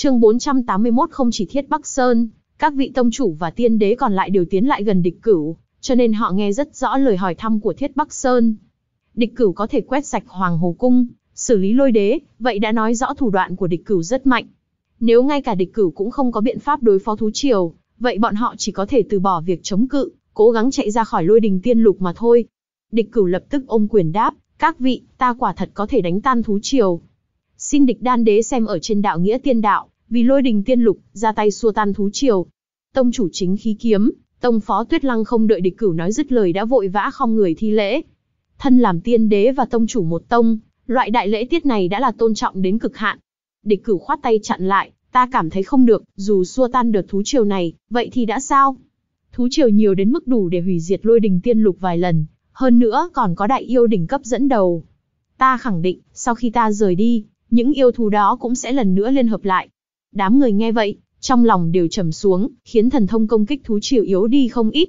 Chương 481 không chỉ thiết Bắc Sơn, các vị tông chủ và tiên đế còn lại đều tiến lại gần địch cửu, cho nên họ nghe rất rõ lời hỏi thăm của thiết Bắc Sơn. Địch cửu có thể quét sạch Hoàng Hồ Cung, xử lý lôi đế, vậy đã nói rõ thủ đoạn của địch cửu rất mạnh. Nếu ngay cả địch cửu cũng không có biện pháp đối phó thú triều, vậy bọn họ chỉ có thể từ bỏ việc chống cự, cố gắng chạy ra khỏi lôi đình tiên lục mà thôi. Địch cửu lập tức ôm quyền đáp, các vị, ta quả thật có thể đánh tan thú triều xin địch đan đế xem ở trên đạo nghĩa tiên đạo, vì lôi đình tiên lục, ra tay xua tan thú triều. Tông chủ chính khí kiếm, tông phó tuyết lăng không đợi địch cửu nói dứt lời đã vội vã không người thi lễ. Thân làm tiên đế và tông chủ một tông, loại đại lễ tiết này đã là tôn trọng đến cực hạn. Địch cửu khoát tay chặn lại, ta cảm thấy không được, dù xua tan được thú triều này, vậy thì đã sao? Thú triều nhiều đến mức đủ để hủy diệt lôi đình tiên lục vài lần, hơn nữa còn có đại yêu đỉnh cấp dẫn đầu. Ta khẳng định, sau khi ta rời đi, những yêu thú đó cũng sẽ lần nữa liên hợp lại. Đám người nghe vậy, trong lòng đều trầm xuống, khiến thần thông công kích thú triều yếu đi không ít.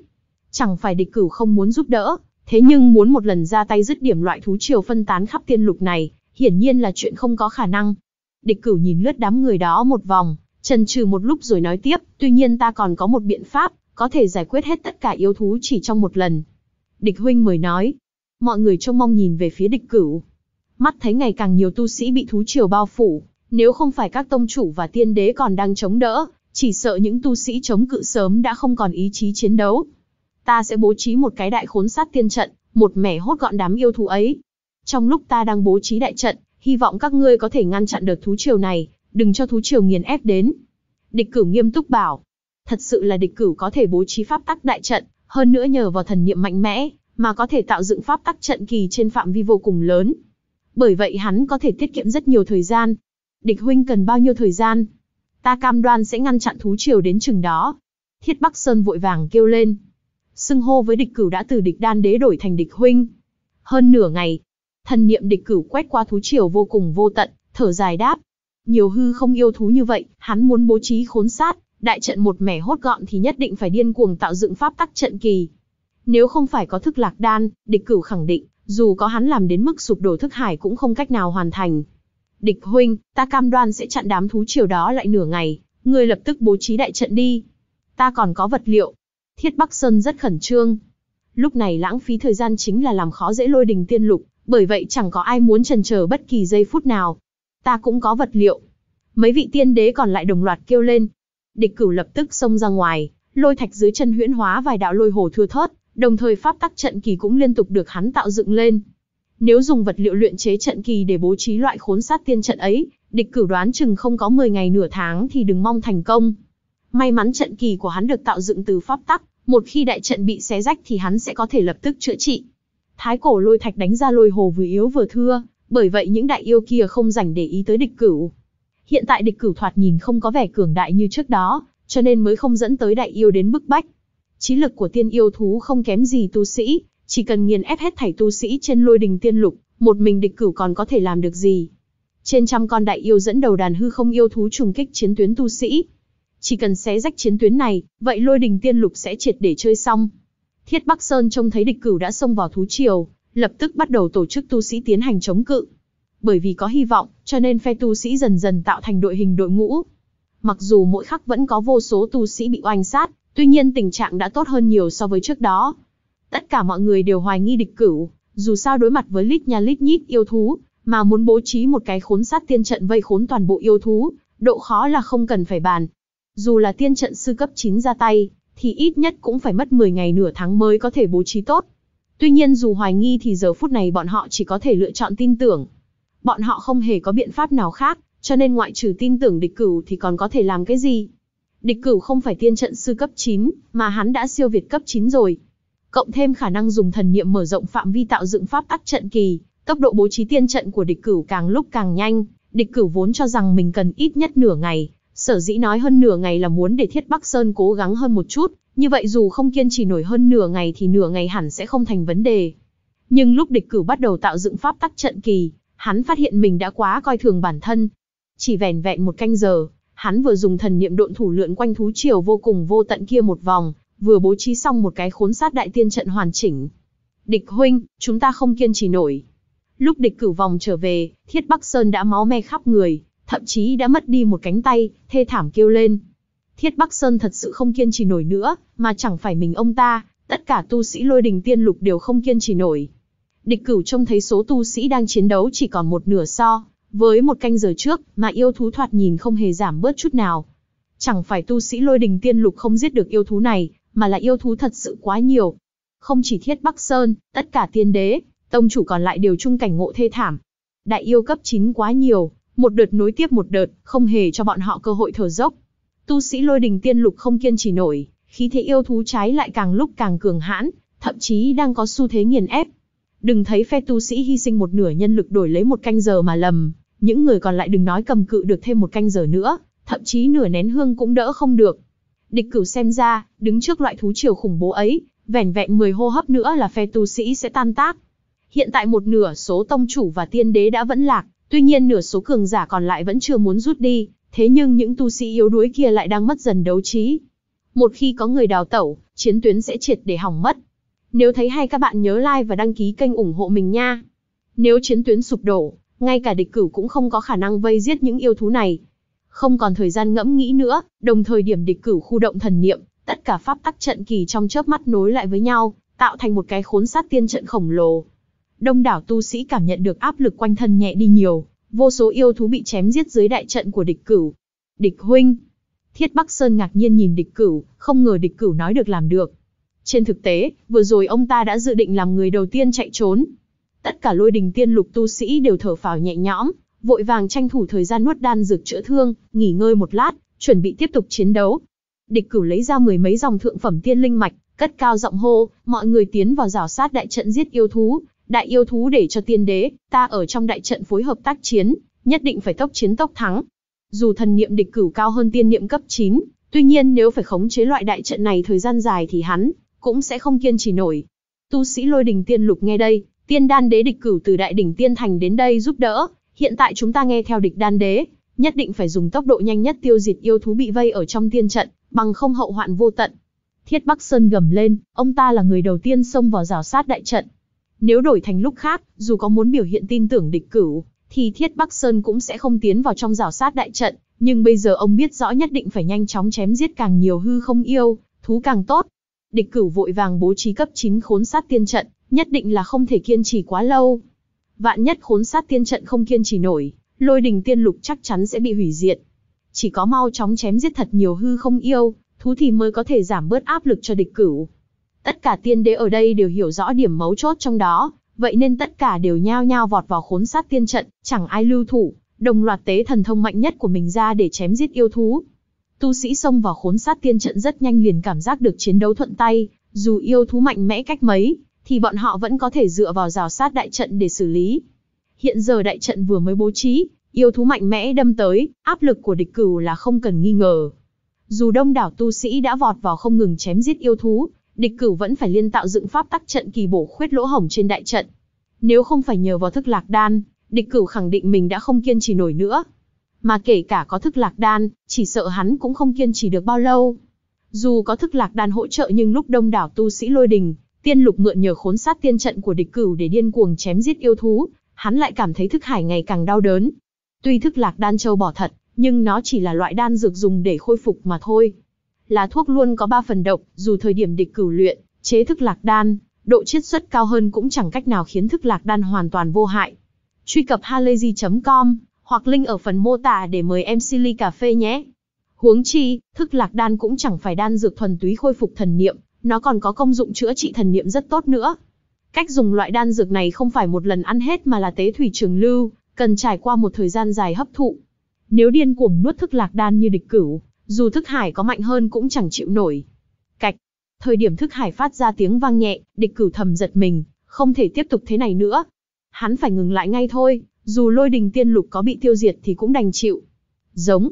Chẳng phải địch cửu không muốn giúp đỡ, thế nhưng muốn một lần ra tay dứt điểm loại thú triều phân tán khắp tiên lục này, hiển nhiên là chuyện không có khả năng. Địch cửu nhìn lướt đám người đó một vòng, trần trừ một lúc rồi nói tiếp, tuy nhiên ta còn có một biện pháp, có thể giải quyết hết tất cả yêu thú chỉ trong một lần. Địch huynh mời nói, mọi người trông mong nhìn về phía địch cửu mắt thấy ngày càng nhiều tu sĩ bị thú triều bao phủ, nếu không phải các tông chủ và tiên đế còn đang chống đỡ, chỉ sợ những tu sĩ chống cự sớm đã không còn ý chí chiến đấu. Ta sẽ bố trí một cái đại khốn sát tiên trận, một mẻ hốt gọn đám yêu thú ấy. Trong lúc ta đang bố trí đại trận, hy vọng các ngươi có thể ngăn chặn đợt thú triều này, đừng cho thú triều nghiền ép đến. Địch cửu nghiêm túc bảo, thật sự là địch cửu có thể bố trí pháp tắc đại trận, hơn nữa nhờ vào thần niệm mạnh mẽ, mà có thể tạo dựng pháp tắc trận kỳ trên phạm vi vô cùng lớn, bởi vậy hắn có thể tiết kiệm rất nhiều thời gian. Địch huynh cần bao nhiêu thời gian? Ta cam đoan sẽ ngăn chặn thú triều đến chừng đó. Thiết Bắc Sơn vội vàng kêu lên. Xưng hô với địch cửu đã từ địch đan đế đổi thành địch huynh. Hơn nửa ngày, thần niệm địch cửu quét qua thú triều vô cùng vô tận, thở dài đáp. Nhiều hư không yêu thú như vậy, hắn muốn bố trí khốn sát, đại trận một mẻ hốt gọn thì nhất định phải điên cuồng tạo dựng pháp tắc trận kỳ. Nếu không phải có thức lạc đan, địch cửu khẳng định, dù có hắn làm đến mức sụp đổ thức hải cũng không cách nào hoàn thành. Địch huynh, ta cam đoan sẽ chặn đám thú triều đó lại nửa ngày, người lập tức bố trí đại trận đi. Ta còn có vật liệu. Thiết Bắc Sơn rất khẩn trương. Lúc này lãng phí thời gian chính là làm khó dễ lôi đình tiên lục, bởi vậy chẳng có ai muốn trần chờ bất kỳ giây phút nào. Ta cũng có vật liệu. Mấy vị tiên đế còn lại đồng loạt kêu lên. Địch cửu lập tức xông ra ngoài, lôi thạch dưới chân huyễn hóa vài đạo lôi hồ thưa thớt, Đồng thời pháp tắc trận kỳ cũng liên tục được hắn tạo dựng lên. Nếu dùng vật liệu luyện chế trận kỳ để bố trí loại khốn sát tiên trận ấy, địch cử đoán chừng không có 10 ngày nửa tháng thì đừng mong thành công. May mắn trận kỳ của hắn được tạo dựng từ pháp tắc, một khi đại trận bị xé rách thì hắn sẽ có thể lập tức chữa trị. Thái cổ lôi thạch đánh ra lôi hồ vừa yếu vừa thưa, bởi vậy những đại yêu kia không dành để ý tới địch cửu. Hiện tại địch cửu thoạt nhìn không có vẻ cường đại như trước đó, cho nên mới không dẫn tới đại yêu đến bức bách. Trí lực của tiên yêu thú không kém gì tu sĩ, chỉ cần nghiền ép hết thảy tu sĩ trên lôi đình tiên lục, một mình địch cửu còn có thể làm được gì. Trên trăm con đại yêu dẫn đầu đàn hư không yêu thú trùng kích chiến tuyến tu sĩ. Chỉ cần xé rách chiến tuyến này, vậy lôi đình tiên lục sẽ triệt để chơi xong. Thiết Bắc Sơn trông thấy địch cửu đã xông vào thú triều, lập tức bắt đầu tổ chức tu sĩ tiến hành chống cự. Bởi vì có hy vọng, cho nên phe tu sĩ dần dần tạo thành đội hình đội ngũ. Mặc dù mỗi khắc vẫn có vô số tu sĩ bị oanh sát, Tuy nhiên tình trạng đã tốt hơn nhiều so với trước đó. Tất cả mọi người đều hoài nghi địch cửu, dù sao đối mặt với lít nha lít nhít yêu thú, mà muốn bố trí một cái khốn sát tiên trận vây khốn toàn bộ yêu thú, độ khó là không cần phải bàn. Dù là tiên trận sư cấp 9 ra tay, thì ít nhất cũng phải mất 10 ngày nửa tháng mới có thể bố trí tốt. Tuy nhiên dù hoài nghi thì giờ phút này bọn họ chỉ có thể lựa chọn tin tưởng. Bọn họ không hề có biện pháp nào khác, cho nên ngoại trừ tin tưởng địch cửu thì còn có thể làm cái gì địch cửu không phải tiên trận sư cấp 9, mà hắn đã siêu việt cấp 9 rồi. Cộng thêm khả năng dùng thần niệm mở rộng phạm vi tạo dựng pháp tắc trận kỳ, tốc độ bố trí tiên trận của địch cửu càng lúc càng nhanh, địch cửu vốn cho rằng mình cần ít nhất nửa ngày, sở dĩ nói hơn nửa ngày là muốn để Thiết Bắc Sơn cố gắng hơn một chút, như vậy dù không kiên trì nổi hơn nửa ngày thì nửa ngày hẳn sẽ không thành vấn đề. Nhưng lúc địch cửu bắt đầu tạo dựng pháp tắc trận kỳ, hắn phát hiện mình đã quá coi thường bản thân. Chỉ vẻn vẹn một canh giờ, Hắn vừa dùng thần niệm độn thủ lượn quanh thú triều vô cùng vô tận kia một vòng, vừa bố trí xong một cái khốn sát đại tiên trận hoàn chỉnh. Địch huynh, chúng ta không kiên trì nổi. Lúc địch cửu vòng trở về, thiết Bắc Sơn đã máu me khắp người, thậm chí đã mất đi một cánh tay, thê thảm kêu lên. Thiết Bắc Sơn thật sự không kiên trì nổi nữa, mà chẳng phải mình ông ta, tất cả tu sĩ lôi đình tiên lục đều không kiên trì nổi. Địch cửu trông thấy số tu sĩ đang chiến đấu chỉ còn một nửa so, với một canh giờ trước, mà yêu thú thoạt nhìn không hề giảm bớt chút nào. Chẳng phải tu sĩ lôi đình tiên lục không giết được yêu thú này, mà là yêu thú thật sự quá nhiều. Không chỉ thiết Bắc Sơn, tất cả tiên đế, tông chủ còn lại đều chung cảnh ngộ thê thảm. Đại yêu cấp 9 quá nhiều, một đợt nối tiếp một đợt, không hề cho bọn họ cơ hội thở dốc. Tu sĩ lôi đình tiên lục không kiên trì nổi, khí thế yêu thú trái lại càng lúc càng cường hãn, thậm chí đang có xu thế nghiền ép. Đừng thấy phe tu sĩ hy sinh một nửa nhân lực đổi lấy một canh giờ mà lầm những người còn lại đừng nói cầm cự được thêm một canh giờ nữa, thậm chí nửa nén hương cũng đỡ không được. Địch cửu xem ra, đứng trước loại thú triều khủng bố ấy, vẻn vẹn 10 hô hấp nữa là phe tu sĩ sẽ tan tác. Hiện tại một nửa số tông chủ và tiên đế đã vẫn lạc, tuy nhiên nửa số cường giả còn lại vẫn chưa muốn rút đi, thế nhưng những tu sĩ yếu đuối kia lại đang mất dần đấu trí. Một khi có người đào tẩu, chiến tuyến sẽ triệt để hỏng mất. Nếu thấy hay các bạn nhớ like và đăng ký kênh ủng hộ mình nha. Nếu chiến tuyến sụp đổ, ngay cả địch cửu cũng không có khả năng vây giết những yêu thú này. Không còn thời gian ngẫm nghĩ nữa, đồng thời điểm địch cửu khu động thần niệm, tất cả pháp tắc trận kỳ trong chớp mắt nối lại với nhau, tạo thành một cái khốn sát tiên trận khổng lồ. Đông đảo tu sĩ cảm nhận được áp lực quanh thân nhẹ đi nhiều, vô số yêu thú bị chém giết dưới đại trận của địch cửu. Địch huynh. Thiết Bắc Sơn ngạc nhiên nhìn địch cửu, không ngờ địch cửu nói được làm được. Trên thực tế, vừa rồi ông ta đã dự định làm người đầu tiên chạy trốn, Tất cả lôi đình tiên lục tu sĩ đều thở phào nhẹ nhõm, vội vàng tranh thủ thời gian nuốt đan dược chữa thương, nghỉ ngơi một lát, chuẩn bị tiếp tục chiến đấu. Địch cửu lấy ra mười mấy dòng thượng phẩm tiên linh mạch, cất cao giọng hô, mọi người tiến vào rào sát đại trận giết yêu thú, đại yêu thú để cho tiên đế, ta ở trong đại trận phối hợp tác chiến, nhất định phải tốc chiến tốc thắng. Dù thần niệm địch cửu cao hơn tiên niệm cấp 9, tuy nhiên nếu phải khống chế loại đại trận này thời gian dài thì hắn cũng sẽ không kiên trì nổi. Tu sĩ Lôi Đình Tiên Lục nghe đây, Tiên đan đế địch cử từ đại đỉnh tiên thành đến đây giúp đỡ, hiện tại chúng ta nghe theo địch đan đế, nhất định phải dùng tốc độ nhanh nhất tiêu diệt yêu thú bị vây ở trong tiên trận, bằng không hậu hoạn vô tận. Thiết Bắc Sơn gầm lên, ông ta là người đầu tiên xông vào rào sát đại trận. Nếu đổi thành lúc khác, dù có muốn biểu hiện tin tưởng địch cửu, thì Thiết Bắc Sơn cũng sẽ không tiến vào trong rào sát đại trận, nhưng bây giờ ông biết rõ nhất định phải nhanh chóng chém giết càng nhiều hư không yêu, thú càng tốt. Địch cửu vội vàng bố trí cấp 9 khốn sát tiên trận, nhất định là không thể kiên trì quá lâu. Vạn nhất khốn sát tiên trận không kiên trì nổi, lôi đình tiên lục chắc chắn sẽ bị hủy diệt. Chỉ có mau chóng chém giết thật nhiều hư không yêu, thú thì mới có thể giảm bớt áp lực cho địch cửu. Tất cả tiên đế ở đây đều hiểu rõ điểm mấu chốt trong đó, vậy nên tất cả đều nhao nhao vọt vào khốn sát tiên trận, chẳng ai lưu thủ, đồng loạt tế thần thông mạnh nhất của mình ra để chém giết yêu thú. Tu sĩ xông vào khốn sát tiên trận rất nhanh liền cảm giác được chiến đấu thuận tay, dù yêu thú mạnh mẽ cách mấy, thì bọn họ vẫn có thể dựa vào rào sát đại trận để xử lý. Hiện giờ đại trận vừa mới bố trí, yêu thú mạnh mẽ đâm tới, áp lực của địch cửu là không cần nghi ngờ. Dù đông đảo tu sĩ đã vọt vào không ngừng chém giết yêu thú, địch cửu vẫn phải liên tạo dựng pháp tắc trận kỳ bổ khuyết lỗ hổng trên đại trận. Nếu không phải nhờ vào thức lạc đan, địch cửu khẳng định mình đã không kiên trì nổi nữa. Mà kể cả có thức lạc đan, chỉ sợ hắn cũng không kiên trì được bao lâu. Dù có thức lạc đan hỗ trợ nhưng lúc đông đảo tu sĩ lôi đình, Tiên lục ngựa nhờ khốn sát tiên trận của địch cửu để điên cuồng chém giết yêu thú, hắn lại cảm thấy thức hải ngày càng đau đớn. Tuy thức lạc đan châu bỏ thật, nhưng nó chỉ là loại đan dược dùng để khôi phục mà thôi. Là thuốc luôn có 3 phần độc, dù thời điểm địch cửu luyện, chế thức lạc đan, độ chiết xuất cao hơn cũng chẳng cách nào khiến thức lạc đan hoàn toàn vô hại. Truy cập halayzi.com hoặc link ở phần mô tả để mời em Silly Cà Phê nhé. Huống chi, thức lạc đan cũng chẳng phải đan dược thuần túy khôi phục thần niệm, nó còn có công dụng chữa trị thần niệm rất tốt nữa. Cách dùng loại đan dược này không phải một lần ăn hết mà là tế thủy trường lưu, cần trải qua một thời gian dài hấp thụ. Nếu điên cuồng nuốt thức lạc đan như địch cửu, dù thức hải có mạnh hơn cũng chẳng chịu nổi. Cạch, thời điểm thức hải phát ra tiếng vang nhẹ, địch cửu thầm giật mình, không thể tiếp tục thế này nữa. Hắn phải ngừng lại ngay thôi, dù lôi đình tiên lục có bị tiêu diệt thì cũng đành chịu. Giống,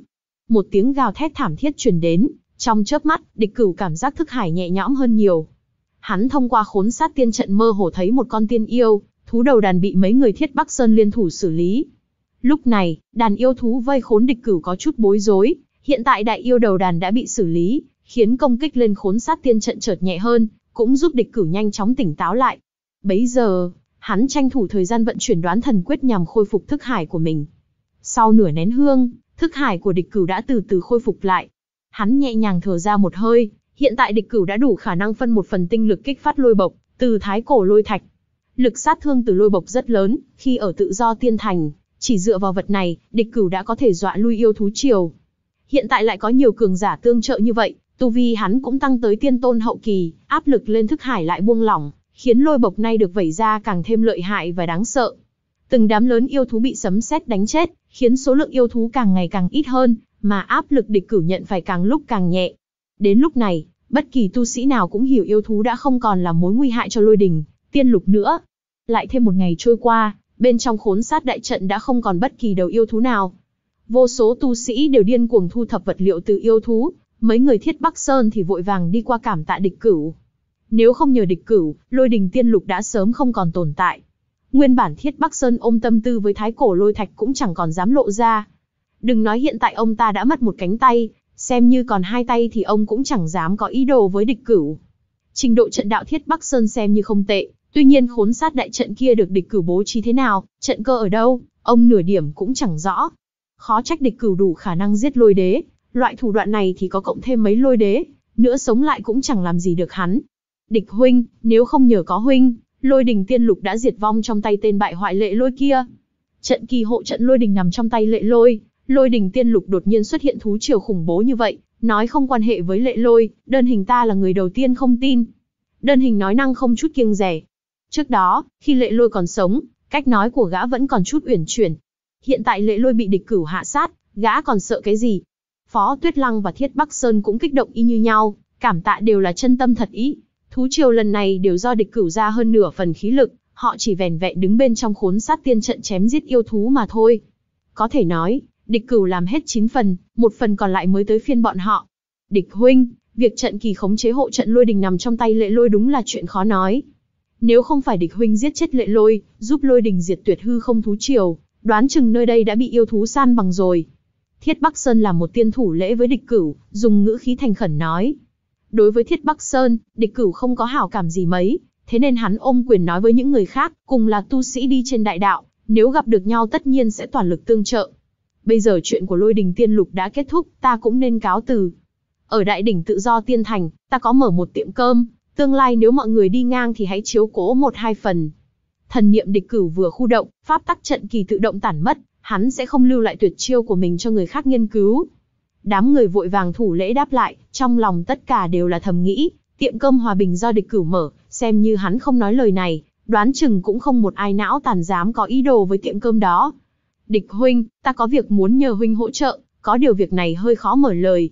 một tiếng gào thét thảm thiết truyền đến, trong chớp mắt, địch cửu cảm giác thức hải nhẹ nhõm hơn nhiều. Hắn thông qua khốn sát tiên trận mơ hồ thấy một con tiên yêu, thú đầu đàn bị mấy người thiết Bắc Sơn liên thủ xử lý. Lúc này, đàn yêu thú vây khốn địch cửu có chút bối rối, hiện tại đại yêu đầu đàn đã bị xử lý, khiến công kích lên khốn sát tiên trận chợt nhẹ hơn, cũng giúp địch cửu nhanh chóng tỉnh táo lại. Bấy giờ, hắn tranh thủ thời gian vận chuyển đoán thần quyết nhằm khôi phục thức hải của mình. Sau nửa nén hương, thức hải của địch cửu đã từ từ khôi phục lại, Hắn nhẹ nhàng thở ra một hơi, hiện tại địch cửu đã đủ khả năng phân một phần tinh lực kích phát lôi bộc, từ thái cổ lôi thạch. Lực sát thương từ lôi bộc rất lớn, khi ở tự do tiên thành, chỉ dựa vào vật này, địch cửu đã có thể dọa lui yêu thú triều. Hiện tại lại có nhiều cường giả tương trợ như vậy, tu vi hắn cũng tăng tới tiên tôn hậu kỳ, áp lực lên thức hải lại buông lỏng, khiến lôi bộc nay được vẩy ra càng thêm lợi hại và đáng sợ. Từng đám lớn yêu thú bị sấm sét đánh chết, khiến số lượng yêu thú càng ngày càng ít hơn, mà áp lực địch cửu nhận phải càng lúc càng nhẹ. Đến lúc này, bất kỳ tu sĩ nào cũng hiểu yêu thú đã không còn là mối nguy hại cho lôi đình, tiên lục nữa. Lại thêm một ngày trôi qua, bên trong khốn sát đại trận đã không còn bất kỳ đầu yêu thú nào. Vô số tu sĩ đều điên cuồng thu thập vật liệu từ yêu thú, mấy người thiết Bắc Sơn thì vội vàng đi qua cảm tạ địch cửu. Nếu không nhờ địch cửu, lôi đình tiên lục đã sớm không còn tồn tại. Nguyên bản thiết Bắc Sơn ôm tâm tư với thái cổ lôi thạch cũng chẳng còn dám lộ ra, Đừng nói hiện tại ông ta đã mất một cánh tay, xem như còn hai tay thì ông cũng chẳng dám có ý đồ với địch cửu. Trình độ trận đạo thiết Bắc Sơn xem như không tệ, tuy nhiên khốn sát đại trận kia được địch cửu bố trí thế nào, trận cơ ở đâu, ông nửa điểm cũng chẳng rõ. Khó trách địch cửu đủ khả năng giết lôi đế, loại thủ đoạn này thì có cộng thêm mấy lôi đế, nữa sống lại cũng chẳng làm gì được hắn. Địch huynh, nếu không nhờ có huynh, lôi đình tiên lục đã diệt vong trong tay tên bại hoại lệ lôi kia. Trận kỳ hộ trận lôi đình nằm trong tay lệ lôi, lôi đình tiên lục đột nhiên xuất hiện thú triều khủng bố như vậy, nói không quan hệ với lệ lôi, đơn hình ta là người đầu tiên không tin. Đơn hình nói năng không chút kiêng rẻ. Trước đó, khi lệ lôi còn sống, cách nói của gã vẫn còn chút uyển chuyển. Hiện tại lệ lôi bị địch cửu hạ sát, gã còn sợ cái gì? Phó Tuyết Lăng và Thiết Bắc Sơn cũng kích động y như nhau, cảm tạ đều là chân tâm thật ý. Thú triều lần này đều do địch cửu ra hơn nửa phần khí lực, họ chỉ vẻn vẹn đứng bên trong khốn sát tiên trận chém giết yêu thú mà thôi. Có thể nói, địch cửu làm hết 9 phần, một phần còn lại mới tới phiên bọn họ. Địch huynh, việc trận kỳ khống chế hộ trận lôi đình nằm trong tay lệ lôi đúng là chuyện khó nói. Nếu không phải địch huynh giết chết lệ lôi, giúp lôi đình diệt tuyệt hư không thú triều, đoán chừng nơi đây đã bị yêu thú san bằng rồi. Thiết Bắc Sơn là một tiên thủ lễ với địch cửu, dùng ngữ khí thành khẩn nói. Đối với Thiết Bắc Sơn, địch cửu không có hảo cảm gì mấy, thế nên hắn ôm quyền nói với những người khác, cùng là tu sĩ đi trên đại đạo, nếu gặp được nhau tất nhiên sẽ toàn lực tương trợ bây giờ chuyện của lôi đình tiên lục đã kết thúc, ta cũng nên cáo từ. Ở đại đỉnh tự do tiên thành, ta có mở một tiệm cơm, tương lai nếu mọi người đi ngang thì hãy chiếu cố một hai phần. Thần niệm địch cử vừa khu động, pháp tắc trận kỳ tự động tản mất, hắn sẽ không lưu lại tuyệt chiêu của mình cho người khác nghiên cứu. Đám người vội vàng thủ lễ đáp lại, trong lòng tất cả đều là thầm nghĩ, tiệm cơm hòa bình do địch cử mở, xem như hắn không nói lời này, đoán chừng cũng không một ai não tàn dám có ý đồ với tiệm cơm đó địch huynh, ta có việc muốn nhờ huynh hỗ trợ, có điều việc này hơi khó mở lời.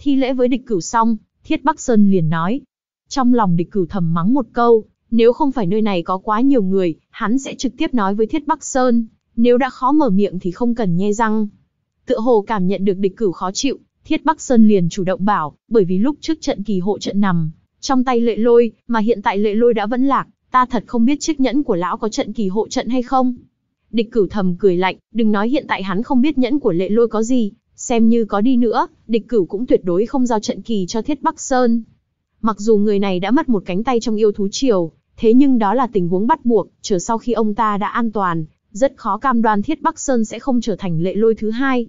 Thi lễ với địch cửu xong, Thiết Bắc Sơn liền nói. Trong lòng địch cửu thầm mắng một câu, nếu không phải nơi này có quá nhiều người, hắn sẽ trực tiếp nói với Thiết Bắc Sơn, nếu đã khó mở miệng thì không cần nhe răng. Tựa hồ cảm nhận được địch cửu khó chịu, Thiết Bắc Sơn liền chủ động bảo, bởi vì lúc trước trận kỳ hộ trận nằm, trong tay lệ lôi, mà hiện tại lệ lôi đã vẫn lạc, ta thật không biết chiếc nhẫn của lão có trận kỳ hộ trận hay không. Địch cửu thầm cười lạnh, đừng nói hiện tại hắn không biết nhẫn của lệ lôi có gì, xem như có đi nữa, địch cửu cũng tuyệt đối không giao trận kỳ cho thiết Bắc Sơn. Mặc dù người này đã mất một cánh tay trong yêu thú triều, thế nhưng đó là tình huống bắt buộc, chờ sau khi ông ta đã an toàn, rất khó cam đoan thiết Bắc Sơn sẽ không trở thành lệ lôi thứ hai.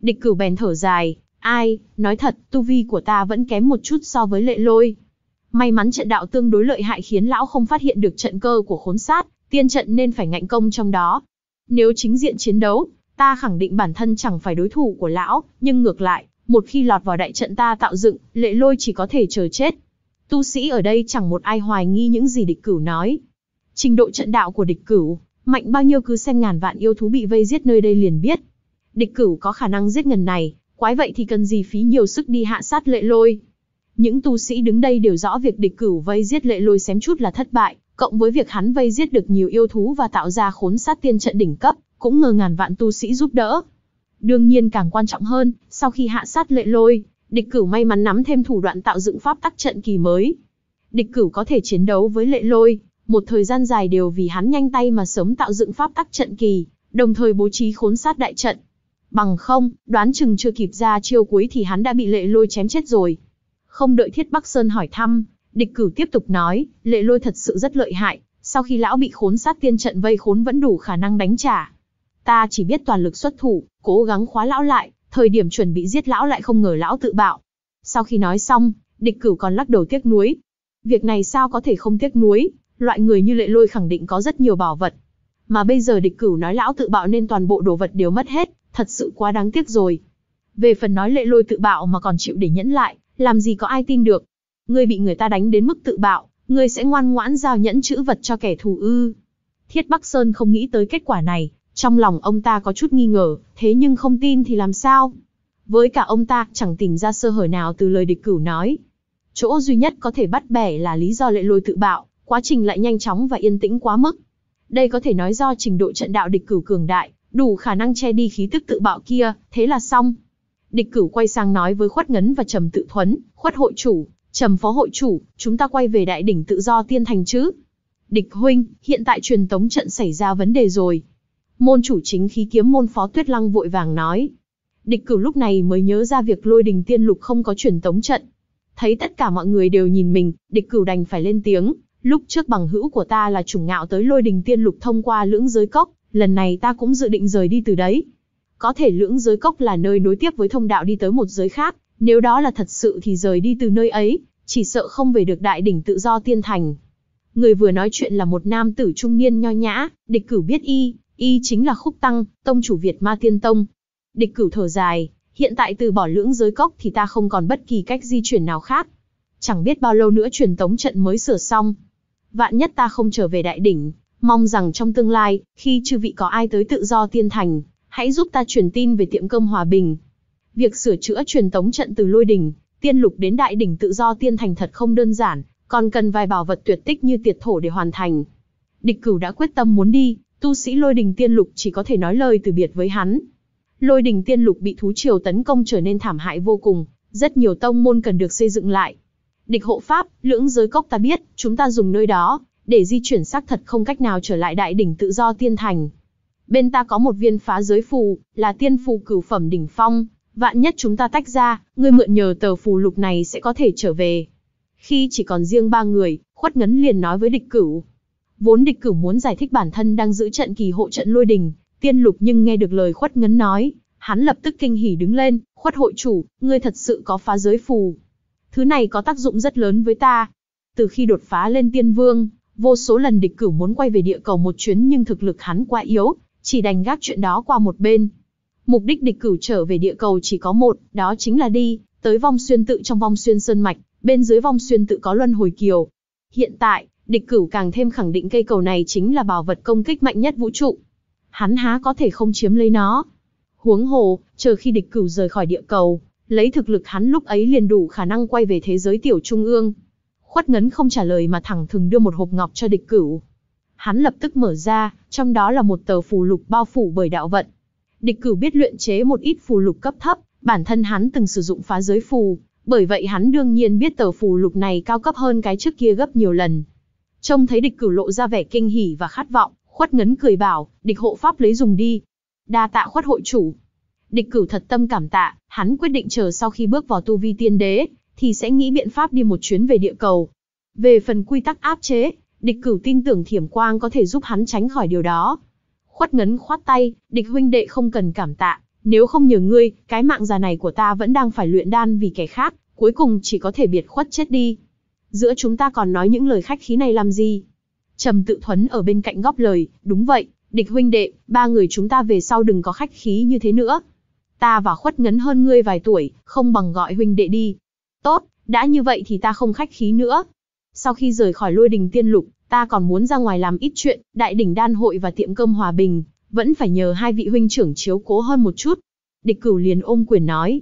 Địch cửu bèn thở dài, ai, nói thật, tu vi của ta vẫn kém một chút so với lệ lôi. May mắn trận đạo tương đối lợi hại khiến lão không phát hiện được trận cơ của khốn sát, tiên trận nên phải ngạnh công trong đó, nếu chính diện chiến đấu, ta khẳng định bản thân chẳng phải đối thủ của lão, nhưng ngược lại, một khi lọt vào đại trận ta tạo dựng, lệ lôi chỉ có thể chờ chết. Tu sĩ ở đây chẳng một ai hoài nghi những gì địch cửu nói. Trình độ trận đạo của địch cửu, mạnh bao nhiêu cứ xem ngàn vạn yêu thú bị vây giết nơi đây liền biết. Địch cửu có khả năng giết ngần này, quái vậy thì cần gì phí nhiều sức đi hạ sát lệ lôi. Những tu sĩ đứng đây đều rõ việc địch cửu vây giết lệ lôi xém chút là thất bại, Cộng với việc hắn vây giết được nhiều yêu thú và tạo ra khốn sát tiên trận đỉnh cấp, cũng ngờ ngàn vạn tu sĩ giúp đỡ. Đương nhiên càng quan trọng hơn, sau khi hạ sát lệ lôi, địch cửu may mắn nắm thêm thủ đoạn tạo dựng pháp tắc trận kỳ mới. Địch cửu có thể chiến đấu với lệ lôi, một thời gian dài đều vì hắn nhanh tay mà sớm tạo dựng pháp tắc trận kỳ, đồng thời bố trí khốn sát đại trận. Bằng không, đoán chừng chưa kịp ra chiêu cuối thì hắn đã bị lệ lôi chém chết rồi. Không đợi Thiết Bắc Sơn hỏi thăm, Địch cửu tiếp tục nói, lệ lôi thật sự rất lợi hại, sau khi lão bị khốn sát tiên trận vây khốn vẫn đủ khả năng đánh trả. Ta chỉ biết toàn lực xuất thủ, cố gắng khóa lão lại, thời điểm chuẩn bị giết lão lại không ngờ lão tự bạo. Sau khi nói xong, địch cửu còn lắc đầu tiếc nuối. Việc này sao có thể không tiếc nuối, loại người như lệ lôi khẳng định có rất nhiều bảo vật. Mà bây giờ địch cửu nói lão tự bạo nên toàn bộ đồ vật đều mất hết, thật sự quá đáng tiếc rồi. Về phần nói lệ lôi tự bạo mà còn chịu để nhẫn lại, làm gì có ai tin được, Ngươi bị người ta đánh đến mức tự bạo, ngươi sẽ ngoan ngoãn giao nhẫn chữ vật cho kẻ thù ư. Thiết Bắc Sơn không nghĩ tới kết quả này, trong lòng ông ta có chút nghi ngờ, thế nhưng không tin thì làm sao? Với cả ông ta, chẳng tìm ra sơ hở nào từ lời địch cửu nói. Chỗ duy nhất có thể bắt bẻ là lý do lệ lôi tự bạo, quá trình lại nhanh chóng và yên tĩnh quá mức. Đây có thể nói do trình độ trận đạo địch cửu cường đại, đủ khả năng che đi khí tức tự bạo kia, thế là xong. Địch cửu quay sang nói với Khuất Ngấn và Trầm Tự Thuấn, Khuất hội chủ, Trầm phó hội chủ, chúng ta quay về đại đỉnh tự do tiên thành chứ. Địch huynh, hiện tại truyền tống trận xảy ra vấn đề rồi. Môn chủ chính khí kiếm môn phó tuyết lăng vội vàng nói. Địch cửu lúc này mới nhớ ra việc lôi đình tiên lục không có truyền tống trận. Thấy tất cả mọi người đều nhìn mình, địch cửu đành phải lên tiếng. Lúc trước bằng hữu của ta là chủng ngạo tới lôi đình tiên lục thông qua lưỡng giới cốc, lần này ta cũng dự định rời đi từ đấy. Có thể lưỡng giới cốc là nơi nối tiếp với thông đạo đi tới một giới khác, nếu đó là thật sự thì rời đi từ nơi ấy, chỉ sợ không về được đại đỉnh tự do tiên thành. Người vừa nói chuyện là một nam tử trung niên nho nhã, địch cửu biết y, y chính là Khúc Tăng, tông chủ Việt Ma Tiên Tông. Địch cửu thở dài, hiện tại từ bỏ lưỡng giới cốc thì ta không còn bất kỳ cách di chuyển nào khác. Chẳng biết bao lâu nữa truyền tống trận mới sửa xong. Vạn nhất ta không trở về đại đỉnh, mong rằng trong tương lai, khi chư vị có ai tới tự do tiên thành, hãy giúp ta truyền tin về tiệm cơm hòa bình, Việc sửa chữa truyền tống trận từ lôi đỉnh, tiên lục đến đại đỉnh tự do tiên thành thật không đơn giản, còn cần vài bảo vật tuyệt tích như tiệt thổ để hoàn thành. Địch cửu đã quyết tâm muốn đi, tu sĩ lôi đình tiên lục chỉ có thể nói lời từ biệt với hắn. Lôi đình tiên lục bị thú triều tấn công trở nên thảm hại vô cùng, rất nhiều tông môn cần được xây dựng lại. Địch hộ pháp, lưỡng giới cốc ta biết, chúng ta dùng nơi đó, để di chuyển xác thật không cách nào trở lại đại đỉnh tự do tiên thành. Bên ta có một viên phá giới phù, là tiên phù cửu phẩm đỉnh phong, Vạn nhất chúng ta tách ra, ngươi mượn nhờ tờ phù lục này sẽ có thể trở về. Khi chỉ còn riêng ba người, khuất ngấn liền nói với địch cửu. Vốn địch cửu muốn giải thích bản thân đang giữ trận kỳ hộ trận lôi đình, tiên lục nhưng nghe được lời khuất ngấn nói, hắn lập tức kinh hỉ đứng lên, khuất hội chủ, ngươi thật sự có phá giới phù. Thứ này có tác dụng rất lớn với ta. Từ khi đột phá lên tiên vương, vô số lần địch cửu muốn quay về địa cầu một chuyến nhưng thực lực hắn quá yếu, chỉ đành gác chuyện đó qua một bên, Mục đích địch cửu trở về địa cầu chỉ có một, đó chính là đi tới vong xuyên tự trong vong xuyên sơn mạch, bên dưới vong xuyên tự có luân hồi kiều. Hiện tại, địch cửu càng thêm khẳng định cây cầu này chính là bảo vật công kích mạnh nhất vũ trụ. Hắn há có thể không chiếm lấy nó. Huống hồ, chờ khi địch cửu rời khỏi địa cầu, lấy thực lực hắn lúc ấy liền đủ khả năng quay về thế giới tiểu trung ương. Khuất ngấn không trả lời mà thẳng thừng đưa một hộp ngọc cho địch cửu. Hắn lập tức mở ra, trong đó là một tờ phù lục bao phủ bởi đạo vận, địch cửu biết luyện chế một ít phù lục cấp thấp, bản thân hắn từng sử dụng phá giới phù, bởi vậy hắn đương nhiên biết tờ phù lục này cao cấp hơn cái trước kia gấp nhiều lần. Trông thấy địch cửu lộ ra vẻ kinh hỉ và khát vọng, khuất ngấn cười bảo, địch hộ pháp lấy dùng đi. Đa tạ khuất hội chủ. Địch cửu thật tâm cảm tạ, hắn quyết định chờ sau khi bước vào tu vi tiên đế, thì sẽ nghĩ biện pháp đi một chuyến về địa cầu. Về phần quy tắc áp chế, địch cửu tin tưởng thiểm quang có thể giúp hắn tránh khỏi điều đó, Khuất ngấn khoát tay, địch huynh đệ không cần cảm tạ, nếu không nhờ ngươi, cái mạng già này của ta vẫn đang phải luyện đan vì kẻ khác, cuối cùng chỉ có thể biệt khuất chết đi. Giữa chúng ta còn nói những lời khách khí này làm gì? Trầm tự thuấn ở bên cạnh góp lời, đúng vậy, địch huynh đệ, ba người chúng ta về sau đừng có khách khí như thế nữa. Ta và khuất ngấn hơn ngươi vài tuổi, không bằng gọi huynh đệ đi. Tốt, đã như vậy thì ta không khách khí nữa. Sau khi rời khỏi lôi đình tiên lục, ta còn muốn ra ngoài làm ít chuyện, đại đỉnh đan hội và tiệm cơm hòa bình, vẫn phải nhờ hai vị huynh trưởng chiếu cố hơn một chút. Địch cửu liền ôm quyền nói.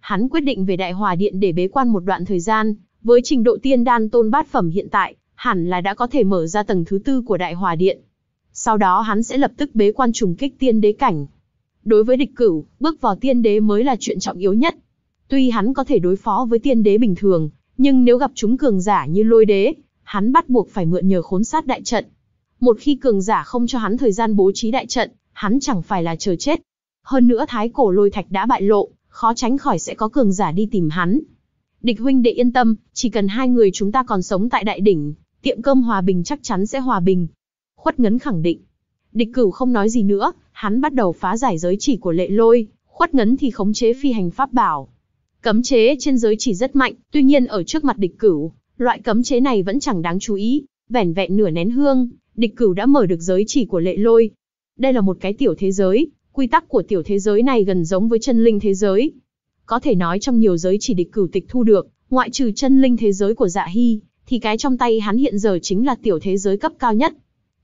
Hắn quyết định về đại hòa điện để bế quan một đoạn thời gian, với trình độ tiên đan tôn bát phẩm hiện tại, hẳn là đã có thể mở ra tầng thứ tư của đại hòa điện. Sau đó hắn sẽ lập tức bế quan trùng kích tiên đế cảnh. Đối với địch cửu, bước vào tiên đế mới là chuyện trọng yếu nhất. Tuy hắn có thể đối phó với tiên đế bình thường, nhưng nếu gặp chúng cường giả như lôi đế, hắn bắt buộc phải mượn nhờ khốn sát đại trận. Một khi cường giả không cho hắn thời gian bố trí đại trận, hắn chẳng phải là chờ chết. Hơn nữa thái cổ lôi thạch đã bại lộ, khó tránh khỏi sẽ có cường giả đi tìm hắn. Địch huynh đệ yên tâm, chỉ cần hai người chúng ta còn sống tại đại đỉnh, tiệm cơm hòa bình chắc chắn sẽ hòa bình. Khuất ngấn khẳng định. Địch cửu không nói gì nữa, hắn bắt đầu phá giải giới chỉ của lệ lôi, khuất ngấn thì khống chế phi hành pháp bảo. Cấm chế trên giới chỉ rất mạnh, tuy nhiên ở trước mặt địch cửu, Loại cấm chế này vẫn chẳng đáng chú ý, vẻn vẹn nửa nén hương, địch cửu đã mở được giới chỉ của lệ lôi. Đây là một cái tiểu thế giới, quy tắc của tiểu thế giới này gần giống với chân linh thế giới. Có thể nói trong nhiều giới chỉ địch cửu tịch thu được, ngoại trừ chân linh thế giới của dạ hy, thì cái trong tay hắn hiện giờ chính là tiểu thế giới cấp cao nhất.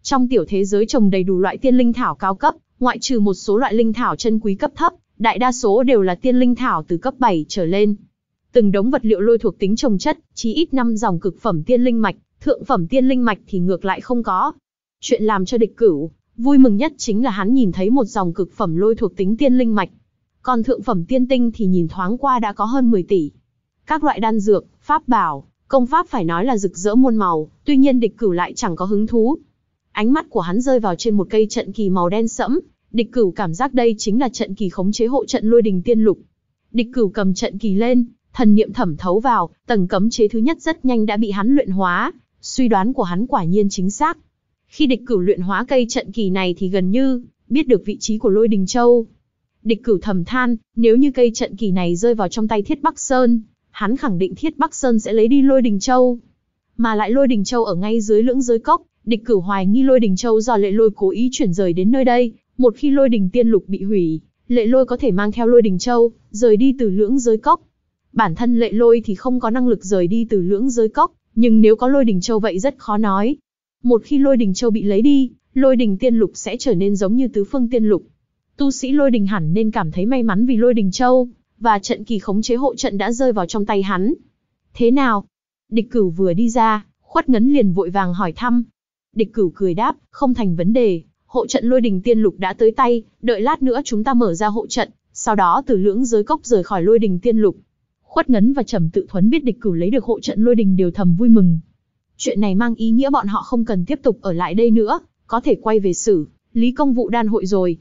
Trong tiểu thế giới trồng đầy đủ loại tiên linh thảo cao cấp, ngoại trừ một số loại linh thảo chân quý cấp thấp, đại đa số đều là tiên linh thảo từ cấp 7 trở lên từng đống vật liệu lôi thuộc tính trồng chất, chí ít năm dòng cực phẩm tiên linh mạch, thượng phẩm tiên linh mạch thì ngược lại không có. Chuyện làm cho địch cửu vui mừng nhất chính là hắn nhìn thấy một dòng cực phẩm lôi thuộc tính tiên linh mạch, còn thượng phẩm tiên tinh thì nhìn thoáng qua đã có hơn 10 tỷ. Các loại đan dược, pháp bảo, công pháp phải nói là rực rỡ muôn màu, tuy nhiên địch cửu lại chẳng có hứng thú. Ánh mắt của hắn rơi vào trên một cây trận kỳ màu đen sẫm, địch cửu cảm giác đây chính là trận kỳ khống chế hộ trận lôi đình tiên lục. Địch cửu cầm trận kỳ lên, Thần niệm thẩm thấu vào, tầng cấm chế thứ nhất rất nhanh đã bị hắn luyện hóa, suy đoán của hắn quả nhiên chính xác. Khi địch cửu luyện hóa cây trận kỳ này thì gần như biết được vị trí của Lôi Đình Châu. Địch cửu thầm than, nếu như cây trận kỳ này rơi vào trong tay Thiết Bắc Sơn, hắn khẳng định Thiết Bắc Sơn sẽ lấy đi Lôi Đình Châu. Mà lại Lôi Đình Châu ở ngay dưới lưỡng giới cốc, địch cửu hoài nghi Lôi Đình Châu do lệ lôi cố ý chuyển rời đến nơi đây, một khi Lôi Đình Tiên Lục bị hủy, lệ lôi có thể mang theo Lôi Đình Châu, rời đi từ lưỡng giới cốc bản thân lệ lôi thì không có năng lực rời đi từ lưỡng giới cốc, nhưng nếu có lôi đình châu vậy rất khó nói. Một khi lôi đình châu bị lấy đi, lôi đình tiên lục sẽ trở nên giống như tứ phương tiên lục. Tu sĩ lôi đình hẳn nên cảm thấy may mắn vì lôi đình châu, và trận kỳ khống chế hộ trận đã rơi vào trong tay hắn. Thế nào? Địch cửu vừa đi ra, khuất ngấn liền vội vàng hỏi thăm. Địch cửu cười đáp, không thành vấn đề, hộ trận lôi đình tiên lục đã tới tay, đợi lát nữa chúng ta mở ra hộ trận, sau đó từ lưỡng giới cốc rời khỏi lôi đình tiên lục. Quát Ngấn và Trầm Tự Thuấn biết địch cửu lấy được hộ trận lôi đình đều thầm vui mừng. Chuyện này mang ý nghĩa bọn họ không cần tiếp tục ở lại đây nữa, có thể quay về xử, lý công vụ đan hội rồi.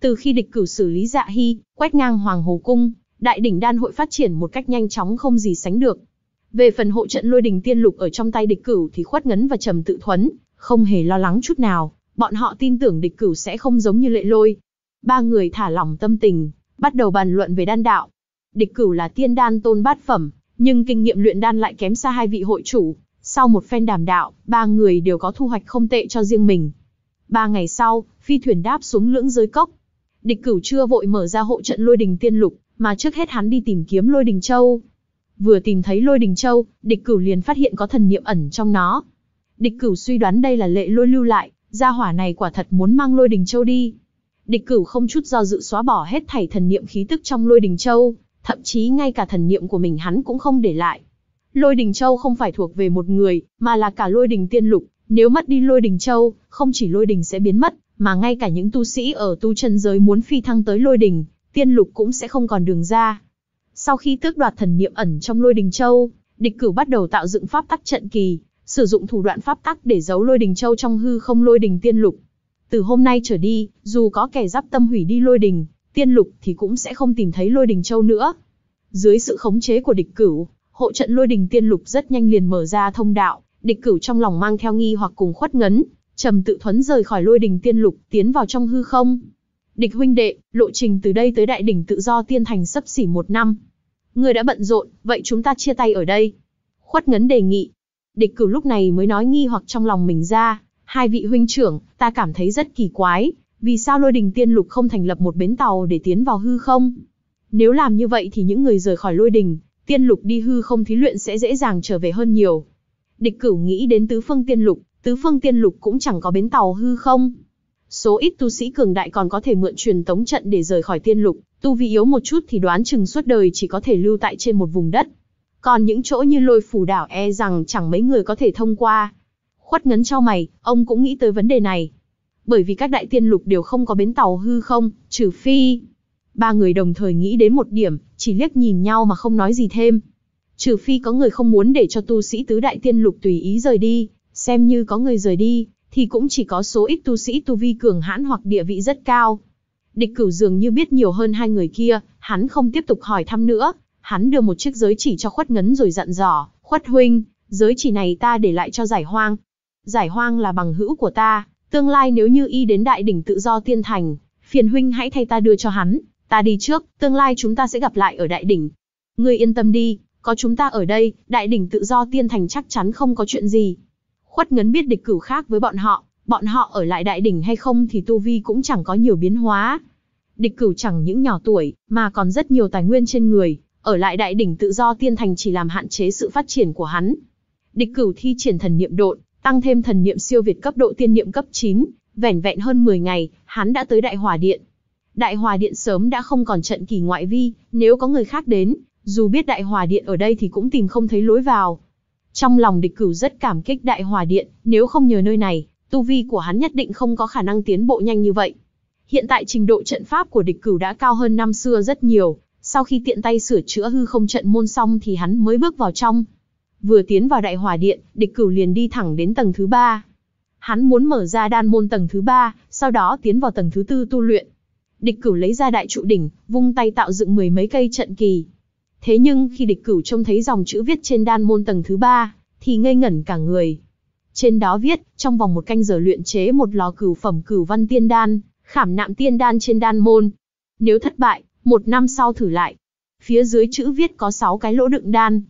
Từ khi địch cửu xử lý dạ hy, quét ngang Hoàng Hồ Cung, đại đỉnh đan hội phát triển một cách nhanh chóng không gì sánh được. Về phần hộ trận lôi đình tiên lục ở trong tay địch cửu thì Khuất Ngấn và Trầm Tự Thuấn không hề lo lắng chút nào, bọn họ tin tưởng địch cửu sẽ không giống như lệ lôi. Ba người thả lỏng tâm tình, bắt đầu bàn luận về đan đạo địch cửu là tiên đan tôn bát phẩm, nhưng kinh nghiệm luyện đan lại kém xa hai vị hội chủ. Sau một phen đàm đạo, ba người đều có thu hoạch không tệ cho riêng mình. Ba ngày sau, phi thuyền đáp xuống lưỡng giới cốc. Địch cửu chưa vội mở ra hộ trận lôi đình tiên lục, mà trước hết hắn đi tìm kiếm lôi đình châu. Vừa tìm thấy lôi đình châu, địch cửu liền phát hiện có thần niệm ẩn trong nó. Địch cửu suy đoán đây là lệ lôi lưu lại, gia hỏa này quả thật muốn mang lôi đình châu đi. Địch cửu không chút do dự xóa bỏ hết thảy thần niệm khí tức trong lôi đình châu, thậm chí ngay cả thần niệm của mình hắn cũng không để lại. Lôi đình châu không phải thuộc về một người, mà là cả lôi đình tiên lục, nếu mất đi lôi đình châu, không chỉ lôi đình sẽ biến mất, mà ngay cả những tu sĩ ở tu chân giới muốn phi thăng tới lôi đình, tiên lục cũng sẽ không còn đường ra. Sau khi tước đoạt thần niệm ẩn trong lôi đình châu, địch cửu bắt đầu tạo dựng pháp tắc trận kỳ, sử dụng thủ đoạn pháp tắc để giấu lôi đình châu trong hư không lôi đình tiên lục. Từ hôm nay trở đi, dù có kẻ giáp tâm hủy đi lôi đình, tiên lục thì cũng sẽ không tìm thấy lôi đình châu nữa. Dưới sự khống chế của địch cửu, hộ trận lôi đình tiên lục rất nhanh liền mở ra thông đạo, địch cửu trong lòng mang theo nghi hoặc cùng khuất ngấn, trầm tự thuấn rời khỏi lôi đình tiên lục, tiến vào trong hư không. Địch huynh đệ, lộ trình từ đây tới đại đỉnh tự do tiên thành sấp xỉ một năm. Người đã bận rộn, vậy chúng ta chia tay ở đây. Khuất ngấn đề nghị. Địch cửu lúc này mới nói nghi hoặc trong lòng mình ra, hai vị huynh trưởng, ta cảm thấy rất kỳ quái, vì sao lôi đình tiên lục không thành lập một bến tàu để tiến vào hư không? Nếu làm như vậy thì những người rời khỏi lôi đình, tiên lục đi hư không thí luyện sẽ dễ dàng trở về hơn nhiều. Địch cửu nghĩ đến tứ phương tiên lục, tứ phương tiên lục cũng chẳng có bến tàu hư không. Số ít tu sĩ cường đại còn có thể mượn truyền tống trận để rời khỏi tiên lục, tu vi yếu một chút thì đoán chừng suốt đời chỉ có thể lưu tại trên một vùng đất. Còn những chỗ như lôi phủ đảo e rằng chẳng mấy người có thể thông qua. Khuất ngấn cho mày, ông cũng nghĩ tới vấn đề này bởi vì các đại tiên lục đều không có bến tàu hư không, trừ phi. Ba người đồng thời nghĩ đến một điểm, chỉ liếc nhìn nhau mà không nói gì thêm. Trừ phi có người không muốn để cho tu sĩ tứ đại tiên lục tùy ý rời đi, xem như có người rời đi, thì cũng chỉ có số ít tu sĩ tu vi cường hãn hoặc địa vị rất cao. Địch cửu dường như biết nhiều hơn hai người kia, hắn không tiếp tục hỏi thăm nữa, hắn đưa một chiếc giới chỉ cho khuất ngấn rồi dặn dò, khuất huynh, giới chỉ này ta để lại cho giải hoang. Giải hoang là bằng hữu của ta, Tương lai nếu như y đến đại đỉnh tự do tiên thành, phiền huynh hãy thay ta đưa cho hắn, ta đi trước, tương lai chúng ta sẽ gặp lại ở đại đỉnh. Ngươi yên tâm đi, có chúng ta ở đây, đại đỉnh tự do tiên thành chắc chắn không có chuyện gì. Khuất ngấn biết địch cửu khác với bọn họ, bọn họ ở lại đại đỉnh hay không thì tu vi cũng chẳng có nhiều biến hóa. Địch cửu chẳng những nhỏ tuổi, mà còn rất nhiều tài nguyên trên người, ở lại đại đỉnh tự do tiên thành chỉ làm hạn chế sự phát triển của hắn. Địch cửu thi triển thần niệm độn, tăng thêm thần niệm siêu việt cấp độ tiên niệm cấp 9, vẻn vẹn hơn 10 ngày, hắn đã tới Đại hòa Điện. Đại hòa Điện sớm đã không còn trận kỳ ngoại vi, nếu có người khác đến, dù biết Đại hòa Điện ở đây thì cũng tìm không thấy lối vào. Trong lòng địch cửu rất cảm kích Đại hòa Điện, nếu không nhờ nơi này, tu vi của hắn nhất định không có khả năng tiến bộ nhanh như vậy. Hiện tại trình độ trận pháp của địch cửu đã cao hơn năm xưa rất nhiều, sau khi tiện tay sửa chữa hư không trận môn xong thì hắn mới bước vào trong, Vừa tiến vào đại hòa điện, địch cửu liền đi thẳng đến tầng thứ ba. Hắn muốn mở ra đan môn tầng thứ ba, sau đó tiến vào tầng thứ tư tu luyện. Địch cửu lấy ra đại trụ đỉnh, vung tay tạo dựng mười mấy cây trận kỳ. Thế nhưng khi địch cửu trông thấy dòng chữ viết trên đan môn tầng thứ ba, thì ngây ngẩn cả người. Trên đó viết, trong vòng một canh giờ luyện chế một lò cửu phẩm cửu văn tiên đan, khảm nạm tiên đan trên đan môn. Nếu thất bại, một năm sau thử lại. Phía dưới chữ viết có 6 cái lỗ đựng đan,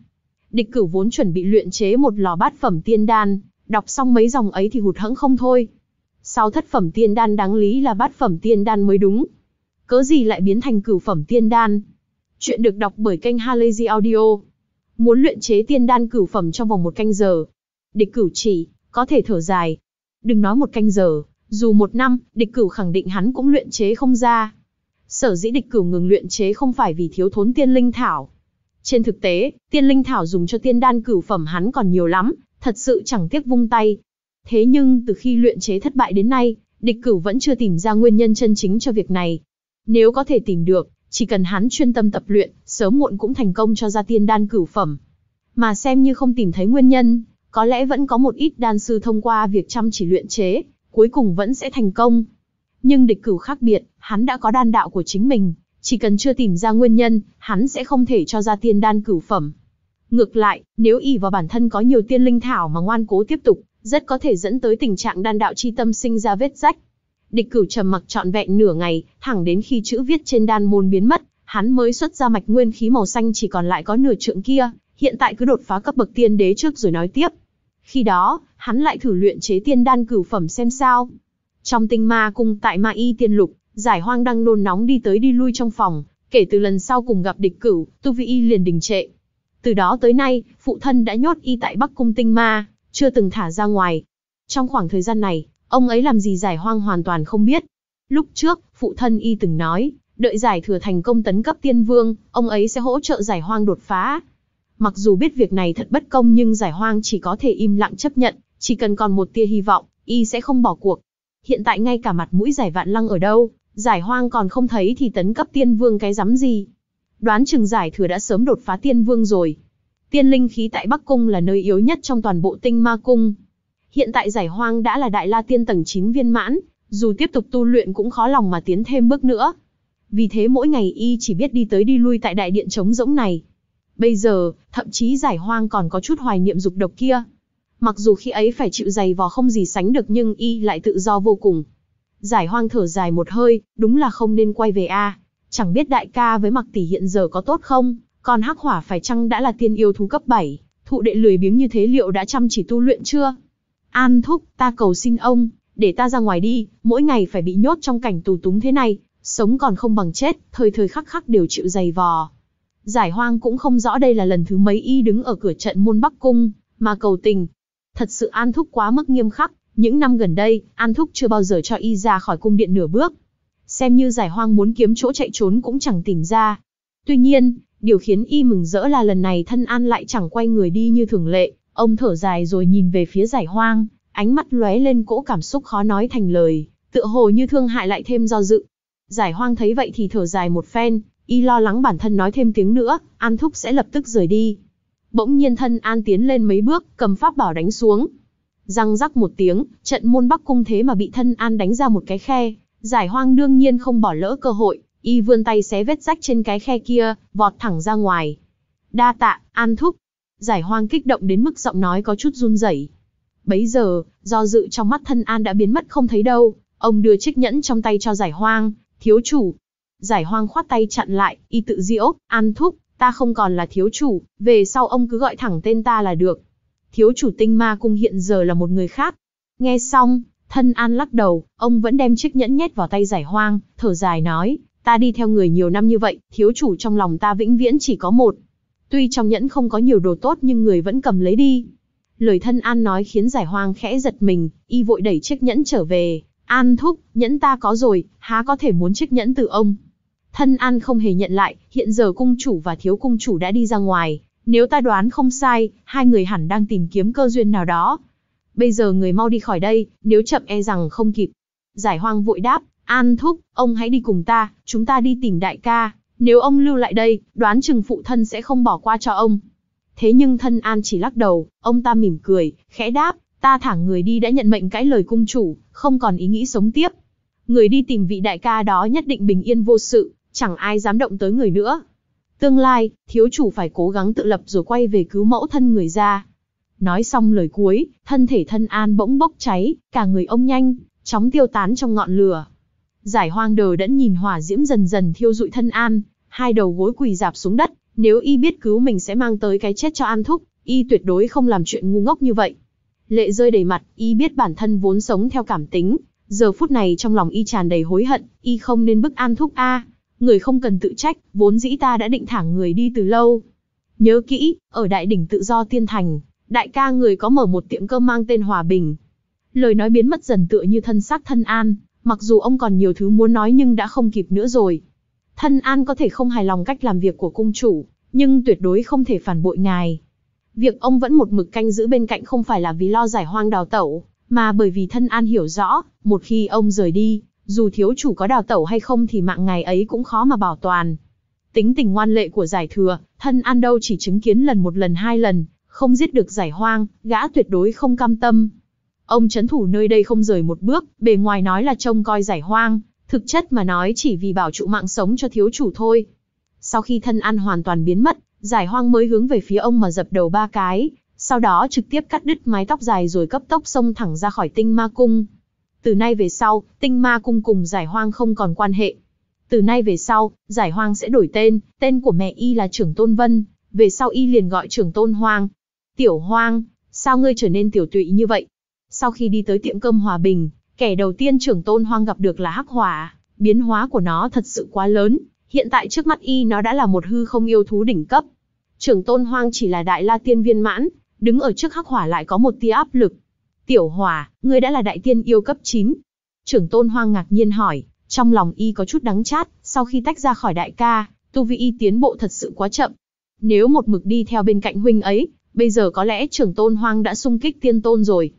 Địch cửu vốn chuẩn bị luyện chế một lò bát phẩm tiên đan, đọc xong mấy dòng ấy thì hụt hẫng không thôi. Sao thất phẩm tiên đan đáng lý là bát phẩm tiên đan mới đúng. Cớ gì lại biến thành cửu phẩm tiên đan? Chuyện được đọc bởi kênh Halazy Audio. Muốn luyện chế tiên đan cửu phẩm trong vòng một canh giờ. Địch cửu chỉ, có thể thở dài. Đừng nói một canh giờ, dù một năm, địch cửu khẳng định hắn cũng luyện chế không ra. Sở dĩ địch cửu ngừng luyện chế không phải vì thiếu thốn tiên linh thảo, trên thực tế, tiên linh thảo dùng cho tiên đan cửu phẩm hắn còn nhiều lắm, thật sự chẳng tiếc vung tay. Thế nhưng từ khi luyện chế thất bại đến nay, địch cửu vẫn chưa tìm ra nguyên nhân chân chính cho việc này. Nếu có thể tìm được, chỉ cần hắn chuyên tâm tập luyện, sớm muộn cũng thành công cho ra tiên đan cửu phẩm. Mà xem như không tìm thấy nguyên nhân, có lẽ vẫn có một ít đan sư thông qua việc chăm chỉ luyện chế, cuối cùng vẫn sẽ thành công. Nhưng địch cửu khác biệt, hắn đã có đan đạo của chính mình, chỉ cần chưa tìm ra nguyên nhân, hắn sẽ không thể cho ra tiên đan cửu phẩm. Ngược lại, nếu y vào bản thân có nhiều tiên linh thảo mà ngoan cố tiếp tục, rất có thể dẫn tới tình trạng đan đạo chi tâm sinh ra vết rách. Địch cửu trầm mặc trọn vẹn nửa ngày, thẳng đến khi chữ viết trên đan môn biến mất, hắn mới xuất ra mạch nguyên khí màu xanh chỉ còn lại có nửa trượng kia, hiện tại cứ đột phá cấp bậc tiên đế trước rồi nói tiếp. Khi đó, hắn lại thử luyện chế tiên đan cửu phẩm xem sao. Trong tinh ma cung tại ma y tiên lục, Giải hoang đang nôn nóng đi tới đi lui trong phòng, kể từ lần sau cùng gặp địch cửu, tu vi y liền đình trệ. Từ đó tới nay, phụ thân đã nhốt y tại Bắc Cung Tinh Ma, chưa từng thả ra ngoài. Trong khoảng thời gian này, ông ấy làm gì giải hoang hoàn toàn không biết. Lúc trước, phụ thân y từng nói, đợi giải thừa thành công tấn cấp tiên vương, ông ấy sẽ hỗ trợ giải hoang đột phá. Mặc dù biết việc này thật bất công nhưng giải hoang chỉ có thể im lặng chấp nhận, chỉ cần còn một tia hy vọng, y sẽ không bỏ cuộc. Hiện tại ngay cả mặt mũi giải vạn lăng ở đâu, giải hoang còn không thấy thì tấn cấp tiên vương cái rắm gì. Đoán chừng giải thừa đã sớm đột phá tiên vương rồi. Tiên linh khí tại Bắc Cung là nơi yếu nhất trong toàn bộ tinh ma cung. Hiện tại giải hoang đã là đại la tiên tầng 9 viên mãn, dù tiếp tục tu luyện cũng khó lòng mà tiến thêm bước nữa. Vì thế mỗi ngày y chỉ biết đi tới đi lui tại đại điện trống rỗng này. Bây giờ, thậm chí giải hoang còn có chút hoài niệm dục độc kia. Mặc dù khi ấy phải chịu dày vò không gì sánh được nhưng y lại tự do vô cùng, Giải hoang thở dài một hơi, đúng là không nên quay về a. Chẳng biết đại ca với mặc tỷ hiện giờ có tốt không, còn hắc hỏa phải chăng đã là tiên yêu thú cấp 7, thụ đệ lười biếng như thế liệu đã chăm chỉ tu luyện chưa? An thúc, ta cầu xin ông, để ta ra ngoài đi, mỗi ngày phải bị nhốt trong cảnh tù túng thế này, sống còn không bằng chết, thời thời khắc khắc đều chịu dày vò. Giải hoang cũng không rõ đây là lần thứ mấy y đứng ở cửa trận môn Bắc Cung, mà cầu tình. Thật sự an thúc quá mức nghiêm khắc, những năm gần đây, An Thúc chưa bao giờ cho y ra khỏi cung điện nửa bước. Xem như giải hoang muốn kiếm chỗ chạy trốn cũng chẳng tìm ra. Tuy nhiên, điều khiến y mừng rỡ là lần này thân An lại chẳng quay người đi như thường lệ. Ông thở dài rồi nhìn về phía giải hoang, ánh mắt lóe lên cỗ cảm xúc khó nói thành lời, tựa hồ như thương hại lại thêm do dự. Giải hoang thấy vậy thì thở dài một phen, y lo lắng bản thân nói thêm tiếng nữa, An Thúc sẽ lập tức rời đi. Bỗng nhiên thân An tiến lên mấy bước, cầm pháp bảo đánh xuống, Răng rắc một tiếng, trận môn Bắc Cung thế mà bị thân an đánh ra một cái khe, giải hoang đương nhiên không bỏ lỡ cơ hội, y vươn tay xé vết rách trên cái khe kia, vọt thẳng ra ngoài. Đa tạ, an thúc. Giải hoang kích động đến mức giọng nói có chút run rẩy. Bấy giờ, do dự trong mắt thân an đã biến mất không thấy đâu, ông đưa chiếc nhẫn trong tay cho giải hoang, thiếu chủ. Giải hoang khoát tay chặn lại, y tự diễu, an thúc, ta không còn là thiếu chủ, về sau ông cứ gọi thẳng tên ta là được thiếu chủ tinh ma cung hiện giờ là một người khác. Nghe xong, thân an lắc đầu, ông vẫn đem chiếc nhẫn nhét vào tay giải hoang, thở dài nói, ta đi theo người nhiều năm như vậy, thiếu chủ trong lòng ta vĩnh viễn chỉ có một. Tuy trong nhẫn không có nhiều đồ tốt nhưng người vẫn cầm lấy đi. Lời thân an nói khiến giải hoang khẽ giật mình, y vội đẩy chiếc nhẫn trở về. An thúc, nhẫn ta có rồi, há có thể muốn chiếc nhẫn từ ông. Thân an không hề nhận lại, hiện giờ cung chủ và thiếu cung chủ đã đi ra ngoài, nếu ta đoán không sai, hai người hẳn đang tìm kiếm cơ duyên nào đó. Bây giờ người mau đi khỏi đây, nếu chậm e rằng không kịp. Giải hoang vội đáp, An Thúc, ông hãy đi cùng ta, chúng ta đi tìm đại ca. Nếu ông lưu lại đây, đoán chừng phụ thân sẽ không bỏ qua cho ông. Thế nhưng thân An chỉ lắc đầu, ông ta mỉm cười, khẽ đáp, ta thả người đi đã nhận mệnh cãi lời cung chủ, không còn ý nghĩ sống tiếp. Người đi tìm vị đại ca đó nhất định bình yên vô sự, chẳng ai dám động tới người nữa. Tương lai, thiếu chủ phải cố gắng tự lập rồi quay về cứu mẫu thân người ra. Nói xong lời cuối, thân thể thân an bỗng bốc cháy, cả người ông nhanh, chóng tiêu tán trong ngọn lửa. Giải hoang đờ đẫn nhìn hỏa diễm dần dần thiêu dụi thân an, hai đầu gối quỳ dạp xuống đất, nếu y biết cứu mình sẽ mang tới cái chết cho an thúc, y tuyệt đối không làm chuyện ngu ngốc như vậy. Lệ rơi đầy mặt, y biết bản thân vốn sống theo cảm tính, giờ phút này trong lòng y tràn đầy hối hận, y không nên bức an thúc a người không cần tự trách, vốn dĩ ta đã định thẳng người đi từ lâu. Nhớ kỹ, ở đại đỉnh tự do tiên thành, đại ca người có mở một tiệm cơm mang tên Hòa Bình. Lời nói biến mất dần tựa như thân xác thân an, mặc dù ông còn nhiều thứ muốn nói nhưng đã không kịp nữa rồi. Thân an có thể không hài lòng cách làm việc của cung chủ, nhưng tuyệt đối không thể phản bội ngài. Việc ông vẫn một mực canh giữ bên cạnh không phải là vì lo giải hoang đào tẩu, mà bởi vì thân an hiểu rõ, một khi ông rời đi, dù thiếu chủ có đào tẩu hay không thì mạng ngày ấy cũng khó mà bảo toàn. Tính tình ngoan lệ của giải thừa, thân An Đâu chỉ chứng kiến lần một lần hai lần, không giết được giải hoang, gã tuyệt đối không cam tâm. Ông chấn thủ nơi đây không rời một bước, bề ngoài nói là trông coi giải hoang, thực chất mà nói chỉ vì bảo trụ mạng sống cho thiếu chủ thôi. Sau khi thân An hoàn toàn biến mất, giải hoang mới hướng về phía ông mà dập đầu ba cái, sau đó trực tiếp cắt đứt mái tóc dài rồi cấp tốc xông thẳng ra khỏi tinh ma cung. Từ nay về sau, tinh ma cung cùng giải hoang không còn quan hệ. Từ nay về sau, giải hoang sẽ đổi tên, tên của mẹ y là trưởng tôn vân, về sau y liền gọi trưởng tôn hoang. Tiểu hoang, sao ngươi trở nên tiểu tụy như vậy? Sau khi đi tới tiệm cơm Hòa Bình, kẻ đầu tiên trưởng tôn hoang gặp được là Hắc Hỏa, biến hóa của nó thật sự quá lớn, hiện tại trước mắt y nó đã là một hư không yêu thú đỉnh cấp. Trưởng tôn hoang chỉ là đại la tiên viên mãn, đứng ở trước Hắc Hỏa lại có một tia áp lực, Tiểu Hòa, ngươi đã là đại tiên yêu cấp 9. Trưởng tôn hoang ngạc nhiên hỏi, trong lòng y có chút đắng chát, sau khi tách ra khỏi đại ca, tu vi y tiến bộ thật sự quá chậm. Nếu một mực đi theo bên cạnh huynh ấy, bây giờ có lẽ trưởng tôn hoang đã sung kích tiên tôn rồi.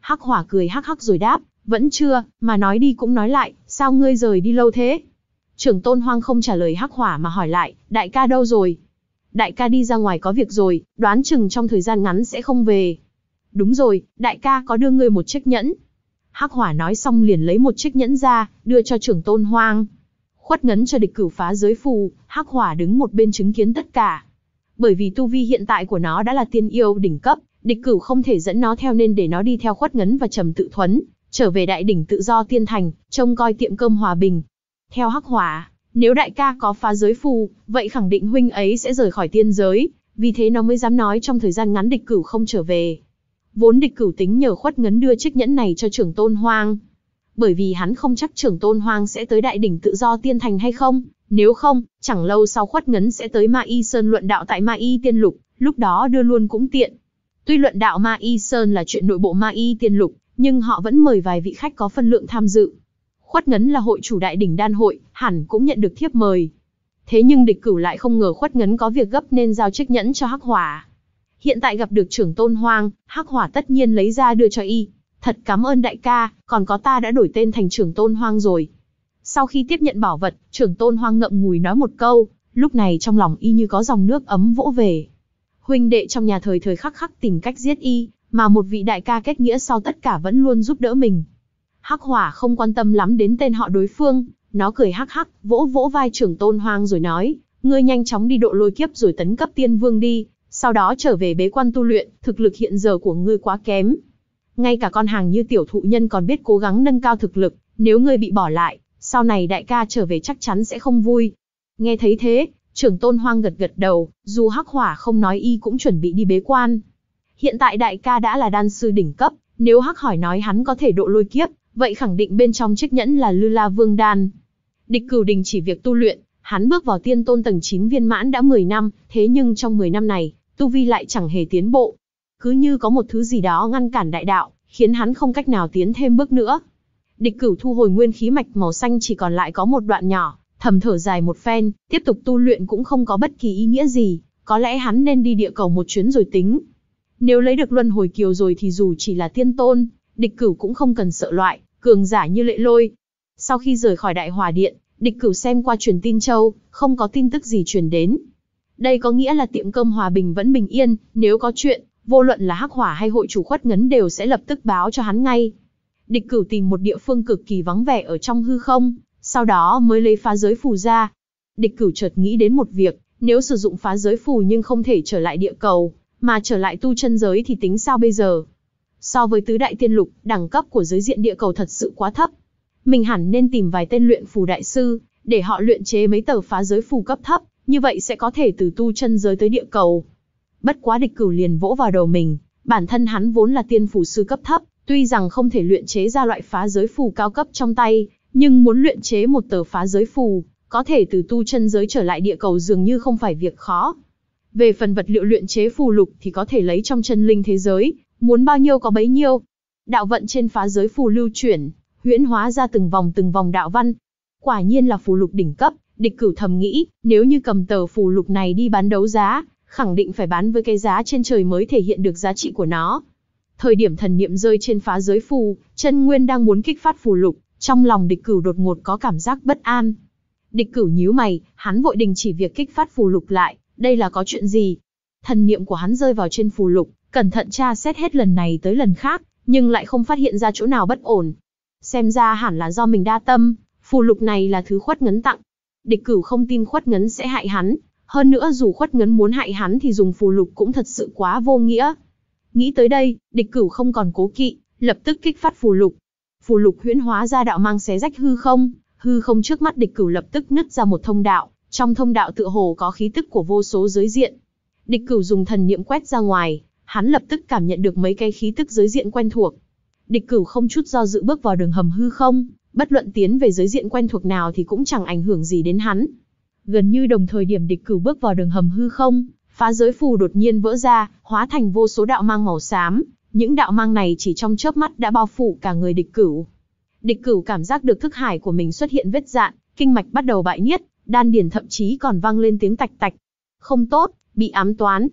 Hắc hỏa cười hắc hắc rồi đáp, vẫn chưa, mà nói đi cũng nói lại, sao ngươi rời đi lâu thế? Trưởng tôn hoang không trả lời hắc hỏa mà hỏi lại, đại ca đâu rồi? Đại ca đi ra ngoài có việc rồi, đoán chừng trong thời gian ngắn sẽ không về đúng rồi, đại ca có đưa ngươi một chiếc nhẫn. Hắc hỏa nói xong liền lấy một chiếc nhẫn ra, đưa cho trưởng tôn hoang. Khuất ngấn cho địch cửu phá giới phù, hắc hỏa đứng một bên chứng kiến tất cả. Bởi vì tu vi hiện tại của nó đã là tiên yêu đỉnh cấp, địch cửu không thể dẫn nó theo nên để nó đi theo khuất ngấn và trầm tự thuấn, trở về đại đỉnh tự do tiên thành, trông coi tiệm cơm hòa bình. Theo hắc hỏa, nếu đại ca có phá giới phù, vậy khẳng định huynh ấy sẽ rời khỏi tiên giới, vì thế nó mới dám nói trong thời gian ngắn địch cửu không trở về. Vốn địch cửu tính nhờ khuất ngấn đưa chiếc nhẫn này cho trưởng tôn hoang. Bởi vì hắn không chắc trưởng tôn hoang sẽ tới đại đỉnh tự do tiên thành hay không, nếu không, chẳng lâu sau khuất ngấn sẽ tới Ma Y Sơn luận đạo tại Ma Y Tiên Lục, lúc đó đưa luôn cũng tiện. Tuy luận đạo Ma Y Sơn là chuyện nội bộ Ma Y Tiên Lục, nhưng họ vẫn mời vài vị khách có phân lượng tham dự. Khuất Ngấn là hội chủ đại đỉnh đan hội, hẳn cũng nhận được thiếp mời. Thế nhưng địch cửu lại không ngờ Khuất Ngấn có việc gấp nên giao chiếc nhẫn cho Hắc Hỏa hiện tại gặp được trưởng tôn hoang, hắc hỏa tất nhiên lấy ra đưa cho y. Thật cảm ơn đại ca, còn có ta đã đổi tên thành trưởng tôn hoang rồi. Sau khi tiếp nhận bảo vật, trưởng tôn hoang ngậm ngùi nói một câu, lúc này trong lòng y như có dòng nước ấm vỗ về. Huynh đệ trong nhà thời thời khắc khắc tìm cách giết y, mà một vị đại ca kết nghĩa sau tất cả vẫn luôn giúp đỡ mình. Hắc hỏa không quan tâm lắm đến tên họ đối phương, nó cười hắc hắc, vỗ vỗ vai trưởng tôn hoang rồi nói, ngươi nhanh chóng đi độ lôi kiếp rồi tấn cấp tiên vương đi, sau đó trở về bế quan tu luyện, thực lực hiện giờ của ngươi quá kém. Ngay cả con hàng như tiểu thụ nhân còn biết cố gắng nâng cao thực lực, nếu ngươi bị bỏ lại, sau này đại ca trở về chắc chắn sẽ không vui. Nghe thấy thế, trưởng tôn hoang gật gật đầu, dù hắc hỏa không nói y cũng chuẩn bị đi bế quan. Hiện tại đại ca đã là đan sư đỉnh cấp, nếu hắc hỏi nói hắn có thể độ lôi kiếp, vậy khẳng định bên trong chiếc nhẫn là lư la vương đan. Địch cửu đình chỉ việc tu luyện, hắn bước vào tiên tôn tầng 9 viên mãn đã 10 năm, thế nhưng trong 10 năm này, tu vi lại chẳng hề tiến bộ. Cứ như có một thứ gì đó ngăn cản đại đạo, khiến hắn không cách nào tiến thêm bước nữa. Địch cửu thu hồi nguyên khí mạch màu xanh chỉ còn lại có một đoạn nhỏ, thầm thở dài một phen, tiếp tục tu luyện cũng không có bất kỳ ý nghĩa gì, có lẽ hắn nên đi địa cầu một chuyến rồi tính. Nếu lấy được luân hồi kiều rồi thì dù chỉ là tiên tôn, địch cửu cũng không cần sợ loại, cường giả như lệ lôi. Sau khi rời khỏi đại hòa điện, địch cửu xem qua truyền tin châu, không có tin tức gì truyền đến, đây có nghĩa là tiệm cơm Hòa Bình vẫn bình yên, nếu có chuyện, vô luận là hắc hỏa hay hội chủ khuất ngấn đều sẽ lập tức báo cho hắn ngay. Địch cửu tìm một địa phương cực kỳ vắng vẻ ở trong hư không, sau đó mới lấy phá giới phù ra. Địch cửu chợt nghĩ đến một việc, nếu sử dụng phá giới phù nhưng không thể trở lại địa cầu, mà trở lại tu chân giới thì tính sao bây giờ? So với tứ đại tiên lục, đẳng cấp của giới diện địa cầu thật sự quá thấp. Mình hẳn nên tìm vài tên luyện phù đại sư, để họ luyện chế mấy tờ phá giới phù cấp thấp, như vậy sẽ có thể từ tu chân giới tới địa cầu. Bất quá địch cửu liền vỗ vào đầu mình, bản thân hắn vốn là tiên phủ sư cấp thấp, tuy rằng không thể luyện chế ra loại phá giới phù cao cấp trong tay, nhưng muốn luyện chế một tờ phá giới phù, có thể từ tu chân giới trở lại địa cầu dường như không phải việc khó. Về phần vật liệu luyện chế phù lục thì có thể lấy trong chân linh thế giới, muốn bao nhiêu có bấy nhiêu. Đạo vận trên phá giới phù lưu chuyển, huyễn hóa ra từng vòng từng vòng đạo văn. Quả nhiên là phù lục đỉnh cấp, Địch cửu thầm nghĩ, nếu như cầm tờ phù lục này đi bán đấu giá, khẳng định phải bán với cái giá trên trời mới thể hiện được giá trị của nó. Thời điểm thần niệm rơi trên phá giới phù, chân nguyên đang muốn kích phát phù lục, trong lòng địch cửu đột ngột có cảm giác bất an. Địch cửu nhíu mày, hắn vội đình chỉ việc kích phát phù lục lại, đây là có chuyện gì? Thần niệm của hắn rơi vào trên phù lục, cẩn thận tra xét hết lần này tới lần khác, nhưng lại không phát hiện ra chỗ nào bất ổn. Xem ra hẳn là do mình đa tâm, phù lục này là thứ khuất ngấn tặng, địch cửu không tin khuất ngấn sẽ hại hắn, hơn nữa dù khuất ngấn muốn hại hắn thì dùng phù lục cũng thật sự quá vô nghĩa. Nghĩ tới đây, địch cửu không còn cố kỵ, lập tức kích phát phù lục. Phù lục huyễn hóa ra đạo mang xé rách hư không, hư không trước mắt địch cửu lập tức nứt ra một thông đạo, trong thông đạo tựa hồ có khí tức của vô số giới diện. Địch cửu dùng thần niệm quét ra ngoài, hắn lập tức cảm nhận được mấy cái khí tức giới diện quen thuộc. Địch cửu không chút do dự bước vào đường hầm hư không, bất luận tiến về giới diện quen thuộc nào thì cũng chẳng ảnh hưởng gì đến hắn. Gần như đồng thời điểm địch cửu bước vào đường hầm hư không, phá giới phù đột nhiên vỡ ra, hóa thành vô số đạo mang màu xám, những đạo mang này chỉ trong chớp mắt đã bao phủ cả người địch cửu. Địch cửu cảm giác được thức hải của mình xuất hiện vết dạn, kinh mạch bắt đầu bại niết, đan điền thậm chí còn vang lên tiếng tạch tạch. Không tốt, bị ám toán.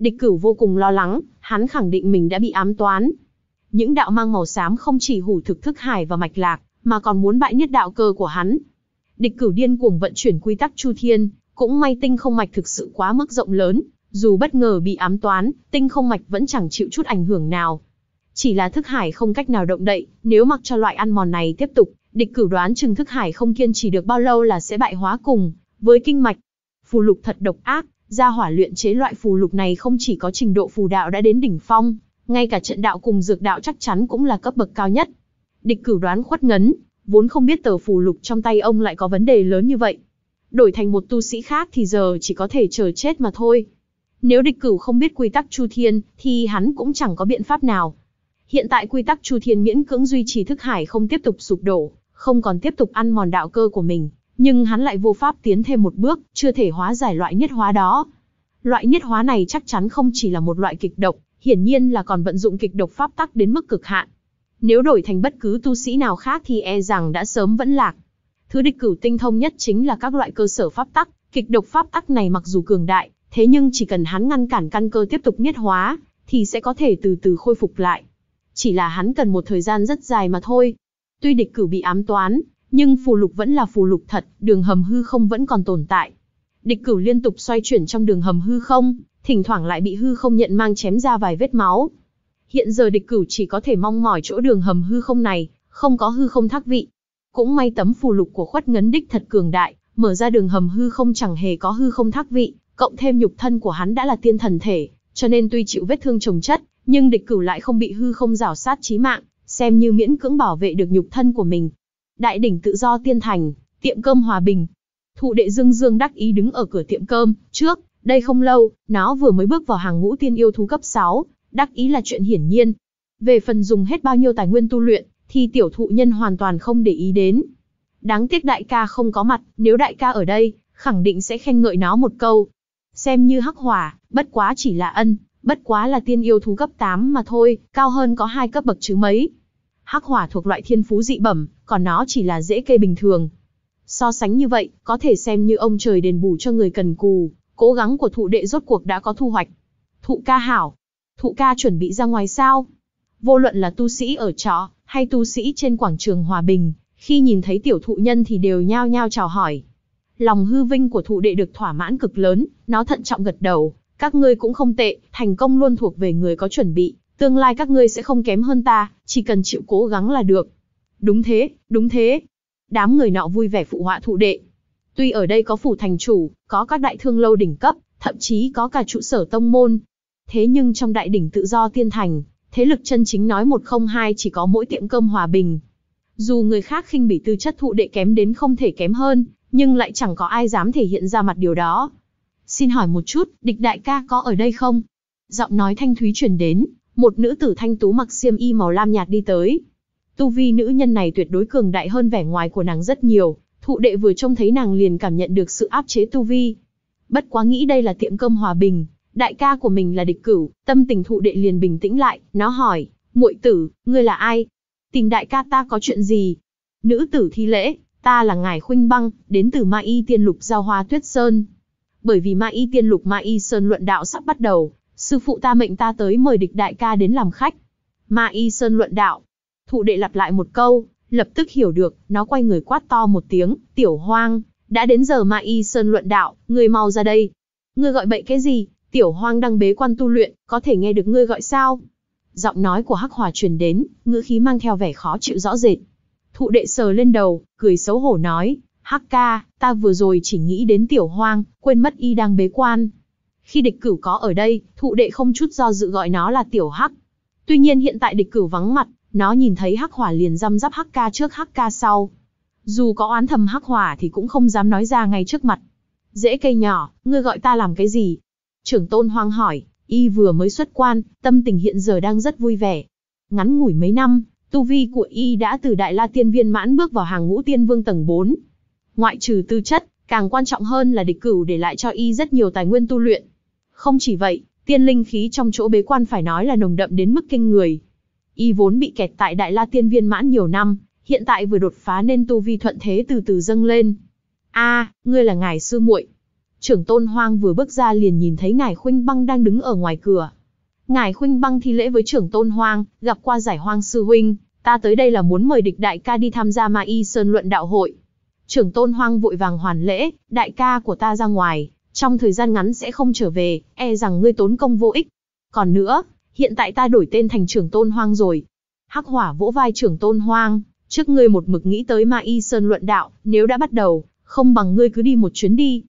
Địch cửu vô cùng lo lắng, hắn khẳng định mình đã bị ám toán. Những đạo mang màu xám không chỉ hủ thực thức hải và mạch lạc, mà còn muốn bại nhất đạo cơ của hắn. Địch cửu điên cuồng vận chuyển quy tắc chu thiên, cũng may tinh không mạch thực sự quá mức rộng lớn, dù bất ngờ bị ám toán, tinh không mạch vẫn chẳng chịu chút ảnh hưởng nào. Chỉ là thức hải không cách nào động đậy, nếu mặc cho loại ăn mòn này tiếp tục, địch cửu đoán chừng thức hải không kiên trì được bao lâu là sẽ bại hóa cùng, với kinh mạch. Phù lục thật độc ác, gia hỏa luyện chế loại phù lục này không chỉ có trình độ phù đạo đã đến đỉnh phong, ngay cả trận đạo cùng dược đạo chắc chắn cũng là cấp bậc cao nhất, địch Cử đoán khuất ngấn, vốn không biết tờ phù lục trong tay ông lại có vấn đề lớn như vậy. Đổi thành một tu sĩ khác thì giờ chỉ có thể chờ chết mà thôi. Nếu địch Cử không biết quy tắc chu thiên, thì hắn cũng chẳng có biện pháp nào. Hiện tại quy tắc chu thiên miễn cưỡng duy trì thức hải không tiếp tục sụp đổ, không còn tiếp tục ăn mòn đạo cơ của mình, nhưng hắn lại vô pháp tiến thêm một bước, chưa thể hóa giải loại niết hóa đó. Loại niết hóa này chắc chắn không chỉ là một loại kịch độc, hiển nhiên là còn vận dụng kịch độc pháp tắc đến mức cực hạn. Nếu đổi thành bất cứ tu sĩ nào khác thì e rằng đã sớm vẫn lạc. Thứ địch cửu tinh thông nhất chính là các loại cơ sở pháp tắc, kịch độc pháp tắc này mặc dù cường đại, thế nhưng chỉ cần hắn ngăn cản căn cơ tiếp tục niết hóa, thì sẽ có thể từ từ khôi phục lại. Chỉ là hắn cần một thời gian rất dài mà thôi. Tuy địch cử bị ám toán, nhưng phù lục vẫn là phù lục thật, đường hầm hư không vẫn còn tồn tại. Địch cửu liên tục xoay chuyển trong đường hầm hư không, thỉnh thoảng lại bị hư không nhận mang chém ra vài vết máu, Hiện giờ địch cửu chỉ có thể mong mỏi chỗ đường hầm hư không này, không có hư không thác vị. Cũng may tấm phù lục của khuất ngấn đích thật cường đại, mở ra đường hầm hư không chẳng hề có hư không thác vị, cộng thêm nhục thân của hắn đã là tiên thần thể, cho nên tuy chịu vết thương trồng chất, nhưng địch cửu lại không bị hư không rào sát chí mạng, xem như miễn cưỡng bảo vệ được nhục thân của mình. Đại đỉnh tự do tiên thành, tiệm cơm hòa bình. Thụ đệ dương dương đắc ý đứng ở cửa tiệm cơm, trước, đây không lâu, nó vừa mới bước vào hàng ngũ tiên yêu thú cấp 6, Đắc ý là chuyện hiển nhiên. Về phần dùng hết bao nhiêu tài nguyên tu luyện, thì tiểu thụ nhân hoàn toàn không để ý đến. Đáng tiếc đại ca không có mặt, nếu đại ca ở đây, khẳng định sẽ khen ngợi nó một câu. Xem như hắc hỏa, bất quá chỉ là ân, bất quá là tiên yêu thú cấp 8 mà thôi, cao hơn có hai cấp bậc chứ mấy. Hắc hỏa thuộc loại thiên phú dị bẩm, còn nó chỉ là dễ cây bình thường. So sánh như vậy, có thể xem như ông trời đền bù cho người cần cù, cố gắng của thụ đệ rốt cuộc đã có thu hoạch. Thụ ca hảo, Thụ ca chuẩn bị ra ngoài sao? Vô luận là tu sĩ ở trọ, hay tu sĩ trên quảng trường Hòa Bình, khi nhìn thấy tiểu thụ nhân thì đều nhao nhao chào hỏi. Lòng hư vinh của thụ đệ được thỏa mãn cực lớn, nó thận trọng gật đầu, các ngươi cũng không tệ, thành công luôn thuộc về người có chuẩn bị, tương lai các ngươi sẽ không kém hơn ta, chỉ cần chịu cố gắng là được. Đúng thế, đúng thế. Đám người nọ vui vẻ phụ họa thụ đệ. Tuy ở đây có phủ thành chủ, có các đại thương lâu đỉnh cấp, thậm chí có cả trụ sở tông môn, Thế nhưng trong đại đỉnh tự do tiên thành, thế lực chân chính nói một không hai chỉ có mỗi tiệm cơm hòa bình. Dù người khác khinh bỉ tư chất thụ đệ kém đến không thể kém hơn, nhưng lại chẳng có ai dám thể hiện ra mặt điều đó. Xin hỏi một chút, địch đại ca có ở đây không? Giọng nói thanh thúy truyền đến, một nữ tử thanh tú mặc xiêm y màu lam nhạt đi tới. Tu vi nữ nhân này tuyệt đối cường đại hơn vẻ ngoài của nàng rất nhiều, thụ đệ vừa trông thấy nàng liền cảm nhận được sự áp chế tu vi. Bất quá nghĩ đây là tiệm cơm hòa bình, Đại ca của mình là địch cửu, tâm tình thụ đệ liền bình tĩnh lại, nó hỏi, muội tử, ngươi là ai? Tình đại ca ta có chuyện gì? Nữ tử thi lễ, ta là ngài khuynh băng, đến từ ma y tiên lục giao hoa tuyết sơn. Bởi vì ma y tiên lục ma y sơn luận đạo sắp bắt đầu, sư phụ ta mệnh ta tới mời địch đại ca đến làm khách. Ma y sơn luận đạo. Thụ đệ lặp lại một câu, lập tức hiểu được, nó quay người quát to một tiếng, tiểu hoang, đã đến giờ ma y sơn luận đạo, người mau ra đây. Người gọi bậy cái gì? tiểu hoang đang bế quan tu luyện, có thể nghe được ngươi gọi sao? Giọng nói của Hắc Hòa truyền đến, ngữ khí mang theo vẻ khó chịu rõ rệt. Thụ đệ sờ lên đầu, cười xấu hổ nói, Hắc ca, ta vừa rồi chỉ nghĩ đến tiểu hoang, quên mất y đang bế quan. Khi địch cửu có ở đây, thụ đệ không chút do dự gọi nó là tiểu hắc. Tuy nhiên hiện tại địch cửu vắng mặt, nó nhìn thấy hắc hỏa liền răm rắp hắc ca trước hắc ca sau. Dù có oán thầm hắc hỏa thì cũng không dám nói ra ngay trước mặt. Dễ cây nhỏ, ngươi gọi ta làm cái gì, Trưởng tôn hoang hỏi, y vừa mới xuất quan, tâm tình hiện giờ đang rất vui vẻ. Ngắn ngủi mấy năm, tu vi của y đã từ đại la tiên viên mãn bước vào hàng ngũ tiên vương tầng 4. Ngoại trừ tư chất, càng quan trọng hơn là địch cửu để lại cho y rất nhiều tài nguyên tu luyện. Không chỉ vậy, tiên linh khí trong chỗ bế quan phải nói là nồng đậm đến mức kinh người. Y vốn bị kẹt tại đại la tiên viên mãn nhiều năm, hiện tại vừa đột phá nên tu vi thuận thế từ từ dâng lên. A, ngươi là ngài sư muội, trưởng tôn hoang vừa bước ra liền nhìn thấy ngài khuynh băng đang đứng ở ngoài cửa. Ngài khuynh băng thi lễ với trưởng tôn hoang, gặp qua giải hoang sư huynh, ta tới đây là muốn mời địch đại ca đi tham gia ma y sơn luận đạo hội. Trưởng tôn hoang vội vàng hoàn lễ, đại ca của ta ra ngoài, trong thời gian ngắn sẽ không trở về, e rằng ngươi tốn công vô ích. Còn nữa, hiện tại ta đổi tên thành trưởng tôn hoang rồi. Hắc hỏa vỗ vai trưởng tôn hoang, trước ngươi một mực nghĩ tới ma y sơn luận đạo, nếu đã bắt đầu, không bằng ngươi cứ đi một chuyến đi,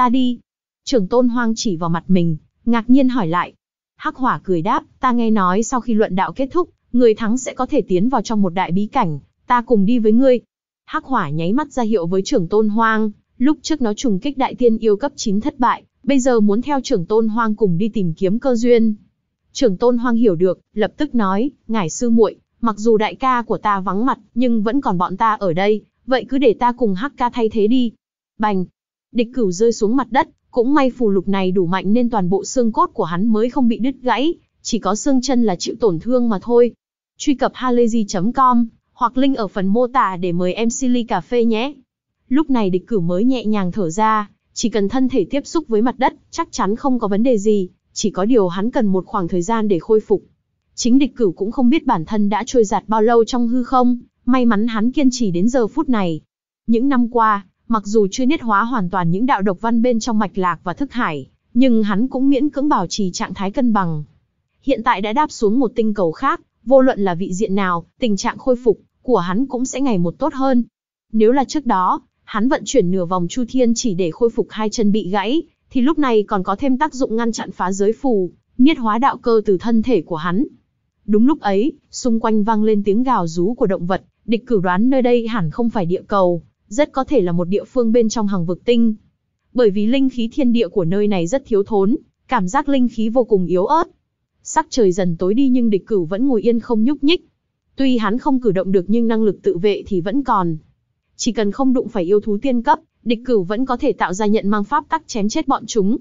ta đi. Trưởng tôn hoang chỉ vào mặt mình, ngạc nhiên hỏi lại. Hắc hỏa cười đáp, ta nghe nói sau khi luận đạo kết thúc, người thắng sẽ có thể tiến vào trong một đại bí cảnh, ta cùng đi với ngươi. Hắc hỏa nháy mắt ra hiệu với trưởng tôn hoang, lúc trước nó trùng kích đại tiên yêu cấp 9 thất bại, bây giờ muốn theo trưởng tôn hoang cùng đi tìm kiếm cơ duyên. Trưởng tôn hoang hiểu được, lập tức nói, ngài sư muội, mặc dù đại ca của ta vắng mặt, nhưng vẫn còn bọn ta ở đây, vậy cứ để ta cùng hắc ca thay thế đi. Bành, địch cửu rơi xuống mặt đất, cũng may phù lục này đủ mạnh nên toàn bộ xương cốt của hắn mới không bị đứt gãy, chỉ có xương chân là chịu tổn thương mà thôi. Truy cập halayzi.com hoặc link ở phần mô tả để mời em Silly Cà Phê nhé. Lúc này địch cửu mới nhẹ nhàng thở ra, chỉ cần thân thể tiếp xúc với mặt đất, chắc chắn không có vấn đề gì, chỉ có điều hắn cần một khoảng thời gian để khôi phục. Chính địch cửu cũng không biết bản thân đã trôi giạt bao lâu trong hư không, may mắn hắn kiên trì đến giờ phút này. Những năm qua, Mặc dù chưa niết hóa hoàn toàn những đạo độc văn bên trong mạch lạc và thức hải, nhưng hắn cũng miễn cưỡng bảo trì trạng thái cân bằng. Hiện tại đã đáp xuống một tinh cầu khác, vô luận là vị diện nào, tình trạng khôi phục của hắn cũng sẽ ngày một tốt hơn. Nếu là trước đó, hắn vận chuyển nửa vòng chu thiên chỉ để khôi phục hai chân bị gãy, thì lúc này còn có thêm tác dụng ngăn chặn phá giới phù, niết hóa đạo cơ từ thân thể của hắn. Đúng lúc ấy, xung quanh vang lên tiếng gào rú của động vật, địch cử đoán nơi đây hẳn không phải địa cầu, rất có thể là một địa phương bên trong hàng vực tinh. Bởi vì linh khí thiên địa của nơi này rất thiếu thốn, cảm giác linh khí vô cùng yếu ớt. Sắc trời dần tối đi nhưng địch cửu vẫn ngồi yên không nhúc nhích. Tuy hắn không cử động được nhưng năng lực tự vệ thì vẫn còn. Chỉ cần không đụng phải yêu thú tiên cấp, địch cửu vẫn có thể tạo ra nhận mang pháp tắc chém chết bọn chúng.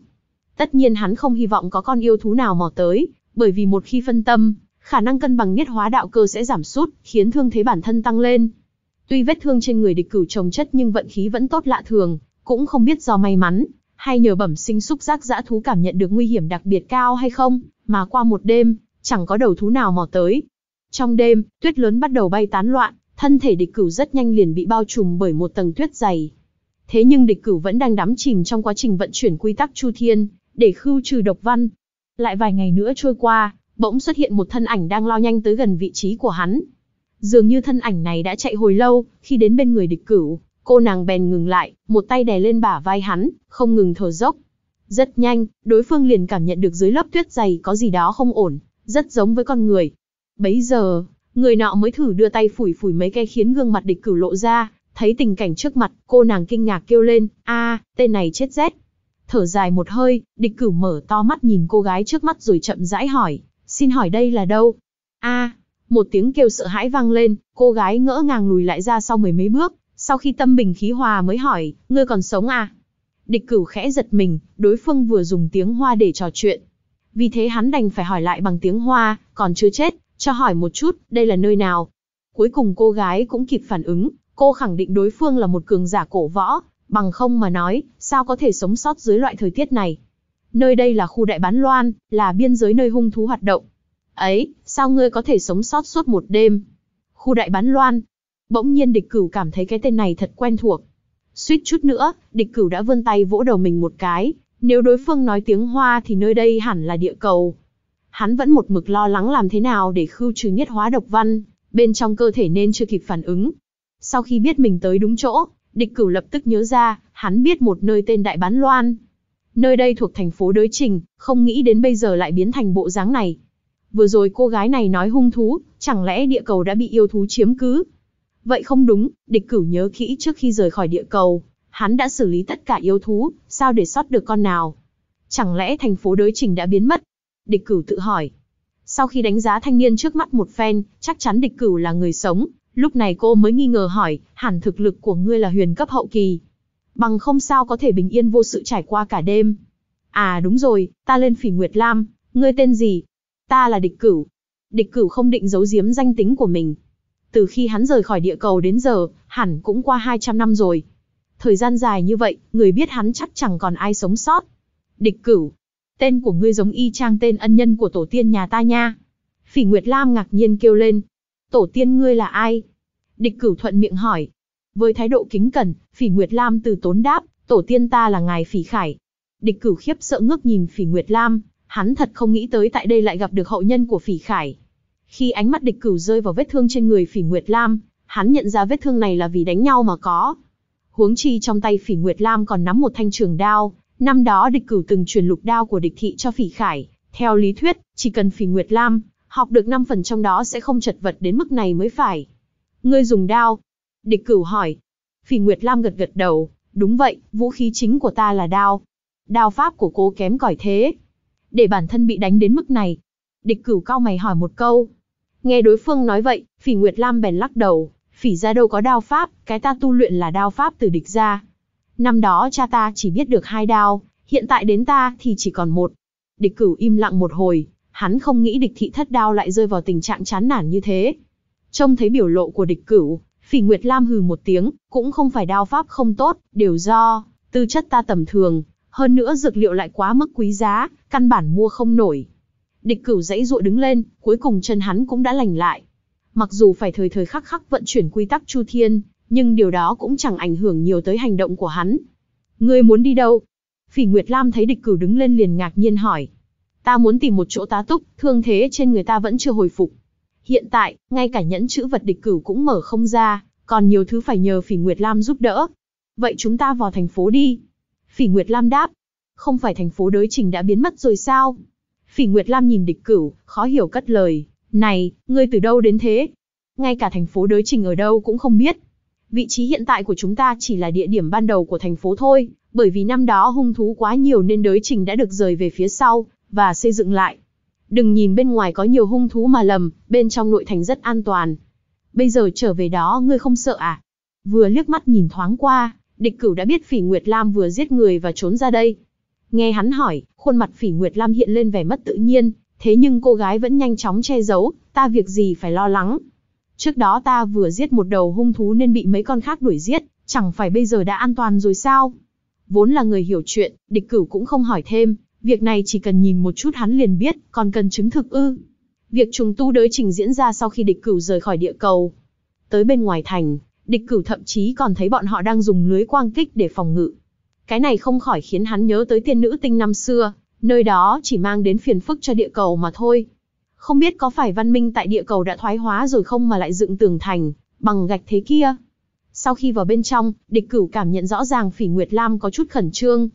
Tất nhiên hắn không hy vọng có con yêu thú nào mò tới, bởi vì một khi phân tâm, khả năng cân bằng niết hóa đạo cơ sẽ giảm sút, khiến thương thế bản thân tăng lên. Tuy vết thương trên người địch cửu trồng chất nhưng vận khí vẫn tốt lạ thường, cũng không biết do may mắn, hay nhờ bẩm sinh xúc giác dã thú cảm nhận được nguy hiểm đặc biệt cao hay không, mà qua một đêm, chẳng có đầu thú nào mò tới. Trong đêm, tuyết lớn bắt đầu bay tán loạn, thân thể địch cửu rất nhanh liền bị bao trùm bởi một tầng tuyết dày. Thế nhưng địch cửu vẫn đang đắm chìm trong quá trình vận chuyển quy tắc chu thiên, để khưu trừ độc văn. Lại vài ngày nữa trôi qua, bỗng xuất hiện một thân ảnh đang lao nhanh tới gần vị trí của hắn, Dường như thân ảnh này đã chạy hồi lâu, khi đến bên người địch cửu, cô nàng bèn ngừng lại, một tay đè lên bả vai hắn, không ngừng thở dốc. Rất nhanh, đối phương liền cảm nhận được dưới lớp tuyết dày có gì đó không ổn, rất giống với con người. Bấy giờ, người nọ mới thử đưa tay phủi phủi mấy cái khiến gương mặt địch cửu lộ ra, thấy tình cảnh trước mặt, cô nàng kinh ngạc kêu lên, a, tên này chết rét. Thở dài một hơi, địch cửu mở to mắt nhìn cô gái trước mắt rồi chậm rãi hỏi, xin hỏi đây là đâu? a, một tiếng kêu sợ hãi vang lên, cô gái ngỡ ngàng lùi lại ra sau mười mấy bước, sau khi tâm bình khí hòa mới hỏi, ngươi còn sống à? Địch cửu khẽ giật mình, đối phương vừa dùng tiếng hoa để trò chuyện. Vì thế hắn đành phải hỏi lại bằng tiếng hoa, còn chưa chết, cho hỏi một chút, đây là nơi nào? Cuối cùng cô gái cũng kịp phản ứng, cô khẳng định đối phương là một cường giả cổ võ, bằng không mà nói, sao có thể sống sót dưới loại thời tiết này? Nơi đây là khu đại bán loan, là biên giới nơi hung thú hoạt động ấy, sao ngươi có thể sống sót suốt một đêm? Khu đại bán loan. Bỗng nhiên địch cửu cảm thấy cái tên này thật quen thuộc. Suýt chút nữa, địch cửu đã vươn tay vỗ đầu mình một cái. Nếu đối phương nói tiếng hoa thì nơi đây hẳn là địa cầu. Hắn vẫn một mực lo lắng làm thế nào để khưu trừ nhất hóa độc văn, bên trong cơ thể nên chưa kịp phản ứng. Sau khi biết mình tới đúng chỗ, địch cửu lập tức nhớ ra, hắn biết một nơi tên Đại Bán Loan. Nơi đây thuộc thành phố Đối Trình, không nghĩ đến bây giờ lại biến thành bộ dáng này vừa rồi cô gái này nói hung thú, chẳng lẽ địa cầu đã bị yêu thú chiếm cứ? Vậy không đúng, địch cửu nhớ kỹ trước khi rời khỏi địa cầu, hắn đã xử lý tất cả yêu thú, sao để sót được con nào? Chẳng lẽ thành phố đối trình đã biến mất? Địch cửu tự hỏi. Sau khi đánh giá thanh niên trước mắt một phen, chắc chắn địch cửu là người sống, lúc này cô mới nghi ngờ hỏi, hẳn thực lực của ngươi là huyền cấp hậu kỳ. Bằng không sao có thể bình yên vô sự trải qua cả đêm. À đúng rồi, ta lên phỉ Nguyệt Lam, ngươi tên gì, Ta là địch cửu. Địch cửu không định giấu giếm danh tính của mình. Từ khi hắn rời khỏi địa cầu đến giờ, hẳn cũng qua 200 năm rồi. Thời gian dài như vậy, người biết hắn chắc chẳng còn ai sống sót. Địch cửu. Tên của ngươi giống y chang tên ân nhân của tổ tiên nhà ta nha. Phỉ Nguyệt Lam ngạc nhiên kêu lên. Tổ tiên ngươi là ai? Địch cửu thuận miệng hỏi. Với thái độ kính cẩn, Phỉ Nguyệt Lam từ tốn đáp, tổ tiên ta là ngài Phỉ Khải. Địch cửu khiếp sợ ngước nhìn Phỉ Nguyệt Lam, Hắn thật không nghĩ tới tại đây lại gặp được hậu nhân của Phỉ Khải. Khi ánh mắt địch cửu rơi vào vết thương trên người Phỉ Nguyệt Lam, hắn nhận ra vết thương này là vì đánh nhau mà có. Huống chi trong tay Phỉ Nguyệt Lam còn nắm một thanh trường đao, năm đó địch cửu từng truyền lục đao của địch thị cho Phỉ Khải, theo lý thuyết, chỉ cần Phỉ Nguyệt Lam học được 5 phần trong đó sẽ không chật vật đến mức này mới phải. Ngươi dùng đao? Địch cửu hỏi. Phỉ Nguyệt Lam gật gật đầu, đúng vậy, vũ khí chính của ta là đao. Đao pháp của cô kém cỏi thế, để bản thân bị đánh đến mức này. Địch cửu cao mày hỏi một câu. Nghe đối phương nói vậy, phỉ Nguyệt Lam bèn lắc đầu, phỉ ra đâu có đao pháp, cái ta tu luyện là đao pháp từ địch ra. Năm đó cha ta chỉ biết được hai đao, hiện tại đến ta thì chỉ còn một. Địch cửu im lặng một hồi, hắn không nghĩ địch thị thất đao lại rơi vào tình trạng chán nản như thế. Trông thấy biểu lộ của địch cửu, phỉ Nguyệt Lam hừ một tiếng, cũng không phải đao pháp không tốt, đều do, tư chất ta tầm thường, hơn nữa dược liệu lại quá mức quý giá, căn bản mua không nổi. Địch cửu dãy dụa đứng lên, cuối cùng chân hắn cũng đã lành lại. Mặc dù phải thời thời khắc khắc vận chuyển quy tắc chu thiên, nhưng điều đó cũng chẳng ảnh hưởng nhiều tới hành động của hắn. Ngươi muốn đi đâu? Phỉ Nguyệt Lam thấy địch cửu đứng lên liền ngạc nhiên hỏi. Ta muốn tìm một chỗ tá túc, thương thế trên người ta vẫn chưa hồi phục. Hiện tại, ngay cả nhẫn chữ vật địch cửu cũng mở không ra, còn nhiều thứ phải nhờ Phỉ Nguyệt Lam giúp đỡ. Vậy chúng ta vào thành phố đi. Phỉ Nguyệt Lam đáp. Không phải thành phố đối trình đã biến mất rồi sao? Phỉ Nguyệt Lam nhìn địch cửu, khó hiểu cất lời. Này, ngươi từ đâu đến thế? Ngay cả thành phố đối trình ở đâu cũng không biết. Vị trí hiện tại của chúng ta chỉ là địa điểm ban đầu của thành phố thôi, bởi vì năm đó hung thú quá nhiều nên đới trình đã được rời về phía sau, và xây dựng lại. Đừng nhìn bên ngoài có nhiều hung thú mà lầm, bên trong nội thành rất an toàn. Bây giờ trở về đó ngươi không sợ à? Vừa liếc mắt nhìn thoáng qua, địch cửu đã biết Phỉ Nguyệt Lam vừa giết người và trốn ra đây. Nghe hắn hỏi, khuôn mặt Phỉ Nguyệt Lam hiện lên vẻ mất tự nhiên, thế nhưng cô gái vẫn nhanh chóng che giấu, ta việc gì phải lo lắng. Trước đó ta vừa giết một đầu hung thú nên bị mấy con khác đuổi giết, chẳng phải bây giờ đã an toàn rồi sao? Vốn là người hiểu chuyện, địch cửu cũng không hỏi thêm, việc này chỉ cần nhìn một chút hắn liền biết, còn cần chứng thực ư. Việc trùng tu đới trình diễn ra sau khi địch cửu rời khỏi địa cầu. Tới bên ngoài thành, địch cửu thậm chí còn thấy bọn họ đang dùng lưới quang kích để phòng ngự. Cái này không khỏi khiến hắn nhớ tới tiên nữ tinh năm xưa, nơi đó chỉ mang đến phiền phức cho địa cầu mà thôi. Không biết có phải văn minh tại địa cầu đã thoái hóa rồi không mà lại dựng tường thành, bằng gạch thế kia. Sau khi vào bên trong, địch cửu cảm nhận rõ ràng Phỉ Nguyệt Lam có chút khẩn trương.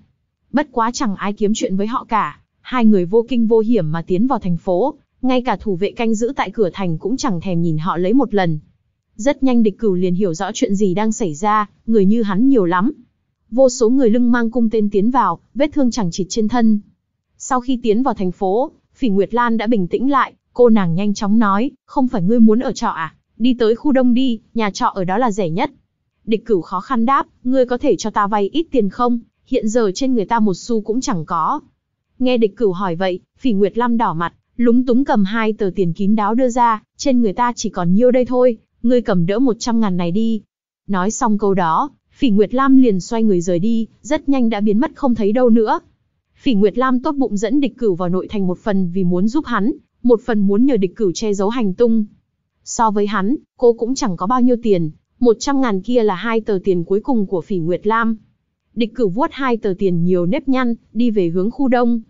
Bất quá chẳng ai kiếm chuyện với họ cả, hai người vô kinh vô hiểm mà tiến vào thành phố, ngay cả thủ vệ canh giữ tại cửa thành cũng chẳng thèm nhìn họ lấy một lần, rất nhanh địch cửu liền hiểu rõ chuyện gì đang xảy ra, người như hắn nhiều lắm. Vô số người lưng mang cung tên tiến vào, vết thương chẳng chịt trên thân. Sau khi tiến vào thành phố, Phỉ Nguyệt Lan đã bình tĩnh lại, cô nàng nhanh chóng nói, không phải ngươi muốn ở trọ à, đi tới khu đông đi, nhà trọ ở đó là rẻ nhất. Địch cửu khó khăn đáp, ngươi có thể cho ta vay ít tiền không, hiện giờ trên người ta một xu cũng chẳng có. Nghe địch cửu hỏi vậy, Phỉ Nguyệt Lam đỏ mặt, lúng túng cầm hai tờ tiền kín đáo đưa ra, trên người ta chỉ còn nhiêu đây thôi, ngươi cầm đỡ 100 ngàn này đi. Nói xong câu đó, Phỉ Nguyệt Lam liền xoay người rời đi, rất nhanh đã biến mất không thấy đâu nữa. Phỉ Nguyệt Lam tốt bụng dẫn địch cửu vào nội thành một phần vì muốn giúp hắn, một phần muốn nhờ địch cửu che giấu hành tung. So với hắn, cô cũng chẳng có bao nhiêu tiền, 100 ngàn kia là hai tờ tiền cuối cùng của Phỉ Nguyệt Lam. Địch cửu vuốt hai tờ tiền nhiều nếp nhăn, đi về hướng khu đông.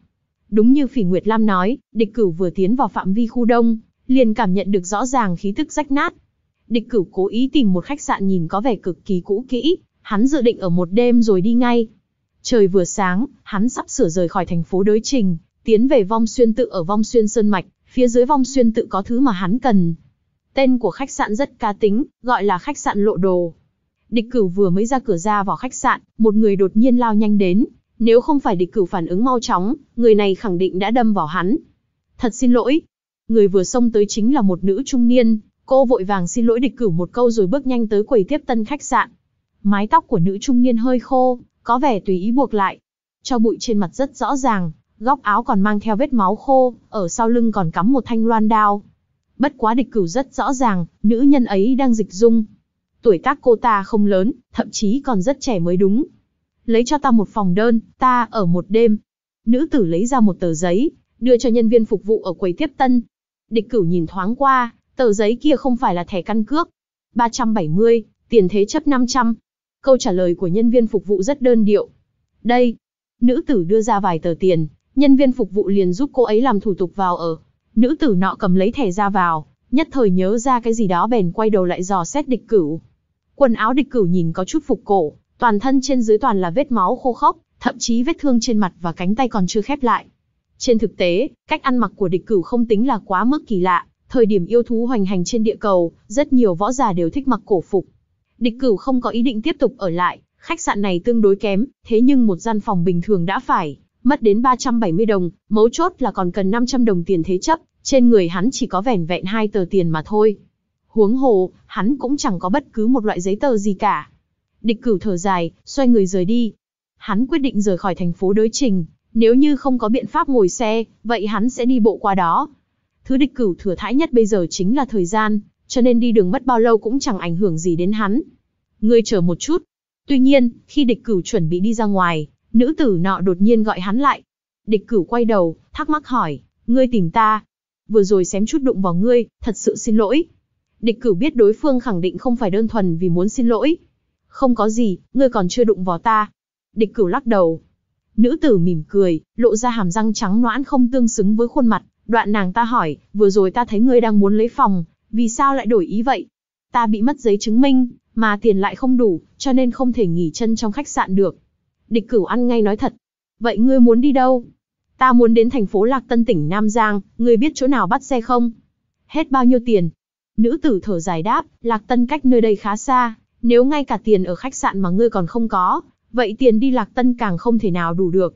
Đúng như Phỉ Nguyệt Lam nói, địch cửu vừa tiến vào phạm vi khu đông, liền cảm nhận được rõ ràng khí tức rách nát, Địch cửu cố ý tìm một khách sạn nhìn có vẻ cực kỳ cũ kỹ, hắn dự định ở một đêm rồi đi ngay. Trời vừa sáng, hắn sắp sửa rời khỏi thành phố đối trình, tiến về vong xuyên tự ở vong xuyên sơn mạch, phía dưới vong xuyên tự có thứ mà hắn cần. Tên của khách sạn rất cá tính, gọi là khách sạn lộ đồ. Địch cửu vừa mới ra cửa ra vào khách sạn, một người đột nhiên lao nhanh đến. Nếu không phải địch cửu phản ứng mau chóng, người này khẳng định đã đâm vào hắn. Thật xin lỗi. Người vừa xông tới chính là một nữ trung niên, Cô vội vàng xin lỗi địch cửu một câu rồi bước nhanh tới quầy tiếp tân khách sạn. Mái tóc của nữ trung niên hơi khô, có vẻ tùy ý buộc lại. Cho bụi trên mặt rất rõ ràng, góc áo còn mang theo vết máu khô, ở sau lưng còn cắm một thanh loan đao. Bất quá địch cửu rất rõ ràng, nữ nhân ấy đang dịch dung. Tuổi tác cô ta không lớn, thậm chí còn rất trẻ mới đúng. Lấy cho ta một phòng đơn, ta ở một đêm. Nữ tử lấy ra một tờ giấy, đưa cho nhân viên phục vụ ở quầy tiếp tân. Địch cửu nhìn thoáng qua, Tờ giấy kia không phải là thẻ căn cước. 370, tiền thế chấp 500. Câu trả lời của nhân viên phục vụ rất đơn điệu. Đây. Nữ tử đưa ra vài tờ tiền, nhân viên phục vụ liền giúp cô ấy làm thủ tục vào ở. Nữ tử nọ cầm lấy thẻ ra vào, nhất thời nhớ ra cái gì đó bèn quay đầu lại dò xét địch cửu. Quần áo địch cửu nhìn có chút phục cổ, toàn thân trên dưới toàn là vết máu khô khốc, thậm chí vết thương trên mặt và cánh tay còn chưa khép lại. Trên thực tế, cách ăn mặc của địch cửu không tính là quá mức kỳ lạ, Thời điểm yêu thú hoành hành trên địa cầu, rất nhiều võ giả đều thích mặc cổ phục. Địch cửu không có ý định tiếp tục ở lại, khách sạn này tương đối kém, thế nhưng một gian phòng bình thường đã phải, mất đến 370 đồng, mấu chốt là còn cần 500 đồng tiền thế chấp, trên người hắn chỉ có vẻn vẹn hai tờ tiền mà thôi. Huống hồ, hắn cũng chẳng có bất cứ một loại giấy tờ gì cả. Địch cửu thở dài, xoay người rời đi. Hắn quyết định rời khỏi thành phố đối trình, nếu như không có biện pháp ngồi xe, vậy hắn sẽ đi bộ qua đó. Thứ địch cửu thừa thãi nhất bây giờ chính là thời gian, cho nên đi đường mất bao lâu cũng chẳng ảnh hưởng gì đến hắn. Ngươi chờ một chút. Tuy nhiên, khi địch cửu chuẩn bị đi ra ngoài, nữ tử nọ đột nhiên gọi hắn lại. Địch cửu quay đầu, thắc mắc hỏi, ngươi tìm ta. Vừa rồi xém chút đụng vào ngươi, thật sự xin lỗi. Địch cửu biết đối phương khẳng định không phải đơn thuần vì muốn xin lỗi. Không có gì, ngươi còn chưa đụng vào ta. Địch cửu lắc đầu. Nữ tử mỉm cười, lộ ra hàm răng trắng noãn không tương xứng với khuôn mặt, Đoạn nàng ta hỏi, vừa rồi ta thấy ngươi đang muốn lấy phòng, vì sao lại đổi ý vậy? Ta bị mất giấy chứng minh, mà tiền lại không đủ, cho nên không thể nghỉ chân trong khách sạn được. Địch cửu ăn ngay nói thật. Vậy ngươi muốn đi đâu? Ta muốn đến thành phố Lạc Tân tỉnh Nam Giang, ngươi biết chỗ nào bắt xe không? Hết bao nhiêu tiền? Nữ tử thở dài đáp, Lạc Tân cách nơi đây khá xa, nếu ngay cả tiền ở khách sạn mà ngươi còn không có, vậy tiền đi Lạc Tân càng không thể nào đủ được.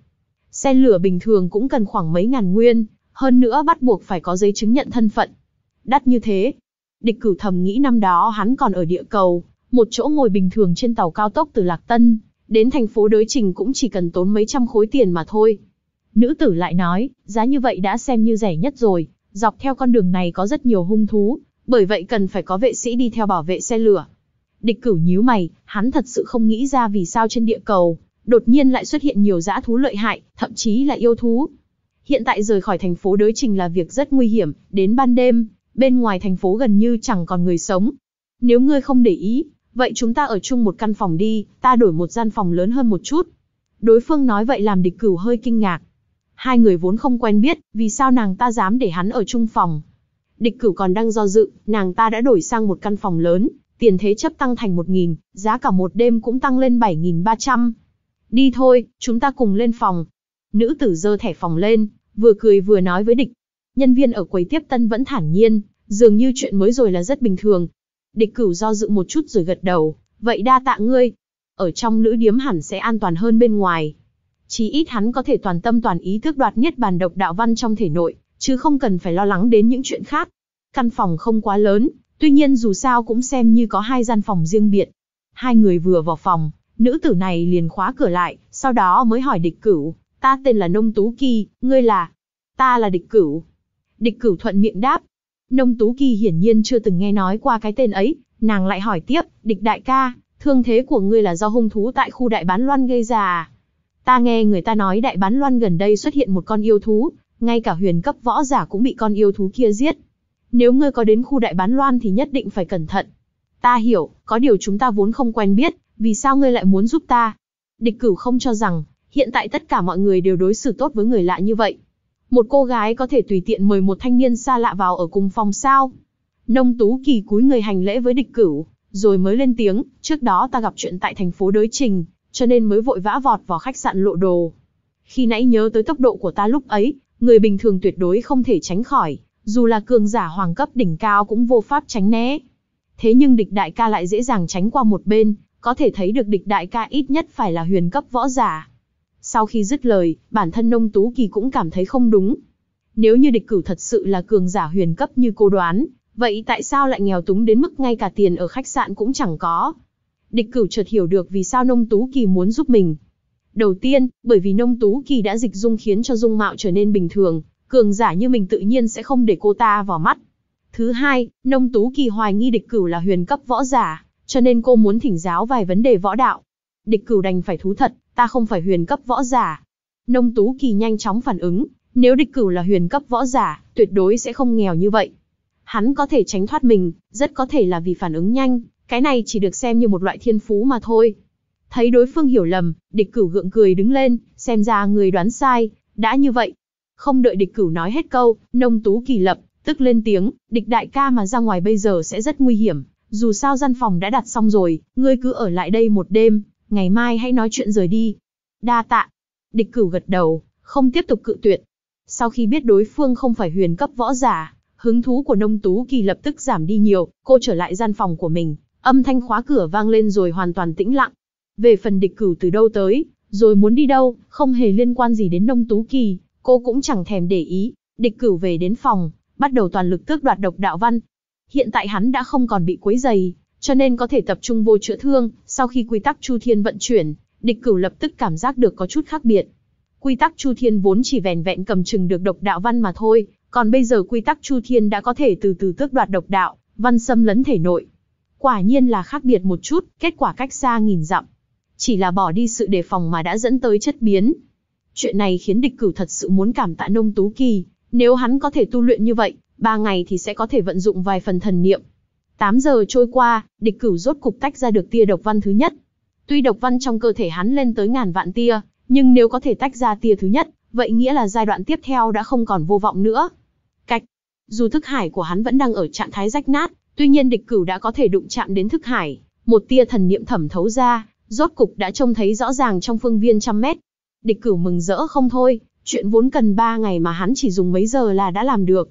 Xe lửa bình thường cũng cần khoảng mấy ngàn nguyên, hơn nữa bắt buộc phải có giấy chứng nhận thân phận. Đắt như thế. Địch cửu thầm nghĩ năm đó hắn còn ở địa cầu, một chỗ ngồi bình thường trên tàu cao tốc từ Lạc Tân, đến thành phố đối trình cũng chỉ cần tốn mấy trăm khối tiền mà thôi. Nữ tử lại nói, giá như vậy đã xem như rẻ nhất rồi, dọc theo con đường này có rất nhiều hung thú, bởi vậy cần phải có vệ sĩ đi theo bảo vệ xe lửa. Địch cửu nhíu mày, hắn thật sự không nghĩ ra vì sao trên địa cầu, đột nhiên lại xuất hiện nhiều dã thú lợi hại, thậm chí là yêu thú. Hiện tại rời khỏi thành phố đối trình là việc rất nguy hiểm, đến ban đêm, bên ngoài thành phố gần như chẳng còn người sống. Nếu ngươi không để ý, vậy chúng ta ở chung một căn phòng đi, ta đổi một gian phòng lớn hơn một chút. Đối phương nói vậy làm địch cửu hơi kinh ngạc. Hai người vốn không quen biết, vì sao nàng ta dám để hắn ở chung phòng. Địch cửu còn đang do dự, nàng ta đã đổi sang một căn phòng lớn, tiền thế chấp tăng thành 1.000, giá cả một đêm cũng tăng lên 7.300. Đi thôi, chúng ta cùng lên phòng. Nữ tử dơ thẻ phòng lên, vừa cười vừa nói với địch. Nhân viên ở quầy tiếp tân vẫn thản nhiên, dường như chuyện mới rồi là rất bình thường. Địch cửu do dự một chút rồi gật đầu, vậy đa tạ ngươi. Ở trong lữ điếm hẳn sẽ an toàn hơn bên ngoài. Chí ít hắn có thể toàn tâm toàn ý thức đoạt nhất bàn độc đạo văn trong thể nội, chứ không cần phải lo lắng đến những chuyện khác. Căn phòng không quá lớn, tuy nhiên dù sao cũng xem như có hai gian phòng riêng biệt. Hai người vừa vào phòng, nữ tử này liền khóa cửa lại, sau đó mới hỏi địch cửu, Ta tên là Nông Tú Kỳ, ngươi là? Ta là địch cửu. Địch cửu thuận miệng đáp. Nông Tú Kỳ hiển nhiên chưa từng nghe nói qua cái tên ấy, nàng lại hỏi tiếp, địch đại ca, thương thế của ngươi là do hung thú tại khu đại bán loan gây ra à? Ta nghe người ta nói đại bán loan gần đây xuất hiện một con yêu thú, ngay cả huyền cấp võ giả cũng bị con yêu thú kia giết. Nếu ngươi có đến khu đại bán loan thì nhất định phải cẩn thận. Ta hiểu, có điều chúng ta vốn không quen biết, vì sao ngươi lại muốn giúp ta? Địch cửu không cho rằng, hiện tại tất cả mọi người đều đối xử tốt với người lạ như vậy. Một cô gái có thể tùy tiện mời một thanh niên xa lạ vào ở cùng phòng sao. Nông Tú Kỳ cúi người hành lễ với địch cửu, rồi mới lên tiếng, trước đó ta gặp chuyện tại thành phố đối trình, cho nên mới vội vã vọt vào khách sạn lộ đồ. Khi nãy nhớ tới tốc độ của ta lúc ấy, người bình thường tuyệt đối không thể tránh khỏi, dù là cường giả hoàng cấp đỉnh cao cũng vô pháp tránh né. Thế nhưng địch đại ca lại dễ dàng tránh qua một bên, có thể thấy được địch đại ca ít nhất phải là huyền cấp võ giả. Sau khi dứt lời, bản thân Nông Tú Kỳ cũng cảm thấy không đúng. Nếu như địch cửu thật sự là cường giả huyền cấp như cô đoán, vậy tại sao lại nghèo túng đến mức ngay cả tiền ở khách sạn cũng chẳng có? Địch cửu chợt hiểu được vì sao Nông Tú Kỳ muốn giúp mình. Đầu tiên, bởi vì Nông Tú Kỳ đã dịch dung khiến cho dung mạo trở nên bình thường, cường giả như mình tự nhiên sẽ không để cô ta vào mắt. Thứ hai, Nông Tú Kỳ hoài nghi địch cửu là huyền cấp võ giả, cho nên cô muốn thỉnh giáo vài vấn đề võ đạo. Địch cửu đành phải thú thật, ta không phải huyền cấp võ giả. Nông Tú Kỳ nhanh chóng phản ứng, nếu địch cửu là huyền cấp võ giả, tuyệt đối sẽ không nghèo như vậy. Hắn có thể tránh thoát mình, rất có thể là vì phản ứng nhanh, cái này chỉ được xem như một loại thiên phú mà thôi. Thấy đối phương hiểu lầm, địch cửu gượng cười đứng lên, xem ra người đoán sai, đã như vậy. Không đợi địch cửu nói hết câu, nông tú kỳ lập, tức lên tiếng, địch đại ca mà ra ngoài bây giờ sẽ rất nguy hiểm, dù sao gian phòng đã đặt xong rồi, ngươi cứ ở lại đây một đêm, ngày mai hãy nói chuyện rời đi. Đa tạ. Địch cửu gật đầu, không tiếp tục cự tuyệt. Sau khi biết đối phương không phải huyền cấp võ giả, hứng thú của nông tú kỳ lập tức giảm đi nhiều, cô trở lại gian phòng của mình, âm thanh khóa cửa vang lên rồi hoàn toàn tĩnh lặng. Về phần địch cửu từ đâu tới, rồi muốn đi đâu, không hề liên quan gì đến nông tú kỳ, cô cũng chẳng thèm để ý. Địch cửu về đến phòng, bắt đầu toàn lực tước đoạt độc đạo văn. Hiện tại hắn đã không còn bị quấy dày, cho nên có thể tập trung vô chữa thương, sau khi quy tắc chu thiên vận chuyển, địch cửu lập tức cảm giác được có chút khác biệt. Quy tắc chu thiên vốn chỉ vẻn vẹn cầm chừng được độc đạo văn mà thôi, còn bây giờ quy tắc chu thiên đã có thể từ từ tước đoạt độc đạo, văn xâm lấn thể nội. Quả nhiên là khác biệt một chút, kết quả cách xa nghìn dặm. Chỉ là bỏ đi sự đề phòng mà đã dẫn tới chất biến. Chuyện này khiến địch cửu thật sự muốn cảm tạ nông tú kỳ, nếu hắn có thể tu luyện như vậy, ba ngày thì sẽ có thể vận dụng vài phần thần niệm. 8 giờ trôi qua, địch cửu rốt cục tách ra được tia độc văn thứ nhất. Tuy độc văn trong cơ thể hắn lên tới ngàn vạn tia, nhưng nếu có thể tách ra tia thứ nhất, vậy nghĩa là giai đoạn tiếp theo đã không còn vô vọng nữa. Cách, Dù thức hải của hắn vẫn đang ở trạng thái rách nát, tuy nhiên địch cửu đã có thể đụng chạm đến thức hải, một tia thần niệm thẩm thấu ra, rốt cục đã trông thấy rõ ràng trong phương viên trăm mét. Địch cửu mừng rỡ không thôi, chuyện vốn cần ba ngày mà hắn chỉ dùng mấy giờ là đã làm được.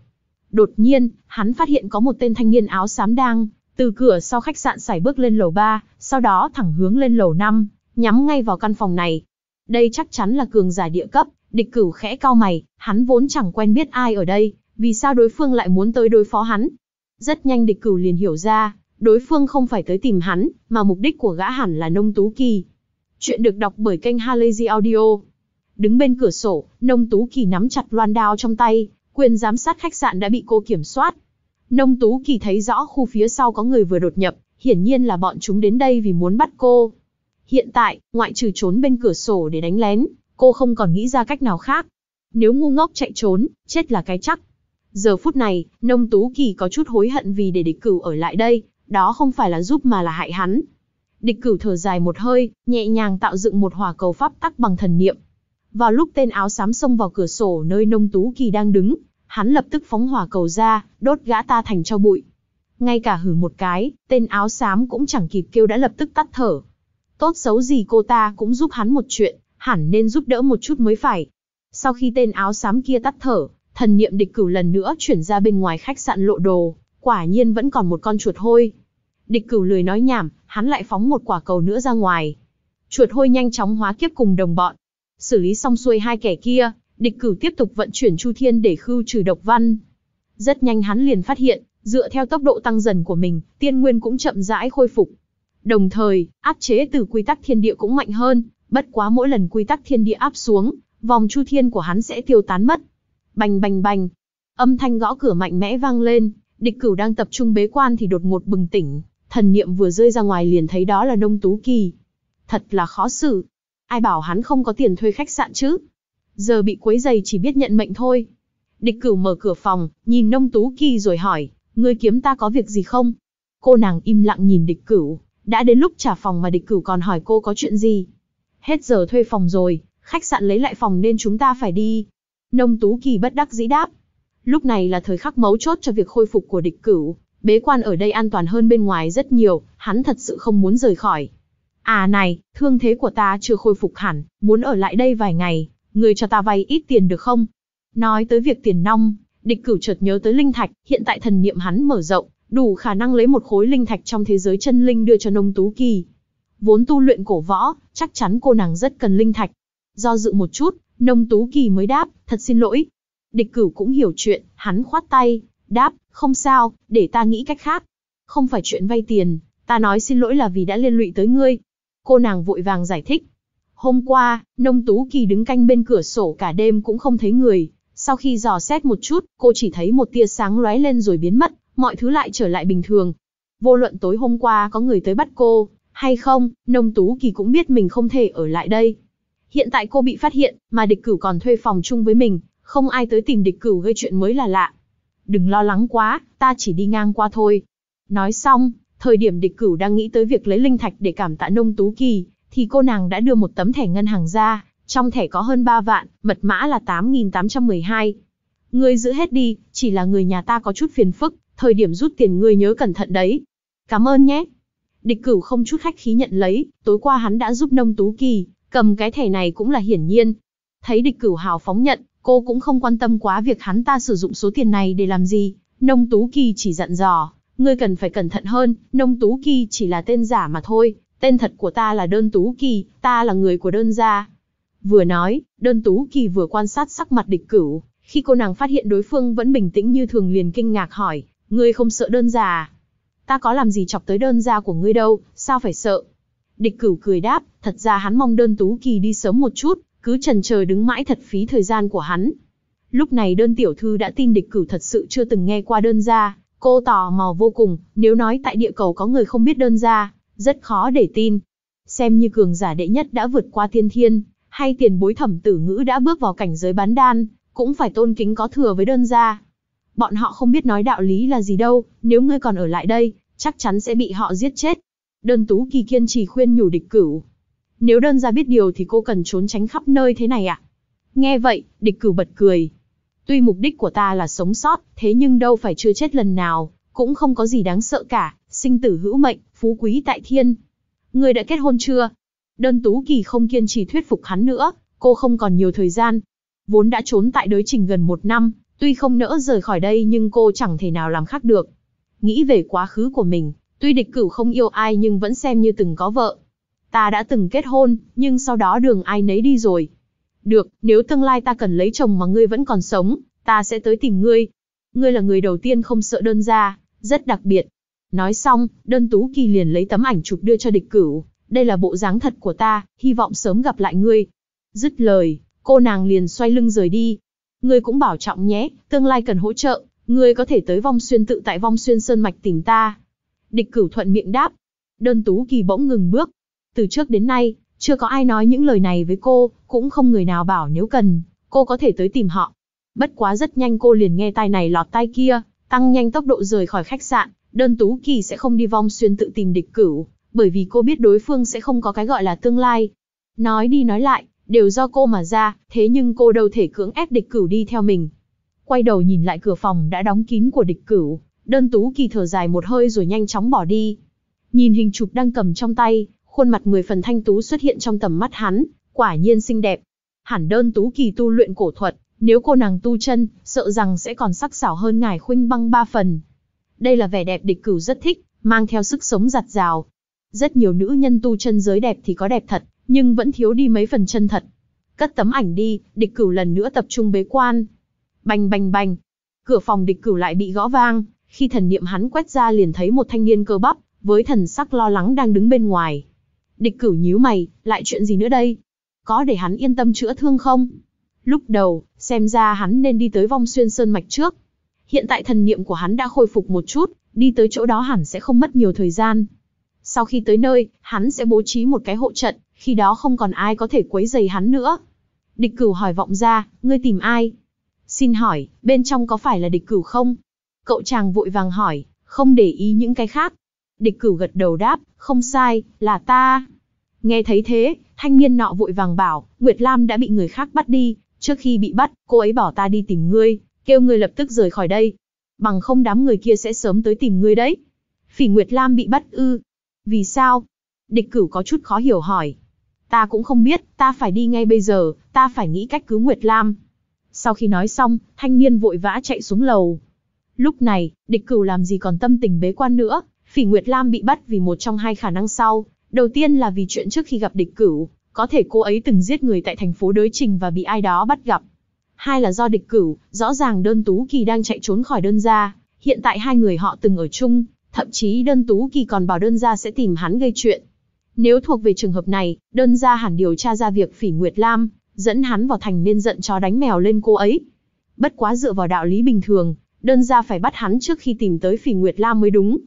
Đột nhiên, hắn phát hiện có một tên thanh niên áo xám đang từ cửa sau khách sạn sải bước lên lầu 3, sau đó thẳng hướng lên lầu 5, nhắm ngay vào căn phòng này. Đây chắc chắn là cường giả địa cấp, địch cửu khẽ cao mày, hắn vốn chẳng quen biết ai ở đây, vì sao đối phương lại muốn tới đối phó hắn. Rất nhanh địch cửu liền hiểu ra, đối phương không phải tới tìm hắn, mà mục đích của gã hẳn là nông tú kỳ. Chuyện được đọc bởi kênh Halazy Audio. Đứng bên cửa sổ, nông tú kỳ nắm chặt loan đao trong tay, Quyền giám sát khách sạn đã bị cô kiểm soát. Nông Tú Kỳ thấy rõ khu phía sau có người vừa đột nhập, hiển nhiên là bọn chúng đến đây vì muốn bắt cô. Hiện tại, ngoại trừ trốn bên cửa sổ để đánh lén, cô không còn nghĩ ra cách nào khác. Nếu ngu ngốc chạy trốn, chết là cái chắc. Giờ phút này, Nông Tú Kỳ có chút hối hận vì để địch cửu ở lại đây, đó không phải là giúp mà là hại hắn. Địch cửu thở dài một hơi, nhẹ nhàng tạo dựng một hòa cầu pháp tắc bằng thần niệm. Vào lúc tên áo xám xông vào cửa sổ nơi Nông Tú Kỳ đang đứng, hắn lập tức phóng hỏa cầu ra, đốt gã ta thành cho bụi. Ngay cả hử một cái, tên áo xám cũng chẳng kịp kêu đã lập tức tắt thở. Tốt xấu gì cô ta cũng giúp hắn một chuyện, hẳn nên giúp đỡ một chút mới phải. Sau khi tên áo xám kia tắt thở, thần niệm địch cửu lần nữa chuyển ra bên ngoài khách sạn lộ đồ, quả nhiên vẫn còn một con chuột hôi. Địch cửu lười nói nhảm, hắn lại phóng một quả cầu nữa ra ngoài. Chuột hôi nhanh chóng hóa kiếp cùng đồng bọn. Xử lý xong xuôi hai kẻ kia, địch cửu tiếp tục vận chuyển Chu Thiên để khưu trừ độc văn. Rất nhanh hắn liền phát hiện, dựa theo tốc độ tăng dần của mình, tiên nguyên cũng chậm rãi khôi phục. Đồng thời, áp chế từ quy tắc thiên địa cũng mạnh hơn, bất quá mỗi lần quy tắc thiên địa áp xuống, vòng Chu Thiên của hắn sẽ tiêu tán mất. Bành bành bành, âm thanh gõ cửa mạnh mẽ vang lên, địch cửu đang tập trung bế quan thì đột ngột bừng tỉnh, thần niệm vừa rơi ra ngoài liền thấy đó là Nông Tú Kỳ. Thật là khó xử. Ai bảo hắn không có tiền thuê khách sạn chứ? giờ bị quấy giày chỉ biết nhận mệnh thôi. Địch cửu mở cửa phòng, nhìn nông tú kỳ rồi hỏi, ngươi kiếm ta có việc gì không? Cô nàng im lặng nhìn địch cửu, đã đến lúc trả phòng mà địch cửu còn hỏi cô có chuyện gì. Hết giờ thuê phòng rồi, khách sạn lấy lại phòng nên chúng ta phải đi. Nông tú kỳ bất đắc dĩ đáp. Lúc này là thời khắc mấu chốt cho việc khôi phục của địch cửu, bế quan ở đây an toàn hơn bên ngoài rất nhiều, hắn thật sự không muốn rời khỏi. À này, thương thế của ta chưa khôi phục hẳn, muốn ở lại đây vài ngày, người cho ta vay ít tiền được không? Nói tới việc tiền nong, địch cửu chợt nhớ tới linh thạch, hiện tại thần niệm hắn mở rộng, đủ khả năng lấy một khối linh thạch trong thế giới chân linh đưa cho nông tú kỳ. Vốn tu luyện cổ võ, chắc chắn cô nàng rất cần linh thạch. Do dự một chút, nông tú kỳ mới đáp, thật xin lỗi. Địch cửu cũng hiểu chuyện, hắn khoát tay, đáp, không sao, để ta nghĩ cách khác. Không phải chuyện vay tiền, ta nói xin lỗi là vì đã liên lụy tới ngươi. Cô nàng vội vàng giải thích, Hôm qua, nông tú kỳ đứng canh bên cửa sổ cả đêm cũng không thấy người. Sau khi dò xét một chút, cô chỉ thấy một tia sáng lóe lên rồi biến mất, mọi thứ lại trở lại bình thường. Vô luận tối hôm qua có người tới bắt cô, hay không, nông tú kỳ cũng biết mình không thể ở lại đây. Hiện tại cô bị phát hiện, mà địch cửu còn thuê phòng chung với mình, không ai tới tìm địch cửu gây chuyện mới là lạ. Đừng lo lắng quá, ta chỉ đi ngang qua thôi. Nói xong, thời điểm địch cửu đang nghĩ tới việc lấy linh thạch để cảm tạ nông tú kỳ, thì cô nàng đã đưa một tấm thẻ ngân hàng ra, trong thẻ có hơn 3 vạn, mật mã là 8812. Ngươi giữ hết đi, chỉ là người nhà ta có chút phiền phức, thời điểm rút tiền ngươi nhớ cẩn thận đấy. Cảm ơn nhé. Địch cửu không chút khách khí nhận lấy, tối qua hắn đã giúp nông tú kỳ, cầm cái thẻ này cũng là hiển nhiên. Thấy địch cửu hào phóng nhận, cô cũng không quan tâm quá việc hắn ta sử dụng số tiền này để làm gì. Nông tú kỳ chỉ dặn dò, ngươi cần phải cẩn thận hơn, nông tú kỳ chỉ là tên giả mà thôi, Tên thật của ta là Đơn Tú Kỳ, ta là người của đơn gia. Vừa nói, Đơn Tú Kỳ vừa quan sát sắc mặt địch cửu, khi cô nàng phát hiện đối phương vẫn bình tĩnh như thường liền kinh ngạc hỏi, ngươi không sợ đơn gia à? Ta có làm gì chọc tới đơn gia của ngươi đâu, sao phải sợ? Địch cửu cười đáp, thật ra hắn mong đơn Tú Kỳ đi sớm một chút, cứ trần chờ đứng mãi thật phí thời gian của hắn. Lúc này đơn tiểu thư đã tin địch cửu thật sự chưa từng nghe qua đơn gia, cô tò mò vô cùng, nếu nói tại địa cầu có người không biết đơn gia, rất khó để tin. Xem như cường giả đệ nhất đã vượt qua tiên thiên, hay tiền bối thẩm tử ngữ đã bước vào cảnh giới bán đan, cũng phải tôn kính có thừa với đơn gia. Bọn họ không biết nói đạo lý là gì đâu, nếu ngươi còn ở lại đây, chắc chắn sẽ bị họ giết chết. Đơn Tú Kỳ kiên trì khuyên nhủ địch cửu. Nếu đơn gia biết điều thì cô cần trốn tránh khắp nơi thế này à? Nghe vậy, địch cửu bật cười. Tuy mục đích của ta là sống sót, thế nhưng đâu phải chưa chết lần nào, cũng không có gì đáng sợ cả, sinh tử hữu mệnh, phú quý tại thiên. người đã kết hôn chưa? Đơn Tú Kỳ không kiên trì thuyết phục hắn nữa, cô không còn nhiều thời gian. Vốn đã trốn tại đối trình gần một năm, tuy không nỡ rời khỏi đây nhưng cô chẳng thể nào làm khác được. Nghĩ về quá khứ của mình, tuy địch cửu không yêu ai nhưng vẫn xem như từng có vợ. Ta đã từng kết hôn, nhưng sau đó đường ai nấy đi rồi. Được, nếu tương lai ta cần lấy chồng mà ngươi vẫn còn sống, ta sẽ tới tìm ngươi. Ngươi là người đầu tiên không sợ đơn gia, rất đặc biệt, Nói xong, đơn Tú Kỳ liền lấy tấm ảnh chụp đưa cho địch cửu. Đây là bộ dáng thật của ta, hy vọng sớm gặp lại ngươi. Dứt lời, cô nàng liền xoay lưng rời đi. Ngươi cũng bảo trọng nhé, tương lai cần hỗ trợ, ngươi có thể tới vong xuyên tự tại vong xuyên sơn mạch tìm ta. Địch cửu thuận miệng đáp. Đơn Tú Kỳ bỗng ngừng bước. Từ trước đến nay, chưa có ai nói những lời này với cô, cũng không người nào bảo nếu cần, cô có thể tới tìm họ. Bất quá rất nhanh cô liền nghe tai này lọt tai kia, tăng nhanh tốc độ rời khỏi khách sạn đơn Tú Kỳ sẽ không đi vong xuyên tự tìm địch cửu, bởi vì cô biết đối phương sẽ không có cái gọi là tương lai. Nói đi nói lại, đều do cô mà ra, thế nhưng cô đâu thể cưỡng ép địch cửu đi theo mình. Quay đầu nhìn lại cửa phòng đã đóng kín của địch cửu, đơn Tú Kỳ thở dài một hơi rồi nhanh chóng bỏ đi. Nhìn hình chụp đang cầm trong tay, khuôn mặt mười phần thanh tú xuất hiện trong tầm mắt hắn, quả nhiên xinh đẹp. Hẳn đơn Tú Kỳ tu luyện cổ thuật, nếu cô nàng tu chân, sợ rằng sẽ còn sắc sảo hơn ngài khuynh băng ba phần đây là vẻ đẹp địch cửu rất thích, mang theo sức sống giặt rào. Rất nhiều nữ nhân tu chân giới đẹp thì có đẹp thật, nhưng vẫn thiếu đi mấy phần chân thật. Cất tấm ảnh đi, địch cửu lần nữa tập trung bế quan. Bành bành bành, cửa phòng địch cửu lại bị gõ vang, khi thần niệm hắn quét ra liền thấy một thanh niên cơ bắp, với thần sắc lo lắng đang đứng bên ngoài. Địch cửu nhíu mày, lại chuyện gì nữa đây? Có để hắn yên tâm chữa thương không? Lúc đầu, xem ra hắn nên đi tới vong xuyên sơn mạch trước, hiện tại thần niệm của hắn đã khôi phục một chút, đi tới chỗ đó hẳn sẽ không mất nhiều thời gian. Sau khi tới nơi, hắn sẽ bố trí một cái hộ trận, khi đó không còn ai có thể quấy rầy hắn nữa. Địch cửu hỏi vọng ra, ngươi tìm ai? Xin hỏi, bên trong có phải là địch cửu không? Cậu chàng vội vàng hỏi, không để ý những cái khác. Địch cửu gật đầu đáp, không sai, là ta. Nghe thấy thế, thanh niên nọ vội vàng bảo, Nguyệt Lam đã bị người khác bắt đi, trước khi bị bắt, cô ấy bỏ ta đi tìm ngươi, kêu ngươi lập tức rời khỏi đây. Bằng không đám người kia sẽ sớm tới tìm ngươi đấy. Phỉ Nguyệt Lam bị bắt ư. Vì sao? Địch cửu có chút khó hiểu hỏi. Ta cũng không biết, ta phải đi ngay bây giờ, ta phải nghĩ cách cứu Nguyệt Lam. Sau khi nói xong, thanh niên vội vã chạy xuống lầu. Lúc này, địch cửu làm gì còn tâm tình bế quan nữa, Phỉ Nguyệt Lam bị bắt vì một trong hai khả năng sau. Đầu tiên là vì chuyện trước khi gặp địch cửu, có thể cô ấy từng giết người tại thành phố đối trình và bị ai đó bắt gặp hai là do địch cửu, rõ ràng đơn tú kỳ đang chạy trốn khỏi đơn gia, hiện tại hai người họ từng ở chung, thậm chí đơn tú kỳ còn bảo đơn gia sẽ tìm hắn gây chuyện. Nếu thuộc về trường hợp này, đơn gia hẳn điều tra ra việc phỉ Nguyệt Lam, dẫn hắn vào thành nên giận chó đánh mèo lên cô ấy. Bất quá dựa vào đạo lý bình thường, đơn gia phải bắt hắn trước khi tìm tới phỉ Nguyệt Lam mới đúng.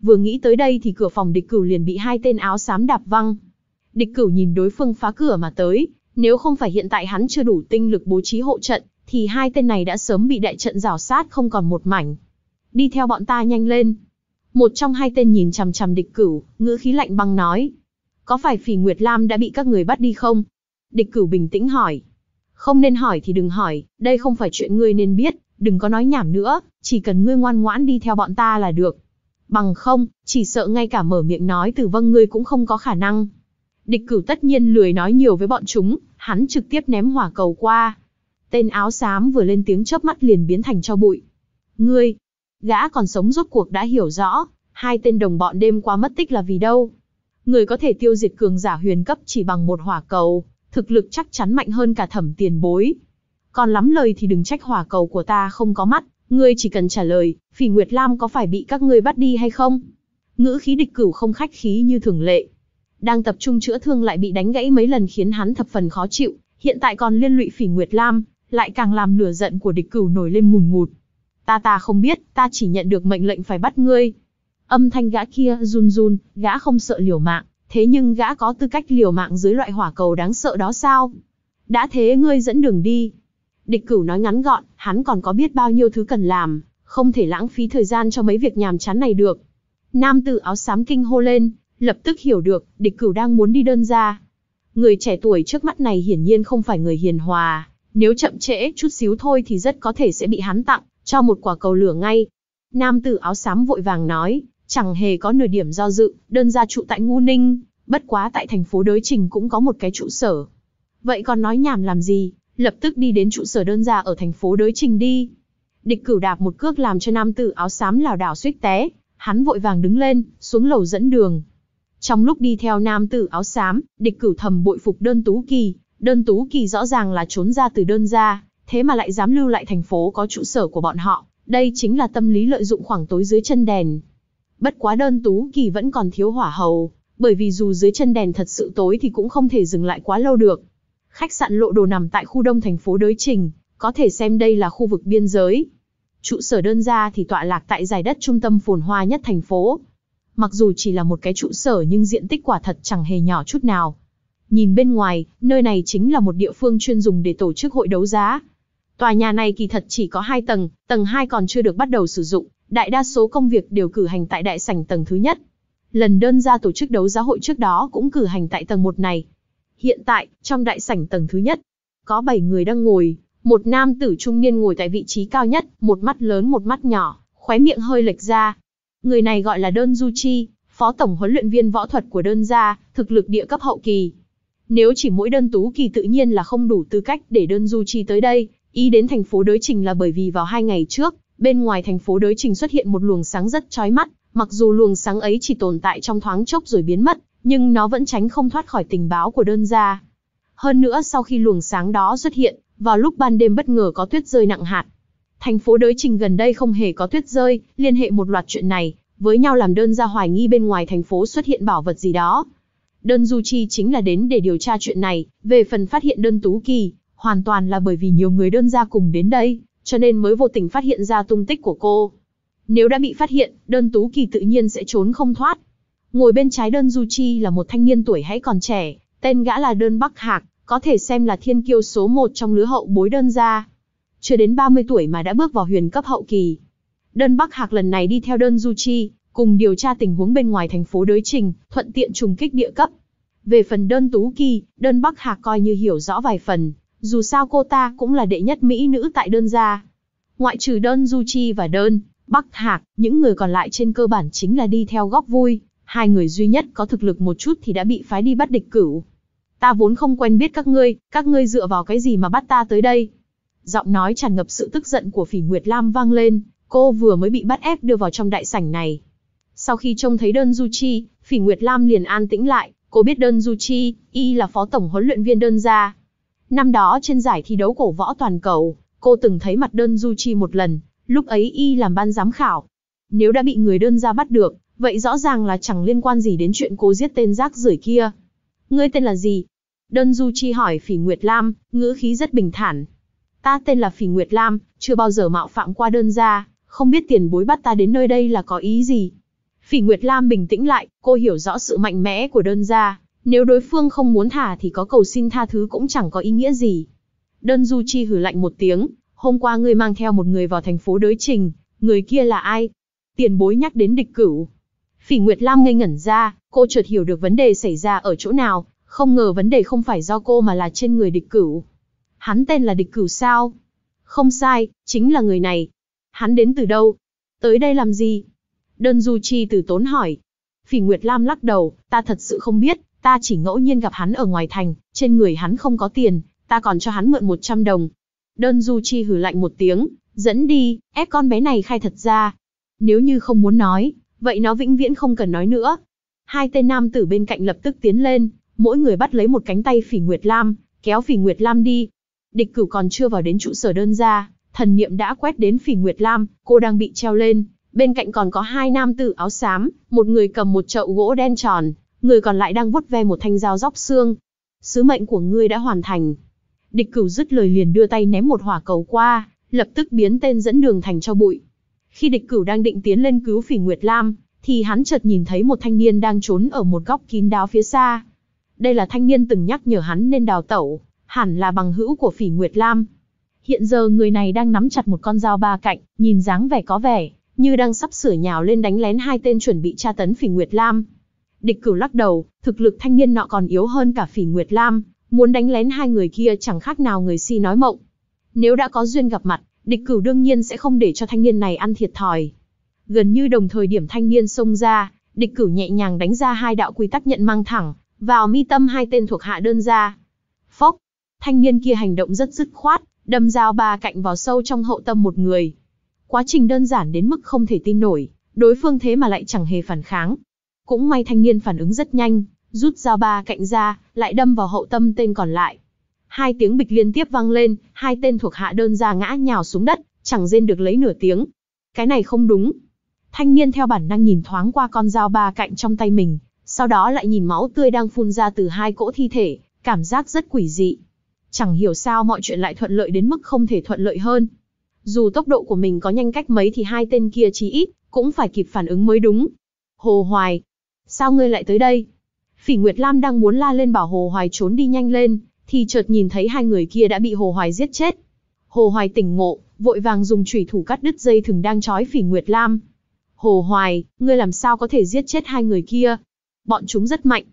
Vừa nghĩ tới đây thì cửa phòng địch cửu liền bị hai tên áo xám đạp văng. Địch cửu nhìn đối phương phá cửa mà tới, nếu không phải hiện tại hắn chưa đủ tinh lực bố trí hộ trận, thì hai tên này đã sớm bị đại trận rào sát không còn một mảnh. Đi theo bọn ta nhanh lên. Một trong hai tên nhìn chằm chằm địch cửu, ngữ khí lạnh băng nói. Có phải phỉ Nguyệt Lam đã bị các người bắt đi không? Địch cửu bình tĩnh hỏi. Không nên hỏi thì đừng hỏi, đây không phải chuyện ngươi nên biết, đừng có nói nhảm nữa, chỉ cần ngươi ngoan ngoãn đi theo bọn ta là được. Bằng không, chỉ sợ ngay cả mở miệng nói từ vâng ngươi cũng không có khả năng. Địch cửu tất nhiên lười nói nhiều với bọn chúng, hắn trực tiếp ném hỏa cầu qua. Tên áo xám vừa lên tiếng chớp mắt liền biến thành cho bụi. Ngươi, gã còn sống rốt cuộc đã hiểu rõ, hai tên đồng bọn đêm qua mất tích là vì đâu. Người có thể tiêu diệt cường giả huyền cấp chỉ bằng một hỏa cầu, thực lực chắc chắn mạnh hơn cả thẩm tiền bối. Còn lắm lời thì đừng trách hỏa cầu của ta không có mắt, ngươi chỉ cần trả lời, Phỉ Nguyệt Lam có phải bị các ngươi bắt đi hay không? Ngữ khí địch cửu không khách khí như thường lệ, đang tập trung chữa thương lại bị đánh gãy mấy lần khiến hắn thập phần khó chịu, hiện tại còn liên lụy Phỉ Nguyệt Lam, lại càng làm lửa giận của địch cửu nổi lên mùn ngụt. Ta ta không biết, ta chỉ nhận được mệnh lệnh phải bắt ngươi. Âm thanh gã kia run run, gã không sợ liều mạng, thế nhưng gã có tư cách liều mạng dưới loại hỏa cầu đáng sợ đó sao? Đã thế ngươi dẫn đường đi. Địch cửu nói ngắn gọn, hắn còn có biết bao nhiêu thứ cần làm, không thể lãng phí thời gian cho mấy việc nhàm chán này được. Nam tử áo xám kinh hô lên, lập tức hiểu được, địch cửu đang muốn đi đơn ra. Người trẻ tuổi trước mắt này hiển nhiên không phải người hiền hòa, nếu chậm trễ chút xíu thôi thì rất có thể sẽ bị hắn tặng, cho một quả cầu lửa ngay. Nam tử áo xám vội vàng nói, chẳng hề có nửa điểm do dự, đơn ra trụ tại Ngu Ninh, bất quá tại thành phố đối Trình cũng có một cái trụ sở. Vậy còn nói nhảm làm gì, lập tức đi đến trụ sở đơn ra ở thành phố đối Trình đi. Địch cửu đạp một cước làm cho nam tử áo xám lảo đảo suýt té, hắn vội vàng đứng lên, xuống lầu dẫn đường. Trong lúc đi theo nam tử áo xám, địch cửu thầm bội phục đơn tú kỳ, đơn tú kỳ rõ ràng là trốn ra từ đơn gia, thế mà lại dám lưu lại thành phố có trụ sở của bọn họ, đây chính là tâm lý lợi dụng khoảng tối dưới chân đèn. Bất quá đơn tú kỳ vẫn còn thiếu hỏa hầu, bởi vì dù dưới chân đèn thật sự tối thì cũng không thể dừng lại quá lâu được. Khách sạn lộ đồ nằm tại khu đông thành phố đối Trình, có thể xem đây là khu vực biên giới. Trụ sở đơn gia thì tọa lạc tại giải đất trung tâm phồn hoa nhất thành phố mặc dù chỉ là một cái trụ sở nhưng diện tích quả thật chẳng hề nhỏ chút nào. Nhìn bên ngoài, nơi này chính là một địa phương chuyên dùng để tổ chức hội đấu giá. Tòa nhà này kỳ thật chỉ có 2 tầng, tầng 2 còn chưa được bắt đầu sử dụng, đại đa số công việc đều cử hành tại đại sảnh tầng thứ nhất. Lần đơn ra tổ chức đấu giá hội trước đó cũng cử hành tại tầng 1 này. Hiện tại, trong đại sảnh tầng thứ nhất, có 7 người đang ngồi, một nam tử trung niên ngồi tại vị trí cao nhất, một mắt lớn một mắt nhỏ, khóe miệng hơi lệch ra, Người này gọi là Đơn Du Chi, phó tổng huấn luyện viên võ thuật của đơn gia, thực lực địa cấp hậu kỳ. Nếu chỉ mỗi đơn tú kỳ tự nhiên là không đủ tư cách để đơn Du Chi tới đây, ý đến thành phố đối trình là bởi vì vào hai ngày trước, bên ngoài thành phố đối trình xuất hiện một luồng sáng rất chói mắt, mặc dù luồng sáng ấy chỉ tồn tại trong thoáng chốc rồi biến mất, nhưng nó vẫn tránh không thoát khỏi tình báo của đơn gia. Hơn nữa sau khi luồng sáng đó xuất hiện, vào lúc ban đêm bất ngờ có tuyết rơi nặng hạt, Thành phố đới trình gần đây không hề có tuyết rơi, liên hệ một loạt chuyện này, với nhau làm đơn ra hoài nghi bên ngoài thành phố xuất hiện bảo vật gì đó. Đơn Du Chi chính là đến để điều tra chuyện này, về phần phát hiện đơn Tú Kỳ, hoàn toàn là bởi vì nhiều người đơn gia cùng đến đây, cho nên mới vô tình phát hiện ra tung tích của cô. Nếu đã bị phát hiện, đơn Tú Kỳ tự nhiên sẽ trốn không thoát. Ngồi bên trái đơn Du Chi là một thanh niên tuổi hãy còn trẻ, tên gã là đơn Bắc Hạc, có thể xem là thiên kiêu số một trong lứa hậu bối đơn gia chưa đến 30 tuổi mà đã bước vào huyền cấp hậu kỳ. Đơn Bắc Hạc lần này đi theo đơn Du Chi, cùng điều tra tình huống bên ngoài thành phố đối trình, thuận tiện trùng kích địa cấp. Về phần đơn Tú Kỳ, đơn Bắc Hạc coi như hiểu rõ vài phần, dù sao cô ta cũng là đệ nhất mỹ nữ tại đơn gia. Ngoại trừ đơn Du Chi và đơn, Bắc Hạc, những người còn lại trên cơ bản chính là đi theo góc vui, hai người duy nhất có thực lực một chút thì đã bị phái đi bắt địch cửu. Ta vốn không quen biết các ngươi, các ngươi dựa vào cái gì mà bắt ta tới đây? giọng nói tràn ngập sự tức giận của Phỉ Nguyệt Lam vang lên, cô vừa mới bị bắt ép đưa vào trong đại sảnh này. Sau khi trông thấy đơn Du Chi, Phỉ Nguyệt Lam liền an tĩnh lại, cô biết đơn Du Chi, y là phó tổng huấn luyện viên đơn gia. Năm đó trên giải thi đấu cổ võ toàn cầu, cô từng thấy mặt đơn Du Chi một lần, lúc ấy y làm ban giám khảo. Nếu đã bị người đơn gia bắt được, vậy rõ ràng là chẳng liên quan gì đến chuyện cô giết tên rác rưởi kia. Ngươi tên là gì? Đơn Du Chi hỏi Phỉ Nguyệt Lam, ngữ khí rất bình thản, Ta tên là Phỉ Nguyệt Lam, chưa bao giờ mạo phạm qua đơn gia, không biết tiền bối bắt ta đến nơi đây là có ý gì. Phỉ Nguyệt Lam bình tĩnh lại, cô hiểu rõ sự mạnh mẽ của đơn gia, nếu đối phương không muốn thả thì có cầu xin tha thứ cũng chẳng có ý nghĩa gì. Đơn Du Chi hử lạnh một tiếng, hôm qua ngươi mang theo một người vào thành phố đối trình, người kia là ai? Tiền bối nhắc đến địch cửu. Phỉ Nguyệt Lam ngây ngẩn ra, cô chợt hiểu được vấn đề xảy ra ở chỗ nào, không ngờ vấn đề không phải do cô mà là trên người địch cửu. Hắn tên là địch cửu sao? Không sai, chính là người này. Hắn đến từ đâu? Tới đây làm gì? Đơn Du Chi từ tốn hỏi. Phỉ Nguyệt Lam lắc đầu, ta thật sự không biết, ta chỉ ngẫu nhiên gặp hắn ở ngoài thành, trên người hắn không có tiền, ta còn cho hắn mượn 100 đồng. Đơn Du Chi hử lạnh một tiếng, dẫn đi, ép con bé này khai thật ra. Nếu như không muốn nói, vậy nó vĩnh viễn không cần nói nữa. Hai tên nam tử bên cạnh lập tức tiến lên, mỗi người bắt lấy một cánh tay Phỉ Nguyệt Lam, kéo Phỉ Nguyệt Lam đi. Địch cửu còn chưa vào đến trụ sở đơn gia, thần niệm đã quét đến phỉ Nguyệt Lam, cô đang bị treo lên. Bên cạnh còn có hai nam tử áo xám, một người cầm một chậu gỗ đen tròn, người còn lại đang vuốt ve một thanh dao róc xương. Sứ mệnh của ngươi đã hoàn thành. Địch cửu dứt lời liền đưa tay ném một hỏa cầu qua, lập tức biến tên dẫn đường thành cho bụi. Khi địch cửu đang định tiến lên cứu phỉ Nguyệt Lam, thì hắn chợt nhìn thấy một thanh niên đang trốn ở một góc kín đáo phía xa. Đây là thanh niên từng nhắc nhở hắn nên đào tẩu, hẳn là bằng hữu của Phỉ Nguyệt Lam. Hiện giờ người này đang nắm chặt một con dao ba cạnh, nhìn dáng vẻ có vẻ, như đang sắp sửa nhào lên đánh lén hai tên chuẩn bị tra tấn Phỉ Nguyệt Lam. Địch cửu lắc đầu, thực lực thanh niên nọ còn yếu hơn cả Phỉ Nguyệt Lam, muốn đánh lén hai người kia chẳng khác nào người si nói mộng. Nếu đã có duyên gặp mặt, địch cửu đương nhiên sẽ không để cho thanh niên này ăn thiệt thòi. Gần như đồng thời điểm thanh niên xông ra, địch cửu nhẹ nhàng đánh ra hai đạo quy tắc nhận mang thẳng, vào mi tâm hai tên thuộc hạ đơn ra thanh niên kia hành động rất dứt khoát, đâm dao ba cạnh vào sâu trong hậu tâm một người. Quá trình đơn giản đến mức không thể tin nổi, đối phương thế mà lại chẳng hề phản kháng. Cũng may thanh niên phản ứng rất nhanh, rút dao ba cạnh ra, lại đâm vào hậu tâm tên còn lại. Hai tiếng bịch liên tiếp vang lên, hai tên thuộc hạ đơn ra ngã nhào xuống đất, chẳng rên được lấy nửa tiếng. Cái này không đúng. Thanh niên theo bản năng nhìn thoáng qua con dao ba cạnh trong tay mình, sau đó lại nhìn máu tươi đang phun ra từ hai cỗ thi thể, cảm giác rất quỷ dị chẳng hiểu sao mọi chuyện lại thuận lợi đến mức không thể thuận lợi hơn. Dù tốc độ của mình có nhanh cách mấy thì hai tên kia chí ít, cũng phải kịp phản ứng mới đúng. Hồ Hoài, sao ngươi lại tới đây? Phỉ Nguyệt Lam đang muốn la lên bảo Hồ Hoài trốn đi nhanh lên, thì chợt nhìn thấy hai người kia đã bị Hồ Hoài giết chết. Hồ Hoài tỉnh ngộ, vội vàng dùng chủy thủ cắt đứt dây thừng đang trói Phỉ Nguyệt Lam. Hồ Hoài, ngươi làm sao có thể giết chết hai người kia? Bọn chúng rất mạnh.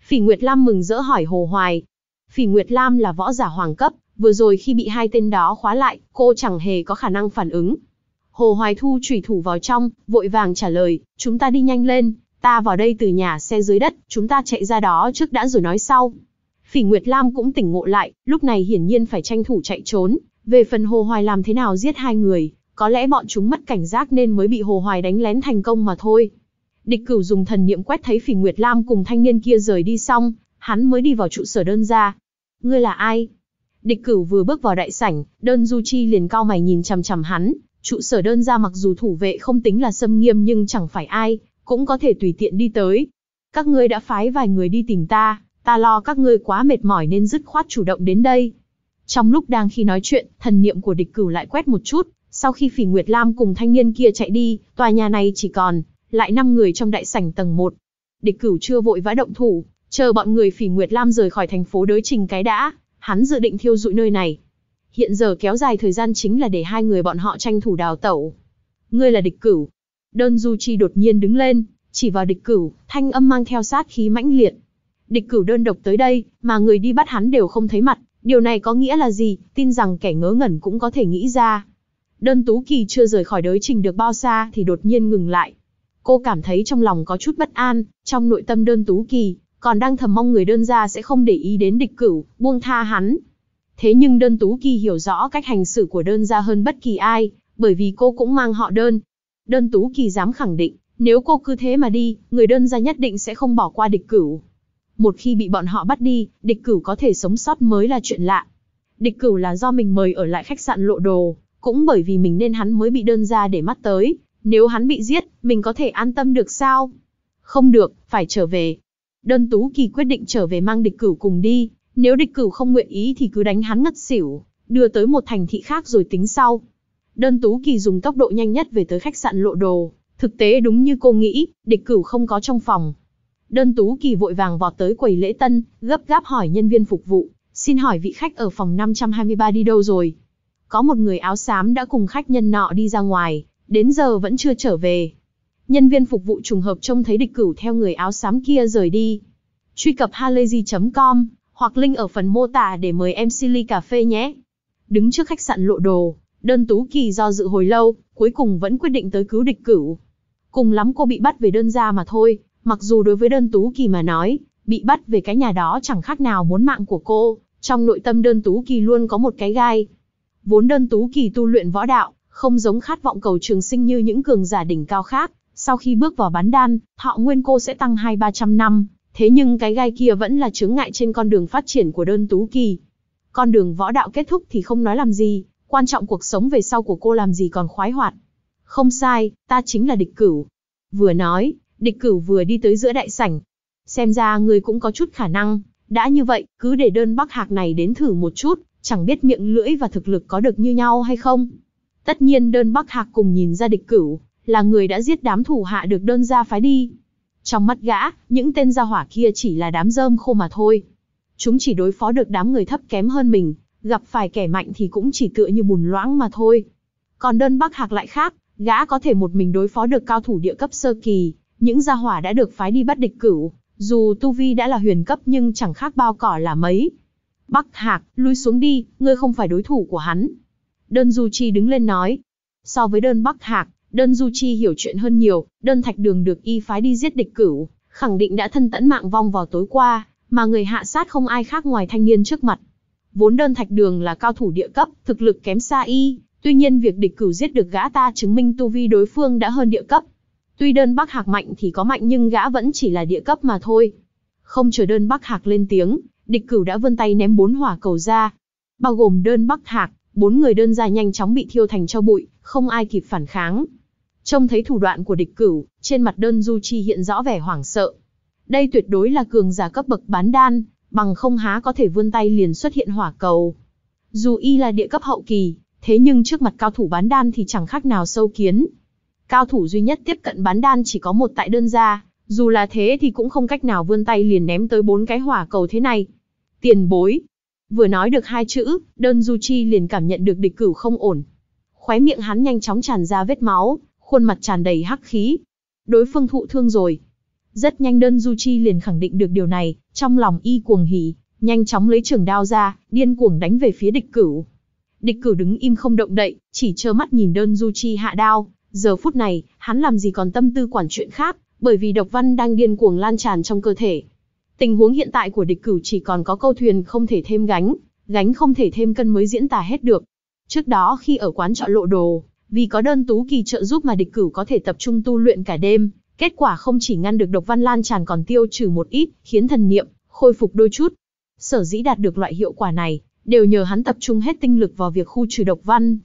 Phỉ Nguyệt Lam mừng rỡ hỏi Hồ Hoài, Phỉ Nguyệt Lam là võ giả hoàng cấp, vừa rồi khi bị hai tên đó khóa lại, cô chẳng hề có khả năng phản ứng. Hồ Hoài Thu chủy thủ vào trong, vội vàng trả lời, chúng ta đi nhanh lên, ta vào đây từ nhà xe dưới đất, chúng ta chạy ra đó trước đã rồi nói sau. Phỉ Nguyệt Lam cũng tỉnh ngộ lại, lúc này hiển nhiên phải tranh thủ chạy trốn. Về phần Hồ Hoài làm thế nào giết hai người, có lẽ bọn chúng mất cảnh giác nên mới bị Hồ Hoài đánh lén thành công mà thôi. Địch cửu dùng thần niệm quét thấy Phỉ Nguyệt Lam cùng thanh niên kia rời đi xong, hắn mới đi vào trụ sở đơn gia, Ngươi là ai? Địch cửu vừa bước vào đại sảnh, đơn du chi liền cao mày nhìn chằm chằm hắn, trụ sở đơn ra mặc dù thủ vệ không tính là xâm nghiêm nhưng chẳng phải ai, cũng có thể tùy tiện đi tới. Các ngươi đã phái vài người đi tìm ta, ta lo các ngươi quá mệt mỏi nên dứt khoát chủ động đến đây. Trong lúc đang khi nói chuyện, thần niệm của địch cửu lại quét một chút, sau khi phỉ Nguyệt Lam cùng thanh niên kia chạy đi, tòa nhà này chỉ còn, lại 5 người trong đại sảnh tầng 1. Địch cửu chưa vội vã động thủ, Chờ bọn người Phỉ Nguyệt Lam rời khỏi thành phố đối trình cái đã, hắn dự định thiêu dụi nơi này. Hiện giờ kéo dài thời gian chính là để hai người bọn họ tranh thủ đào tẩu. Ngươi là địch cửu. Đơn Du Chi đột nhiên đứng lên, chỉ vào địch cửu, thanh âm mang theo sát khí mãnh liệt. Địch cửu đơn độc tới đây, mà người đi bắt hắn đều không thấy mặt, điều này có nghĩa là gì, tin rằng kẻ ngớ ngẩn cũng có thể nghĩ ra. Đơn Tú Kỳ chưa rời khỏi đới trình được bao xa thì đột nhiên ngừng lại. Cô cảm thấy trong lòng có chút bất an, trong nội tâm đơn Tú Kỳ, còn đang thầm mong người đơn gia sẽ không để ý đến địch cửu, buông tha hắn. Thế nhưng đơn Tú Kỳ hiểu rõ cách hành xử của đơn gia hơn bất kỳ ai, bởi vì cô cũng mang họ đơn. Đơn Tú Kỳ dám khẳng định, nếu cô cứ thế mà đi, người đơn gia nhất định sẽ không bỏ qua địch cửu. Một khi bị bọn họ bắt đi, địch cửu có thể sống sót mới là chuyện lạ. Địch cửu là do mình mời ở lại khách sạn lộ đồ, cũng bởi vì mình nên hắn mới bị đơn gia để mắt tới. Nếu hắn bị giết, mình có thể an tâm được sao? Không được, phải trở về, đơn Tú Kỳ quyết định trở về mang địch cửu cùng đi, nếu địch cửu không nguyện ý thì cứ đánh hắn ngất xỉu, đưa tới một thành thị khác rồi tính sau. Đơn Tú Kỳ dùng tốc độ nhanh nhất về tới khách sạn lộ đồ, thực tế đúng như cô nghĩ, địch cửu không có trong phòng. Đơn Tú Kỳ vội vàng vọt tới quầy lễ tân, gấp gáp hỏi nhân viên phục vụ, xin hỏi vị khách ở phòng 523 đi đâu rồi? Có một người áo xám đã cùng khách nhân nọ đi ra ngoài, đến giờ vẫn chưa trở về, nhân viên phục vụ trùng hợp trông thấy địch cửu theo người áo xám kia rời đi. Truy cập halayzi.com hoặc link ở phần mô tả để mời em Silly Cà Phê nhé. Đứng trước khách sạn lộ đồ, đơn tú kỳ do dự hồi lâu, cuối cùng vẫn quyết định tới cứu địch cửu. Cùng lắm cô bị bắt về đơn gia mà thôi, mặc dù đối với đơn tú kỳ mà nói, bị bắt về cái nhà đó chẳng khác nào muốn mạng của cô, trong nội tâm đơn tú kỳ luôn có một cái gai. Vốn đơn tú kỳ tu luyện võ đạo, không giống khát vọng cầu trường sinh như những cường giả đỉnh cao khác, sau khi bước vào bán đan, thọ nguyên cô sẽ tăng hai ba trăm năm, thế nhưng cái gai kia vẫn là chướng ngại trên con đường phát triển của đơn tú kỳ. Con đường võ đạo kết thúc thì không nói làm gì, quan trọng cuộc sống về sau của cô làm gì còn khoái hoạt. Không sai, ta chính là địch cửu. Vừa nói, địch cửu vừa đi tới giữa đại sảnh. Xem ra người cũng có chút khả năng, đã như vậy, cứ để đơn bắc hạc này đến thử một chút, chẳng biết miệng lưỡi và thực lực có được như nhau hay không. Tất nhiên đơn bắc hạc cùng nhìn ra địch cửu, là người đã giết đám thủ hạ được đơn gia phái đi. Trong mắt gã, những tên gia hỏa kia chỉ là đám rơm khô mà thôi. Chúng chỉ đối phó được đám người thấp kém hơn mình, gặp phải kẻ mạnh thì cũng chỉ tựa như bùn loãng mà thôi. Còn đơn Bắc Hạc lại khác, gã có thể một mình đối phó được cao thủ địa cấp sơ kỳ, những gia hỏa đã được phái đi bắt địch cửu, dù tu vi đã là huyền cấp nhưng chẳng khác bao cỏ là mấy. Bắc Hạc, lui xuống đi, ngươi không phải đối thủ của hắn. Đơn Du Chi đứng lên nói. So với đơn Bắc Hạc, Đơn Du Chi hiểu chuyện hơn nhiều, đơn thạch đường được y phái đi giết địch cửu, khẳng định đã thân tẫn mạng vong vào tối qua, mà người hạ sát không ai khác ngoài thanh niên trước mặt. Vốn đơn thạch đường là cao thủ địa cấp, thực lực kém xa y, tuy nhiên việc địch cửu giết được gã ta chứng minh tu vi đối phương đã hơn địa cấp. Tuy đơn Bắc Hạc mạnh thì có mạnh nhưng gã vẫn chỉ là địa cấp mà thôi. Không chờ đơn Bắc Hạc lên tiếng, địch cửu đã vươn tay ném bốn hỏa cầu ra. Bao gồm đơn Bắc Hạc, bốn người đơn gia nhanh chóng bị thiêu thành cho bụi, không ai kịp phản kháng. Trông thấy thủ đoạn của địch cửu, trên mặt đơn Du Chi hiện rõ vẻ hoảng sợ. Đây tuyệt đối là cường giả cấp bậc bán đan, bằng không há có thể vươn tay liền xuất hiện hỏa cầu. Dù y là địa cấp hậu kỳ, thế nhưng trước mặt cao thủ bán đan thì chẳng khác nào sâu kiến. Cao thủ duy nhất tiếp cận bán đan chỉ có một tại đơn gia, dù là thế thì cũng không cách nào vươn tay liền ném tới bốn cái hỏa cầu thế này. Tiền bối. Vừa nói được hai chữ, đơn Du Chi liền cảm nhận được địch cửu không ổn. Khóe miệng hắn nhanh chóng tràn ra vết máu, khuôn mặt tràn đầy hắc khí. Đối phương thụ thương rồi. Rất nhanh đơn Du Chi liền khẳng định được điều này, trong lòng y cuồng hỉ, nhanh chóng lấy trường đao ra, điên cuồng đánh về phía địch cửu. Địch cửu đứng im không động đậy, chỉ trơ mắt nhìn đơn Du Chi hạ đao. Giờ phút này, hắn làm gì còn tâm tư quản chuyện khác, bởi vì độc văn đang điên cuồng lan tràn trong cơ thể. Tình huống hiện tại của địch cửu chỉ còn có câu thuyền không thể thêm gánh, gánh không thể thêm cân mới diễn tả hết được. Trước đó khi ở quán trọ lộ đồ, vì có đơn tú kỳ trợ giúp mà địch cửu có thể tập trung tu luyện cả đêm, kết quả không chỉ ngăn được độc văn lan tràn còn tiêu trừ một ít, khiến thần niệm khôi phục đôi chút. Sở dĩ đạt được loại hiệu quả này, đều nhờ hắn tập trung hết tinh lực vào việc khu trừ độc văn.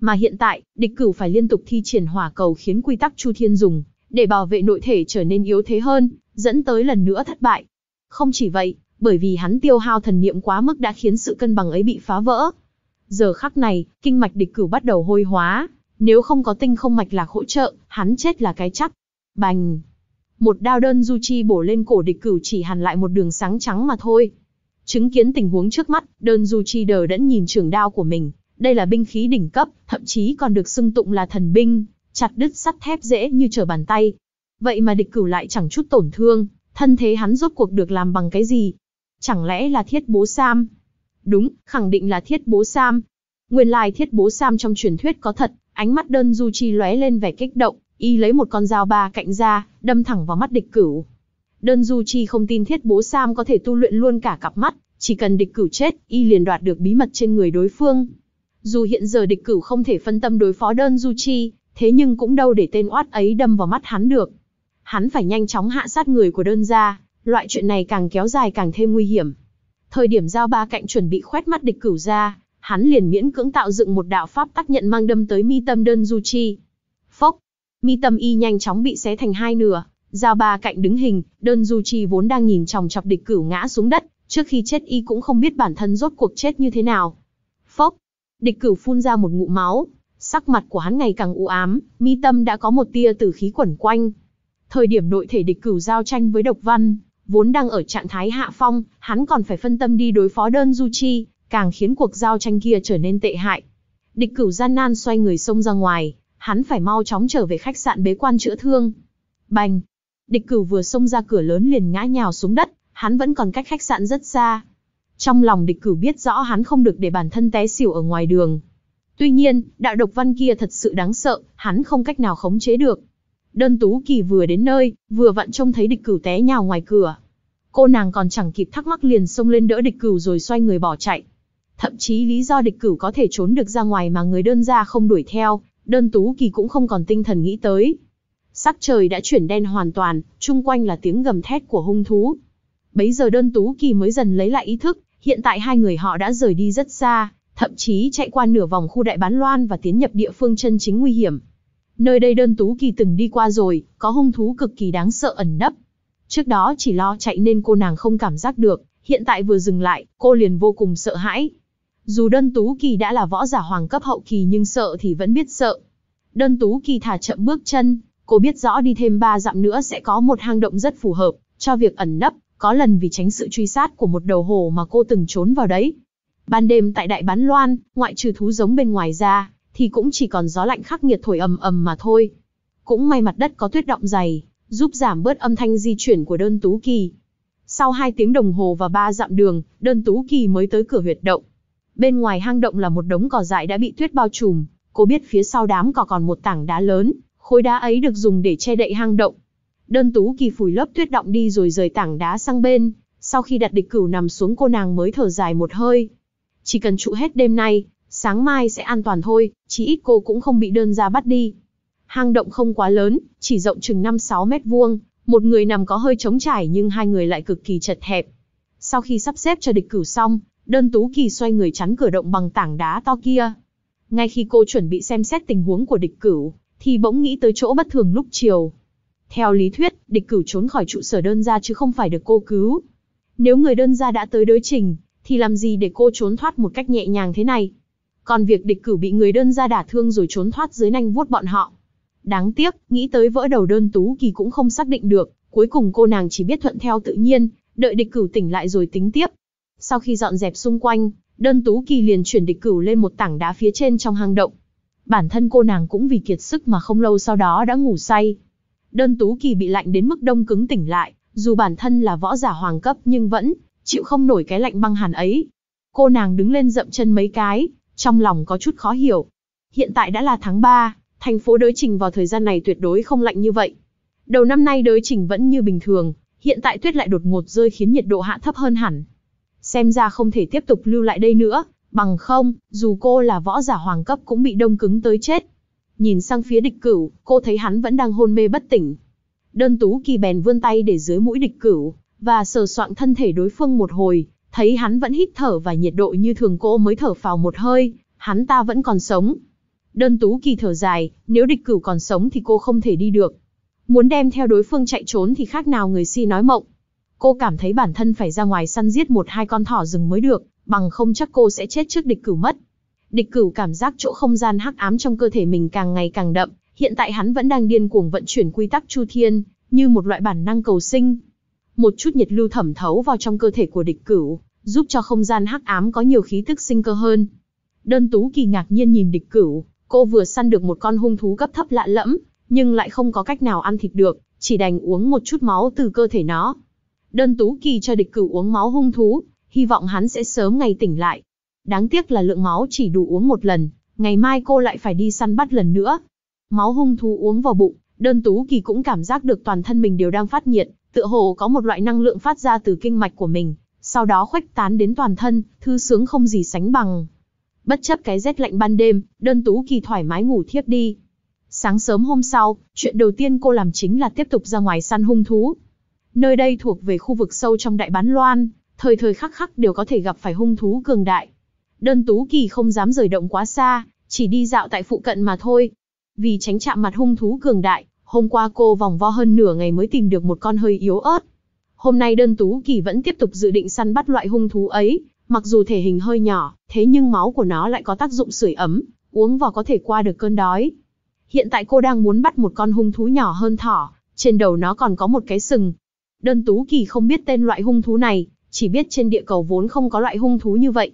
Mà hiện tại, địch cửu phải liên tục thi triển hỏa cầu khiến quy tắc Chu Thiên dùng, để bảo vệ nội thể trở nên yếu thế hơn, dẫn tới lần nữa thất bại. Không chỉ vậy, bởi vì hắn tiêu hao thần niệm quá mức đã khiến sự cân bằng ấy bị phá vỡ. Giờ khắc này, kinh mạch địch cửu bắt đầu hôi hóa, nếu không có tinh không mạch lạc hỗ trợ, hắn chết là cái chắc. Bành! Một đao đơn du chi bổ lên cổ địch cửu chỉ hàn lại một đường sáng trắng mà thôi. Chứng kiến tình huống trước mắt, đơn du chi đờ đẫn nhìn trường đao của mình. Đây là binh khí đỉnh cấp, thậm chí còn được xưng tụng là thần binh, chặt đứt sắt thép dễ như trở bàn tay. Vậy mà địch cửu lại chẳng chút tổn thương, thân thế hắn rốt cuộc được làm bằng cái gì? Chẳng lẽ là thiết bố Sam? Đúng, khẳng định là thiết bố Sam. Nguyên lai thiết bố Sam trong truyền thuyết có thật, Ánh mắt đơn du chi lóe lên vẻ kích động, y lấy một con dao ba cạnh ra, đâm thẳng vào mắt địch cửu. Đơn du chi không tin thiết bố Sam có thể tu luyện luôn cả cặp mắt, chỉ cần địch cửu chết, y liền đoạt được bí mật trên người đối phương. Dù hiện giờ địch cửu không thể phân tâm đối phó đơn du chi, thế nhưng cũng đâu để tên oát ấy đâm vào mắt hắn được. Hắn phải nhanh chóng hạ sát người của đơn gia, loại chuyện này càng kéo dài càng thêm nguy hiểm. Thời điểm giao ba cạnh chuẩn bị khoét mắt địch cửu ra, hắn liền miễn cưỡng tạo dựng một đạo pháp tác nhận mang đâm tới mi tâm đơn du chi. Phốc, mi tâm y nhanh chóng bị xé thành hai nửa, Giao ba cạnh đứng hình, đơn du chi vốn đang nhìn chòng chọc địch cửu ngã xuống đất, trước khi chết y cũng không biết bản thân rốt cuộc chết như thế nào. Phốc, địch cửu phun ra một ngụ máu, sắc mặt của hắn ngày càng u ám, mi tâm đã có một tia tử khí quẩn quanh. Thời điểm nội thể địch cửu giao tranh với độc văn, vốn đang ở trạng thái hạ phong, hắn còn phải phân tâm đi đối phó đơn du chi, càng khiến cuộc giao tranh kia trở nên tệ hại. Địch cửu gian nan xoay người xông ra ngoài, hắn phải mau chóng trở về khách sạn bế quan chữa thương. Bành! Địch cửu vừa xông ra cửa lớn liền ngã nhào xuống đất, hắn vẫn còn cách khách sạn rất xa. Trong lòng địch cửu biết rõ hắn không được để bản thân té xỉu ở ngoài đường. Tuy nhiên, đạo độc văn kia thật sự đáng sợ, hắn không cách nào khống chế được. Đơn Tú Kỳ vừa đến nơi, vừa vặn trông thấy địch cửu té nhào ngoài cửa. Cô nàng còn chẳng kịp thắc mắc liền xông lên đỡ địch cửu rồi xoay người bỏ chạy. Thậm chí lý do địch cửu có thể trốn được ra ngoài mà người đơn gia không đuổi theo, đơn tú kỳ cũng không còn tinh thần nghĩ tới. Sắc trời đã chuyển đen hoàn toàn, chung quanh là tiếng gầm thét của hung thú. Bấy giờ đơn tú kỳ mới dần lấy lại ý thức, hiện tại hai người họ đã rời đi rất xa, thậm chí chạy qua nửa vòng khu đại bán loan và tiến nhập địa phương chân chính nguy hiểm. Nơi đây đơn tú kỳ từng đi qua rồi, có hung thú cực kỳ đáng sợ ẩn nấp. Trước đó chỉ lo chạy nên cô nàng không cảm giác được, hiện tại vừa dừng lại, cô liền vô cùng sợ hãi. Dù đơn tú kỳ đã là võ giả hoàng cấp hậu kỳ nhưng sợ thì vẫn biết sợ. Đơn tú kỳ thả chậm bước chân, cô biết rõ đi thêm ba dặm nữa sẽ có một hang động rất phù hợp cho việc ẩn nấp, có lần vì tránh sự truy sát của một đầu hồ mà cô từng trốn vào đấy. Ban đêm tại Đại Bán Loan, ngoại trừ thú giống bên ngoài ra, thì cũng chỉ còn gió lạnh khắc nghiệt thổi ầm ầm mà thôi. Cũng may mặt đất có tuyết động dày, giúp giảm bớt âm thanh di chuyển của đơn tú kỳ. Sau 2 tiếng đồng hồ và 3 dặm đường, đơn tú kỳ mới tới cửa huyệt động. Bên ngoài hang động là một đống cỏ dại đã bị tuyết bao trùm, cô biết phía sau đám cỏ còn một tảng đá lớn, khối đá ấy được dùng để che đậy hang động. Đơn Tú Kỳ phủi lớp tuyết động đi rồi rời tảng đá sang bên, sau khi đặt địch cửu nằm xuống cô nàng mới thở dài một hơi. Chỉ cần trụ hết đêm nay, sáng mai sẽ an toàn thôi, chí ít cô cũng không bị đơn ra bắt đi. Hang động không quá lớn, chỉ rộng chừng 5-6 mét vuông, một người nằm có hơi trống trải nhưng hai người lại cực kỳ chật hẹp. Sau khi sắp xếp cho địch cửu xong, Đơn Tú Kỳ xoay người chắn cửa động bằng tảng đá to kia. Ngay khi cô chuẩn bị xem xét tình huống của địch cửu, thì bỗng nghĩ tới chỗ bất thường lúc chiều. Theo lý thuyết, địch cửu trốn khỏi trụ sở đơn gia chứ không phải được cô cứu. Nếu người đơn gia đã tới đối trình, thì làm gì để cô trốn thoát một cách nhẹ nhàng thế này? Còn việc địch cửu bị người đơn gia đả thương rồi trốn thoát dưới nanh vuốt bọn họ. Đáng tiếc, nghĩ tới vỡ đầu đơn tú kỳ cũng không xác định được, cuối cùng cô nàng chỉ biết thuận theo tự nhiên, đợi địch cửu tỉnh lại rồi tính tiếp, sau khi dọn dẹp xung quanh, đơn tú kỳ liền chuyển địch cửu lên một tảng đá phía trên trong hang động. Bản thân cô nàng cũng vì kiệt sức mà không lâu sau đó đã ngủ say. Đơn tú kỳ bị lạnh đến mức đông cứng tỉnh lại, dù bản thân là võ giả hoàng cấp nhưng vẫn chịu không nổi cái lạnh băng hàn ấy. Cô nàng đứng lên dậm chân mấy cái, trong lòng có chút khó hiểu. Hiện tại đã là tháng 3, thành phố đối trình vào thời gian này tuyệt đối không lạnh như vậy. Đầu năm nay đối trình vẫn như bình thường, hiện tại tuyết lại đột ngột rơi khiến nhiệt độ hạ thấp hơn hẳn, xem ra không thể tiếp tục lưu lại đây nữa, bằng không, dù cô là võ giả hoàng cấp cũng bị đông cứng tới chết. Nhìn sang phía địch cửu, cô thấy hắn vẫn đang hôn mê bất tỉnh. Đơn tú kỳ bèn vươn tay để dưới mũi địch cửu, và sờ soạn thân thể đối phương một hồi, thấy hắn vẫn hít thở và nhiệt độ như thường cô mới thở phào một hơi, hắn ta vẫn còn sống. Đơn tú kỳ thở dài, nếu địch cửu còn sống thì cô không thể đi được. Muốn đem theo đối phương chạy trốn thì khác nào người si nói mộng. Cô cảm thấy bản thân phải ra ngoài săn giết một hai con thỏ rừng mới được, bằng không chắc cô sẽ chết trước địch cửu mất. Địch cửu cảm giác chỗ không gian hắc ám trong cơ thể mình càng ngày càng đậm, hiện tại hắn vẫn đang điên cuồng vận chuyển quy tắc chu thiên, như một loại bản năng cầu sinh. Một chút nhiệt lưu thẩm thấu vào trong cơ thể của địch cửu, giúp cho không gian hắc ám có nhiều khí thức sinh cơ hơn. Đơn Tú Kỳ ngạc nhiên nhìn địch cửu, cô vừa săn được một con hung thú cấp thấp lạ lẫm, nhưng lại không có cách nào ăn thịt được, chỉ đành uống một chút máu từ cơ thể nó đơn tú kỳ cho địch cửu uống máu hung thú, hy vọng hắn sẽ sớm ngày tỉnh lại. Đáng tiếc là lượng máu chỉ đủ uống một lần, ngày mai cô lại phải đi săn bắt lần nữa. Máu hung thú uống vào bụng, đơn tú kỳ cũng cảm giác được toàn thân mình đều đang phát nhiệt, tựa hồ có một loại năng lượng phát ra từ kinh mạch của mình, sau đó khuếch tán đến toàn thân, thư sướng không gì sánh bằng. Bất chấp cái rét lạnh ban đêm, đơn tú kỳ thoải mái ngủ thiếp đi. Sáng sớm hôm sau, chuyện đầu tiên cô làm chính là tiếp tục ra ngoài săn hung thú, Nơi đây thuộc về khu vực sâu trong Đại Bán Loan, thời thời khắc khắc đều có thể gặp phải hung thú cường đại. Đơn Tú Kỳ không dám rời động quá xa, chỉ đi dạo tại phụ cận mà thôi. Vì tránh chạm mặt hung thú cường đại, hôm qua cô vòng vo hơn nửa ngày mới tìm được một con hơi yếu ớt. Hôm nay đơn Tú Kỳ vẫn tiếp tục dự định săn bắt loại hung thú ấy, mặc dù thể hình hơi nhỏ, thế nhưng máu của nó lại có tác dụng sưởi ấm, uống vào có thể qua được cơn đói. Hiện tại cô đang muốn bắt một con hung thú nhỏ hơn thỏ, trên đầu nó còn có một cái sừng, đơn Tú Kỳ không biết tên loại hung thú này, chỉ biết trên địa cầu vốn không có loại hung thú như vậy.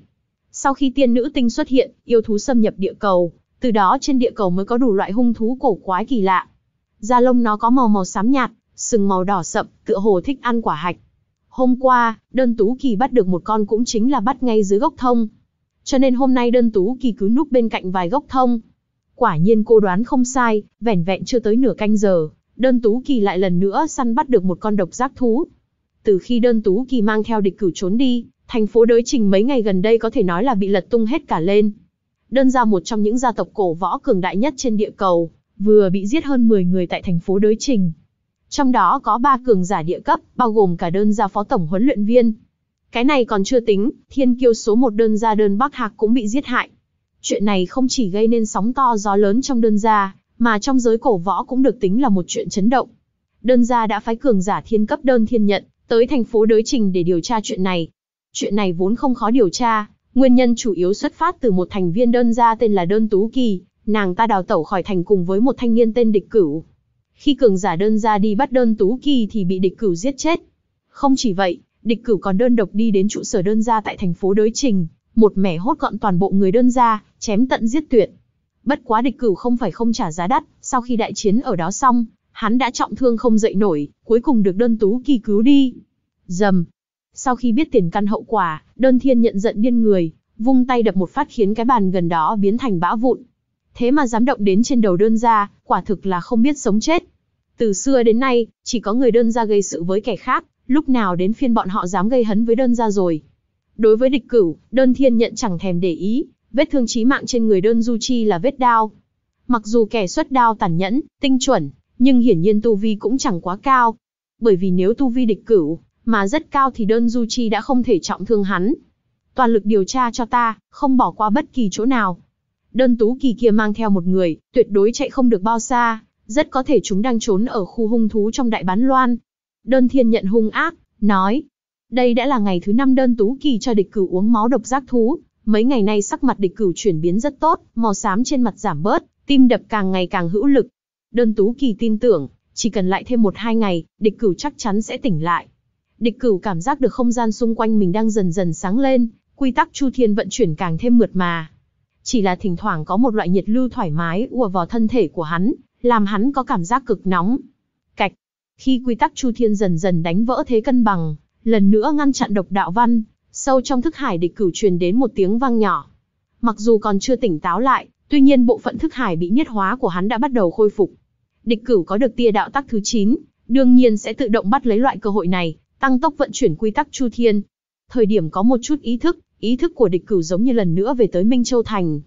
Sau khi tiên nữ tinh xuất hiện, yêu thú xâm nhập địa cầu, từ đó trên địa cầu mới có đủ loại hung thú cổ quái kỳ lạ. Da lông nó có màu màu xám nhạt, sừng màu đỏ sậm, tựa hồ thích ăn quả hạch. Hôm qua, đơn Tú Kỳ bắt được một con cũng chính là bắt ngay dưới gốc thông. Cho nên hôm nay đơn Tú Kỳ cứ núp bên cạnh vài gốc thông. Quả nhiên cô đoán không sai, vẻn vẹn chưa tới nửa canh giờ, Đơn Tú Kỳ lại lần nữa săn bắt được một con độc giác thú. Từ khi Đơn Tú Kỳ mang theo địch cửu trốn đi, thành phố đối trình mấy ngày gần đây có thể nói là bị lật tung hết cả lên. Đơn ra một trong những gia tộc cổ võ cường đại nhất trên địa cầu, vừa bị giết hơn 10 người tại thành phố đối trình. Trong đó có ba cường giả địa cấp, bao gồm cả đơn gia phó tổng huấn luyện viên. Cái này còn chưa tính, thiên kiêu số một đơn gia đơn Bắc Hạc cũng bị giết hại. Chuyện này không chỉ gây nên sóng to gió lớn trong đơn gia, mà trong giới cổ võ cũng được tính là một chuyện chấn động. Đơn gia đã phái cường giả thiên cấp đơn thiên nhận, tới thành phố đối trình để điều tra chuyện này. Chuyện này vốn không khó điều tra, nguyên nhân chủ yếu xuất phát từ một thành viên đơn gia tên là Đơn Tú Kỳ, nàng ta đào tẩu khỏi thành cùng với một thanh niên tên Địch Cửu. Khi cường giả đơn gia đi bắt Đơn Tú Kỳ thì bị Địch Cửu giết chết. Không chỉ vậy, Địch Cửu còn đơn độc đi đến trụ sở đơn gia tại thành phố đối trình, một mẻ hốt gọn toàn bộ người đơn gia, chém tận giết tuyệt. Bất quá địch cửu không phải không trả giá đắt, sau khi đại chiến ở đó xong, hắn đã trọng thương không dậy nổi, cuối cùng được đơn tú kỳ cứu đi. Dầm. Sau khi biết tiền căn hậu quả, đơn thiên nhận giận điên người, vung tay đập một phát khiến cái bàn gần đó biến thành bã vụn. Thế mà dám động đến trên đầu đơn gia, quả thực là không biết sống chết. Từ xưa đến nay, chỉ có người đơn gia gây sự với kẻ khác, lúc nào đến phiên bọn họ dám gây hấn với đơn gia rồi. Đối với địch cửu, đơn thiên nhận chẳng thèm để ý, Vết thương chí mạng trên người đơn du chi là vết đao. Mặc dù kẻ xuất đao tàn nhẫn, tinh chuẩn, nhưng hiển nhiên tu vi cũng chẳng quá cao. Bởi vì nếu tu vi địch cửu, mà rất cao thì đơn du chi đã không thể trọng thương hắn. Toàn lực điều tra cho ta, không bỏ qua bất kỳ chỗ nào. Đơn tú kỳ kia mang theo một người, tuyệt đối chạy không được bao xa, rất có thể chúng đang trốn ở khu hung thú trong đại bán loan. Đơn thiên nhận hung ác, nói, đây đã là ngày thứ năm đơn tú kỳ cho địch cử uống máu độc giác thú, Mấy ngày nay sắc mặt địch cửu chuyển biến rất tốt, màu xám trên mặt giảm bớt, tim đập càng ngày càng hữu lực. Đơn Tú Kỳ tin tưởng, chỉ cần lại thêm một hai ngày, địch cửu chắc chắn sẽ tỉnh lại. Địch cửu cảm giác được không gian xung quanh mình đang dần dần sáng lên, quy tắc chu thiên vận chuyển càng thêm mượt mà. Chỉ là thỉnh thoảng có một loại nhiệt lưu thoải mái ùa vào thân thể của hắn, làm hắn có cảm giác cực nóng. Cạch, khi quy tắc chu thiên dần dần đánh vỡ thế cân bằng, lần nữa ngăn chặn độc đạo văn, Sâu trong thức hải địch cửu truyền đến một tiếng vang nhỏ. Mặc dù còn chưa tỉnh táo lại, tuy nhiên bộ phận thức hải bị niết hóa của hắn đã bắt đầu khôi phục. Địch cửu có được tia đạo tắc thứ 9, đương nhiên sẽ tự động bắt lấy loại cơ hội này, tăng tốc vận chuyển quy tắc chu thiên. Thời điểm có một chút ý thức, ý thức của địch cửu giống như lần nữa về tới Minh Châu Thành.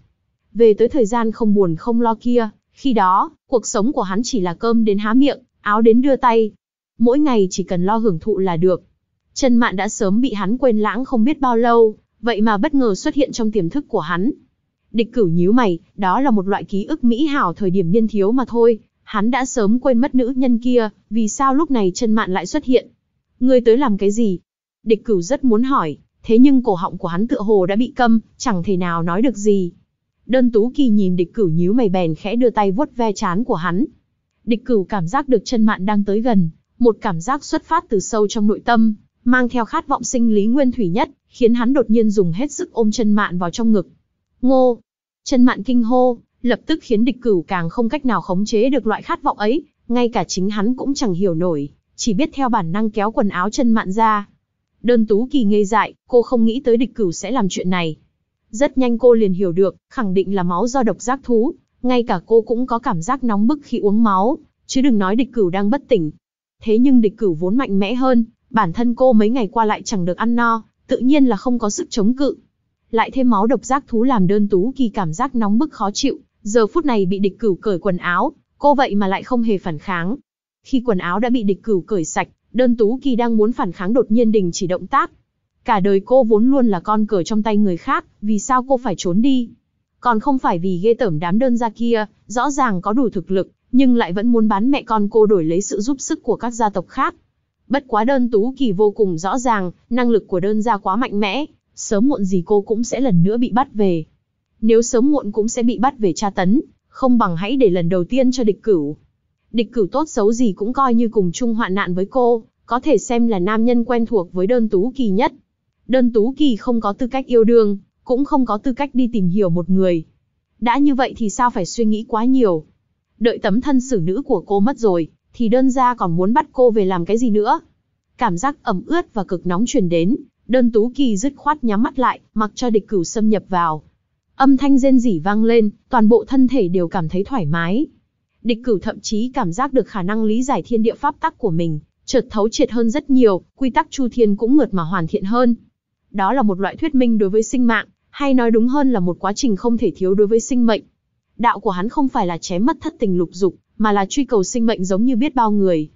Về tới thời gian không buồn không lo kia, khi đó, cuộc sống của hắn chỉ là cơm đến há miệng, áo đến đưa tay. Mỗi ngày chỉ cần lo hưởng thụ là được. Trần Mạn đã sớm bị hắn quên lãng không biết bao lâu, vậy mà bất ngờ xuất hiện trong tiềm thức của hắn. Địch cửu nhíu mày, đó là một loại ký ức mỹ hảo thời điểm niên thiếu mà thôi, hắn đã sớm quên mất nữ nhân kia, vì sao lúc này Trần Mạn lại xuất hiện? Ngươi tới làm cái gì? Địch cửu rất muốn hỏi, thế nhưng cổ họng của hắn tựa hồ đã bị câm, chẳng thể nào nói được gì. Đơn Tú Kỳ nhìn địch cửu nhíu mày bèn khẽ đưa tay vuốt ve chán của hắn. Địch cửu cảm giác được chân mạn đang tới gần, một cảm giác xuất phát từ sâu trong nội tâm, mang theo khát vọng sinh lý nguyên thủy nhất, khiến hắn đột nhiên dùng hết sức ôm chân mạn vào trong ngực. Ngô! Chân mạn kinh hô, lập tức khiến địch cửu càng không cách nào khống chế được loại khát vọng ấy, ngay cả chính hắn cũng chẳng hiểu nổi, chỉ biết theo bản năng kéo quần áo chân mạn ra. Đơn tú kỳ ngây dại, cô không nghĩ tới địch cửu sẽ làm chuyện này. Rất nhanh cô liền hiểu được, khẳng định là máu do độc giác thú, ngay cả cô cũng có cảm giác nóng bức khi uống máu, chứ đừng nói địch cửu đang bất tỉnh. Thế nhưng địch cửu vốn mạnh mẽ hơn, Bản thân cô mấy ngày qua lại chẳng được ăn no, tự nhiên là không có sức chống cự. Lại thêm máu độc giác thú làm đơn tú kỳ cảm giác nóng bức khó chịu, giờ phút này bị địch cửu cởi quần áo, cô vậy mà lại không hề phản kháng. Khi quần áo đã bị địch cửu cởi sạch, đơn tú kỳ đang muốn phản kháng đột nhiên đình chỉ động tác. Cả đời cô vốn luôn là con cờ trong tay người khác, vì sao cô phải trốn đi? Còn không phải vì ghê tởm đám đơn gia kia, rõ ràng có đủ thực lực, nhưng lại vẫn muốn bán mẹ con cô đổi lấy sự giúp sức của các gia tộc khác. Bất quá đơn tú kỳ vô cùng rõ ràng, năng lực của đơn gia quá mạnh mẽ, sớm muộn gì cô cũng sẽ lần nữa bị bắt về. Nếu sớm muộn cũng sẽ bị bắt về tra tấn, không bằng hãy để lần đầu tiên cho địch cửu. Địch cửu tốt xấu gì cũng coi như cùng chung hoạn nạn với cô, có thể xem là nam nhân quen thuộc với đơn tú kỳ nhất. Đơn tú kỳ không có tư cách yêu đương, cũng không có tư cách đi tìm hiểu một người. Đã như vậy thì sao phải suy nghĩ quá nhiều. Đợi tấm thân xử nữ của cô mất rồi, thì đơn gia còn muốn bắt cô về làm cái gì nữa. Cảm giác ẩm ướt và cực nóng truyền đến, đơn tú kỳ dứt khoát nhắm mắt lại, mặc cho địch cửu xâm nhập vào. Âm thanh rên rỉ vang lên, toàn bộ thân thể đều cảm thấy thoải mái. Địch cửu thậm chí cảm giác được khả năng lý giải thiên địa pháp tắc của mình, chợt thấu triệt hơn rất nhiều, quy tắc chu thiên cũng ngượt mà hoàn thiện hơn. Đó là một loại thuyết minh đối với sinh mạng, hay nói đúng hơn là một quá trình không thể thiếu đối với sinh mệnh. Đạo của hắn không phải là chém mất thất tình lục dục, mà là truy cầu sinh mệnh giống như biết bao người.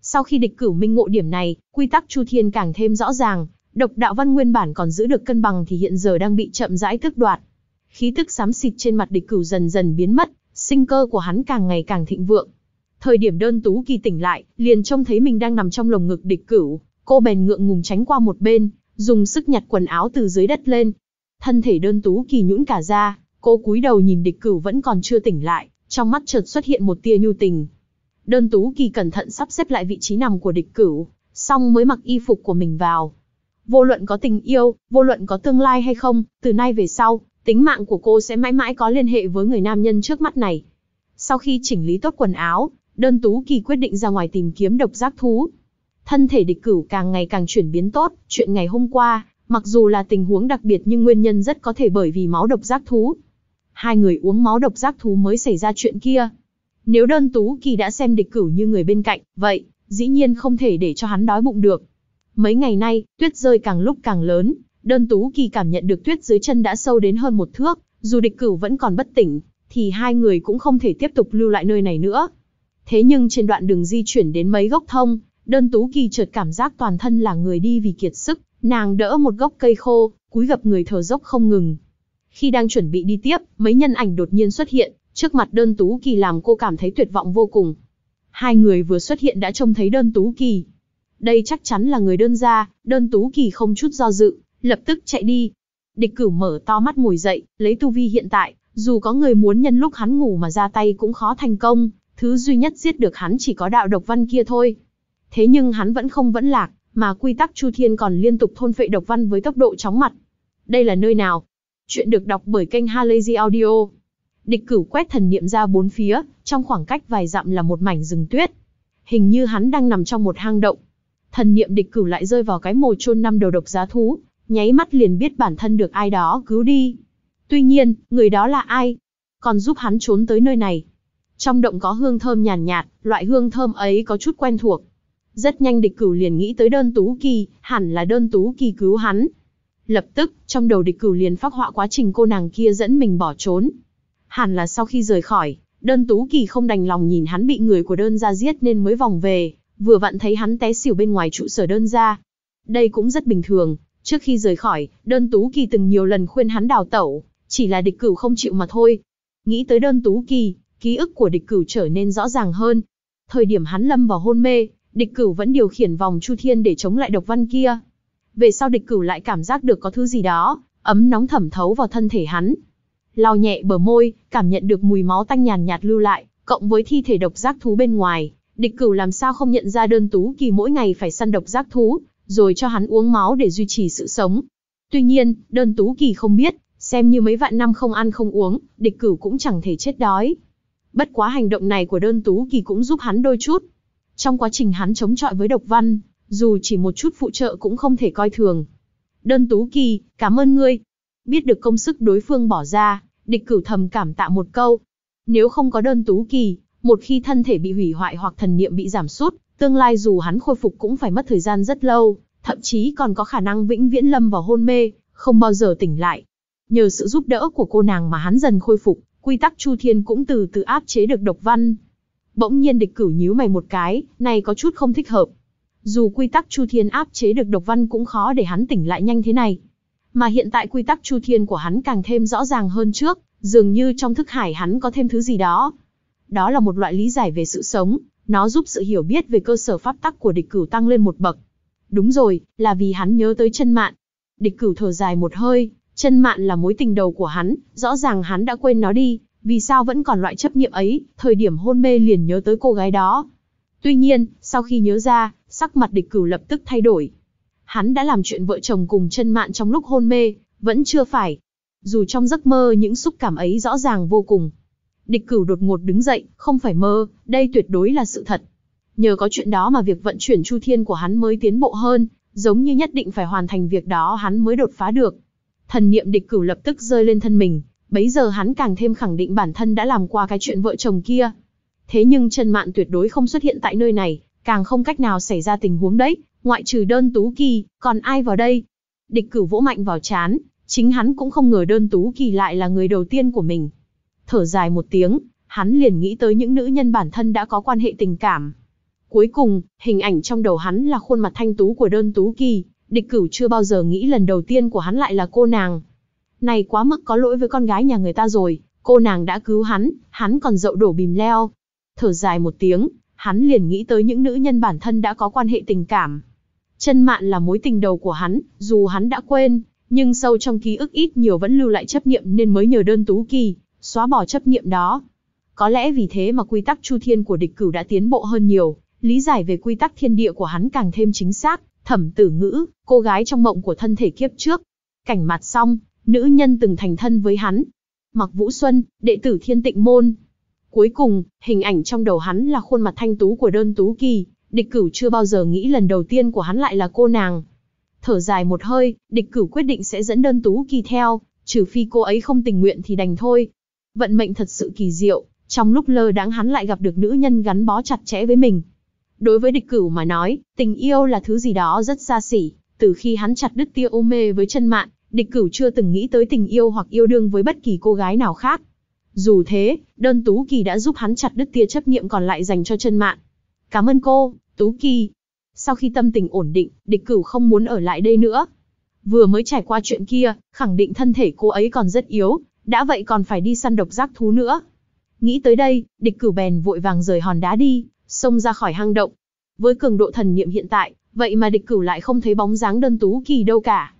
Sau khi địch cửu minh ngộ điểm này, quy tắc Chu Thiên càng thêm rõ ràng, độc đạo văn nguyên bản còn giữ được cân bằng thì hiện giờ đang bị chậm rãi thức đoạt. Khí tức xám xịt trên mặt địch cửu dần dần biến mất, sinh cơ của hắn càng ngày càng thịnh vượng. Thời điểm đơn tú kỳ tỉnh lại, liền trông thấy mình đang nằm trong lồng ngực địch cửu, cô bèn ngượng ngùng tránh qua một bên, dùng sức nhặt quần áo từ dưới đất lên. Thân thể đơn tú kỳ nhũn cả ra, cô cúi đầu nhìn địch cửu vẫn còn chưa tỉnh lại, trong mắt chợt xuất hiện một tia nhu tình. Đơn Tú Kỳ cẩn thận sắp xếp lại vị trí nằm của địch cửu, xong mới mặc y phục của mình vào. Vô luận có tình yêu, vô luận có tương lai hay không, từ nay về sau, tính mạng của cô sẽ mãi mãi có liên hệ với người nam nhân trước mắt này. Sau khi chỉnh lý tốt quần áo, đơn Tú Kỳ quyết định ra ngoài tìm kiếm độc giác thú. Thân thể địch cửu càng ngày càng chuyển biến tốt, chuyện ngày hôm qua, mặc dù là tình huống đặc biệt nhưng nguyên nhân rất có thể bởi vì máu độc giác thú. Hai người uống máu độc giác thú mới xảy ra chuyện kia. Nếu đơn tú kỳ đã xem địch cửu như người bên cạnh, vậy, dĩ nhiên không thể để cho hắn đói bụng được. Mấy ngày nay, tuyết rơi càng lúc càng lớn, đơn tú kỳ cảm nhận được tuyết dưới chân đã sâu đến hơn một thước, dù địch cửu vẫn còn bất tỉnh, thì hai người cũng không thể tiếp tục lưu lại nơi này nữa. Thế nhưng trên đoạn đường di chuyển đến mấy gốc thông, đơn tú kỳ chợt cảm giác toàn thân là người đi vì kiệt sức, nàng đỡ một gốc cây khô, cúi gập người thở dốc không ngừng. Khi đang chuẩn bị đi tiếp, mấy nhân ảnh đột nhiên xuất hiện, trước mặt đơn Tú Kỳ làm cô cảm thấy tuyệt vọng vô cùng. Hai người vừa xuất hiện đã trông thấy đơn Tú Kỳ. Đây chắc chắn là người đơn gia, đơn Tú Kỳ không chút do dự, lập tức chạy đi. Địch cửu mở to mắt ngồi dậy, lấy tu vi hiện tại, dù có người muốn nhân lúc hắn ngủ mà ra tay cũng khó thành công, thứ duy nhất giết được hắn chỉ có đạo độc văn kia thôi. Thế nhưng hắn vẫn không vẫn lạc, mà quy tắc Chu Thiên còn liên tục thôn phệ độc văn với tốc độ chóng mặt. Đây là nơi nào? Chuyện được đọc bởi kênh Halazy Audio. Địch cửu quét thần niệm ra bốn phía, trong khoảng cách vài dặm là một mảnh rừng tuyết. Hình như hắn đang nằm trong một hang động. Thần niệm địch cửu lại rơi vào cái mồ chôn năm đầu độc giá thú, nháy mắt liền biết bản thân được ai đó cứu đi. Tuy nhiên, người đó là ai? Còn giúp hắn trốn tới nơi này. Trong động có hương thơm nhàn nhạt, nhạt, loại hương thơm ấy có chút quen thuộc. Rất nhanh địch cửu liền nghĩ tới đơn tú kỳ, hẳn là đơn tú kỳ cứu hắn. Lập tức, trong đầu địch cửu liền phác họa quá trình cô nàng kia dẫn mình bỏ trốn. Hẳn là sau khi rời khỏi, đơn tú kỳ không đành lòng nhìn hắn bị người của đơn gia giết nên mới vòng về, vừa vặn thấy hắn té xỉu bên ngoài trụ sở đơn gia. Đây cũng rất bình thường, trước khi rời khỏi, đơn tú kỳ từng nhiều lần khuyên hắn đào tẩu, chỉ là địch cửu không chịu mà thôi. Nghĩ tới đơn tú kỳ, ký ức của địch cửu trở nên rõ ràng hơn. Thời điểm hắn lâm vào hôn mê, địch cửu vẫn điều khiển vòng chu thiên để chống lại độc văn kia, về sau địch cửu lại cảm giác được có thứ gì đó, ấm nóng thẩm thấu vào thân thể hắn. Lau nhẹ bờ môi, cảm nhận được mùi máu tanh nhàn nhạt lưu lại, cộng với thi thể độc giác thú bên ngoài, địch cửu làm sao không nhận ra đơn tú kỳ mỗi ngày phải săn độc giác thú, rồi cho hắn uống máu để duy trì sự sống. Tuy nhiên, đơn tú kỳ không biết, xem như mấy vạn năm không ăn không uống, địch cửu cũng chẳng thể chết đói. Bất quá hành động này của đơn tú kỳ cũng giúp hắn đôi chút. Trong quá trình hắn chống chọi với độc văn, dù chỉ một chút phụ trợ cũng không thể coi thường. Đơn Tú Kỳ, cảm ơn ngươi. Biết được công sức đối phương bỏ ra, địch cửu thầm cảm tạ một câu. Nếu không có đơn Tú Kỳ, một khi thân thể bị hủy hoại hoặc thần niệm bị giảm sút, tương lai dù hắn khôi phục cũng phải mất thời gian rất lâu, thậm chí còn có khả năng vĩnh viễn lâm vào hôn mê, không bao giờ tỉnh lại. Nhờ sự giúp đỡ của cô nàng mà hắn dần khôi phục, quy tắc Chu Thiên cũng từ từ áp chế được độc văn. Bỗng nhiên địch cửu nhíu mày một cái, này có chút không thích hợp, dù quy tắc Chu Thiên áp chế được độc văn cũng khó để hắn tỉnh lại nhanh thế này. Mà hiện tại quy tắc Chu Thiên của hắn càng thêm rõ ràng hơn trước, dường như trong thức hải hắn có thêm thứ gì đó. Đó là một loại lý giải về sự sống, nó giúp sự hiểu biết về cơ sở pháp tắc của địch cửu tăng lên một bậc. Đúng rồi, là vì hắn nhớ tới chân mạn. Địch cửu thở dài một hơi, chân mạn là mối tình đầu của hắn, rõ ràng hắn đã quên nó đi, vì sao vẫn còn loại chấp niệm ấy, thời điểm hôn mê liền nhớ tới cô gái đó. Tuy nhiên, sau khi nhớ ra, sắc mặt địch cửu lập tức thay đổi. Hắn đã làm chuyện vợ chồng cùng chân mạn trong lúc hôn mê, vẫn chưa phải. Dù trong giấc mơ những xúc cảm ấy rõ ràng vô cùng. Địch cửu đột ngột đứng dậy, không phải mơ, đây tuyệt đối là sự thật. Nhờ có chuyện đó mà việc vận chuyển chu thiên của hắn mới tiến bộ hơn, giống như nhất định phải hoàn thành việc đó hắn mới đột phá được. Thần niệm địch cửu lập tức rơi lên thân mình, bấy giờ hắn càng thêm khẳng định bản thân đã làm qua cái chuyện vợ chồng kia. Thế nhưng chân mạn tuyệt đối không xuất hiện tại nơi này, càng không cách nào xảy ra tình huống đấy, ngoại trừ đơn tú kỳ, còn ai vào đây? Địch cửu vỗ mạnh vào chán, chính hắn cũng không ngờ đơn tú kỳ lại là người đầu tiên của mình. Thở dài một tiếng, hắn liền nghĩ tới những nữ nhân bản thân đã có quan hệ tình cảm. Cuối cùng, hình ảnh trong đầu hắn là khuôn mặt thanh tú của đơn tú kỳ, địch cửu chưa bao giờ nghĩ lần đầu tiên của hắn lại là cô nàng. Này quá mức có lỗi với con gái nhà người ta rồi, cô nàng đã cứu hắn, hắn còn dậu đổ bìm leo. Thở dài một tiếng, hắn liền nghĩ tới những nữ nhân bản thân đã có quan hệ tình cảm. Chân mạn là mối tình đầu của hắn, dù hắn đã quên, nhưng sâu trong ký ức ít nhiều vẫn lưu lại chấp niệm nên mới nhờ đơn tú kỳ, xóa bỏ chấp niệm đó. Có lẽ vì thế mà quy tắc chu thiên của địch cửu đã tiến bộ hơn nhiều, lý giải về quy tắc thiên địa của hắn càng thêm chính xác, thẩm tử ngữ, cô gái trong mộng của thân thể kiếp trước. Cảnh mặt xong, nữ nhân từng thành thân với hắn. Mặc Vũ Xuân, đệ tử thiên tịnh môn, Cuối cùng, hình ảnh trong đầu hắn là khuôn mặt thanh tú của đơn tú kỳ, địch cửu chưa bao giờ nghĩ lần đầu tiên của hắn lại là cô nàng. Thở dài một hơi, địch cửu quyết định sẽ dẫn đơn tú kỳ theo, trừ phi cô ấy không tình nguyện thì đành thôi. Vận mệnh thật sự kỳ diệu, trong lúc lơ đáng hắn lại gặp được nữ nhân gắn bó chặt chẽ với mình. Đối với địch cửu mà nói, tình yêu là thứ gì đó rất xa xỉ, từ khi hắn chặt đứt tia ô mê với chân mạng, địch cửu chưa từng nghĩ tới tình yêu hoặc yêu đương với bất kỳ cô gái nào khác. Dù thế, đơn Tú Kỳ đã giúp hắn chặt đứt tia chấp niệm còn lại dành cho chân mạng. Cảm ơn cô, Tú Kỳ. Sau khi tâm tình ổn định, địch cửu không muốn ở lại đây nữa. Vừa mới trải qua chuyện kia, khẳng định thân thể cô ấy còn rất yếu, đã vậy còn phải đi săn độc giác thú nữa. Nghĩ tới đây, địch cửu bèn vội vàng rời hòn đá đi, xông ra khỏi hang động. Với cường độ thần niệm hiện tại, vậy mà địch cửu lại không thấy bóng dáng đơn tú kỳ đâu cả.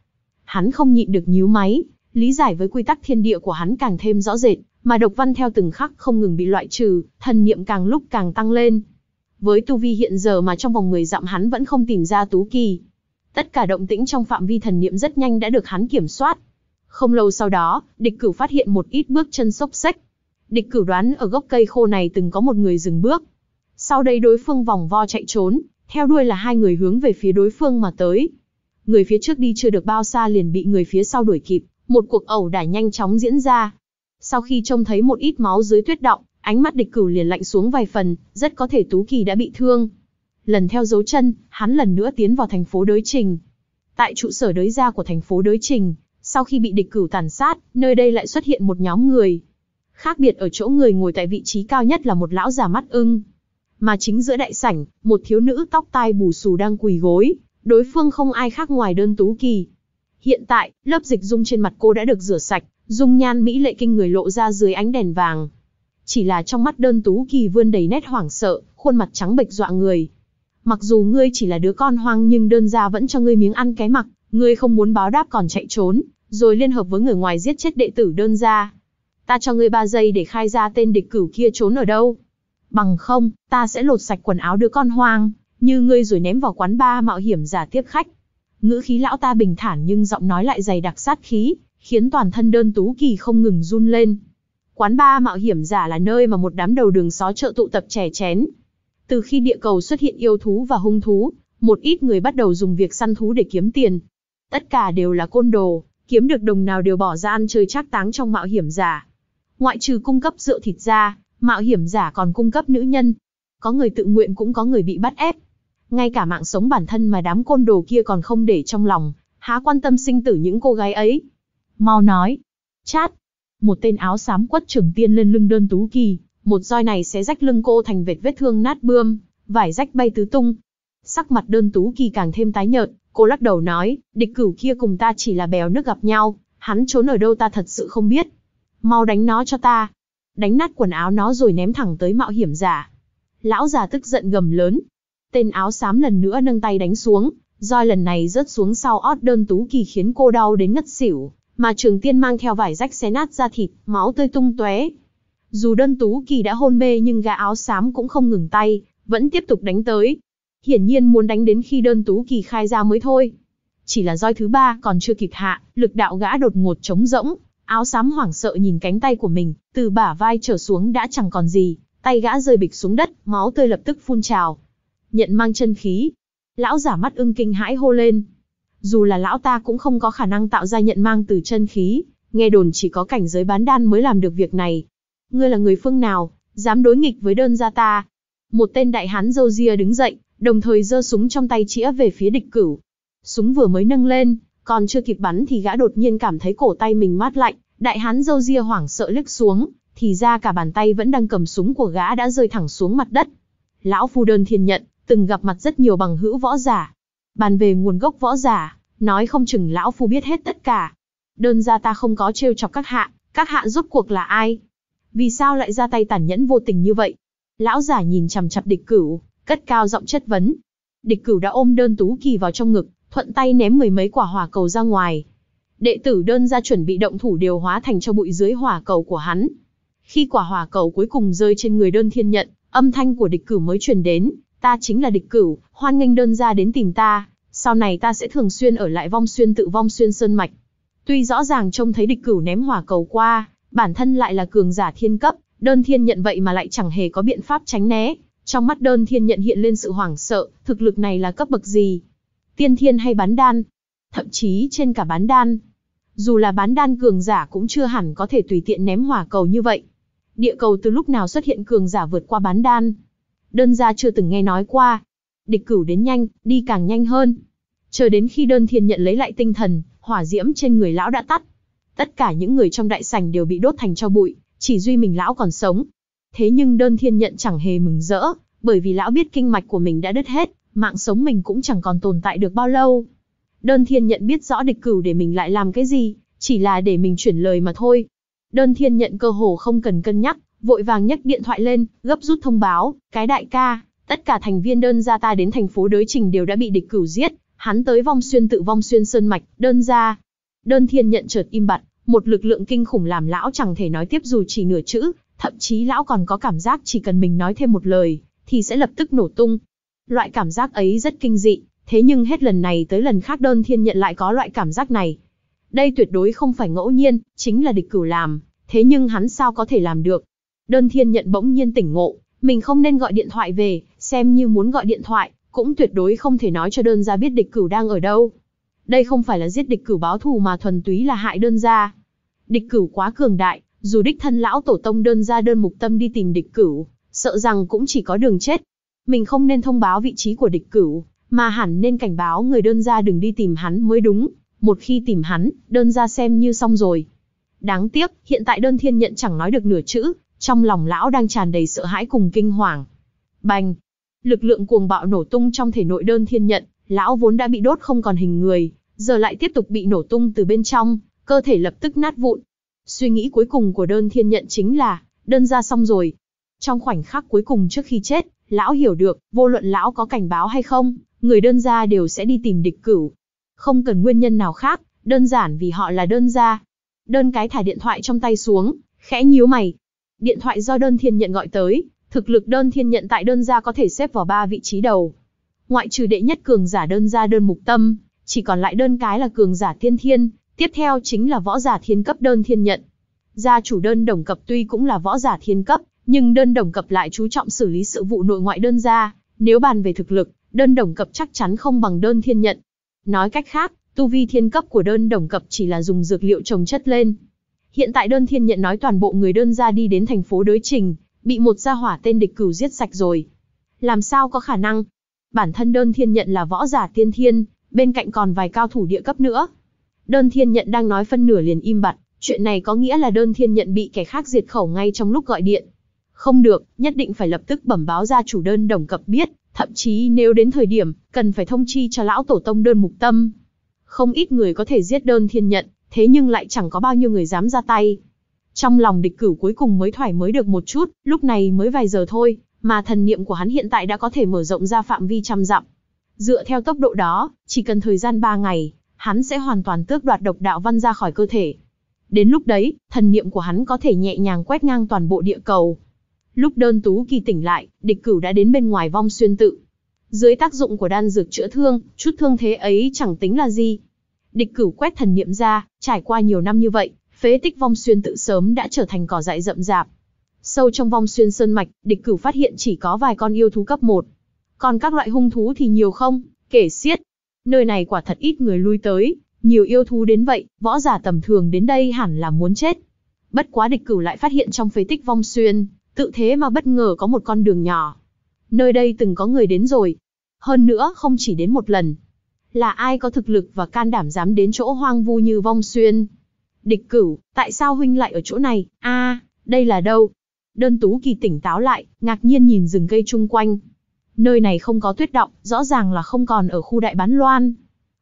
Hắn không nhịn được nhíu máy, lý giải với quy tắc thiên địa của hắn càng thêm rõ rệt, mà độc văn theo từng khắc không ngừng bị loại trừ, thần niệm càng lúc càng tăng lên. Với tu vi hiện giờ mà trong vòng 10 dặm hắn vẫn không tìm ra Tú Kỳ. Tất cả động tĩnh trong phạm vi thần niệm rất nhanh đã được hắn kiểm soát. Không lâu sau đó, địch cửu phát hiện một ít bước chân sốc xếch. Địch cửu đoán ở gốc cây khô này từng có một người dừng bước. Sau đây đối phương vòng vo chạy trốn, theo đuôi là hai người hướng về phía đối phương mà tới. Người phía trước đi chưa được bao xa liền bị người phía sau đuổi kịp, một cuộc ẩu đả nhanh chóng diễn ra, sau khi trông thấy một ít máu dưới tuyết động, ánh mắt địch cửu liền lạnh xuống vài phần, rất có thể Tú Kỳ đã bị thương. Lần theo dấu chân, hắn lần nữa tiến vào thành phố đối trình. Tại trụ sở đối gia của thành phố đối trình, sau khi bị địch cửu tàn sát, nơi đây lại xuất hiện một nhóm người. Khác biệt ở chỗ người ngồi tại vị trí cao nhất là một lão già mắt ưng. Mà chính giữa đại sảnh, một thiếu nữ tóc tai bù xù đang quỳ gối, đối phương không ai khác ngoài đơn Tú Kỳ. Hiện tại, lớp dịch dung trên mặt cô đã được rửa sạch, dung nhan mỹ lệ kinh người lộ ra dưới ánh đèn vàng. Chỉ là trong mắt đơn tú kỳ vươn đầy nét hoảng sợ, khuôn mặt trắng bệch dọa người. Mặc dù ngươi chỉ là đứa con hoang nhưng đơn gia vẫn cho ngươi miếng ăn cái mặc, ngươi không muốn báo đáp còn chạy trốn, rồi liên hợp với người ngoài giết chết đệ tử đơn gia. Ta cho ngươi ba giây để khai ra tên địch cửu kia trốn ở đâu. Bằng không, ta sẽ lột sạch quần áo đứa con hoang, như ngươi rồi ném vào quán ba mạo hiểm giả tiếp khách. Ngữ khí lão ta bình thản nhưng giọng nói lại dày đặc sát khí, khiến toàn thân đơn tú kỳ không ngừng run lên. Quán ba mạo hiểm giả là nơi mà một đám đầu đường xó chợ tụ tập chè chén. Từ khi địa cầu xuất hiện yêu thú và hung thú, một ít người bắt đầu dùng việc săn thú để kiếm tiền. Tất cả đều là côn đồ, kiếm được đồng nào đều bỏ ra ăn chơi trác táng trong mạo hiểm giả. Ngoại trừ cung cấp rượu thịt ra, mạo hiểm giả còn cung cấp nữ nhân. Có người tự nguyện cũng có người bị bắt ép. Ngay cả mạng sống bản thân mà đám côn đồ kia còn không để trong lòng, há quan tâm sinh tử những cô gái ấy mau nói. Chát! Một tên áo xám quất trưởng tiên lên lưng đơn tú kỳ, một roi này sẽ rách lưng cô thành vệt vết thương nát bươm, vải rách bay tứ tung. Sắc mặt đơn tú kỳ càng thêm tái nhợt, cô lắc đầu nói, địch cửu kia cùng ta chỉ là bèo nước gặp nhau, hắn trốn ở đâu ta thật sự không biết. Mau đánh nó cho ta. Đánh nát quần áo nó rồi ném thẳng tới mạo hiểm giả. Lão già tức giận gầm lớn. Tên áo xám lần nữa nâng tay đánh xuống, roi lần này rớt xuống sau ót đơn tú kỳ khiến cô đau đến ngất xỉu mà Trường Tiên mang theo vải rách xé nát ra thịt, máu tươi tung tóe. Dù đơn tú kỳ đã hôn mê nhưng gã áo xám cũng không ngừng tay, vẫn tiếp tục đánh tới. Hiển nhiên muốn đánh đến khi đơn tú kỳ khai ra mới thôi. Chỉ là roi thứ ba còn chưa kịp hạ, lực đạo gã đột ngột trống rỗng. Áo xám hoảng sợ nhìn cánh tay của mình, từ bả vai trở xuống đã chẳng còn gì, tay gã rơi bịch xuống đất, máu tươi lập tức phun trào. Nhận mang chân khí. Lão giả mắt ưng kinh hãi hô lên, dù là lão ta cũng không có khả năng tạo ra nhận mang từ chân khí, nghe đồn chỉ có cảnh giới bán đan mới làm được việc này. Ngươi là người phương nào, dám đối nghịch với đơn gia ta? Một tên đại hán râu ria đứng dậy, đồng thời giơ súng trong tay chĩa về phía địch cửu. Súng vừa mới nâng lên, còn chưa kịp bắn thì gã đột nhiên cảm thấy cổ tay mình mát lạnh, đại hán râu ria hoảng sợ liếc xuống, thì ra cả bàn tay vẫn đang cầm súng của gã đã rơi thẳng xuống mặt đất. Lão phu đơn thiên nhận, từng gặp mặt rất nhiều bằng hữu võ giả, Bàn về nguồn gốc võ giả, nói không chừng lão phu biết hết tất cả. Đơn ra ta không có trêu chọc các hạ, các hạ rốt cuộc là ai? Vì sao lại ra tay tàn nhẫn vô tình như vậy? Lão giả nhìn chằm chặp địch cửu, cất cao giọng chất vấn. Địch cửu đã ôm đơn tú kỳ vào trong ngực, thuận tay ném mười mấy quả hỏa cầu ra ngoài. Đệ tử đơn ra chuẩn bị động thủ điều hóa thành cho bụi dưới hỏa cầu của hắn. Khi quả hỏa cầu cuối cùng rơi trên người đơn thiên nhận, âm thanh của địch cửu mới truyền đến, Ta chính là địch cửu, hoan nghênh đơn gia đến tìm ta, sau này ta sẽ thường xuyên ở lại vong xuyên tự vong xuyên sơn mạch. Tuy rõ ràng trông thấy địch cửu ném hỏa cầu qua, bản thân lại là cường giả thiên cấp, đơn thiên nhận vậy mà lại chẳng hề có biện pháp tránh né. Trong mắt đơn thiên nhận hiện lên sự hoảng sợ, thực lực này là cấp bậc gì? Tiên thiên hay bán đan? Thậm chí trên cả bán đan. Dù là bán đan cường giả cũng chưa hẳn có thể tùy tiện ném hỏa cầu như vậy. Địa cầu từ lúc nào xuất hiện cường giả vượt qua bán đan? đơn gia chưa từng nghe nói qua. Địch cửu đến nhanh, đi càng nhanh hơn. Chờ đến khi đơn thiên nhận lấy lại tinh thần, hỏa diễm trên người lão đã tắt. Tất cả những người trong đại sảnh đều bị đốt thành cho bụi, chỉ duy mình lão còn sống. Thế nhưng đơn thiên nhận chẳng hề mừng rỡ, bởi vì lão biết kinh mạch của mình đã đứt hết, mạng sống mình cũng chẳng còn tồn tại được bao lâu. Đơn thiên nhận biết rõ địch cửu để mình lại làm cái gì, chỉ là để mình chuyển lời mà thôi. Đơn thiên nhận cơ hồ không cần cân nhắc, vội vàng nhấc điện thoại lên, gấp rút thông báo, cái đại ca, tất cả thành viên đơn gia ta đến thành phố đối trình đều đã bị địch cửu giết, hắn tới vong xuyên tự vong xuyên sơn mạch, đơn gia. Đơn thiên nhận chợt im bặt, một lực lượng kinh khủng làm lão chẳng thể nói tiếp dù chỉ nửa chữ, thậm chí lão còn có cảm giác chỉ cần mình nói thêm một lời, thì sẽ lập tức nổ tung. Loại cảm giác ấy rất kinh dị, thế nhưng hết lần này tới lần khác đơn thiên nhận lại có loại cảm giác này. Đây tuyệt đối không phải ngẫu nhiên, chính là địch cửu làm, thế nhưng hắn sao có thể làm được, Đơn thiên nhận bỗng nhiên tỉnh ngộ, mình không nên gọi điện thoại về, xem như muốn gọi điện thoại, cũng tuyệt đối không thể nói cho đơn gia biết địch cửu đang ở đâu. Đây không phải là giết địch cửu báo thù mà thuần túy là hại đơn gia. Địch cửu quá cường đại, dù đích thân lão tổ tông đơn gia đơn mục tâm đi tìm địch cửu, sợ rằng cũng chỉ có đường chết. Mình không nên thông báo vị trí của địch cửu, mà hẳn nên cảnh báo người đơn gia đừng đi tìm hắn mới đúng. Một khi tìm hắn, đơn gia xem như xong rồi. Đáng tiếc, hiện tại đơn thiên nhận chẳng nói được nửa chữ, trong lòng lão đang tràn đầy sợ hãi cùng kinh hoàng. Bành! Lực lượng cuồng bạo nổ tung trong thể nội đơn thiên nhận, lão vốn đã bị đốt không còn hình người, giờ lại tiếp tục bị nổ tung từ bên trong, cơ thể lập tức nát vụn. Suy nghĩ cuối cùng của đơn thiên nhận chính là, đơn ra xong rồi. Trong khoảnh khắc cuối cùng trước khi chết, lão hiểu được, vô luận lão có cảnh báo hay không, người đơn gia đều sẽ đi tìm địch cửu. Không cần nguyên nhân nào khác, đơn giản vì họ là đơn gia. Đơn cái thả điện thoại trong tay xuống, khẽ nhíu mày, Điện thoại do đơn thiên nhận gọi tới, thực lực đơn thiên nhận tại đơn gia có thể xếp vào ba vị trí đầu. Ngoại trừ đệ nhất cường giả đơn gia đơn mục tâm, chỉ còn lại đơn cái là cường giả tiên thiên, tiếp theo chính là võ giả thiên cấp đơn thiên nhận. Gia chủ đơn đồng cập tuy cũng là võ giả thiên cấp, nhưng đơn đồng cập lại chú trọng xử lý sự vụ nội ngoại đơn gia, nếu bàn về thực lực, đơn đồng cập chắc chắn không bằng đơn thiên nhận. Nói cách khác, tu vi thiên cấp của đơn đồng cập chỉ là dùng dược liệu trồng chất lên, Hiện tại đơn thiên nhận nói toàn bộ người đơn ra đi đến thành phố đối trình, bị một gia hỏa tên địch cửu giết sạch rồi. Làm sao có khả năng? Bản thân đơn thiên nhận là võ giả tiên thiên, bên cạnh còn vài cao thủ địa cấp nữa. Đơn thiên nhận đang nói phân nửa liền im bặt, chuyện này có nghĩa là đơn thiên nhận bị kẻ khác diệt khẩu ngay trong lúc gọi điện. Không được, nhất định phải lập tức bẩm báo ra chủ đơn đồng cập biết, thậm chí nếu đến thời điểm, cần phải thông chi cho lão tổ tông đơn mục tâm. Không ít người có thể giết đơn thiên nhận, thế nhưng lại chẳng có bao nhiêu người dám ra tay. Trong lòng địch cửu cuối cùng mới thoải mới được một chút, lúc này mới vài giờ thôi, mà thần niệm của hắn hiện tại đã có thể mở rộng ra phạm vi trăm dặm. Dựa theo tốc độ đó, chỉ cần thời gian 3 ngày, hắn sẽ hoàn toàn tước đoạt độc đạo văn ra khỏi cơ thể. Đến lúc đấy, thần niệm của hắn có thể nhẹ nhàng quét ngang toàn bộ địa cầu. Lúc đơn tú kỳ tỉnh lại, địch cửu đã đến bên ngoài vong xuyên tự. Dưới tác dụng của đan dược chữa thương, chút thương thế ấy chẳng tính là gì. Địch cửu quét thần niệm ra, trải qua nhiều năm như vậy, phế tích vong xuyên tự sớm đã trở thành cỏ dại rậm rạp. Sâu trong vong xuyên sơn mạch, địch cửu phát hiện chỉ có vài con yêu thú cấp 1. Còn các loại hung thú thì nhiều không, kể xiết. Nơi này quả thật ít người lui tới, nhiều yêu thú đến vậy, võ giả tầm thường đến đây hẳn là muốn chết. Bất quá địch cửu lại phát hiện trong phế tích vong xuyên, tự thế mà bất ngờ có một con đường nhỏ. Nơi đây từng có người đến rồi. Hơn nữa không chỉ đến một lần, là ai có thực lực và can đảm dám đến chỗ hoang vu như vong xuyên. Địch cửu, tại sao huynh lại ở chỗ này, a đây là đâu? Đơn tú kỳ tỉnh táo lại, ngạc nhiên nhìn rừng cây chung quanh. Nơi này không có tuyết động, rõ ràng là không còn ở khu đại bán loan.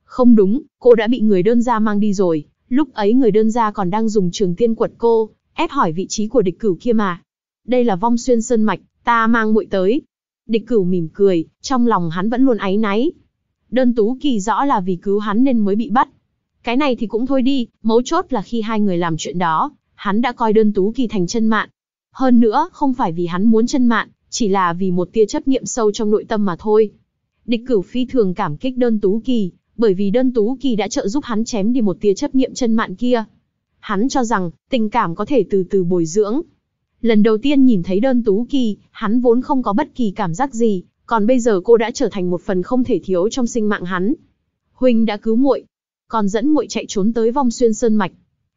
Không đúng, cô đã bị người đơn gia mang đi rồi, lúc ấy người đơn gia còn đang dùng trường tiên quật cô, ép hỏi vị trí của địch cửu kia mà. Đây là vong xuyên sơn mạch, ta mang muội tới. Địch cửu mỉm cười, trong lòng hắn vẫn luôn áy náy đơn tú kỳ rõ là vì cứu hắn nên mới bị bắt. Cái này thì cũng thôi đi, mấu chốt là khi hai người làm chuyện đó, hắn đã coi đơn tú kỳ thành chân mạn. Hơn nữa, không phải vì hắn muốn chân mạn, chỉ là vì một tia chấp niệm sâu trong nội tâm mà thôi. Địch cửu phi thường cảm kích đơn tú kỳ, bởi vì đơn tú kỳ đã trợ giúp hắn chém đi một tia chấp niệm chân mạn kia. Hắn cho rằng, tình cảm có thể từ từ bồi dưỡng. Lần đầu tiên nhìn thấy đơn tú kỳ, hắn vốn không có bất kỳ cảm giác gì, còn bây giờ cô đã trở thành một phần không thể thiếu trong sinh mạng hắn. Huynh đã cứu muội, còn dẫn muội chạy trốn tới vong xuyên sơn mạch.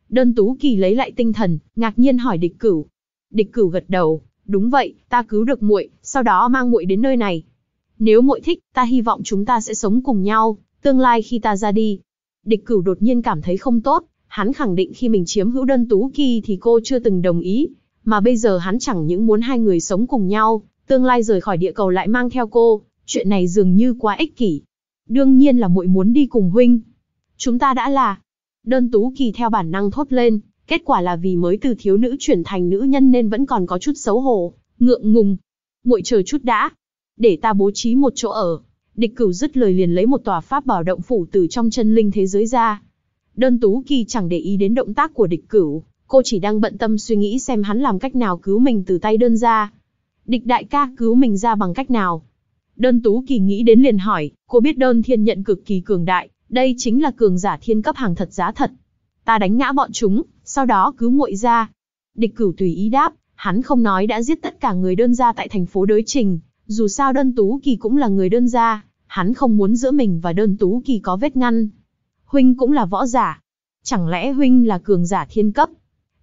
Đơn Tú Kỳ lấy lại tinh thần, ngạc nhiên hỏi Địch Cửu. Địch Cửu gật đầu, "Đúng vậy, ta cứu được muội, sau đó mang muội đến nơi này. Nếu muội thích, ta hy vọng chúng ta sẽ sống cùng nhau, tương lai khi ta ra đi." Địch Cửu đột nhiên cảm thấy không tốt, hắn khẳng định khi mình chiếm hữu Đơn Tú Kỳ thì cô chưa từng đồng ý, mà bây giờ hắn chẳng những muốn hai người sống cùng nhau, tương lai rời khỏi địa cầu lại mang theo cô, chuyện này dường như quá ích kỷ. Đương nhiên là muội muốn đi cùng huynh. Chúng ta đã là. Đơn Tú Kỳ theo bản năng thốt lên, kết quả là vì mới từ thiếu nữ chuyển thành nữ nhân nên vẫn còn có chút xấu hổ, ngượng ngùng. Muội chờ chút đã, để ta bố trí một chỗ ở. Địch Cửu dứt lời liền lấy một tòa pháp bảo động phủ từ trong chân linh thế giới ra. Đơn Tú Kỳ chẳng để ý đến động tác của Địch Cửu, cô chỉ đang bận tâm suy nghĩ xem hắn làm cách nào cứu mình từ tay đơn ra địch đại ca cứu mình ra bằng cách nào? Đơn Tú Kỳ nghĩ đến liền hỏi, cô biết đơn thiên nhận cực kỳ cường đại, đây chính là cường giả thiên cấp hàng thật giá thật. Ta đánh ngã bọn chúng, sau đó cứu muội ra. Địch cửu tùy ý đáp, hắn không nói đã giết tất cả người đơn gia tại thành phố đối trình, dù sao đơn Tú Kỳ cũng là người đơn gia, hắn không muốn giữa mình và đơn Tú Kỳ có vết ngăn. Huynh cũng là võ giả. Chẳng lẽ Huynh là cường giả thiên cấp?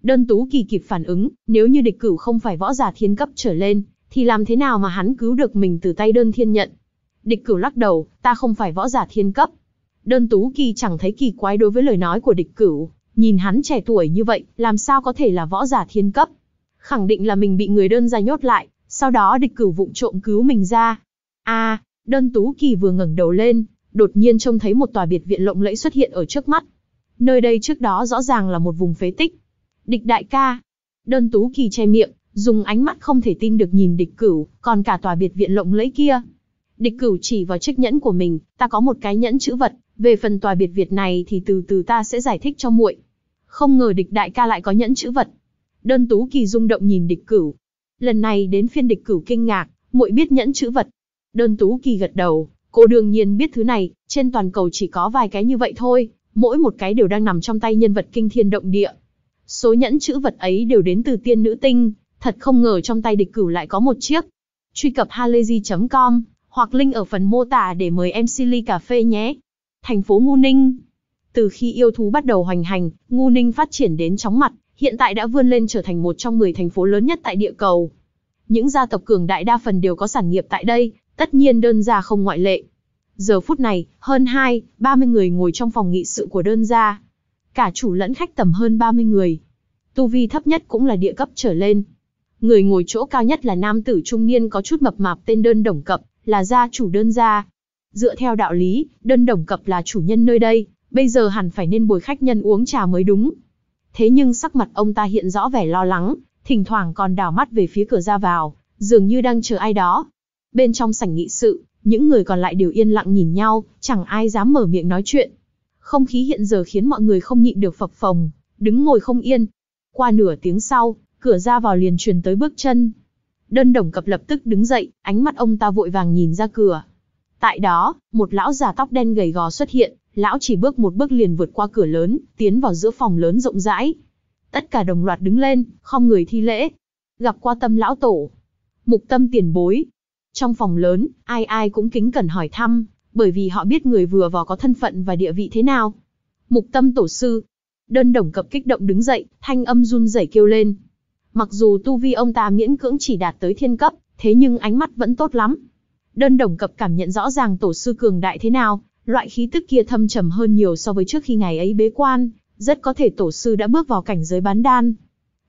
đơn tú kỳ kịp phản ứng, nếu như địch cửu không phải võ giả thiên cấp trở lên, thì làm thế nào mà hắn cứu được mình từ tay đơn thiên nhận. Địch cửu lắc đầu, ta không phải võ giả thiên cấp. Đơn tú kỳ chẳng thấy kỳ quái đối với lời nói của địch cửu, nhìn hắn trẻ tuổi như vậy, làm sao có thể là võ giả thiên cấp. Khẳng định là mình bị người đơn gia nhốt lại, sau đó địch cửu vụng trộm cứu mình ra. a à, đơn tú kỳ vừa ngẩng đầu lên, đột nhiên trông thấy một tòa biệt viện lộng lẫy xuất hiện ở trước mắt. Nơi đây trước đó rõ ràng là một vùng phế tích, Địch đại ca. Đơn Tú Kỳ che miệng, dùng ánh mắt không thể tin được nhìn địch cửu, còn cả tòa biệt viện lộng lẫy kia. Địch cửu chỉ vào chiếc nhẫn của mình, ta có một cái nhẫn chữ vật, về phần tòa biệt viện này thì từ từ ta sẽ giải thích cho muội. Không ngờ địch đại ca lại có nhẫn chữ vật. Đơn Tú Kỳ rung động nhìn địch cửu. Lần này đến phiên địch cửu kinh ngạc, muội biết nhẫn chữ vật. Đơn Tú Kỳ gật đầu, cô đương nhiên biết thứ này, trên toàn cầu chỉ có vài cái như vậy thôi, mỗi một cái đều đang nằm trong tay nhân vật kinh thiên động địa. Số nhẫn chữ vật ấy đều đến từ tiên nữ tinh, thật không ngờ trong tay địch cửu lại có một chiếc. Truy cập halayzi.com hoặc link ở phần mô tả để mời em Silly Cà Phê nhé. Thành phố Ngu Ninh Từ khi yêu thú bắt đầu hoành hành, Ngu Ninh phát triển đến chóng mặt, hiện tại đã vươn lên trở thành một trong 10 thành phố lớn nhất tại địa cầu. Những gia tộc cường đại đa phần đều có sản nghiệp tại đây, tất nhiên đơn gia không ngoại lệ. Giờ phút này, hơn 2, 30 người ngồi trong phòng nghị sự của đơn gia, Cả chủ lẫn khách tầm hơn 30 người. Tu vi thấp nhất cũng là địa cấp trở lên. Người ngồi chỗ cao nhất là nam tử trung niên có chút mập mạp tên đơn đồng cập, là gia chủ đơn gia. Dựa theo đạo lý, đơn đồng cập là chủ nhân nơi đây, bây giờ hẳn phải nên bồi khách nhân uống trà mới đúng. Thế nhưng sắc mặt ông ta hiện rõ vẻ lo lắng, thỉnh thoảng còn đảo mắt về phía cửa ra vào, dường như đang chờ ai đó. Bên trong sảnh nghị sự, những người còn lại đều yên lặng nhìn nhau, chẳng ai dám mở miệng nói chuyện. Không khí hiện giờ khiến mọi người không nhịn được phập phồng, đứng ngồi không yên. Qua nửa tiếng sau, cửa ra vào liền truyền tới bước chân. Đơn đồng cập lập tức đứng dậy, ánh mắt ông ta vội vàng nhìn ra cửa. Tại đó, một lão già tóc đen gầy gò xuất hiện, lão chỉ bước một bước liền vượt qua cửa lớn, tiến vào giữa phòng lớn rộng rãi. Tất cả đồng loạt đứng lên, không người thi lễ. Gặp qua tâm lão tổ. Mục tâm tiền bối. Trong phòng lớn, ai ai cũng kính cẩn hỏi thăm bởi vì họ biết người vừa vào có thân phận và địa vị thế nào. Mục tâm tổ sư, đơn đồng cập kích động đứng dậy, thanh âm run rẩy kêu lên. Mặc dù tu vi ông ta miễn cưỡng chỉ đạt tới thiên cấp, thế nhưng ánh mắt vẫn tốt lắm. Đơn đồng cập cảm nhận rõ ràng tổ sư cường đại thế nào, loại khí tức kia thâm trầm hơn nhiều so với trước khi ngày ấy bế quan, rất có thể tổ sư đã bước vào cảnh giới bán đan.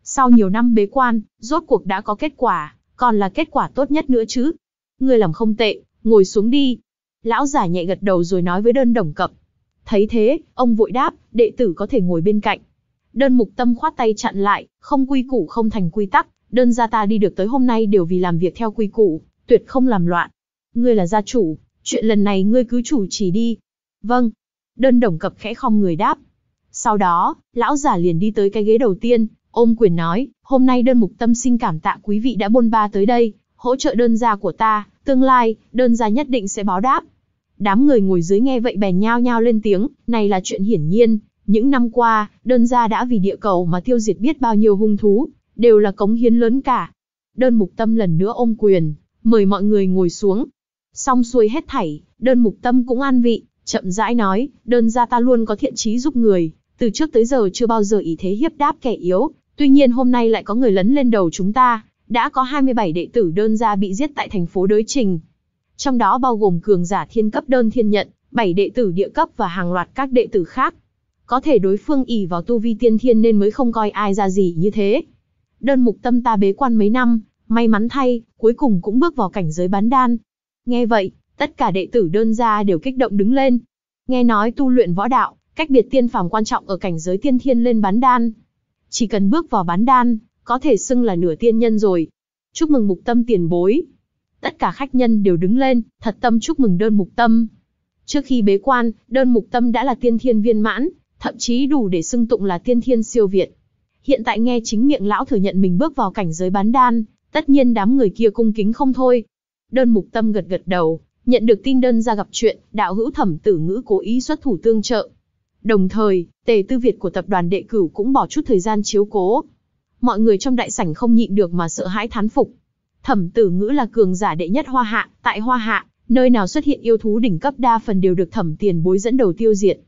Sau nhiều năm bế quan, rốt cuộc đã có kết quả, còn là kết quả tốt nhất nữa chứ. người làm không tệ, ngồi xuống đi. Lão giả nhẹ gật đầu rồi nói với đơn đồng cập. Thấy thế, ông vội đáp, đệ tử có thể ngồi bên cạnh. Đơn mục tâm khoát tay chặn lại, không quy củ không thành quy tắc, đơn gia ta đi được tới hôm nay đều vì làm việc theo quy củ, tuyệt không làm loạn. Ngươi là gia chủ, chuyện lần này ngươi cứ chủ chỉ đi. Vâng. Đơn đồng cập khẽ không người đáp. Sau đó, lão giả liền đi tới cái ghế đầu tiên, ôm quyền nói, hôm nay đơn mục tâm xin cảm tạ quý vị đã bôn ba tới đây, hỗ trợ đơn gia của ta, tương lai, đơn gia nhất định sẽ báo đáp. Đám người ngồi dưới nghe vậy bèn nhao nhao lên tiếng, này là chuyện hiển nhiên, những năm qua, đơn gia đã vì địa cầu mà tiêu diệt biết bao nhiêu hung thú, đều là cống hiến lớn cả. Đơn mục tâm lần nữa ôm quyền, mời mọi người ngồi xuống. Xong xuôi hết thảy, đơn mục tâm cũng an vị, chậm rãi nói, đơn gia ta luôn có thiện chí giúp người, từ trước tới giờ chưa bao giờ ý thế hiếp đáp kẻ yếu, tuy nhiên hôm nay lại có người lấn lên đầu chúng ta, đã có 27 đệ tử đơn gia bị giết tại thành phố đối Trình, trong đó bao gồm cường giả thiên cấp đơn thiên nhận, bảy đệ tử địa cấp và hàng loạt các đệ tử khác. Có thể đối phương ỷ vào tu vi tiên thiên nên mới không coi ai ra gì như thế. Đơn mục tâm ta bế quan mấy năm, may mắn thay, cuối cùng cũng bước vào cảnh giới bán đan. Nghe vậy, tất cả đệ tử đơn gia đều kích động đứng lên. Nghe nói tu luyện võ đạo, cách biệt tiên phàm quan trọng ở cảnh giới tiên thiên lên bán đan. Chỉ cần bước vào bán đan, có thể xưng là nửa tiên nhân rồi. Chúc mừng mục tâm tiền bối, tất cả khách nhân đều đứng lên, thật tâm chúc mừng đơn mục tâm. Trước khi bế quan, đơn mục tâm đã là tiên thiên viên mãn, thậm chí đủ để xưng tụng là tiên thiên siêu việt. Hiện tại nghe chính miệng lão thừa nhận mình bước vào cảnh giới bán đan, tất nhiên đám người kia cung kính không thôi. Đơn mục tâm gật gật đầu, nhận được tin đơn ra gặp chuyện, đạo hữu thẩm tử ngữ cố ý xuất thủ tương trợ. Đồng thời, tề tư Việt của tập đoàn đệ cửu cũng bỏ chút thời gian chiếu cố. Mọi người trong đại sảnh không nhịn được mà sợ hãi thán phục. Thẩm Tử Ngữ là cường giả đệ nhất Hoa Hạ, tại Hoa Hạ, nơi nào xuất hiện yêu thú đỉnh cấp đa phần đều được Thẩm Tiền Bối dẫn đầu tiêu diệt.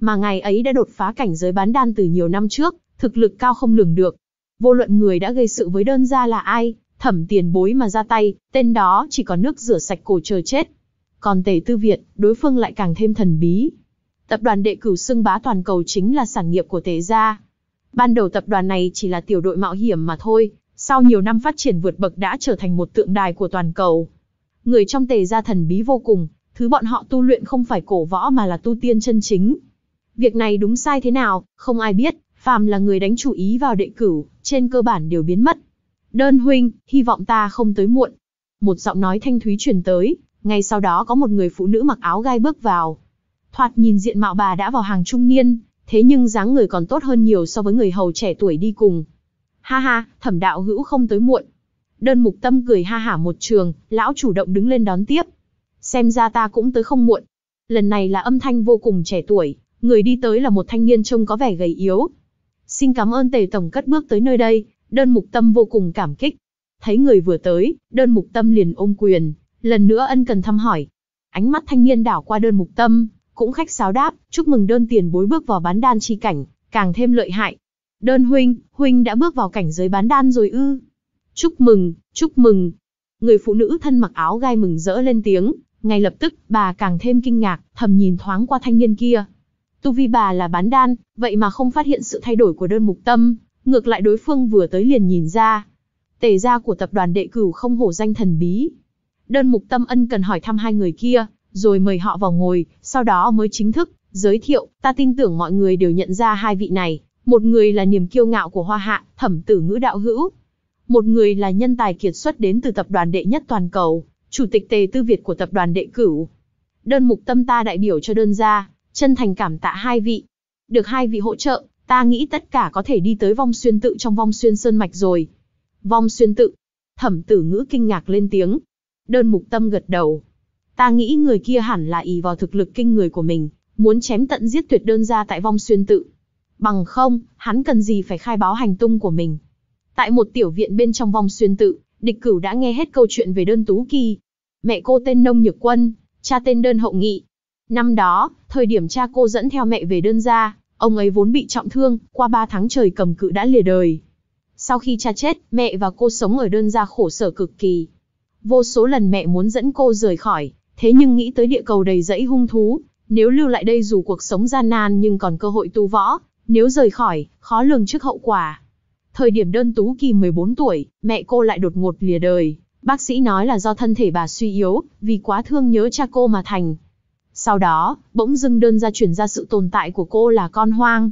Mà ngày ấy đã đột phá cảnh giới bán đan từ nhiều năm trước, thực lực cao không lường được. Vô luận người đã gây sự với đơn gia là ai, Thẩm Tiền Bối mà ra tay, tên đó chỉ có nước rửa sạch cổ chờ chết. Còn Tề Tư Việt, đối phương lại càng thêm thần bí. Tập đoàn Đệ Cửu xưng bá toàn cầu chính là sản nghiệp của Tề gia. Ban đầu tập đoàn này chỉ là tiểu đội mạo hiểm mà thôi, sau nhiều năm phát triển vượt bậc đã trở thành một tượng đài của toàn cầu. Người trong tề gia thần bí vô cùng, thứ bọn họ tu luyện không phải cổ võ mà là tu tiên chân chính. Việc này đúng sai thế nào, không ai biết, phàm là người đánh chủ ý vào đệ cửu, trên cơ bản đều biến mất. Đơn huynh, hy vọng ta không tới muộn. Một giọng nói thanh thúy truyền tới, ngay sau đó có một người phụ nữ mặc áo gai bước vào. Thoạt nhìn diện mạo bà đã vào hàng trung niên, thế nhưng dáng người còn tốt hơn nhiều so với người hầu trẻ tuổi đi cùng. Ha ha, thẩm đạo hữu không tới muộn. Đơn mục tâm cười ha hả một trường, lão chủ động đứng lên đón tiếp. Xem ra ta cũng tới không muộn. Lần này là âm thanh vô cùng trẻ tuổi, người đi tới là một thanh niên trông có vẻ gầy yếu. Xin cảm ơn tề tổng cất bước tới nơi đây, đơn mục tâm vô cùng cảm kích. Thấy người vừa tới, đơn mục tâm liền ôm quyền, lần nữa ân cần thăm hỏi. Ánh mắt thanh niên đảo qua đơn mục tâm, cũng khách sáo đáp, chúc mừng đơn tiền bối bước vào bán đan chi cảnh, càng thêm lợi hại, Đơn huynh, huynh đã bước vào cảnh giới bán đan rồi ư. Chúc mừng, chúc mừng. Người phụ nữ thân mặc áo gai mừng rỡ lên tiếng, ngay lập tức bà càng thêm kinh ngạc, thầm nhìn thoáng qua thanh niên kia. Tu vi bà là bán đan, vậy mà không phát hiện sự thay đổi của đơn mục tâm, ngược lại đối phương vừa tới liền nhìn ra. Tề gia của tập đoàn đệ cửu không hổ danh thần bí. Đơn mục tâm ân cần hỏi thăm hai người kia, rồi mời họ vào ngồi, sau đó mới chính thức, giới thiệu, ta tin tưởng mọi người đều nhận ra hai vị này. Một người là niềm kiêu ngạo của Hoa Hạ, thẩm tử ngữ đạo hữu. Một người là nhân tài kiệt xuất đến từ tập đoàn đệ nhất toàn cầu, chủ tịch tề tư Việt của tập đoàn đệ cửu. Đơn mục tâm ta đại biểu cho đơn gia, chân thành cảm tạ hai vị. Được hai vị hỗ trợ, ta nghĩ tất cả có thể đi tới vong xuyên tự trong vong xuyên sơn mạch rồi. Vong xuyên tự. Thẩm tử ngữ kinh ngạc lên tiếng. Đơn mục tâm gật đầu. Ta nghĩ người kia hẳn là ý vào thực lực kinh người của mình, muốn chém tận giết tuyệt đơn gia tại vong xuyên tự. Bằng không, hắn cần gì phải khai báo hành tung của mình. Tại một tiểu viện bên trong vòng xuyên tự, địch cửu đã nghe hết câu chuyện về đơn tú kỳ. Mẹ cô tên Nông Nhược Quân, cha tên đơn hậu nghị. Năm đó, thời điểm cha cô dẫn theo mẹ về đơn gia, ông ấy vốn bị trọng thương, qua ba tháng trời cầm cự đã lìa đời. Sau khi cha chết, mẹ và cô sống ở đơn gia khổ sở cực kỳ. Vô số lần mẹ muốn dẫn cô rời khỏi, thế nhưng nghĩ tới địa cầu đầy rẫy hung thú, nếu lưu lại đây dù cuộc sống gian nan nhưng còn cơ hội tu võ, nếu rời khỏi, khó lường trước hậu quả. Thời điểm đơn Tú Kỳ 14 tuổi, mẹ cô lại đột ngột lìa đời. Bác sĩ nói là do thân thể bà suy yếu, vì quá thương nhớ cha cô mà thành. Sau đó, bỗng dưng đơn ra truyền ra sự tồn tại của cô là con hoang.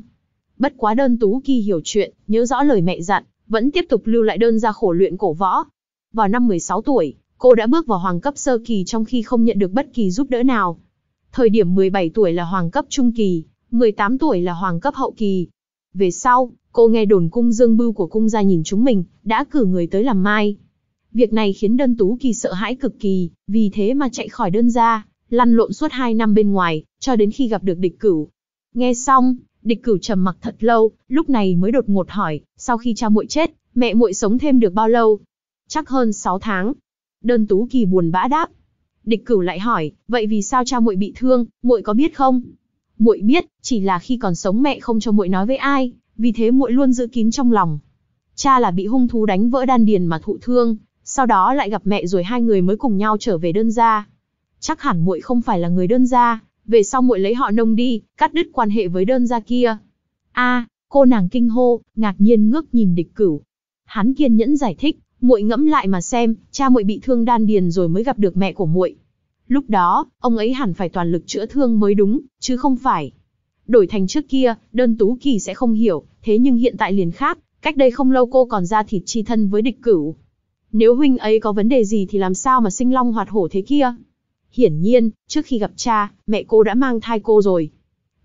Bất quá đơn Tú Kỳ hiểu chuyện, nhớ rõ lời mẹ dặn, vẫn tiếp tục lưu lại đơn ra khổ luyện cổ võ. Vào năm 16 tuổi, cô đã bước vào hoàng cấp sơ kỳ trong khi không nhận được bất kỳ giúp đỡ nào. Thời điểm 17 tuổi là hoàng cấp trung kỳ, 18 tuổi là hoàng cấp hậu kỳ. Về sau, cô nghe đồn cung dương bưu của cung gia nhìn chúng mình, đã cử người tới làm mai. Việc này khiến đơn tú kỳ sợ hãi cực kỳ, vì thế mà chạy khỏi đơn gia, lăn lộn suốt 2 năm bên ngoài, cho đến khi gặp được địch cửu. Nghe xong, địch cửu trầm mặc thật lâu, lúc này mới đột ngột hỏi, sau khi cha muội chết, mẹ muội sống thêm được bao lâu? Chắc hơn 6 tháng. Đơn tú kỳ buồn bã đáp. Địch cửu lại hỏi, vậy vì sao cha muội bị thương, muội có biết không? muội biết, chỉ là khi còn sống mẹ không cho muội nói với ai, vì thế muội luôn giữ kín trong lòng. Cha là bị hung thú đánh vỡ đan điền mà thụ thương, sau đó lại gặp mẹ rồi hai người mới cùng nhau trở về đơn gia. Chắc hẳn muội không phải là người đơn gia, về sau muội lấy họ nông đi, cắt đứt quan hệ với đơn gia kia. A, cô nàng kinh hô, ngạc nhiên ngước nhìn địch cửu. Hắn kiên nhẫn giải thích, muội ngẫm lại mà xem, cha muội bị thương đan điền rồi mới gặp được mẹ của muội. Lúc đó, ông ấy hẳn phải toàn lực chữa thương mới đúng, chứ không phải. Đổi thành trước kia, đơn Tú Kỳ sẽ không hiểu, thế nhưng hiện tại liền khác, cách đây không lâu cô còn ra thịt chi thân với địch cửu. Nếu huynh ấy có vấn đề gì thì làm sao mà sinh long hoạt hổ thế kia? Hiển nhiên, trước khi gặp cha, mẹ cô đã mang thai cô rồi.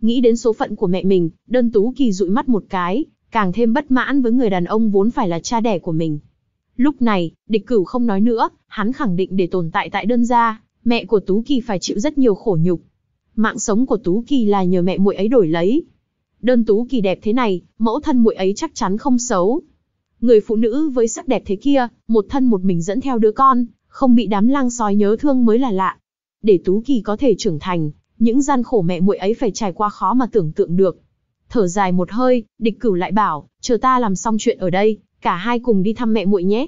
Nghĩ đến số phận của mẹ mình, đơn Tú Kỳ dụi mắt một cái, càng thêm bất mãn với người đàn ông vốn phải là cha đẻ của mình. Lúc này, địch cửu không nói nữa, hắn khẳng định để tồn tại tại đơn gia, mẹ của Tú Kỳ phải chịu rất nhiều khổ nhục. Mạng sống của Tú Kỳ là nhờ mẹ muội ấy đổi lấy. Đơn Tú Kỳ đẹp thế này, mẫu thân muội ấy chắc chắn không xấu. Người phụ nữ với sắc đẹp thế kia, một thân một mình dẫn theo đứa con, không bị đám lang sói nhớ thương mới là lạ. Để Tú Kỳ có thể trưởng thành, những gian khổ mẹ muội ấy phải trải qua khó mà tưởng tượng được. Thở dài một hơi, Địch Cửu lại bảo, "Chờ ta làm xong chuyện ở đây, cả hai cùng đi thăm mẹ muội nhé."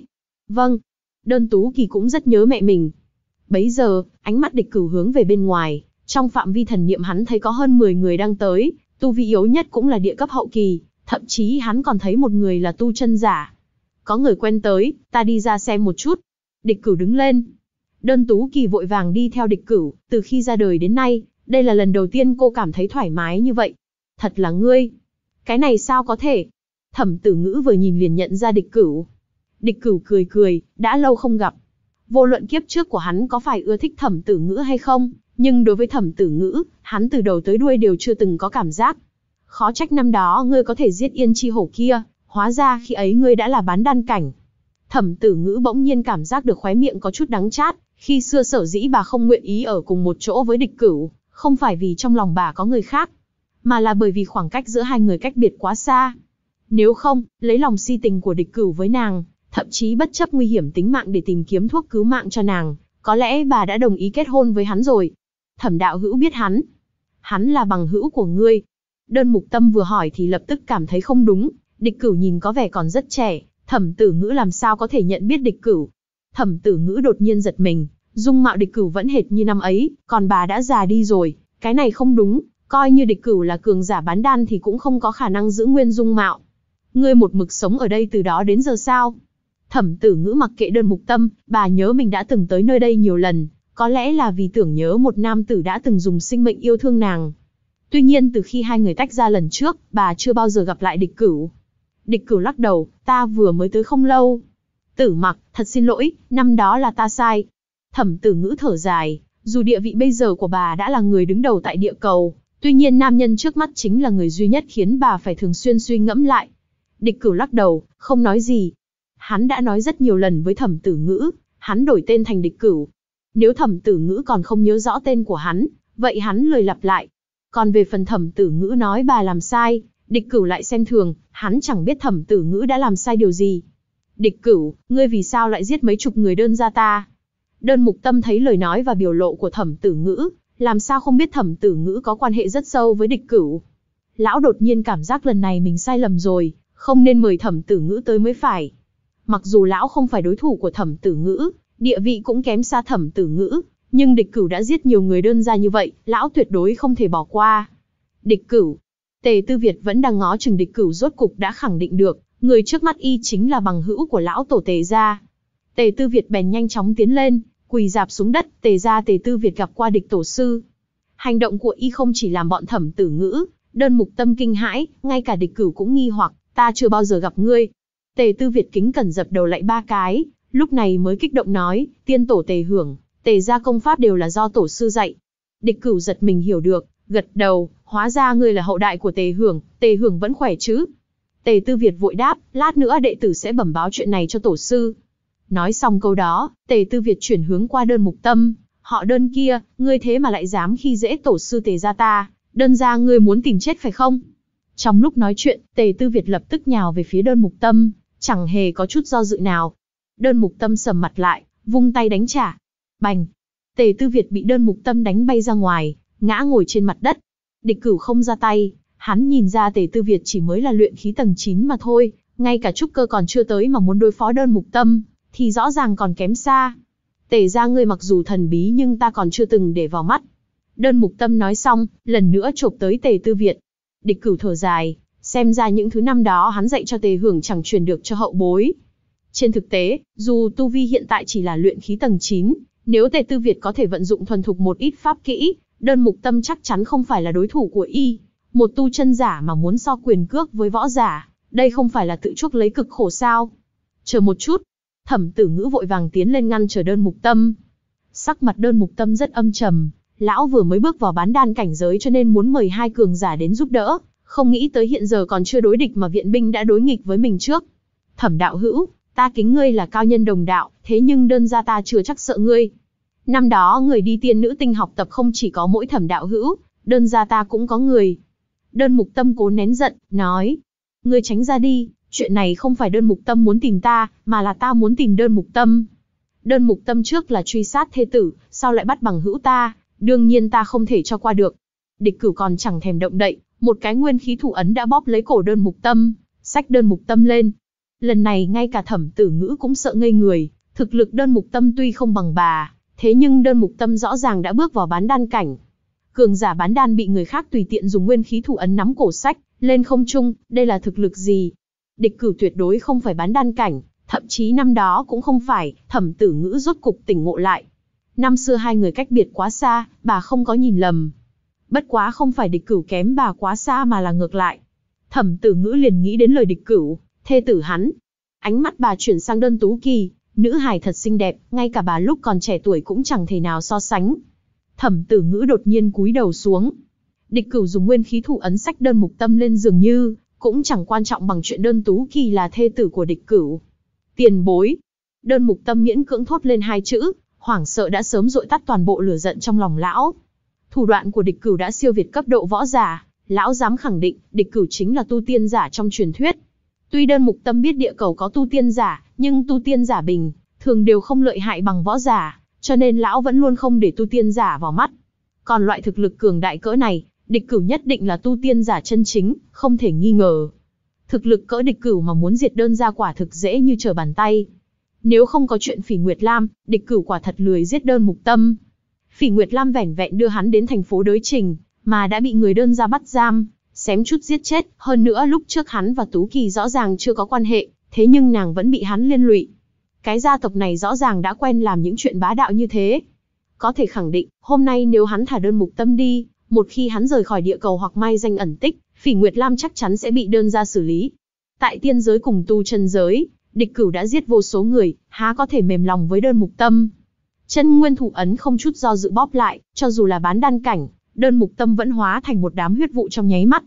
"Vâng." Đơn Tú Kỳ cũng rất nhớ mẹ mình, Bấy giờ, ánh mắt địch cửu hướng về bên ngoài, trong phạm vi thần niệm hắn thấy có hơn 10 người đang tới, tu vi yếu nhất cũng là địa cấp hậu kỳ, thậm chí hắn còn thấy một người là tu chân giả. Có người quen tới, ta đi ra xem một chút. Địch cửu đứng lên. Đơn tú kỳ vội vàng đi theo địch cửu, từ khi ra đời đến nay, đây là lần đầu tiên cô cảm thấy thoải mái như vậy. Thật là ngươi. Cái này sao có thể? Thẩm tử ngữ vừa nhìn liền nhận ra địch cửu. Địch cửu cười cười, đã lâu không gặp, Vô luận kiếp trước của hắn có phải ưa thích thẩm tử ngữ hay không, nhưng đối với thẩm tử ngữ, hắn từ đầu tới đuôi đều chưa từng có cảm giác. Khó trách năm đó ngươi có thể giết yên chi hổ kia, hóa ra khi ấy ngươi đã là bán đan cảnh. Thẩm tử ngữ bỗng nhiên cảm giác được khóe miệng có chút đắng chát, khi xưa sở dĩ bà không nguyện ý ở cùng một chỗ với địch cửu, không phải vì trong lòng bà có người khác, mà là bởi vì khoảng cách giữa hai người cách biệt quá xa. Nếu không, lấy lòng si tình của địch cửu với nàng, thậm chí bất chấp nguy hiểm tính mạng để tìm kiếm thuốc cứu mạng cho nàng, có lẽ bà đã đồng ý kết hôn với hắn rồi. Thẩm đạo hữu biết hắn. Hắn là bằng hữu của ngươi. Đơn mục tâm vừa hỏi thì lập tức cảm thấy không đúng, địch cửu nhìn có vẻ còn rất trẻ, thẩm tử ngữ làm sao có thể nhận biết địch cửu. Thẩm tử ngữ đột nhiên giật mình, dung mạo địch cửu vẫn hệt như năm ấy, còn bà đã già đi rồi, cái này không đúng, coi như địch cửu là cường giả bán đan thì cũng không có khả năng giữ nguyên dung mạo. Ngươi một mực sống ở đây từ đó đến giờ sao? Thẩm tử ngữ mặc kệ đơn mục tâm, bà nhớ mình đã từng tới nơi đây nhiều lần, có lẽ là vì tưởng nhớ một nam tử đã từng dùng sinh mệnh yêu thương nàng. Tuy nhiên từ khi hai người tách ra lần trước, bà chưa bao giờ gặp lại địch cửu. Địch cửu lắc đầu, ta vừa mới tới không lâu. Tử mặc, thật xin lỗi, năm đó là ta sai. Thẩm tử ngữ thở dài, dù địa vị bây giờ của bà đã là người đứng đầu tại địa cầu, tuy nhiên nam nhân trước mắt chính là người duy nhất khiến bà phải thường xuyên suy ngẫm lại. Địch cửu lắc đầu, không nói gì, Hắn đã nói rất nhiều lần với thẩm tử ngữ, hắn đổi tên thành địch cửu. Nếu thẩm tử ngữ còn không nhớ rõ tên của hắn, vậy hắn lời lặp lại. Còn về phần thẩm tử ngữ nói bà làm sai, địch cửu lại xem thường, hắn chẳng biết thẩm tử ngữ đã làm sai điều gì. Địch cửu, ngươi vì sao lại giết mấy chục người đơn gia ta? Đơn mục tâm thấy lời nói và biểu lộ của thẩm tử ngữ, làm sao không biết thẩm tử ngữ có quan hệ rất sâu với địch cửu. Lão đột nhiên cảm giác lần này mình sai lầm rồi, không nên mời thẩm tử ngữ tới mới phải. Mặc dù lão không phải đối thủ của thẩm tử ngữ, địa vị cũng kém xa thẩm tử ngữ, nhưng địch cửu đã giết nhiều người đơn gia như vậy, lão tuyệt đối không thể bỏ qua. Địch cửu, tề tư Việt vẫn đang ngó chừng địch cửu rốt cục đã khẳng định được, người trước mắt y chính là bằng hữu của lão tổ tề gia. Tề tư Việt bèn nhanh chóng tiến lên, quỳ dạp xuống đất, tề gia tề tư Việt gặp qua địch tổ sư. Hành động của y không chỉ làm bọn thẩm tử ngữ, đơn mục tâm kinh hãi, ngay cả địch cửu cũng nghi hoặc, ta chưa bao giờ gặp ngươi, Tề Tư Việt kính cẩn dập đầu lại ba cái, lúc này mới kích động nói, tiên tổ tề hưởng, tề gia công pháp đều là do tổ sư dạy. Địch cửu giật mình hiểu được, gật đầu, hóa ra ngươi là hậu đại của tề hưởng, tề hưởng vẫn khỏe chứ. Tề Tư Việt vội đáp, lát nữa đệ tử sẽ bẩm báo chuyện này cho tổ sư. Nói xong câu đó, Tề Tư Việt chuyển hướng qua đơn mục tâm, họ đơn kia, ngươi thế mà lại dám khi dễ tổ sư Tề gia ta, đơn ra ngươi muốn tìm chết phải không? Trong lúc nói chuyện, Tề Tư Việt lập tức nhào về phía đơn mục tâm, chẳng hề có chút do dự nào. Đơn mục tâm sầm mặt lại, vung tay đánh trả. Bành! Tề tư Việt bị đơn mục tâm đánh bay ra ngoài, ngã ngồi trên mặt đất. Địch cửu không ra tay, hắn nhìn ra tề tư Việt chỉ mới là luyện khí tầng 9 mà thôi, ngay cả trúc cơ còn chưa tới mà muốn đối phó đơn mục tâm, thì rõ ràng còn kém xa. Tề ra ngươi mặc dù thần bí nhưng ta còn chưa từng để vào mắt. Đơn mục tâm nói xong, lần nữa chộp tới tề tư Việt. Địch cửu thở dài, Xem ra những thứ năm đó hắn dạy cho tề hưởng chẳng truyền được cho hậu bối. Trên thực tế, dù Tu Vi hiện tại chỉ là luyện khí tầng 9, nếu tề tư Việt có thể vận dụng thuần thục một ít pháp kỹ, đơn mục tâm chắc chắn không phải là đối thủ của y. Một tu chân giả mà muốn so quyền cước với võ giả, đây không phải là tự chuốc lấy cực khổ sao. Chờ một chút, thẩm tử ngữ vội vàng tiến lên ngăn chờ đơn mục tâm. Sắc mặt đơn mục tâm rất âm trầm, lão vừa mới bước vào bán đan cảnh giới cho nên muốn mời hai cường giả đến giúp đỡ, không nghĩ tới hiện giờ còn chưa đối địch mà viện binh đã đối nghịch với mình trước. Thẩm đạo hữu, ta kính ngươi là cao nhân đồng đạo, thế nhưng đơn gia ta chưa chắc sợ ngươi. Năm đó người đi tiên nữ tinh học tập không chỉ có mỗi thẩm đạo hữu, đơn gia ta cũng có người. Đơn mục tâm cố nén giận, nói. Ngươi tránh ra đi, chuyện này không phải đơn mục tâm muốn tìm ta, mà là ta muốn tìm đơn mục tâm. Đơn mục tâm trước là truy sát thê tử, sau lại bắt bằng hữu ta, đương nhiên ta không thể cho qua được. Địch cửu còn chẳng thèm động đậy, một cái nguyên khí thủ ấn đã bóp lấy cổ đơn mục tâm, sách đơn mục tâm lên. Lần này ngay cả thẩm tử ngữ cũng sợ ngây người, thực lực đơn mục tâm tuy không bằng bà, thế nhưng đơn mục tâm rõ ràng đã bước vào bán đan cảnh. Cường giả bán đan bị người khác tùy tiện dùng nguyên khí thủ ấn nắm cổ sách, lên không trung, đây là thực lực gì? Địch cử tuyệt đối không phải bán đan cảnh, thậm chí năm đó cũng không phải, thẩm tử ngữ rốt cục tỉnh ngộ lại. Năm xưa hai người cách biệt quá xa, bà không có nhìn lầm, Bất quá không phải địch cửu kém bà quá xa mà là ngược lại. Thẩm tử ngữ liền nghĩ đến lời địch cửu, thê tử hắn. Ánh mắt bà chuyển sang đơn tú kỳ, nữ hài thật xinh đẹp, ngay cả bà lúc còn trẻ tuổi cũng chẳng thể nào so sánh. Thẩm tử ngữ đột nhiên cúi đầu xuống. Địch cửu dùng nguyên khí thủ ấn sách đơn mục tâm lên dường như, cũng chẳng quan trọng bằng chuyện đơn tú kỳ là thê tử của địch cửu. Tiền bối. Đơn mục tâm miễn cưỡng thốt lên hai chữ, hoảng sợ đã sớm dội tắt toàn bộ lửa giận trong lòng lão. Thủ đoạn của địch cửu đã siêu việt cấp độ võ giả, lão dám khẳng định, địch cửu chính là tu tiên giả trong truyền thuyết. Tuy đơn mục tâm biết địa cầu có tu tiên giả, nhưng tu tiên giả bình, thường đều không lợi hại bằng võ giả, cho nên lão vẫn luôn không để tu tiên giả vào mắt. Còn loại thực lực cường đại cỡ này, địch cửu nhất định là tu tiên giả chân chính, không thể nghi ngờ. Thực lực cỡ địch cửu mà muốn diệt đơn ra quả thực dễ như trở bàn tay. Nếu không có chuyện phỉ Nguyệt Lam, địch cửu quả thật lười giết đơn mục tâm. Phỉ Nguyệt Lam vẻn vẹn đưa hắn đến thành phố đối trình, mà đã bị người đơn ra bắt giam, xém chút giết chết, hơn nữa lúc trước hắn và Tú Kỳ rõ ràng chưa có quan hệ, thế nhưng nàng vẫn bị hắn liên lụy. Cái gia tộc này rõ ràng đã quen làm những chuyện bá đạo như thế. Có thể khẳng định, hôm nay nếu hắn thả đơn mục tâm đi, một khi hắn rời khỏi địa cầu hoặc mai danh ẩn tích, Phỉ Nguyệt Lam chắc chắn sẽ bị đơn ra xử lý. Tại tiên giới cùng tu chân giới, địch cửu đã giết vô số người, há có thể mềm lòng với đơn mục tâm. Chân nguyên thủ ấn không chút do dự bóp lại, cho dù là bán đan cảnh, đơn mục tâm vẫn hóa thành một đám huyết vụ trong nháy mắt.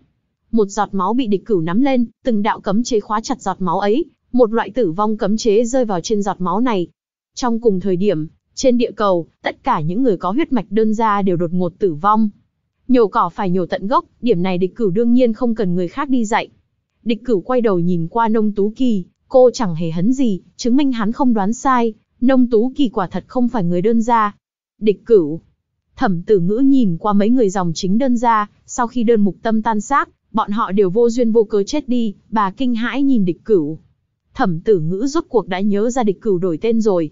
Một giọt máu bị địch cửu nắm lên, từng đạo cấm chế khóa chặt giọt máu ấy, một loại tử vong cấm chế rơi vào trên giọt máu này. Trong cùng thời điểm, trên địa cầu, tất cả những người có huyết mạch đơn gia đều đột ngột tử vong. Nhổ cỏ phải nhổ tận gốc, điểm này địch cửu đương nhiên không cần người khác đi dạy. Địch cửu quay đầu nhìn qua nông tú kỳ, cô chẳng hề hấn gì, chứng minh hắn không đoán sai, Nông Tú Kỳ quả thật không phải người đơn gia. Địch cửu. Thẩm tử ngữ nhìn qua mấy người dòng chính đơn gia, sau khi đơn mục tâm tan xác, bọn họ đều vô duyên vô cớ chết đi, bà kinh hãi nhìn địch cửu. Thẩm tử ngữ rốt cuộc đã nhớ ra địch cửu đổi tên rồi.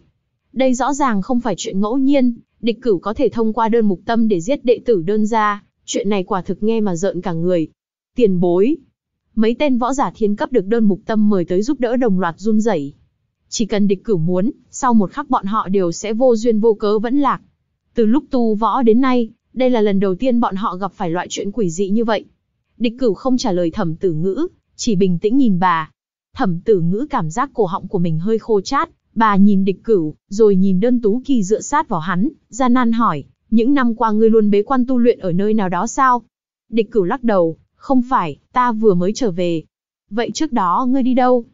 Đây rõ ràng không phải chuyện ngẫu nhiên, địch cửu có thể thông qua đơn mục tâm để giết đệ tử đơn gia, chuyện này quả thực nghe mà giận cả người. Tiền bối. Mấy tên võ giả thiên cấp được đơn mục tâm mời tới giúp đỡ đồng loạt run rẩy. Chỉ cần địch cửu muốn, sau một khắc bọn họ đều sẽ vô duyên vô cớ vẫn lạc. Từ lúc tu võ đến nay, đây là lần đầu tiên bọn họ gặp phải loại chuyện quỷ dị như vậy. Địch cửu không trả lời thẩm tử ngữ, chỉ bình tĩnh nhìn bà. Thẩm tử ngữ cảm giác cổ họng của mình hơi khô chát, bà nhìn địch cửu, rồi nhìn đơn tú kỳ dựa sát vào hắn, ra nan hỏi, những năm qua ngươi luôn bế quan tu luyện ở nơi nào đó sao? Địch cửu lắc đầu, không phải, ta vừa mới trở về. Vậy trước đó ngươi đi đâu?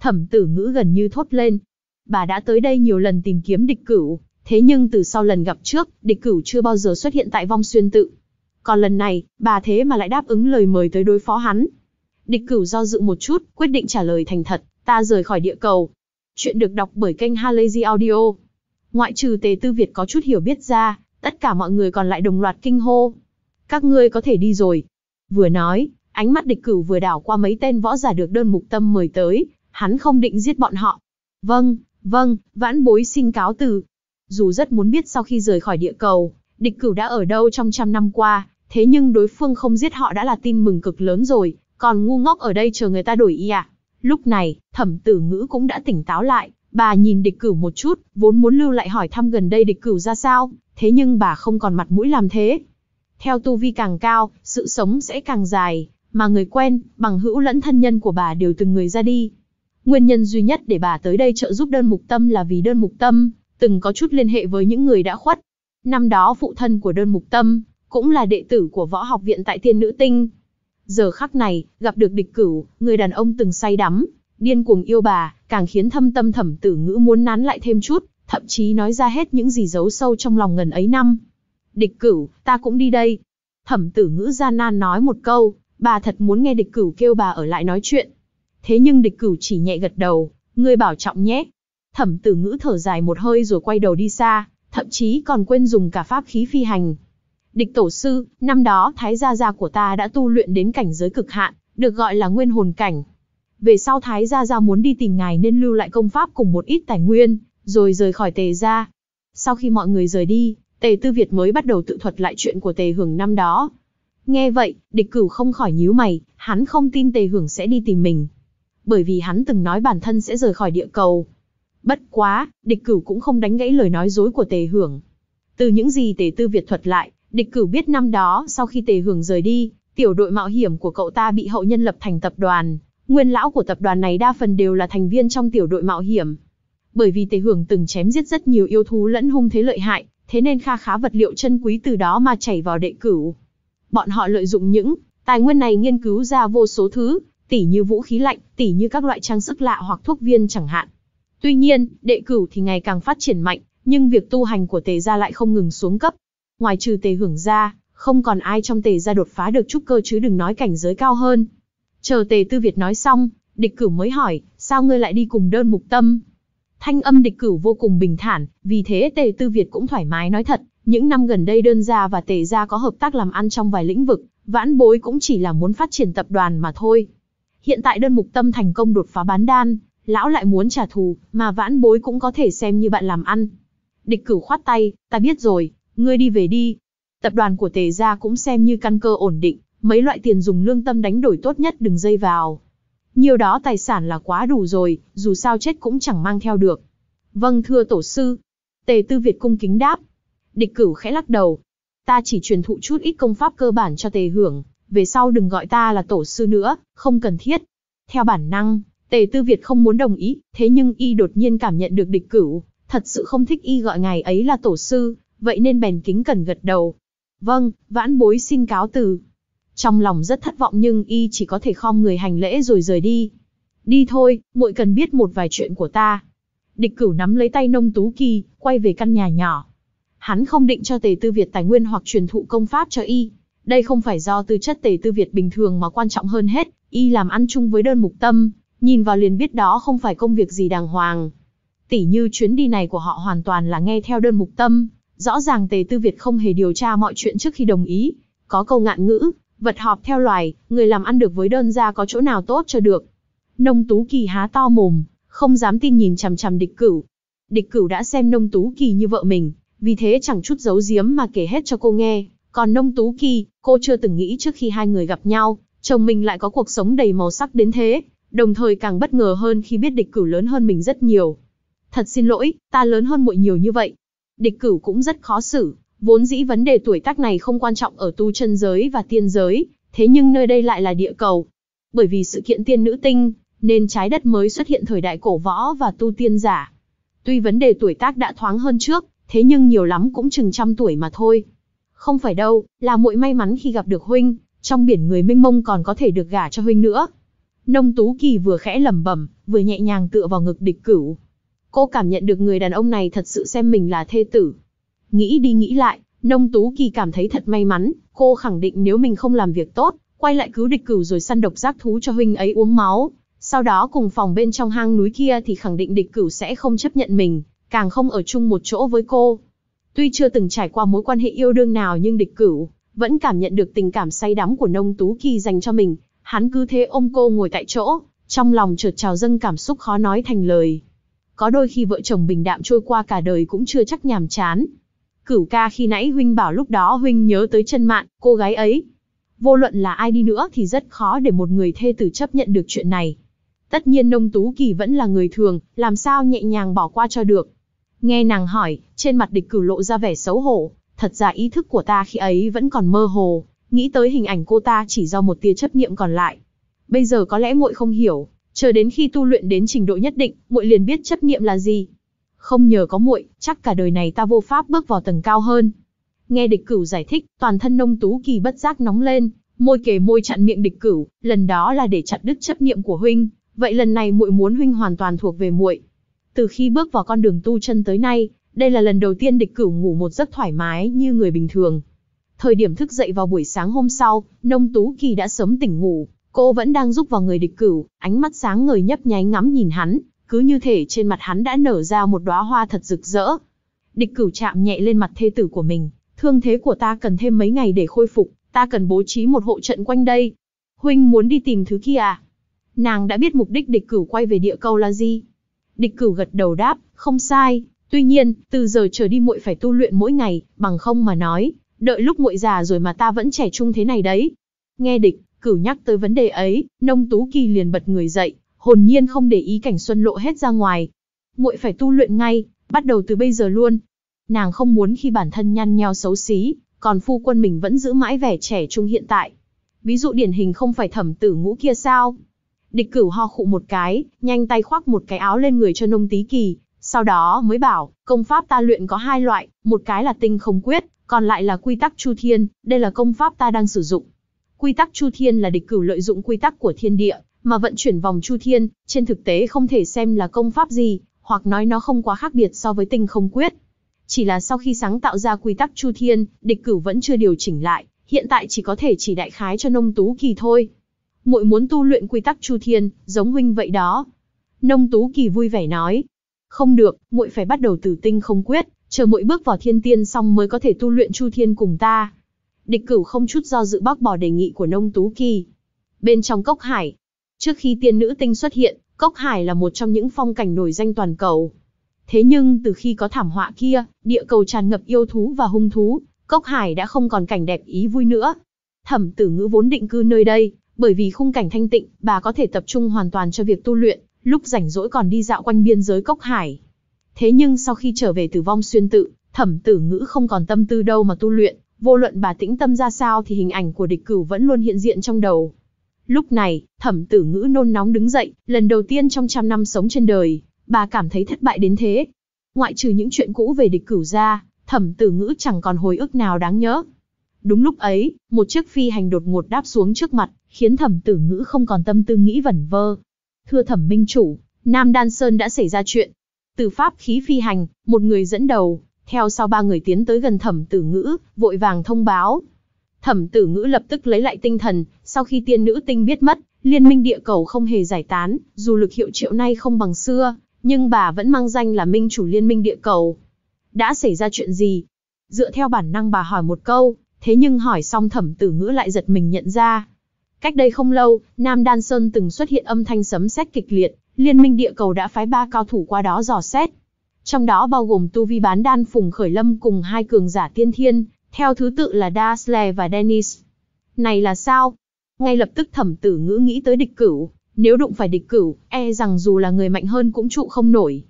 Thẩm tử ngữ gần như thốt lên, bà đã tới đây nhiều lần tìm kiếm địch cửu, thế nhưng từ sau lần gặp trước, địch cửu chưa bao giờ xuất hiện tại vong xuyên tự. Còn lần này, bà thế mà lại đáp ứng lời mời tới đối phó hắn. Địch cửu do dự một chút, quyết định trả lời thành thật, ta rời khỏi địa cầu. Chuyện được đọc bởi kênh Halazy Audio. Ngoại trừ tế tư Việt có chút hiểu biết ra, tất cả mọi người còn lại đồng loạt kinh hô. Các ngươi có thể đi rồi. Vừa nói, ánh mắt địch cửu vừa đảo qua mấy tên võ giả được đơn mục tâm mời tới, hắn không định giết bọn họ. Vâng, Vâng, vãn bối xin cáo từ. Dù rất muốn biết sau khi rời khỏi địa cầu, địch cửu đã ở đâu trong trăm năm qua, thế nhưng đối phương không giết họ đã là tin mừng cực lớn rồi, còn ngu ngốc ở đây chờ người ta đổi y à. Lúc này, thẩm tử ngữ cũng đã tỉnh táo lại, bà nhìn địch cửu một chút, vốn muốn lưu lại hỏi thăm gần đây địch cửu ra sao, thế nhưng bà không còn mặt mũi làm thế. Theo tu vi càng cao, sự sống sẽ càng dài, mà người quen, bằng hữu lẫn thân nhân của bà đều từng người ra đi. Nguyên nhân duy nhất để bà tới đây trợ giúp đơn mục tâm là vì đơn mục tâm, từng có chút liên hệ với những người đã khuất. Năm đó phụ thân của đơn mục tâm, cũng là đệ tử của võ học viện tại tiên nữ tinh. Giờ khắc này, gặp được địch cửu, người đàn ông từng say đắm, điên cuồng yêu bà, càng khiến thâm tâm thẩm tử ngữ muốn nán lại thêm chút, thậm chí nói ra hết những gì giấu sâu trong lòng ngần ấy năm. Địch cửu, ta cũng đi đây. Thẩm tử ngữ gian nan nói một câu, bà thật muốn nghe địch cửu kêu bà ở lại nói chuyện, Thế nhưng địch cửu chỉ nhẹ gật đầu, ngươi bảo trọng nhé. Thẩm tử ngữ thở dài một hơi rồi quay đầu đi xa, thậm chí còn quên dùng cả pháp khí phi hành. Địch tổ sư, năm đó thái gia gia của ta đã tu luyện đến cảnh giới cực hạn, được gọi là nguyên hồn cảnh. Về sau thái gia gia muốn đi tìm ngài nên lưu lại công pháp cùng một ít tài nguyên, rồi rời khỏi tề gia. Sau khi mọi người rời đi, tề tư Việt mới bắt đầu tự thuật lại chuyện của tề hưởng năm đó. Nghe vậy, địch cửu không khỏi nhíu mày, hắn không tin tề hưởng sẽ đi tìm mình, bởi vì hắn từng nói bản thân sẽ rời khỏi địa cầu. Bất quá, địch cửu cũng không đánh gãy lời nói dối của tề hưởng. Từ những gì tề tư Việt thuật lại, địch cửu biết năm đó sau khi tề hưởng rời đi, tiểu đội mạo hiểm của cậu ta bị hậu nhân lập thành tập đoàn. Nguyên lão của tập đoàn này đa phần đều là thành viên trong tiểu đội mạo hiểm. Bởi vì tề hưởng từng chém giết rất nhiều yêu thú lẫn hung thế lợi hại, thế nên kha khá vật liệu chân quý từ đó mà chảy vào đệ cửu. Bọn họ lợi dụng những tài nguyên này nghiên cứu ra vô số thứ, tỉ như vũ khí lạnh, tỉ như các loại trang sức lạ hoặc thuốc viên chẳng hạn. Tuy nhiên, đệ cửu thì ngày càng phát triển mạnh, nhưng việc tu hành của tề gia lại không ngừng xuống cấp. Ngoài trừ tề hưởng gia, không còn ai trong tề gia đột phá được trúc cơ chứ đừng nói cảnh giới cao hơn. Chờ tề tư Việt nói xong, địch cửu mới hỏi, sao ngươi lại đi cùng đơn mục tâm? Thanh âm địch cửu vô cùng bình thản, vì thế tề tư Việt cũng thoải mái nói thật, những năm gần đây đơn gia và tề gia có hợp tác làm ăn trong vài lĩnh vực, vãn bối cũng chỉ là muốn phát triển tập đoàn mà thôi. Hiện tại đơn mục tâm thành công đột phá bán đan, lão lại muốn trả thù, mà vãn bối cũng có thể xem như bạn làm ăn. Địch cửu khoát tay, ta biết rồi, ngươi đi về đi. Tập đoàn của tề gia cũng xem như căn cơ ổn định, mấy loại tiền dùng lương tâm đánh đổi tốt nhất đừng dây vào. Nhiều đó tài sản là quá đủ rồi, dù sao chết cũng chẳng mang theo được. Vâng thưa tổ sư. Tề tư Việt cung kính đáp. Địch cửu khẽ lắc đầu. Ta chỉ truyền thụ chút ít công pháp cơ bản cho tề hưởng, về sau đừng gọi ta là tổ sư nữa, không cần thiết. Theo bản năng, Tề Tư Việt không muốn đồng ý, thế nhưng y đột nhiên cảm nhận được địch cửu, thật sự không thích y gọi ngài ấy là tổ sư, vậy nên bèn kính cần gật đầu. Vâng, vãn bối xin cáo từ. Trong lòng rất thất vọng nhưng y chỉ có thể khom người hành lễ rồi rời đi. Đi thôi, muội cần biết một vài chuyện của ta. Địch cửu nắm lấy tay nông tú kỳ, quay về căn nhà nhỏ. Hắn không định cho tề tư Việt tài nguyên hoặc truyền thụ công pháp cho y. Đây không phải do tư chất tề tư Việt bình thường mà quan trọng hơn hết, y làm ăn chung với đơn mục tâm, nhìn vào liền biết đó không phải công việc gì đàng hoàng. Tỷ như chuyến đi này của họ hoàn toàn là nghe theo đơn mục tâm, rõ ràng tề tư Việt không hề điều tra mọi chuyện trước khi đồng ý. Có câu ngạn ngữ, vật họp theo loài, người làm ăn được với đơn gia có chỗ nào tốt cho được. Nông Tú Kỳ há to mồm, không dám tin nhìn chằm chằm địch cửu. Địch cửu đã xem Nông Tú Kỳ như vợ mình, vì thế chẳng chút giấu giếm mà kể hết cho cô nghe. Còn Nông Tú Kỳ, cô chưa từng nghĩ trước khi hai người gặp nhau, chồng mình lại có cuộc sống đầy màu sắc đến thế, đồng thời càng bất ngờ hơn khi biết địch cửu lớn hơn mình rất nhiều. Thật xin lỗi, ta lớn hơn muội nhiều như vậy. Địch cửu cũng rất khó xử, vốn dĩ vấn đề tuổi tác này không quan trọng ở tu chân giới và tiên giới, thế nhưng nơi đây lại là địa cầu. Bởi vì sự kiện tiên nữ tinh, nên trái đất mới xuất hiện thời đại cổ võ và tu tiên giả. Tuy vấn đề tuổi tác đã thoáng hơn trước, thế nhưng nhiều lắm cũng chừng trăm tuổi mà thôi. Không phải đâu, là muội may mắn khi gặp được huynh, trong biển người mênh mông còn có thể được gả cho huynh nữa. Nông Tú Kỳ vừa khẽ lẩm bẩm, vừa nhẹ nhàng tựa vào ngực địch cửu. Cô cảm nhận được người đàn ông này thật sự xem mình là thê tử. Nghĩ đi nghĩ lại, Nông Tú Kỳ cảm thấy thật may mắn, cô khẳng định nếu mình không làm việc tốt, quay lại cứu địch cửu rồi săn độc giác thú cho huynh ấy uống máu, sau đó cùng phòng bên trong hang núi kia thì khẳng định địch cửu sẽ không chấp nhận mình, càng không ở chung một chỗ với cô. Tuy chưa từng trải qua mối quan hệ yêu đương nào nhưng địch cửu, vẫn cảm nhận được tình cảm say đắm của nông tú kỳ dành cho mình. Hắn cứ thế ôm cô ngồi tại chỗ, trong lòng chợt trào dâng cảm xúc khó nói thành lời. Có đôi khi vợ chồng bình đạm trôi qua cả đời cũng chưa chắc nhàm chán. Cửu ca khi nãy huynh bảo lúc đó huynh nhớ tới chân mạn, cô gái ấy. Vô luận là ai đi nữa thì rất khó để một người thê tử chấp nhận được chuyện này. Tất nhiên nông tú kỳ vẫn là người thường, làm sao nhẹ nhàng bỏ qua cho được. Nghe nàng hỏi, trên mặt địch cửu lộ ra vẻ xấu hổ, thật ra ý thức của ta khi ấy vẫn còn mơ hồ, nghĩ tới hình ảnh cô ta chỉ do một tia chấp niệm còn lại. Bây giờ có lẽ muội không hiểu, chờ đến khi tu luyện đến trình độ nhất định, muội liền biết chấp niệm là gì. Không nhờ có muội, chắc cả đời này ta vô pháp bước vào tầng cao hơn. Nghe địch cửu giải thích, toàn thân nông tú kỳ bất giác nóng lên, môi kề môi chặn miệng địch cửu, lần đó là để chặn đứt chấp niệm của huynh, vậy lần này muội muốn huynh hoàn toàn thuộc về muội. Từ khi bước vào con đường tu chân tới nay, đây là lần đầu tiên địch cửu ngủ một giấc thoải mái như người bình thường. Thời điểm thức dậy vào buổi sáng hôm sau, nông tú kỳ đã sớm tỉnh ngủ, cô vẫn đang giúp vào người địch cửu, ánh mắt sáng ngời nhấp nháy ngắm nhìn hắn, cứ như thể trên mặt hắn đã nở ra một đóa hoa thật rực rỡ. Địch cửu chạm nhẹ lên mặt thê tử của mình, thương thế của ta cần thêm mấy ngày để khôi phục, ta cần bố trí một hộ trận quanh đây. Huynh muốn đi tìm thứ kia à? Nàng đã biết mục đích địch cửu quay về địa cầu là gì, Địch cửu gật đầu đáp, không sai, tuy nhiên, từ giờ trở đi muội phải tu luyện mỗi ngày, bằng không mà nói, đợi lúc muội già rồi mà ta vẫn trẻ trung thế này đấy. Nghe địch, cửu nhắc tới vấn đề ấy, nông tú kỳ liền bật người dậy, hồn nhiên không để ý cảnh xuân lộ hết ra ngoài. Muội phải tu luyện ngay, bắt đầu từ bây giờ luôn. Nàng không muốn khi bản thân nhăn nheo xấu xí, còn phu quân mình vẫn giữ mãi vẻ trẻ trung hiện tại. Ví dụ điển hình không phải thẩm tử ngũ kia sao? Địch cửu ho khụ một cái, nhanh tay khoác một cái áo lên người cho nông tí kỳ, sau đó mới bảo, công pháp ta luyện có hai loại, một cái là tinh không quyết, còn lại là quy tắc chu thiên, đây là công pháp ta đang sử dụng. Quy tắc chu thiên là địch cửu lợi dụng quy tắc của thiên địa, mà vận chuyển vòng chu thiên, trên thực tế không thể xem là công pháp gì, hoặc nói nó không quá khác biệt so với tinh không quyết. Chỉ là sau khi sáng tạo ra quy tắc chu thiên, địch cửu vẫn chưa điều chỉnh lại, hiện tại chỉ có thể chỉ đại khái cho nông tú kỳ thôi muội muốn tu luyện quy tắc chu thiên, giống huynh vậy đó. Nông Tú Kỳ vui vẻ nói. Không được, muội phải bắt đầu từ tinh không quyết, chờ muội bước vào thiên tiên xong mới có thể tu luyện chu thiên cùng ta. Địch cửu không chút do dự bác bỏ đề nghị của Nông Tú Kỳ. Bên trong cốc hải, trước khi tiên nữ tinh xuất hiện, cốc hải là một trong những phong cảnh nổi danh toàn cầu. Thế nhưng từ khi có thảm họa kia, địa cầu tràn ngập yêu thú và hung thú, Cốc Hải đã không còn cảnh đẹp ý vui nữa. Thẩm tử ngữ vốn định cư nơi đây, bởi vì khung cảnh thanh tịnh, bà có thể tập trung hoàn toàn cho việc tu luyện, lúc rảnh rỗi còn đi dạo quanh biên giới cốc hải. Thế nhưng sau khi trở về tử vong xuyên tự, thẩm tử ngữ không còn tâm tư đâu mà tu luyện, vô luận bà tĩnh tâm ra sao thì hình ảnh của địch cửu vẫn luôn hiện diện trong đầu. Lúc này, thẩm tử ngữ nôn nóng đứng dậy, lần đầu tiên trong trăm năm sống trên đời, bà cảm thấy thất bại đến thế. Ngoại trừ những chuyện cũ về địch cửu ra, thẩm tử ngữ chẳng còn hồi ức nào đáng nhớ. Đúng lúc ấy, một chiếc phi hành đột ngột đáp xuống trước mặt, khiến thẩm tử ngữ không còn tâm tư nghĩ vẩn vơ. Thưa thẩm minh chủ, Nam Đan Sơn đã xảy ra chuyện. Từ pháp khí phi hành, một người dẫn đầu, theo sau ba người tiến tới gần thẩm tử ngữ, vội vàng thông báo. Thẩm tử ngữ lập tức lấy lại tinh thần, sau khi tiên nữ tinh biết mất, liên minh địa cầu không hề giải tán, dù lực hiệu triệu nay không bằng xưa, nhưng bà vẫn mang danh là minh chủ liên minh địa cầu. Đã xảy ra chuyện gì? Dựa theo bản năng bà hỏi một câu, thế nhưng hỏi xong thẩm tử ngữ lại giật mình nhận ra, Cách đây không lâu, Nam Đan Sơn từng xuất hiện âm thanh sấm sét kịch liệt, Liên minh địa cầu đã phái ba cao thủ qua đó dò xét. Trong đó bao gồm tu vi bán đan Phùng Khởi Lâm cùng hai cường giả tiên thiên, theo thứ tự là Dasle và Dennis. Này là sao? Ngay lập tức thẩm tử ngữ nghĩ tới địch cửu, nếu đụng phải địch cửu, e rằng dù là người mạnh hơn cũng trụ không nổi.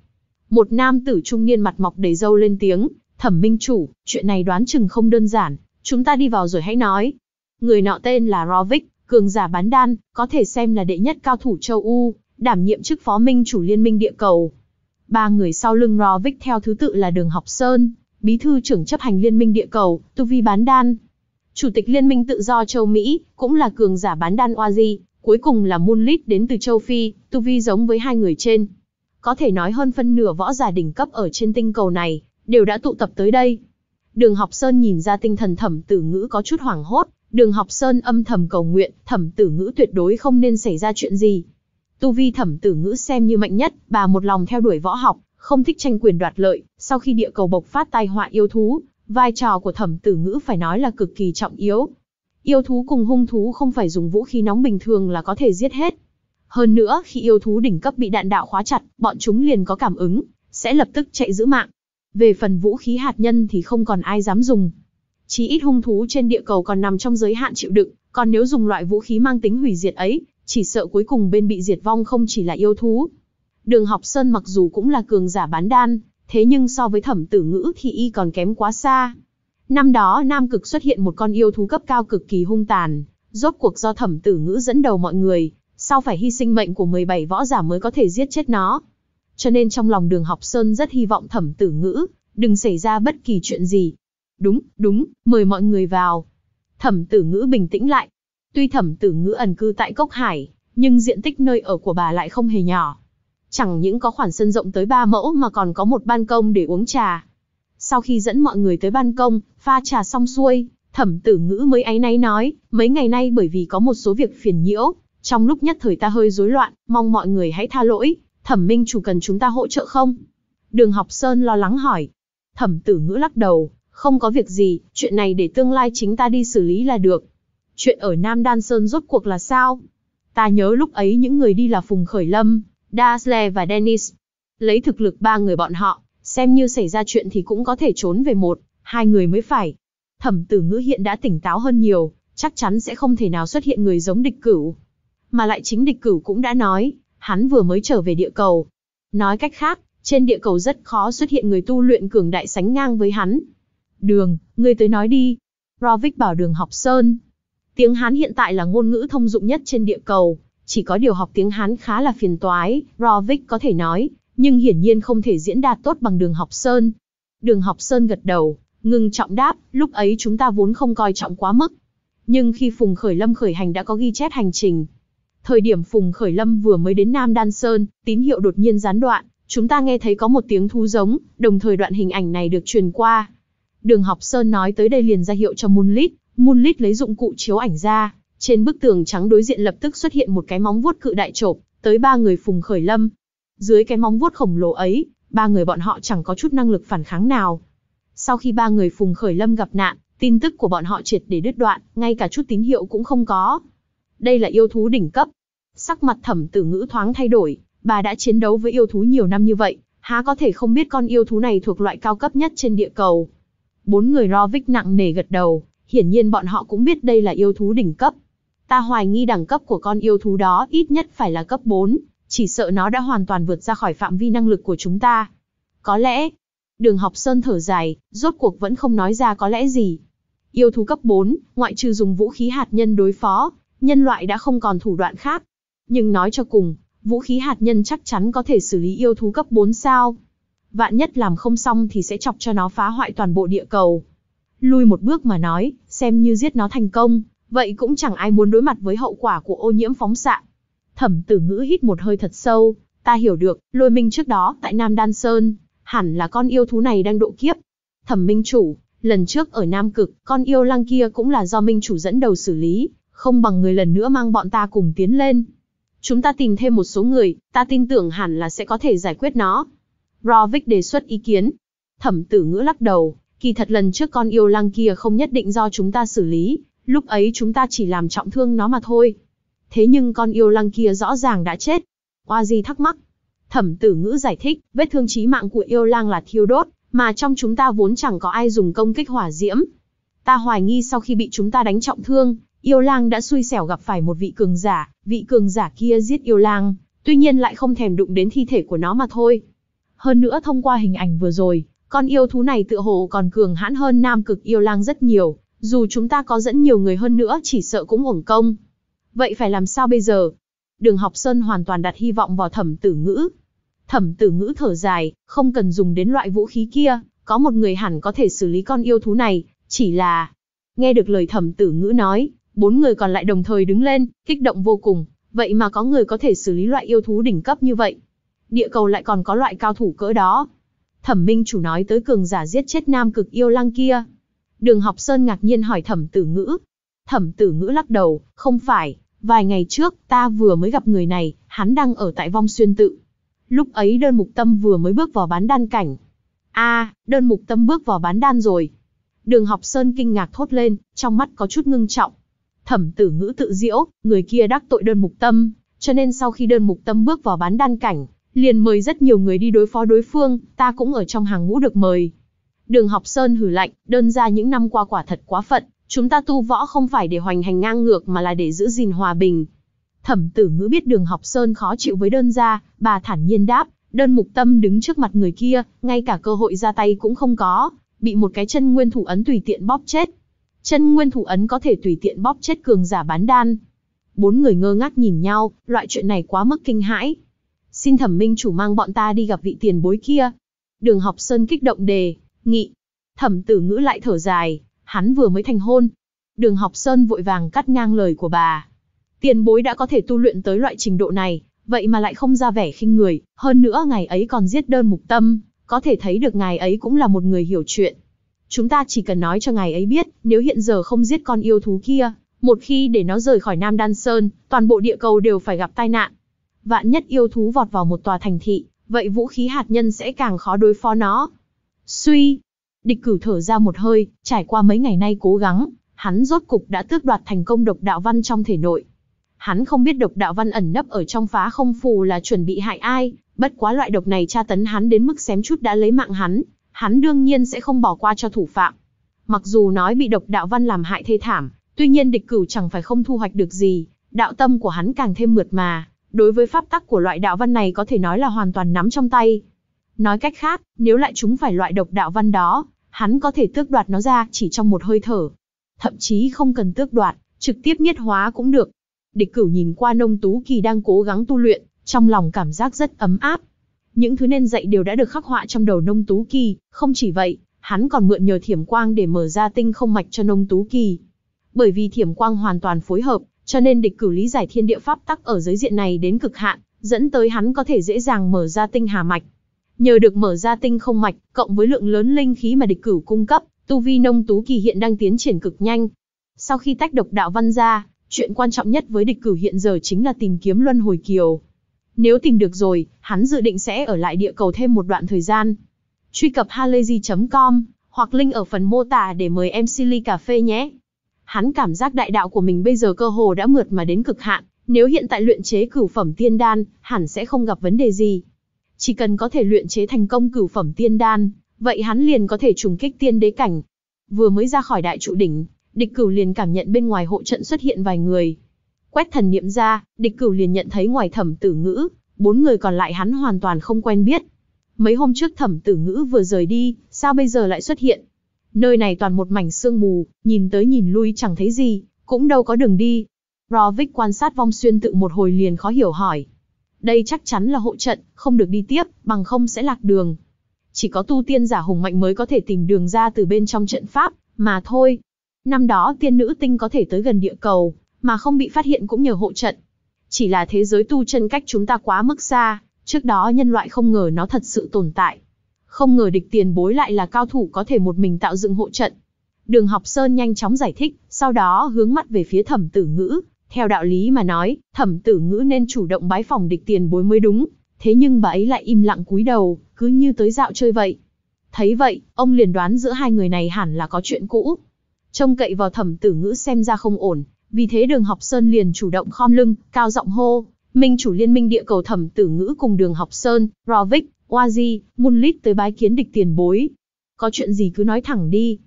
Một nam tử trung niên mặt mọc đầy dâu lên tiếng, thẩm minh chủ, chuyện này đoán chừng không đơn giản, chúng ta đi vào rồi hãy nói. Người nọ tên là Rovic, cường giả bán đan, có thể xem là đệ nhất cao thủ châu U, đảm nhiệm chức phó minh chủ liên minh địa cầu. Ba người sau lưng Rovic theo thứ tự là Đường Học Sơn, bí thư trưởng chấp hành liên minh địa cầu, Tu Vi bán đan. Chủ tịch liên minh tự do châu Mỹ, cũng là cường giả bán đan Oazi, cuối cùng là Moonlit đến từ châu Phi, Tu Vi giống với hai người trên. Có thể nói hơn phân nửa võ giả đỉnh cấp ở trên tinh cầu này, đều đã tụ tập tới đây. Đường Học Sơn nhìn ra tinh thần thẩm tử ngữ có chút hoảng hốt, Đường Học Sơn âm thầm cầu nguyện, Thẩm Tử Ngữ tuyệt đối không nên xảy ra chuyện gì. Tu vi Thẩm Tử Ngữ xem như mạnh nhất, bà một lòng theo đuổi võ học, không thích tranh quyền đoạt lợi, sau khi địa cầu bộc phát tai họa yêu thú, vai trò của Thẩm Tử Ngữ phải nói là cực kỳ trọng yếu. Yêu thú cùng hung thú không phải dùng vũ khí nóng bình thường là có thể giết hết. Hơn nữa, khi yêu thú đỉnh cấp bị đạn đạo khóa chặt, bọn chúng liền có cảm ứng, sẽ lập tức chạy giữ mạng. Về phần vũ khí hạt nhân thì không còn ai dám dùng, Chí ít hung thú trên địa cầu còn nằm trong giới hạn chịu đựng, còn nếu dùng loại vũ khí mang tính hủy diệt ấy, chỉ sợ cuối cùng bên bị diệt vong không chỉ là yêu thú. Đường Học Sơn mặc dù cũng là cường giả bán đan, thế nhưng so với thẩm tử ngữ thì y còn kém quá xa. Năm đó Nam Cực xuất hiện một con yêu thú cấp cao cực kỳ hung tàn, rốt cuộc do thẩm tử ngữ dẫn đầu mọi người, sau phải hy sinh mệnh của 17 võ giả mới có thể giết chết nó. Cho nên trong lòng đường học Sơn rất hy vọng thẩm tử ngữ, đừng xảy ra bất kỳ chuyện gì, đúng, đúng, mời mọi người vào. Thẩm tử ngữ bình tĩnh lại. Tuy thẩm tử ngữ ẩn cư tại Cốc Hải, nhưng diện tích nơi ở của bà lại không hề nhỏ. Chẳng những có khoảng sân rộng tới 3 mẫu mà còn có một ban công để uống trà. Sau khi dẫn mọi người tới ban công, pha trà xong xuôi, thẩm tử ngữ mới áy náy nói, mấy ngày nay bởi vì có một số việc phiền nhiễu, trong lúc nhất thời ta hơi rối loạn, mong mọi người hãy tha lỗi, thẩm minh chủ cần chúng ta hỗ trợ không? Đường học Sơn lo lắng hỏi. Thẩm tử ngữ lắc đầu, không có việc gì, chuyện này để tương lai chính ta đi xử lý là được. Chuyện ở Nam Đan Sơn rốt cuộc là sao? Ta nhớ lúc ấy những người đi là Phùng Khởi Lâm, Dasle và Dennis. Lấy thực lực ba người bọn họ, xem như xảy ra chuyện thì cũng có thể trốn về một, hai người mới phải. Thẩm tử ngữ hiện đã tỉnh táo hơn nhiều, chắc chắn sẽ không thể nào xuất hiện người giống địch cửu. Mà lại chính địch cửu cũng đã nói, hắn vừa mới trở về địa cầu. Nói cách khác, trên địa cầu rất khó xuất hiện người tu luyện cường đại sánh ngang với hắn, Đường, ngươi tới nói đi. Rovic bảo đường học Sơn. Tiếng Hán hiện tại là ngôn ngữ thông dụng nhất trên địa cầu. Chỉ có điều học tiếng Hán khá là phiền toái, Rovic có thể nói, nhưng hiển nhiên không thể diễn đạt tốt bằng đường học Sơn. Đường học Sơn gật đầu, ngừng trọng đáp, lúc ấy chúng ta vốn không coi trọng quá mức. Nhưng khi Phùng Khởi Lâm khởi hành đã có ghi chép hành trình. Thời điểm Phùng Khởi Lâm vừa mới đến Nam Đan Sơn, tín hiệu đột nhiên gián đoạn, chúng ta nghe thấy có một tiếng thú giống, đồng thời đoạn hình ảnh này được truyền qua. Đường Học Sơn nói tới đây liền ra hiệu cho Moonlit, Moonlit lấy dụng cụ chiếu ảnh ra, trên bức tường trắng đối diện lập tức xuất hiện một cái móng vuốt cự đại chộp, tới ba người Phùng Khởi Lâm. Dưới cái móng vuốt khổng lồ ấy, ba người bọn họ chẳng có chút năng lực phản kháng nào. Sau khi ba người Phùng Khởi Lâm gặp nạn, tin tức của bọn họ triệt để đứt đoạn, ngay cả chút tín hiệu cũng không có. Đây là yêu thú đỉnh cấp. Sắc mặt thẩm tử ngữ thoáng thay đổi, bà đã chiến đấu với yêu thú nhiều năm như vậy, há có thể không biết con yêu thú này thuộc loại cao cấp nhất trên địa cầu. Bốn người Rovic nặng nề gật đầu, hiển nhiên bọn họ cũng biết đây là yêu thú đỉnh cấp. Ta hoài nghi đẳng cấp của con yêu thú đó ít nhất phải là cấp 4, chỉ sợ nó đã hoàn toàn vượt ra khỏi phạm vi năng lực của chúng ta. Có lẽ, đường học sơn thở dài, rốt cuộc vẫn không nói ra có lẽ gì. Yêu thú cấp 4, ngoại trừ dùng vũ khí hạt nhân đối phó, nhân loại đã không còn thủ đoạn khác. Nhưng nói cho cùng, vũ khí hạt nhân chắc chắn có thể xử lý yêu thú cấp 4 sao? vạn nhất làm không xong thì sẽ chọc cho nó phá hoại toàn bộ địa cầu. Lui một bước mà nói, xem như giết nó thành công, vậy cũng chẳng ai muốn đối mặt với hậu quả của ô nhiễm phóng xạ. Thẩm tử ngữ hít một hơi thật sâu, ta hiểu được, lôi minh trước đó tại Nam Đan Sơn, hẳn là con yêu thú này đang độ kiếp. Thẩm minh chủ, lần trước ở Nam Cực, con yêu lăng kia cũng là do minh chủ dẫn đầu xử lý, không bằng người lần nữa mang bọn ta cùng tiến lên. Chúng ta tìm thêm một số người, ta tin tưởng hẳn là sẽ có thể giải quyết nó. Rovic đề xuất ý kiến. Thẩm tử ngữ lắc đầu, kỳ thật lần trước con yêu lang kia không nhất định do chúng ta xử lý, lúc ấy chúng ta chỉ làm trọng thương nó mà thôi. Thế nhưng con yêu lang kia rõ ràng đã chết. Oa Di thắc mắc. Thẩm tử ngữ giải thích, vết thương chí mạng của yêu lang là thiêu đốt, mà trong chúng ta vốn chẳng có ai dùng công kích hỏa diễm. Ta hoài nghi sau khi bị chúng ta đánh trọng thương, yêu lang đã xui xẻo gặp phải một vị cường giả, vị cường giả kia giết yêu lang, tuy nhiên lại không thèm đụng đến thi thể của nó mà thôi. Hơn nữa thông qua hình ảnh vừa rồi, con yêu thú này tựa hồ còn cường hãn hơn nam cực yêu lang rất nhiều, dù chúng ta có dẫn nhiều người hơn nữa chỉ sợ cũng uổng công. Vậy phải làm sao bây giờ? Đường Học Sơn hoàn toàn đặt hy vọng vào thẩm tử ngữ. Thẩm tử ngữ thở dài, không cần dùng đến loại vũ khí kia, có một người hẳn có thể xử lý con yêu thú này, chỉ là... Nghe được lời thẩm tử ngữ nói, bốn người còn lại đồng thời đứng lên, kích động vô cùng, vậy mà có người có thể xử lý loại yêu thú đỉnh cấp như vậy địa cầu lại còn có loại cao thủ cỡ đó. Thẩm Minh chủ nói tới cường giả giết chết nam cực yêu lang kia. Đường Học Sơn ngạc nhiên hỏi Thẩm Tử Ngữ. Thẩm Tử Ngữ lắc đầu, không phải, vài ngày trước ta vừa mới gặp người này, hắn đang ở tại vong xuyên tự. Lúc ấy đơn mục tâm vừa mới bước vào bán đan cảnh. a đơn mục tâm bước vào bán đan rồi. Đường Học Sơn kinh ngạc thốt lên, trong mắt có chút ngưng trọng. Thẩm Tử Ngữ tự diễu, người kia đắc tội đơn mục tâm, cho nên sau khi đơn mục tâm bước vào bán đan cảnh, liền mời rất nhiều người đi đối phó đối phương, ta cũng ở trong hàng ngũ được mời. Đường học Sơn hử lạnh, đơn ra những năm qua quả thật quá phận, chúng ta tu võ không phải để hoành hành ngang ngược mà là để giữ gìn hòa bình. Thẩm tử ngữ biết đường học Sơn khó chịu với đơn ra, bà thản nhiên đáp, đơn mục tâm đứng trước mặt người kia, ngay cả cơ hội ra tay cũng không có, bị một cái chân nguyên thủ ấn tùy tiện bóp chết. Chân nguyên thủ ấn có thể tùy tiện bóp chết cường giả bán đan. Bốn người ngơ ngác nhìn nhau, loại chuyện này quá mức kinh hãi, xin thẩm minh chủ mang bọn ta đi gặp vị tiền bối kia. Đường học sơn kích động đề, nghị. Thẩm tử ngữ lại thở dài, hắn vừa mới thành hôn. Đường học sơn vội vàng cắt ngang lời của bà. Tiền bối đã có thể tu luyện tới loại trình độ này, vậy mà lại không ra vẻ khinh người, hơn nữa ngày ấy còn giết đơn mục tâm, có thể thấy được ngài ấy cũng là một người hiểu chuyện. Chúng ta chỉ cần nói cho ngài ấy biết, nếu hiện giờ không giết con yêu thú kia, một khi để nó rời khỏi Nam Đan Sơn, toàn bộ địa cầu đều phải gặp tai nạn. Vạn nhất yêu thú vọt vào một tòa thành thị, vậy vũ khí hạt nhân sẽ càng khó đối phó nó. Suy, địch cửu thở ra một hơi, trải qua mấy ngày nay cố gắng, hắn rốt cục đã tước đoạt thành công độc đạo văn trong thể nội. Hắn không biết độc đạo văn ẩn nấp ở trong phá không phù là chuẩn bị hại ai, bất quá loại độc này tra tấn hắn đến mức xém chút đã lấy mạng hắn, hắn đương nhiên sẽ không bỏ qua cho thủ phạm. Mặc dù nói bị độc đạo văn làm hại thê thảm, tuy nhiên địch cửu chẳng phải không thu hoạch được gì, đạo tâm của hắn càng thêm mượt mà, đối với pháp tắc của loại đạo văn này có thể nói là hoàn toàn nắm trong tay. Nói cách khác, nếu lại chúng phải loại độc đạo văn đó, hắn có thể tước đoạt nó ra chỉ trong một hơi thở. Thậm chí không cần tước đoạt, trực tiếp niết hóa cũng được. Địch cửu nhìn qua nông tú kỳ đang cố gắng tu luyện, trong lòng cảm giác rất ấm áp. Những thứ nên dạy đều đã được khắc họa trong đầu nông tú kỳ, không chỉ vậy, hắn còn mượn nhờ thiểm quang để mở ra tinh không mạch cho nông tú kỳ. Bởi vì thiểm quang hoàn toàn phối hợp, cho nên địch cử lý giải thiên địa pháp tắc ở giới diện này đến cực hạn, dẫn tới hắn có thể dễ dàng mở ra tinh hà mạch. Nhờ được mở ra tinh không mạch, cộng với lượng lớn linh khí mà địch cử cung cấp, tu vi nông tú kỳ hiện đang tiến triển cực nhanh. Sau khi tách độc đạo văn ra, chuyện quan trọng nhất với địch cử hiện giờ chính là tìm kiếm luân hồi kiều. Nếu tìm được rồi, hắn dự định sẽ ở lại địa cầu thêm một đoạn thời gian. Truy cập halayzi.com, hoặc link ở phần mô tả để mời em Silly Cà Phê nhé. Hắn cảm giác đại đạo của mình bây giờ cơ hồ đã mượt mà đến cực hạn, nếu hiện tại luyện chế cửu phẩm tiên đan, hẳn sẽ không gặp vấn đề gì. Chỉ cần có thể luyện chế thành công cửu phẩm tiên đan, vậy hắn liền có thể trùng kích tiên đế cảnh. Vừa mới ra khỏi đại trụ đỉnh, địch cửu liền cảm nhận bên ngoài hộ trận xuất hiện vài người. Quét thần niệm ra, địch cửu liền nhận thấy ngoài thẩm tử ngữ, bốn người còn lại hắn hoàn toàn không quen biết. Mấy hôm trước thẩm tử ngữ vừa rời đi, sao bây giờ lại xuất hiện? Nơi này toàn một mảnh sương mù, nhìn tới nhìn lui chẳng thấy gì, cũng đâu có đường đi. Rovic quan sát vong xuyên tự một hồi liền khó hiểu hỏi. Đây chắc chắn là hộ trận, không được đi tiếp, bằng không sẽ lạc đường. Chỉ có tu tiên giả hùng mạnh mới có thể tìm đường ra từ bên trong trận pháp, mà thôi. Năm đó tiên nữ tinh có thể tới gần địa cầu, mà không bị phát hiện cũng nhờ hộ trận. Chỉ là thế giới tu chân cách chúng ta quá mức xa, trước đó nhân loại không ngờ nó thật sự tồn tại. Không ngờ địch tiền bối lại là cao thủ có thể một mình tạo dựng hộ trận. Đường Học Sơn nhanh chóng giải thích, sau đó hướng mắt về phía thẩm tử ngữ. Theo đạo lý mà nói, thẩm tử ngữ nên chủ động bái phòng địch tiền bối mới đúng. Thế nhưng bà ấy lại im lặng cúi đầu, cứ như tới dạo chơi vậy. Thấy vậy, ông liền đoán giữa hai người này hẳn là có chuyện cũ. Trông cậy vào thẩm tử ngữ xem ra không ổn, vì thế đường học sơn liền chủ động khom lưng, cao giọng hô. Minh chủ liên minh địa cầu thẩm tử ngữ cùng đường học sơn, Rovic, Oazi, Moonlit tới bái kiến địch tiền bối. Có chuyện gì cứ nói thẳng đi.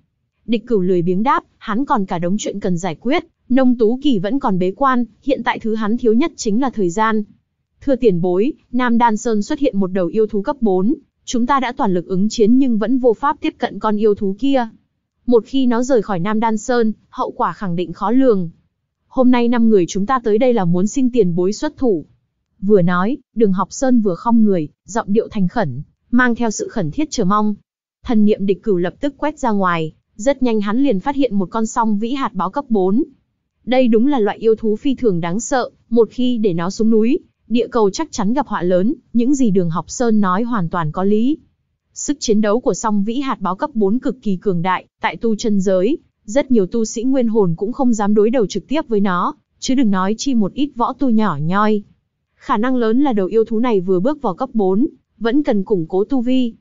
Địch cửu lười biếng đáp, hắn còn cả đống chuyện cần giải quyết. Nông Tú Kỳ vẫn còn bế quan, hiện tại thứ hắn thiếu nhất chính là thời gian. Thưa tiền bối, Nam Đan Sơn xuất hiện một đầu yêu thú cấp 4. Chúng ta đã toàn lực ứng chiến nhưng vẫn vô pháp tiếp cận con yêu thú kia. Một khi nó rời khỏi Nam Đan Sơn, hậu quả khẳng định khó lường. Hôm nay năm người chúng ta tới đây là muốn xin tiền bối xuất thủ. Vừa nói, đường học sơn vừa không người, giọng điệu thành khẩn, mang theo sự khẩn thiết chờ mong. Thần niệm địch cửu lập tức quét ra ngoài, rất nhanh hắn liền phát hiện một con song vĩ hạt báo cấp 4. Đây đúng là loại yêu thú phi thường đáng sợ, một khi để nó xuống núi, địa cầu chắc chắn gặp họa lớn, những gì đường học sơn nói hoàn toàn có lý. Sức chiến đấu của song vĩ hạt báo cấp 4 cực kỳ cường đại, tại tu chân giới, rất nhiều tu sĩ nguyên hồn cũng không dám đối đầu trực tiếp với nó, chứ đừng nói chi một ít võ tu nhỏ nhoi. Khả năng lớn là đầu yêu thú này vừa bước vào cấp 4, vẫn cần củng cố tu vi.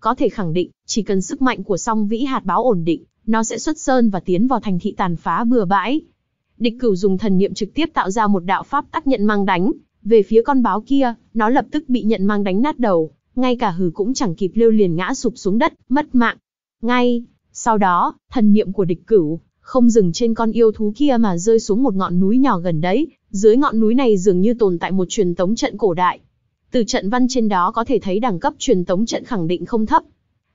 Có thể khẳng định, chỉ cần sức mạnh của song vĩ hạt báo ổn định, nó sẽ xuất sơn và tiến vào thành thị tàn phá bừa bãi. Địch cửu dùng thần niệm trực tiếp tạo ra một đạo pháp tác nhận mang đánh, về phía con báo kia, nó lập tức bị nhận mang đánh nát đầu, ngay cả hử cũng chẳng kịp lêu liền ngã sụp xuống đất, mất mạng. Ngay, sau đó, thần niệm của địch cửu, không dừng trên con yêu thú kia mà rơi xuống một ngọn núi nhỏ gần đấy, dưới ngọn núi này dường như tồn tại một truyền tống trận cổ đại. Từ trận văn trên đó có thể thấy đẳng cấp truyền tống trận khẳng định không thấp.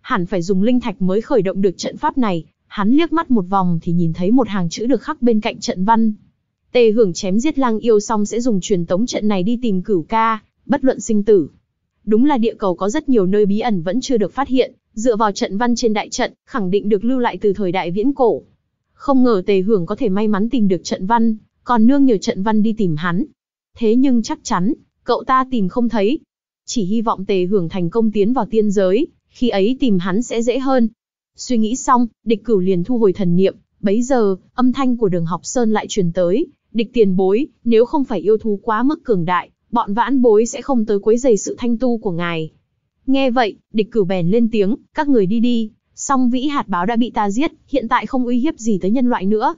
Hẳn phải dùng linh thạch mới khởi động được trận pháp này, hắn liếc mắt một vòng thì nhìn thấy một hàng chữ được khắc bên cạnh trận văn. Tề hưởng chém giết lang yêu xong sẽ dùng truyền tống trận này đi tìm cửu ca, bất luận sinh tử. Đúng là địa cầu có rất nhiều nơi bí ẩn vẫn chưa được phát hiện, dựa vào trận văn trên đại trận, khẳng định được lưu lại từ thời đại viễn cổ. Không ngờ Tề Hưởng có thể may mắn tìm được trận văn, còn nương nhiều trận văn đi tìm hắn. Thế nhưng chắc chắn, cậu ta tìm không thấy. Chỉ hy vọng Tề Hưởng thành công tiến vào tiên giới, khi ấy tìm hắn sẽ dễ hơn. Suy nghĩ xong, địch cửu liền thu hồi thần niệm, bấy giờ, âm thanh của đường học sơn lại truyền tới, địch tiền bối, nếu không phải yêu thú quá mức cường đại, bọn vãn bối sẽ không tới quấy rầy sự thanh tu của ngài. Nghe vậy, địch cửu bèn lên tiếng, các người đi đi, song vĩ hạt báo đã bị ta giết, hiện tại không uy hiếp gì tới nhân loại nữa.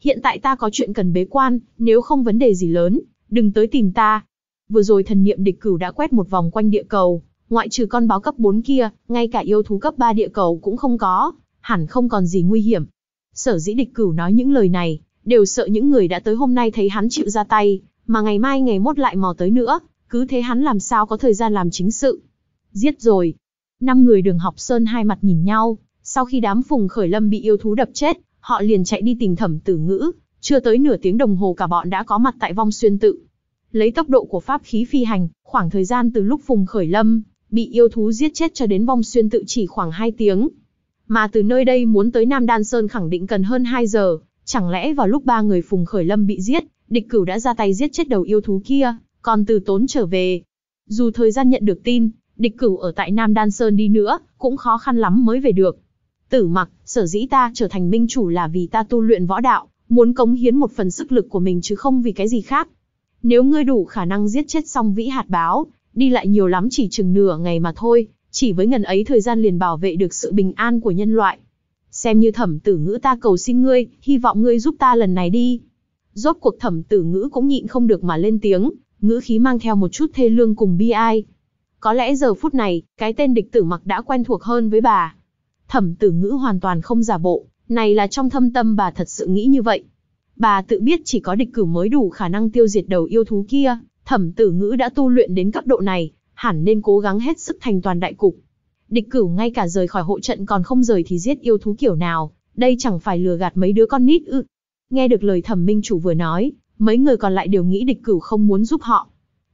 Hiện tại ta có chuyện cần bế quan, nếu không vấn đề gì lớn, đừng tới tìm ta. Vừa rồi thần niệm địch cửu đã quét một vòng quanh địa cầu, ngoại trừ con báo cấp 4 kia, ngay cả yêu thú cấp 3 địa cầu cũng không có, hẳn không còn gì nguy hiểm. Sở dĩ địch cửu nói những lời này, đều sợ những người đã tới hôm nay thấy hắn chịu ra tay, mà ngày mai ngày mốt lại mò tới nữa, cứ thế hắn làm sao có thời gian làm chính sự. Giết rồi, Năm người đường học sơn hai mặt nhìn nhau, sau khi đám phùng khởi lâm bị yêu thú đập chết, họ liền chạy đi tìm thẩm tử ngữ, chưa tới nửa tiếng đồng hồ cả bọn đã có mặt tại vong xuyên tự. Lấy tốc độ của pháp khí phi hành, khoảng thời gian từ lúc phùng khởi lâm bị yêu thú giết chết cho đến vong xuyên tự chỉ khoảng hai tiếng. Mà từ nơi đây muốn tới Nam Đan Sơn khẳng định cần hơn hai giờ, chẳng lẽ vào lúc ba người phùng khởi lâm bị giết, địch cửu đã ra tay giết chết đầu yêu thú kia, còn từ tốn trở về. Dù thời gian nhận được tin, địch cửu ở tại Nam Đan Sơn đi nữa, cũng khó khăn lắm mới về được. Tử mặc, sở dĩ ta trở thành minh chủ là vì ta tu luyện võ đạo, muốn cống hiến một phần sức lực của mình chứ không vì cái gì khác. Nếu ngươi đủ khả năng giết chết xong vĩ hạt báo, đi lại nhiều lắm chỉ chừng nửa ngày mà thôi, chỉ với ngần ấy thời gian liền bảo vệ được sự bình an của nhân loại. Xem như thẩm tử ngữ ta cầu xin ngươi, hy vọng ngươi giúp ta lần này đi. Rốt cuộc thẩm tử ngữ cũng nhịn không được mà lên tiếng, ngữ khí mang theo một chút thê lương cùng bi ai, có lẽ giờ phút này, cái tên địch tử mặc đã quen thuộc hơn với bà. Thẩm tử ngữ hoàn toàn không giả bộ, này là trong thâm tâm bà thật sự nghĩ như vậy. Bà tự biết chỉ có địch cử mới đủ khả năng tiêu diệt đầu yêu thú kia, thẩm tử ngữ đã tu luyện đến cấp độ này, hẳn nên cố gắng hết sức thành toàn đại cục. Địch cử ngay cả rời khỏi hộ trận còn không rời thì giết yêu thú kiểu nào, đây chẳng phải lừa gạt mấy đứa con nít ư. Nghe được lời thẩm minh chủ vừa nói, mấy người còn lại đều nghĩ địch cử không muốn giúp họ.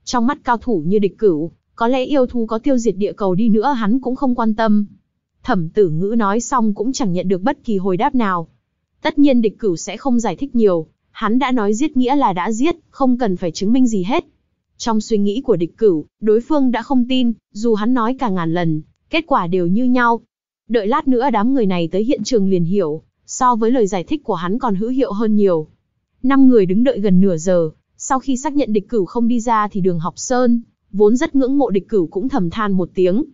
Trong mắt cao thủ như địch cửu, có lẽ yêu thú có tiêu diệt địa cầu đi nữa hắn cũng không quan tâm. Thẩm tử ngữ nói xong cũng chẳng nhận được bất kỳ hồi đáp nào. Tất nhiên địch cửu sẽ không giải thích nhiều, hắn đã nói giết nghĩa là đã giết, không cần phải chứng minh gì hết. Trong suy nghĩ của địch cửu, đối phương đã không tin, dù hắn nói cả ngàn lần, kết quả đều như nhau. Đợi lát nữa đám người này tới hiện trường liền hiểu, so với lời giải thích của hắn còn hữu hiệu hơn nhiều. Năm người đứng đợi gần nửa giờ, sau khi xác nhận địch cửu không đi ra thì đường học sơn, vốn rất ngưỡng mộ địch cửu cũng thầm than một tiếng.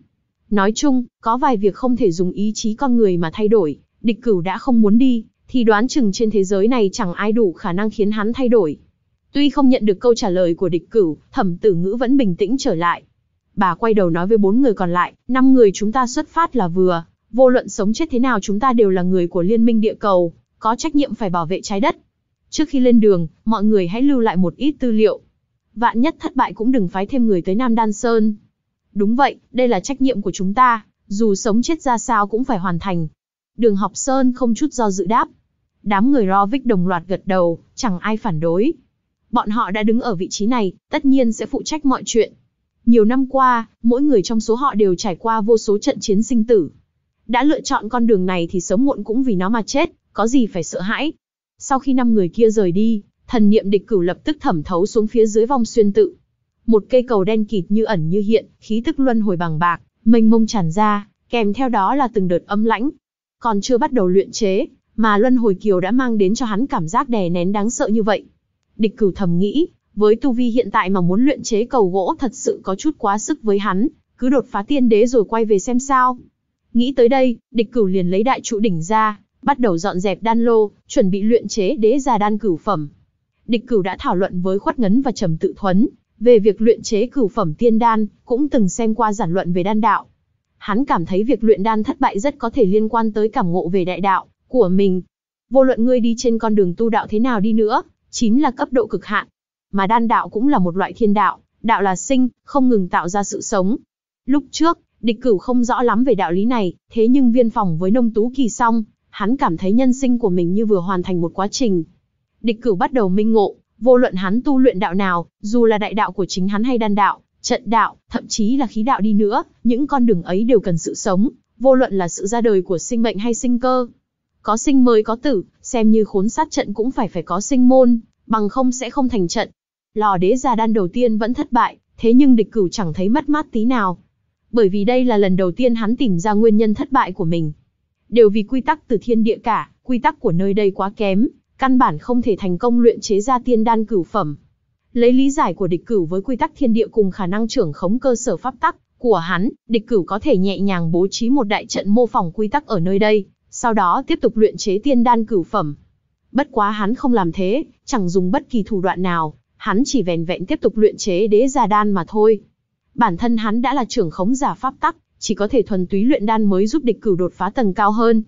Nói chung, có vài việc không thể dùng ý chí con người mà thay đổi, địch cửu đã không muốn đi, thì đoán chừng trên thế giới này chẳng ai đủ khả năng khiến hắn thay đổi. Tuy không nhận được câu trả lời của địch cửu, thẩm tử ngữ vẫn bình tĩnh trở lại. Bà quay đầu nói với bốn người còn lại, năm người chúng ta xuất phát là vừa, vô luận sống chết thế nào chúng ta đều là người của liên minh địa cầu, có trách nhiệm phải bảo vệ trái đất. Trước khi lên đường, mọi người hãy lưu lại một ít tư liệu, vạn nhất thất bại cũng đừng phái thêm người tới Nam Đan Sơn. Đúng vậy, đây là trách nhiệm của chúng ta, dù sống chết ra sao cũng phải hoàn thành. Đường học Sơn không chút do dự đáp. Đám người Rovic đồng loạt gật đầu, chẳng ai phản đối. Bọn họ đã đứng ở vị trí này, tất nhiên sẽ phụ trách mọi chuyện. Nhiều năm qua, mỗi người trong số họ đều trải qua vô số trận chiến sinh tử. Đã lựa chọn con đường này thì sớm muộn cũng vì nó mà chết, có gì phải sợ hãi. Sau khi năm người kia rời đi, thần niệm địch cửu lập tức thẩm thấu xuống phía dưới vong xuyên tự. Một cây cầu đen kịt như ẩn như hiện, khí tức luân hồi bằng bạc, mênh mông tràn ra, kèm theo đó là từng đợt âm lãnh. Còn chưa bắt đầu luyện chế, mà luân hồi kiều đã mang đến cho hắn cảm giác đè nén đáng sợ như vậy. Địch cửu thầm nghĩ, với tu vi hiện tại mà muốn luyện chế cầu gỗ thật sự có chút quá sức với hắn, cứ đột phá tiên đế rồi quay về xem sao. Nghĩ tới đây, địch cửu liền lấy đại trụ đỉnh ra, bắt đầu dọn dẹp đan lô, chuẩn bị luyện chế đế già đan cửu phẩm. Địch Cửu đã thảo luận với Khuất Ngấn và Trầm Tự Thuấn về việc luyện chế cửu phẩm tiên đan, cũng từng xem qua giản luận về đan đạo. Hắn cảm thấy việc luyện đan thất bại rất có thể liên quan tới cảm ngộ về đại đạo của mình. Vô luận ngươi đi trên con đường tu đạo thế nào đi nữa, chính là cấp độ cực hạn. Mà đan đạo cũng là một loại thiên đạo, đạo là sinh, không ngừng tạo ra sự sống. Lúc trước, địch cửu không rõ lắm về đạo lý này, thế nhưng viên phòng với nông tú kỳ xong, hắn cảm thấy nhân sinh của mình như vừa hoàn thành một quá trình, địch cửu bắt đầu minh ngộ, vô luận hắn tu luyện đạo nào, dù là đại đạo của chính hắn hay đan đạo, trận đạo, thậm chí là khí đạo đi nữa, những con đường ấy đều cần sự sống, vô luận là sự ra đời của sinh mệnh hay sinh cơ. Có sinh mới có tử, xem như khốn sát trận cũng phải phải có sinh môn, bằng không sẽ không thành trận. Lò đế gia đan đầu tiên vẫn thất bại, thế nhưng địch cửu chẳng thấy mất mát tí nào. Bởi vì đây là lần đầu tiên hắn tìm ra nguyên nhân thất bại của mình. Đều vì quy tắc từ thiên địa cả, quy tắc của nơi đây quá kém, căn bản không thể thành công luyện chế ra tiên đan cửu phẩm. Lấy lý giải của địch cửu với quy tắc thiên địa cùng khả năng trưởng khống cơ sở pháp tắc của hắn, địch cửu có thể nhẹ nhàng bố trí một đại trận mô phỏng quy tắc ở nơi đây, sau đó tiếp tục luyện chế tiên đan cửu phẩm. Bất quá hắn không làm thế, chẳng dùng bất kỳ thủ đoạn nào, hắn chỉ vèn vẹn tiếp tục luyện chế đế gia đan mà thôi. Bản thân hắn đã là trưởng khống giả pháp tắc, chỉ có thể thuần túy luyện đan mới giúp địch cửu đột phá tầng cao hơn.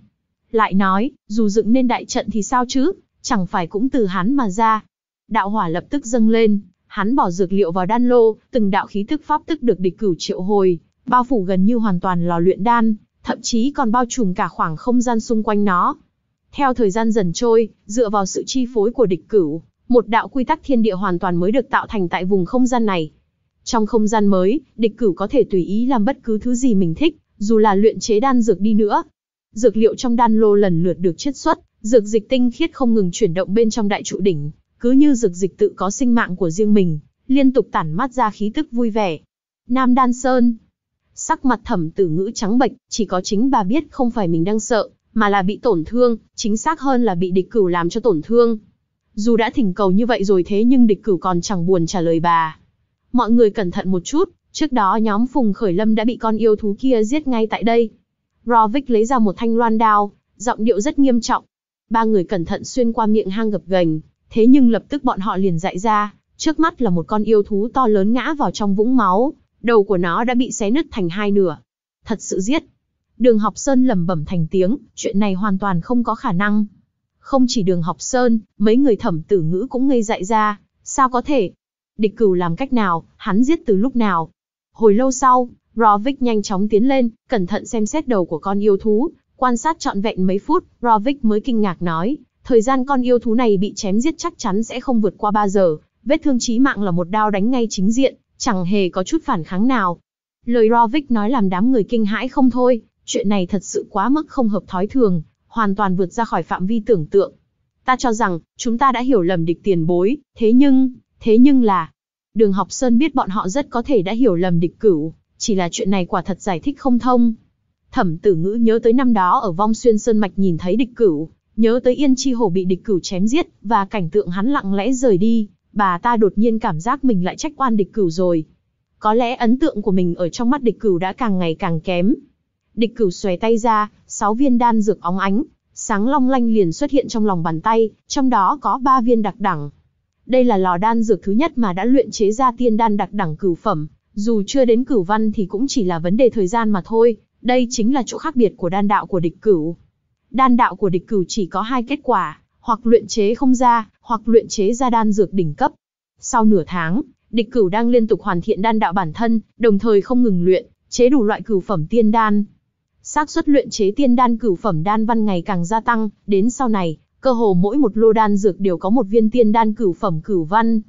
Lại nói, dù dựng nên đại trận thì sao chứ, chẳng phải cũng từ hắn mà ra. Đạo hỏa lập tức dâng lên, hắn bỏ dược liệu vào đan lô, từng đạo khí tức pháp tức được địch cửu triệu hồi, bao phủ gần như hoàn toàn lò luyện đan, thậm chí còn bao trùm cả khoảng không gian xung quanh nó. Theo thời gian dần trôi, dựa vào sự chi phối của địch cửu, một đạo quy tắc thiên địa hoàn toàn mới được tạo thành tại vùng không gian này. Trong không gian mới, địch cửu có thể tùy ý làm bất cứ thứ gì mình thích, dù là luyện chế đan dược đi nữa. Dược liệu trong đan lô lần lượt được chiết xuất, Dược dịch tinh khiết không ngừng chuyển động bên trong đại trụ đỉnh, cứ như dược dịch tự có sinh mạng của riêng mình, liên tục tản mát ra khí tức vui vẻ. Nam Đan Sơn, sắc mặt thẩm tử ngữ trắng bệch, chỉ có chính bà biết không phải mình đang sợ, mà là bị tổn thương, chính xác hơn là bị địch cửu làm cho tổn thương. Dù đã thỉnh cầu như vậy rồi thế nhưng địch cửu còn chẳng buồn trả lời bà. Mọi người cẩn thận một chút, trước đó nhóm Phùng Khởi Lâm đã bị con yêu thú kia giết ngay tại đây. Rovic lấy ra một thanh loan đao, giọng điệu rất nghiêm trọng, Ba người cẩn thận xuyên qua miệng hang gập ghềnh, thế nhưng lập tức bọn họ liền dại ra, trước mắt là một con yêu thú to lớn ngã vào trong vũng máu, đầu của nó đã bị xé nứt thành hai nửa. Thật sự giết. Đường Học Sơn lẩm bẩm thành tiếng, chuyện này hoàn toàn không có khả năng. Không chỉ Đường Học Sơn, mấy người thẩm tử ngữ cũng ngây dại ra, sao có thể? Địch cửu làm cách nào, hắn giết từ lúc nào? Hồi lâu sau, Rovic nhanh chóng tiến lên, cẩn thận xem xét đầu của con yêu thú, Quan sát trọn vẹn mấy phút, Rovic mới kinh ngạc nói, thời gian con yêu thú này bị chém giết chắc chắn sẽ không vượt qua 3 giờ, vết thương chí mạng là một đao đánh ngay chính diện, chẳng hề có chút phản kháng nào. Lời Rovic nói làm đám người kinh hãi không thôi, chuyện này thật sự quá mức không hợp thói thường, hoàn toàn vượt ra khỏi phạm vi tưởng tượng. Ta cho rằng, chúng ta đã hiểu lầm địch tiền bối, thế nhưng, thế nhưng là... Đường học Sơn biết bọn họ rất có thể đã hiểu lầm địch cửu, chỉ là chuyện này quả thật giải thích không thông. Thẩm tử ngữ nhớ tới năm đó ở vong xuyên sơn mạch nhìn thấy địch cửu, nhớ tới yên chi hồ bị địch cửu chém giết, và cảnh tượng hắn lặng lẽ rời đi, bà ta đột nhiên cảm giác mình lại trách oan địch cửu rồi. Có lẽ ấn tượng của mình ở trong mắt địch cửu đã càng ngày càng kém. Địch cửu xòe tay ra, sáu viên đan dược óng ánh, sáng long lanh liền xuất hiện trong lòng bàn tay, trong đó có ba viên đặc đẳng. Đây là lò đan dược thứ nhất mà đã luyện chế ra tiên đan đặc đẳng cửu phẩm, dù chưa đến cửu văn thì cũng chỉ là vấn đề thời gian mà thôi, đây chính là chỗ khác biệt của đan đạo của địch cửu. Đan đạo của địch cửu chỉ có hai kết quả, hoặc luyện chế không ra, hoặc luyện chế ra đan dược đỉnh cấp. Sau nửa tháng, địch cửu đang liên tục hoàn thiện đan đạo bản thân, đồng thời không ngừng luyện, chế đủ loại cửu phẩm tiên đan. xác suất luyện chế tiên đan cửu phẩm đan văn ngày càng gia tăng, đến sau này, cơ hồ mỗi một lô đan dược đều có một viên tiên đan cửu phẩm cửu văn.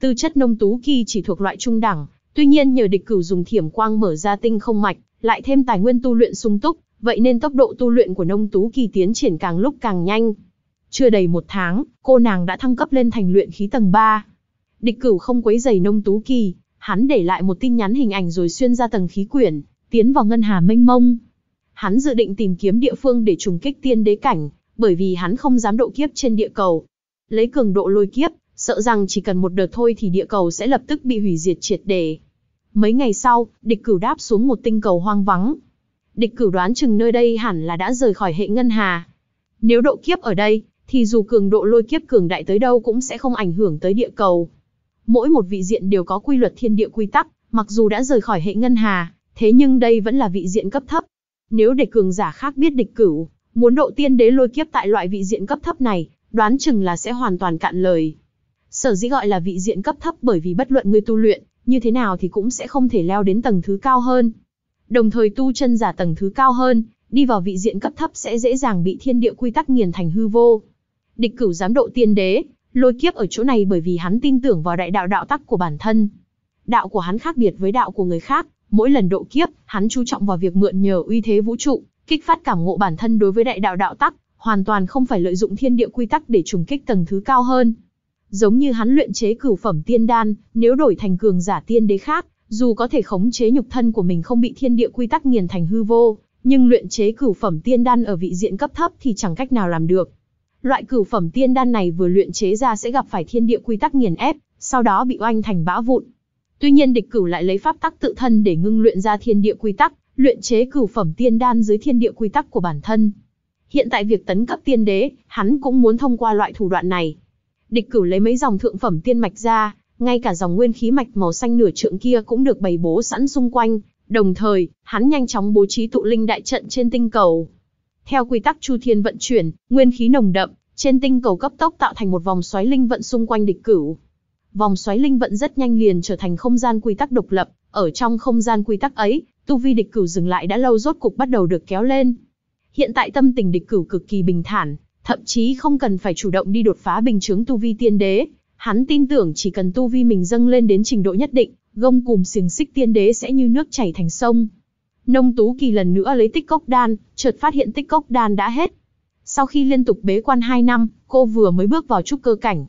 Tư chất nông tú kỳ chỉ thuộc loại trung đẳng, tuy nhiên nhờ địch cửu dùng thiểm quang mở ra tinh không mạch, lại thêm tài nguyên tu luyện sung túc, vậy nên tốc độ tu luyện của nông tú kỳ tiến triển càng lúc càng nhanh. Chưa đầy một tháng, cô nàng đã thăng cấp lên thành luyện khí tầng 3. Địch cửu không quấy giày nông tú kỳ, hắn để lại một tin nhắn hình ảnh rồi xuyên ra tầng khí quyển, tiến vào ngân hà mênh mông. Hắn dự định tìm kiếm địa phương để trùng kích tiên đế cảnh, bởi vì hắn không dám độ kiếp trên địa cầu. Lấy cường độ lôi kiếp, sợ rằng chỉ cần một đợt thôi thì địa cầu sẽ lập tức bị hủy diệt triệt để. Mấy ngày sau, địch cửu đáp xuống một tinh cầu hoang vắng. Địch cửu đoán chừng nơi đây hẳn là đã rời khỏi hệ ngân hà. Nếu độ kiếp ở đây, thì dù cường độ lôi kiếp cường đại tới đâu cũng sẽ không ảnh hưởng tới địa cầu. Mỗi một vị diện đều có quy luật thiên địa quy tắc, mặc dù đã rời khỏi hệ ngân hà, thế nhưng đây vẫn là vị diện cấp thấp. Nếu để cường giả khác biết địch cửu, muốn độ tiên đế lôi kiếp tại loại vị diện cấp thấp này, đoán chừng là sẽ hoàn toàn cạn lời. Sở dĩ gọi là vị diện cấp thấp bởi vì bất luận người tu luyện, như thế nào thì cũng sẽ không thể leo đến tầng thứ cao hơn. Đồng thời tu chân giả tầng thứ cao hơn, đi vào vị diện cấp thấp sẽ dễ dàng bị thiên địa quy tắc nghiền thành hư vô. Địch cửu giám độ tiên đế, lôi kiếp ở chỗ này bởi vì hắn tin tưởng vào đại đạo đạo tắc của bản thân. Đạo của hắn khác biệt với đạo của người khác, mỗi lần độ kiếp, hắn chú trọng vào việc mượn nhờ uy thế vũ trụ, kích phát cảm ngộ bản thân đối với đại đạo đạo tắc, hoàn toàn không phải lợi dụng thiên địa quy tắc để trùng kích tầng thứ cao hơn. Giống như hắn luyện chế cửu phẩm tiên đan, nếu đổi thành cường giả tiên đế khác, dù có thể khống chế nhục thân của mình không bị thiên địa quy tắc nghiền thành hư vô, nhưng luyện chế cửu phẩm tiên đan ở vị diện cấp thấp thì chẳng cách nào làm được. Loại cửu phẩm tiên đan này vừa luyện chế ra sẽ gặp phải thiên địa quy tắc nghiền ép, sau đó bị oanh thành bão vụn. Tuy nhiên địch cửu lại lấy pháp tắc tự thân để ngưng luyện ra thiên địa quy tắc, luyện chế cửu phẩm tiên đan dưới thiên địa quy tắc của bản thân. Hiện tại việc tấn cấp tiên đế, hắn cũng muốn thông qua loại thủ đoạn này, Địch Cửu lấy mấy dòng thượng phẩm tiên mạch ra, ngay cả dòng nguyên khí mạch màu xanh nửa trượng kia cũng được bày bố sẵn xung quanh, đồng thời, hắn nhanh chóng bố trí tụ linh đại trận trên tinh cầu. Theo quy tắc chu thiên vận chuyển, nguyên khí nồng đậm, trên tinh cầu cấp tốc tạo thành một vòng xoáy linh vận xung quanh địch cửu. Vòng xoáy linh vận rất nhanh liền trở thành không gian quy tắc độc lập, ở trong không gian quy tắc ấy, tu vi địch cửu dừng lại đã lâu rốt cục bắt đầu được kéo lên. Hiện tại tâm tình địch cửu cực kỳ bình thản, thậm chí không cần phải chủ động đi đột phá bình chứng tu vi tiên đế. Hắn tin tưởng chỉ cần tu vi mình dâng lên đến trình độ nhất định, gông cùm xiềng xích tiên đế sẽ như nước chảy thành sông. Nông Tú Kỳ lần nữa lấy tích cốc đan, chợt phát hiện tích cốc đan đã hết. Sau khi liên tục bế quan 2 năm, cô vừa mới bước vào trúc cơ cảnh.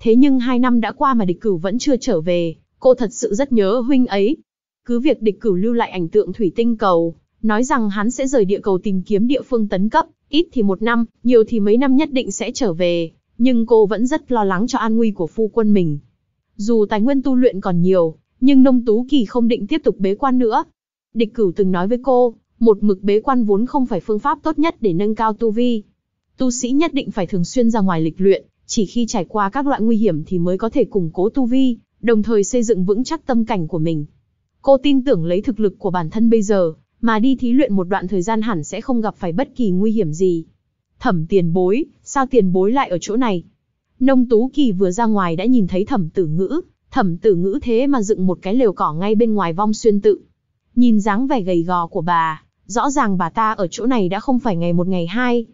Thế nhưng 2 năm đã qua mà địch cửu vẫn chưa trở về, cô thật sự rất nhớ huynh ấy. Cứ việc địch cửu lưu lại ảnh tượng thủy tinh cầu, nói rằng hắn sẽ rời địa cầu tìm kiếm địa phương tấn cấp, Ít thì một năm, nhiều thì mấy năm nhất định sẽ trở về, nhưng cô vẫn rất lo lắng cho an nguy của phu quân mình. Dù tài nguyên tu luyện còn nhiều, nhưng Nông Tú Kỳ không định tiếp tục bế quan nữa. Địch cửu từng nói với cô, một mực bế quan vốn không phải phương pháp tốt nhất để nâng cao tu vi. Tu sĩ nhất định phải thường xuyên ra ngoài lịch luyện, chỉ khi trải qua các loại nguy hiểm thì mới có thể củng cố tu vi, đồng thời xây dựng vững chắc tâm cảnh của mình. Cô tin tưởng lấy thực lực của bản thân bây giờ, mà đi thí luyện một đoạn thời gian hẳn sẽ không gặp phải bất kỳ nguy hiểm gì. Thẩm tiền bối, sao tiền bối lại ở chỗ này? Nông Tú Kỳ vừa ra ngoài đã nhìn thấy thẩm tử ngữ, thẩm tử ngữ thế mà dựng một cái lều cỏ ngay bên ngoài vong xuyên tự. Nhìn dáng vẻ gầy gò của bà, rõ ràng bà ta ở chỗ này đã không phải ngày một ngày hai.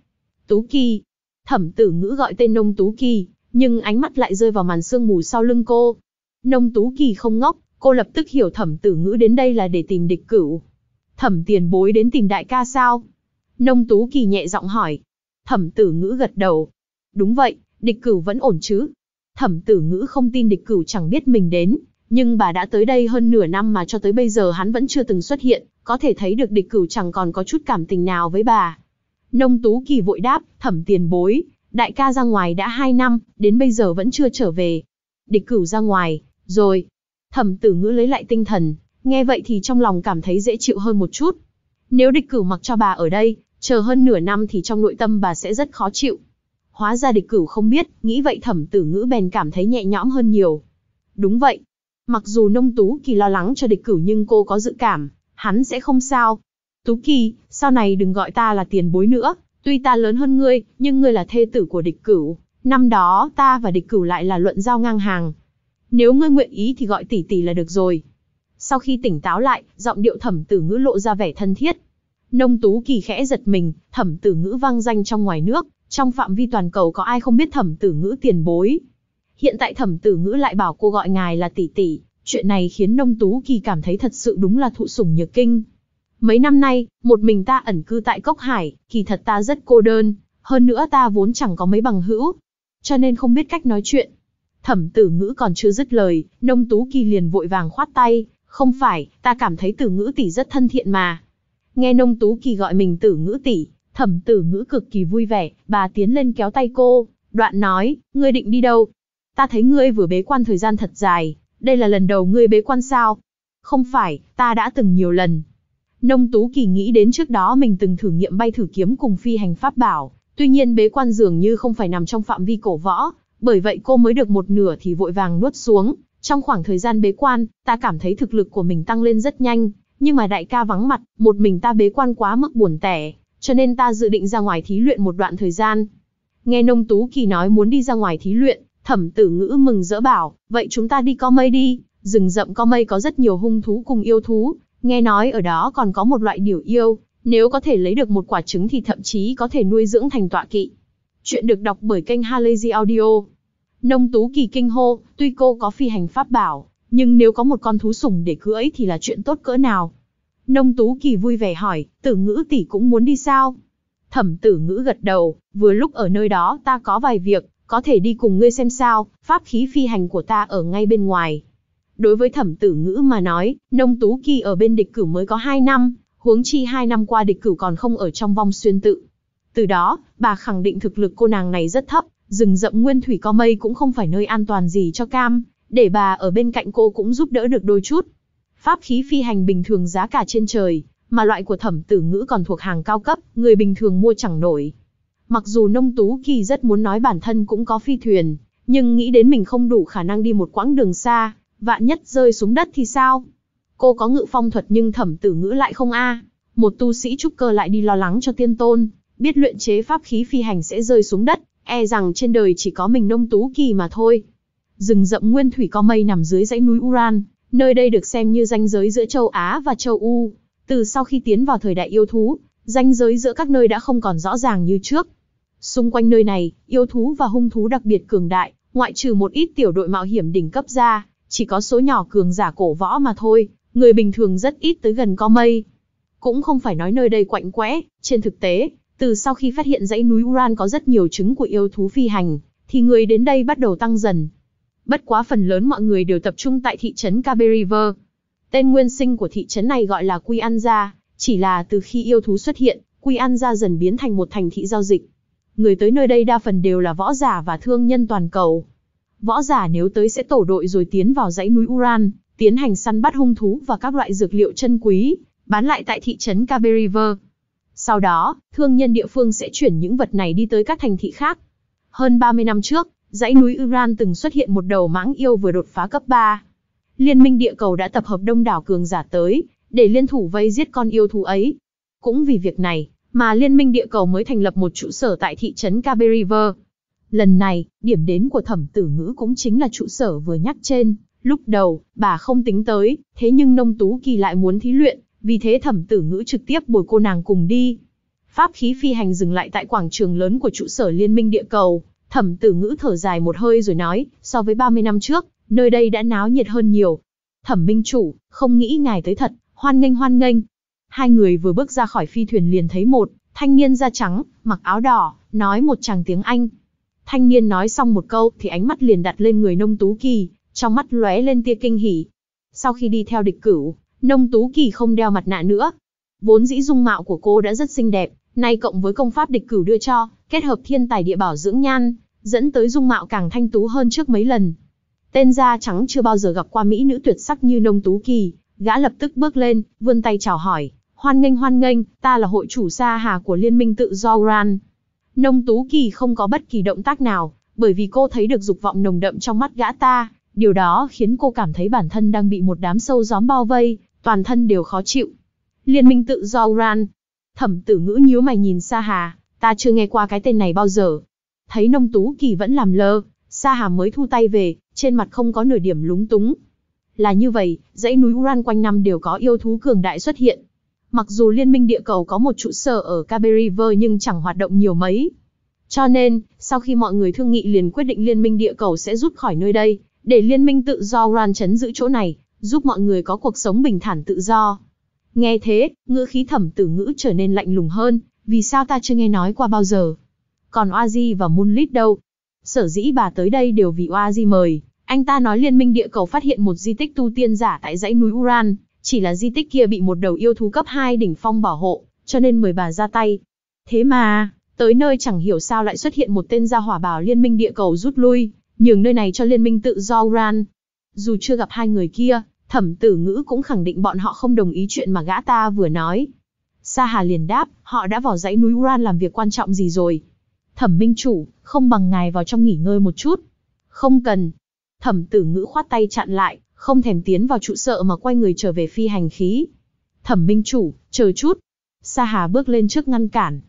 Tú Kỳ, thẩm tử ngữ gọi tên nông Tú Kỳ, nhưng ánh mắt lại rơi vào màn sương mù sau lưng cô. Nông Tú Kỳ không ngốc, cô lập tức hiểu thẩm tử ngữ đến đây là để tìm địch cửu, Thẩm tiền bối đến tìm đại ca sao? Nông Tú Kỳ nhẹ giọng hỏi. Thẩm tử ngữ gật đầu. Đúng vậy, địch cửu vẫn ổn chứ. Thẩm tử ngữ không tin địch cửu chẳng biết mình đến, nhưng bà đã tới đây hơn nửa năm mà cho tới bây giờ hắn vẫn chưa từng xuất hiện, có thể thấy được địch cửu chẳng còn có chút cảm tình nào với bà. Nông Tú Kỳ vội đáp, thẩm tiền bối, đại ca ra ngoài đã hai năm, đến bây giờ vẫn chưa trở về. Địch cửu ra ngoài, rồi. Thẩm tử ngữ lấy lại tinh thần, Nghe vậy thì trong lòng cảm thấy dễ chịu hơn một chút. Nếu địch cửu mặc cho bà ở đây, chờ hơn nửa năm thì trong nội tâm bà sẽ rất khó chịu. Hóa ra địch cửu không biết, nghĩ vậy thẩm tử ngữ bèn cảm thấy nhẹ nhõm hơn nhiều. Đúng vậy. Mặc dù nông Tú Kỳ lo lắng cho địch cửu nhưng cô có dự cảm, hắn sẽ không sao. Tú Kỳ, sau này đừng gọi ta là tiền bối nữa, tuy ta lớn hơn ngươi, nhưng ngươi là thê tử của địch cửu. Năm đó, ta và địch cửu lại là luận giao ngang hàng. Nếu ngươi nguyện ý thì gọi tỷ tỷ là được rồi sau khi tỉnh táo lại, giọng điệu thẩm tử ngữ lộ ra vẻ thân thiết. Nông Tú Kỳ khẽ giật mình, thẩm tử ngữ vang danh trong ngoài nước, trong phạm vi toàn cầu có ai không biết thẩm tử ngữ tiền bối. Hiện tại thẩm tử ngữ lại bảo cô gọi ngài là tỷ tỷ, chuyện này khiến Nông Tú Kỳ cảm thấy thật sự đúng là thụ sủng nhược kinh. Mấy năm nay, một mình ta ẩn cư tại Cốc Hải, kỳ thật ta rất cô đơn, hơn nữa ta vốn chẳng có mấy bằng hữu, cho nên không biết cách nói chuyện. Thẩm tử ngữ còn chưa dứt lời, nông tú kỳ liền vội vàng khoát tay, không phải, ta cảm thấy tử ngữ tỷ rất thân thiện mà. Nghe nông tú kỳ gọi mình tử ngữ tỷ, thẩm tử ngữ cực kỳ vui vẻ, bà tiến lên kéo tay cô, đoạn nói, ngươi định đi đâu? Ta thấy ngươi vừa bế quan thời gian thật dài, đây là lần đầu ngươi bế quan sao? Không phải, ta đã từng nhiều lần. Nông Tú Kỳ nghĩ đến trước đó mình từng thử nghiệm bay thử kiếm cùng phi hành pháp bảo, tuy nhiên bế quan dường như không phải nằm trong phạm vi cổ võ, bởi vậy cô mới được một nửa thì vội vàng nuốt xuống, trong khoảng thời gian bế quan, ta cảm thấy thực lực của mình tăng lên rất nhanh, nhưng mà đại ca vắng mặt, một mình ta bế quan quá mức buồn tẻ, cho nên ta dự định ra ngoài thí luyện một đoạn thời gian. Nghe nông tú kỳ nói muốn đi ra ngoài thí luyện, thẩm tử ngữ mừng dỡ bảo, vậy chúng ta đi co mây đi, rừng rậm co mây có rất nhiều hung thú cùng yêu thú, nghe nói ở đó còn có một loại điều yêu, nếu có thể lấy được một quả trứng thì thậm chí có thể nuôi dưỡng thành tọa kỵ. Chuyện được đọc bởi kênh Halazy Audio. Nông Tú Kỳ kinh hô, tuy cô có phi hành pháp bảo, nhưng nếu có một con thú sủng để cưỡi thì là chuyện tốt cỡ nào. Nông Tú Kỳ vui vẻ hỏi, tử ngữ tỷ cũng muốn đi sao? Thẩm tử ngữ gật đầu, vừa lúc ở nơi đó ta có vài việc, có thể đi cùng ngươi xem sao, pháp khí phi hành của ta ở ngay bên ngoài. Đối với thẩm tử ngữ mà nói, nông tú kỳ ở bên địch cửu mới có 2 năm, huống chi 2 năm qua địch cửu còn không ở trong vong xuyên tự. Từ đó, bà khẳng định thực lực cô nàng này rất thấp, rừng rậm nguyên thủy co mây cũng không phải nơi an toàn gì cho cam, để bà ở bên cạnh cô cũng giúp đỡ được đôi chút. Pháp khí phi hành bình thường giá cả trên trời, mà loại của thẩm tử ngữ còn thuộc hàng cao cấp, người bình thường mua chẳng nổi. Mặc dù nông tú kỳ rất muốn nói bản thân cũng có phi thuyền, nhưng nghĩ đến mình không đủ khả năng đi một quãng đường xa, vạn nhất rơi xuống đất thì sao? Cô có ngự phong thuật nhưng thẩm tử ngữ lại không a. Một tu sĩ trúc cơ lại đi lo lắng cho tiên tôn, biết luyện chế pháp khí phi hành sẽ rơi xuống đất, E rằng trên đời chỉ có mình nông tú kỳ mà thôi. Rừng rậm nguyên thủy có mây nằm dưới dãy núi Uran, nơi đây được xem như ranh giới giữa châu Á và châu U. Từ sau khi tiến vào thời đại yêu thú, ranh giới giữa các nơi đã không còn rõ ràng như trước. Xung quanh nơi này, yêu thú và hung thú đặc biệt cường đại, ngoại trừ một ít tiểu đội mạo hiểm đỉnh cấp ra, chỉ có số nhỏ cường giả cổ võ mà thôi, người bình thường rất ít tới gần co mây. Cũng không phải nói nơi đây quạnh quẽ, trên thực tế, từ sau khi phát hiện dãy núi Uran có rất nhiều trứng của yêu thú phi hành, thì người đến đây bắt đầu tăng dần. Bất quá phần lớn mọi người đều tập trung tại thị trấn Cabe River. Tên nguyên sinh của thị trấn này gọi là Quy An Gia, chỉ là từ khi yêu thú xuất hiện, Quy An Gia dần biến thành một thành thị giao dịch. Người tới nơi đây đa phần đều là võ giả và thương nhân toàn cầu. Võ giả nếu tới sẽ tổ đội rồi tiến vào dãy núi Uran, tiến hành săn bắt hung thú và các loại dược liệu chân quý, bán lại tại thị trấn Cabe River. Sau đó, thương nhân địa phương sẽ chuyển những vật này đi tới các thành thị khác. Hơn 30 năm trước, dãy núi Uran từng xuất hiện một đầu mãng yêu vừa đột phá cấp 3. Liên minh địa cầu đã tập hợp đông đảo cường giả tới, để liên thủ vây giết con yêu thú ấy. Cũng vì việc này, mà Liên minh địa cầu mới thành lập một trụ sở tại thị trấn Cabe River. Lần này, điểm đến của thẩm tử ngữ cũng chính là trụ sở vừa nhắc trên. Lúc đầu, bà không tính tới, thế nhưng nông tú kỳ lại muốn thí luyện vì thế thẩm tử ngữ trực tiếp bồi cô nàng cùng đi. Pháp khí phi hành dừng lại tại quảng trường lớn của trụ sở Liên minh địa cầu, thẩm tử ngữ thở dài một hơi rồi nói, so với 30 năm trước, nơi đây đã náo nhiệt hơn nhiều. Thẩm minh chủ, không nghĩ ngài tới thật, hoan nghênh hoan nghênh. Hai người vừa bước ra khỏi phi thuyền liền thấy một, thanh niên da trắng, mặc áo đỏ, nói một chàng tiếng Anh. Thanh niên nói xong một câu thì ánh mắt liền đặt lên người nông tú kỳ, trong mắt lóe lên tia kinh hỉ. Sau khi đi theo địch cửu, Nông Tú Kỳ không đeo mặt nạ nữa. Vốn dĩ dung mạo của cô đã rất xinh đẹp, nay cộng với công pháp địch cửu đưa cho, kết hợp thiên tài địa bảo dưỡng nhan, dẫn tới dung mạo càng thanh tú hơn trước mấy lần. Tên da trắng chưa bao giờ gặp qua mỹ nữ tuyệt sắc như Nông Tú Kỳ, gã lập tức bước lên, vươn tay chào hỏi, "Hoan nghênh hoan nghênh, ta là hội chủ Sa Hà của Liên minh tự do Uran." Nông Tú Kỳ không có bất kỳ động tác nào, bởi vì cô thấy được dục vọng nồng đậm trong mắt gã ta, điều đó khiến cô cảm thấy bản thân đang bị một đám sâu gióm bao vây, toàn thân đều khó chịu. Liên minh tự do Uran. Thẩm tử ngữ nhíu mày nhìn Sa Hà, ta chưa nghe qua cái tên này bao giờ. Thấy nông tú kỳ vẫn làm lơ, Sa Hà mới thu tay về, trên mặt không có nửa điểm lúng túng. Là như vậy, dãy núi Uran quanh năm đều có yêu thú cường đại xuất hiện. Mặc dù liên minh địa cầu có một trụ sở ở Cabe River nhưng chẳng hoạt động nhiều mấy. Cho nên, sau khi mọi người thương nghị liền quyết định liên minh địa cầu sẽ rút khỏi nơi đây, để liên minh tự do Uran chấn giữ chỗ này, giúp mọi người có cuộc sống bình thản tự do. Nghe thế, ngữ khí thẩm tử ngữ trở nên lạnh lùng hơn, vì sao ta chưa nghe nói qua bao giờ. Còn Oazi và Moonlit đâu? Sở dĩ bà tới đây đều vì Oazi mời, anh ta nói liên minh địa cầu phát hiện một di tích tu tiên giả tại dãy núi Uran, chỉ là di tích kia bị một đầu yêu thú cấp 2 đỉnh phong bảo hộ, cho nên mời bà ra tay. Thế mà, tới nơi chẳng hiểu sao lại xuất hiện một tên gia hỏa bảo liên minh địa cầu rút lui, nhường nơi này cho liên minh tự do Uran. Dù chưa gặp hai người kia, Thẩm tử ngữ cũng khẳng định bọn họ không đồng ý chuyện mà gã ta vừa nói. Sa Hà liền đáp, họ đã vào dãy núi Uran làm việc quan trọng gì rồi. Thẩm minh chủ, không bằng ngài vào trong nghỉ ngơi một chút. Không cần. Thẩm tử ngữ khoát tay chặn lại, không thèm tiến vào trụ sở mà quay người trở về phi hành khí. Thẩm minh chủ, chờ chút. Sa Hà bước lên trước ngăn cản.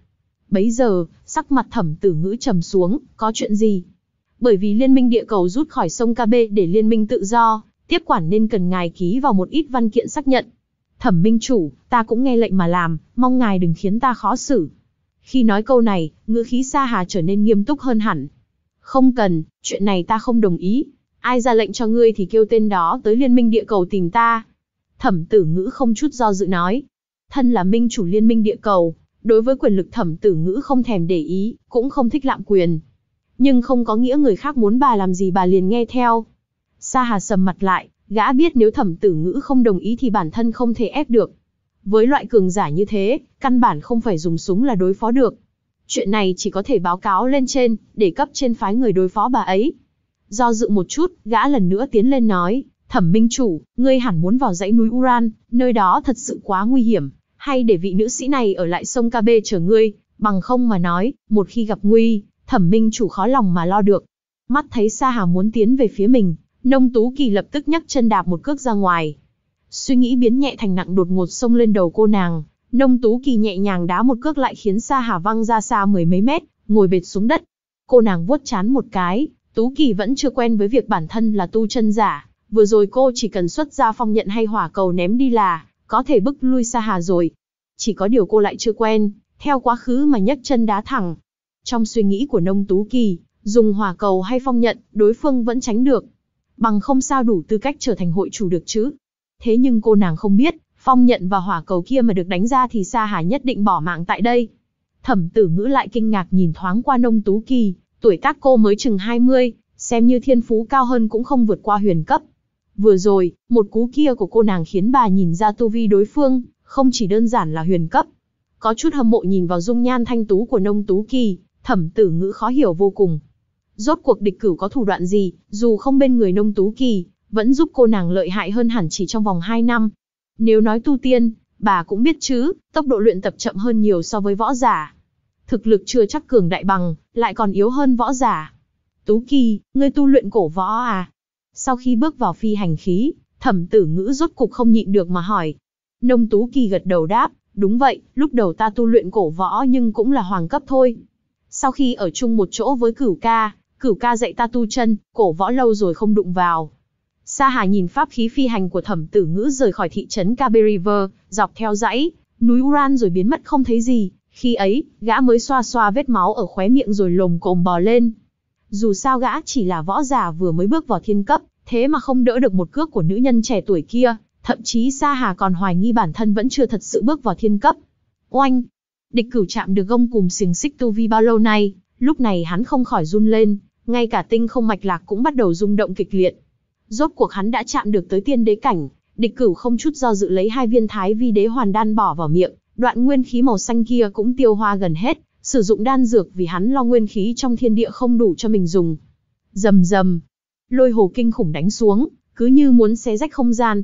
Bấy giờ, sắc mặt thẩm tử ngữ trầm xuống, có chuyện gì? Bởi vì liên minh địa cầu rút khỏi sông KB để liên minh tự do, tiếp quản nên cần ngài ký vào một ít văn kiện xác nhận. Thẩm minh chủ, ta cũng nghe lệnh mà làm, mong ngài đừng khiến ta khó xử. Khi nói câu này, ngữ khí Sa Hà trở nên nghiêm túc hơn hẳn. Không cần, chuyện này ta không đồng ý. Ai ra lệnh cho ngươi thì kêu tên đó tới liên minh địa cầu tìm ta. Thẩm tử ngữ không chút do dự nói. Thân là minh chủ liên minh địa cầu, đối với quyền lực thẩm tử ngữ không thèm để ý, cũng không thích lạm quyền. Nhưng không có nghĩa người khác muốn bà làm gì bà liền nghe theo. Sa Hà sầm mặt lại, gã biết nếu thẩm tử ngữ không đồng ý thì bản thân không thể ép được. Với loại cường giả như thế, căn bản không phải dùng súng là đối phó được. Chuyện này chỉ có thể báo cáo lên trên, để cấp trên phái người đối phó bà ấy. Do dự một chút, gã lần nữa tiến lên nói, thẩm minh chủ, ngươi hẳn muốn vào dãy núi Uran, nơi đó thật sự quá nguy hiểm, hay để vị nữ sĩ này ở lại sông KB chờ ngươi, bằng không mà nói, một khi gặp nguy, thẩm minh chủ khó lòng mà lo được. Mắt thấy Sa Hà muốn tiến về phía mình, Nông Tú Kỳ lập tức nhấc chân đạp một cước ra ngoài. Suy nghĩ biến nhẹ thành nặng đột ngột xông lên đầu cô nàng, Nông Tú Kỳ nhẹ nhàng đá một cước lại khiến Sa Hà văng ra xa mười mấy mét, ngồi bệt xuống đất. Cô nàng vuốt chán một cái, Tú Kỳ vẫn chưa quen với việc bản thân là tu chân giả, vừa rồi cô chỉ cần xuất ra phong nhận hay hỏa cầu ném đi là có thể bức lui Sa Hà rồi. Chỉ có điều cô lại chưa quen, theo quá khứ mà nhấc chân đá thẳng. Trong suy nghĩ của Nông Tú Kỳ, dùng hỏa cầu hay phong nhận, đối phương vẫn tránh được, bằng không sao đủ tư cách trở thành hội chủ được chứ. Thế nhưng cô nàng không biết, phong nhận và hỏa cầu kia mà được đánh ra thì Sa Hà nhất định bỏ mạng tại đây. Thẩm tử ngữ lại kinh ngạc nhìn thoáng qua nông tú kỳ, tuổi tác cô mới chừng 20, xem như thiên phú cao hơn cũng không vượt qua huyền cấp. Vừa rồi, một cú kia của cô nàng khiến bà nhìn ra tu vi đối phương, không chỉ đơn giản là huyền cấp. Có chút hâm mộ nhìn vào dung nhan thanh tú của nông tú kỳ, thẩm tử ngữ khó hiểu vô cùng. Rốt cuộc địch cửu có thủ đoạn gì, dù không bên người nông tú kỳ, vẫn giúp cô nàng lợi hại hơn hẳn chỉ trong vòng 2 năm. Nếu nói tu tiên, bà cũng biết chứ, tốc độ luyện tập chậm hơn nhiều so với võ giả. Thực lực chưa chắc cường đại bằng, lại còn yếu hơn võ giả. Tú Kỳ, ngươi tu luyện cổ võ à? Sau khi bước vào phi hành khí, thẩm tử ngữ rốt cục không nhịn được mà hỏi. Nông Tú Kỳ gật đầu đáp, đúng vậy, lúc đầu ta tu luyện cổ võ nhưng cũng là hoàng cấp thôi. Sau khi ở chung một chỗ với cửu ca, Cửu ca dạy ta tu chân, cổ võ lâu rồi không đụng vào. Sa Hà nhìn pháp khí phi hành của thẩm tử ngữ rời khỏi thị trấn Cabe River, dọc theo dãy, núi Uran rồi biến mất không thấy gì. Khi ấy, gã mới xoa xoa vết máu ở khóe miệng rồi lồm cồm bò lên. Dù sao gã chỉ là võ giả vừa mới bước vào thiên cấp, thế mà không đỡ được một cước của nữ nhân trẻ tuổi kia, thậm chí Sa Hà còn hoài nghi bản thân vẫn chưa thật sự bước vào thiên cấp. Oanh! Địch cửu chạm được gông cùng xiềng xích tu vi bao lâu nay, lúc này hắn không khỏi run lên, ngay cả tinh không mạch lạc cũng bắt đầu rung động kịch liệt. Rốt cuộc hắn đã chạm được tới tiên đế cảnh, địch cửu không chút do dự lấy hai viên thái vi đế hoàn đan bỏ vào miệng, đoạn nguyên khí màu xanh kia cũng tiêu hoa gần hết, sử dụng đan dược vì hắn lo nguyên khí trong thiên địa không đủ cho mình dùng. Rầm rầm, lôi hồ kinh khủng đánh xuống, cứ như muốn xé rách không gian.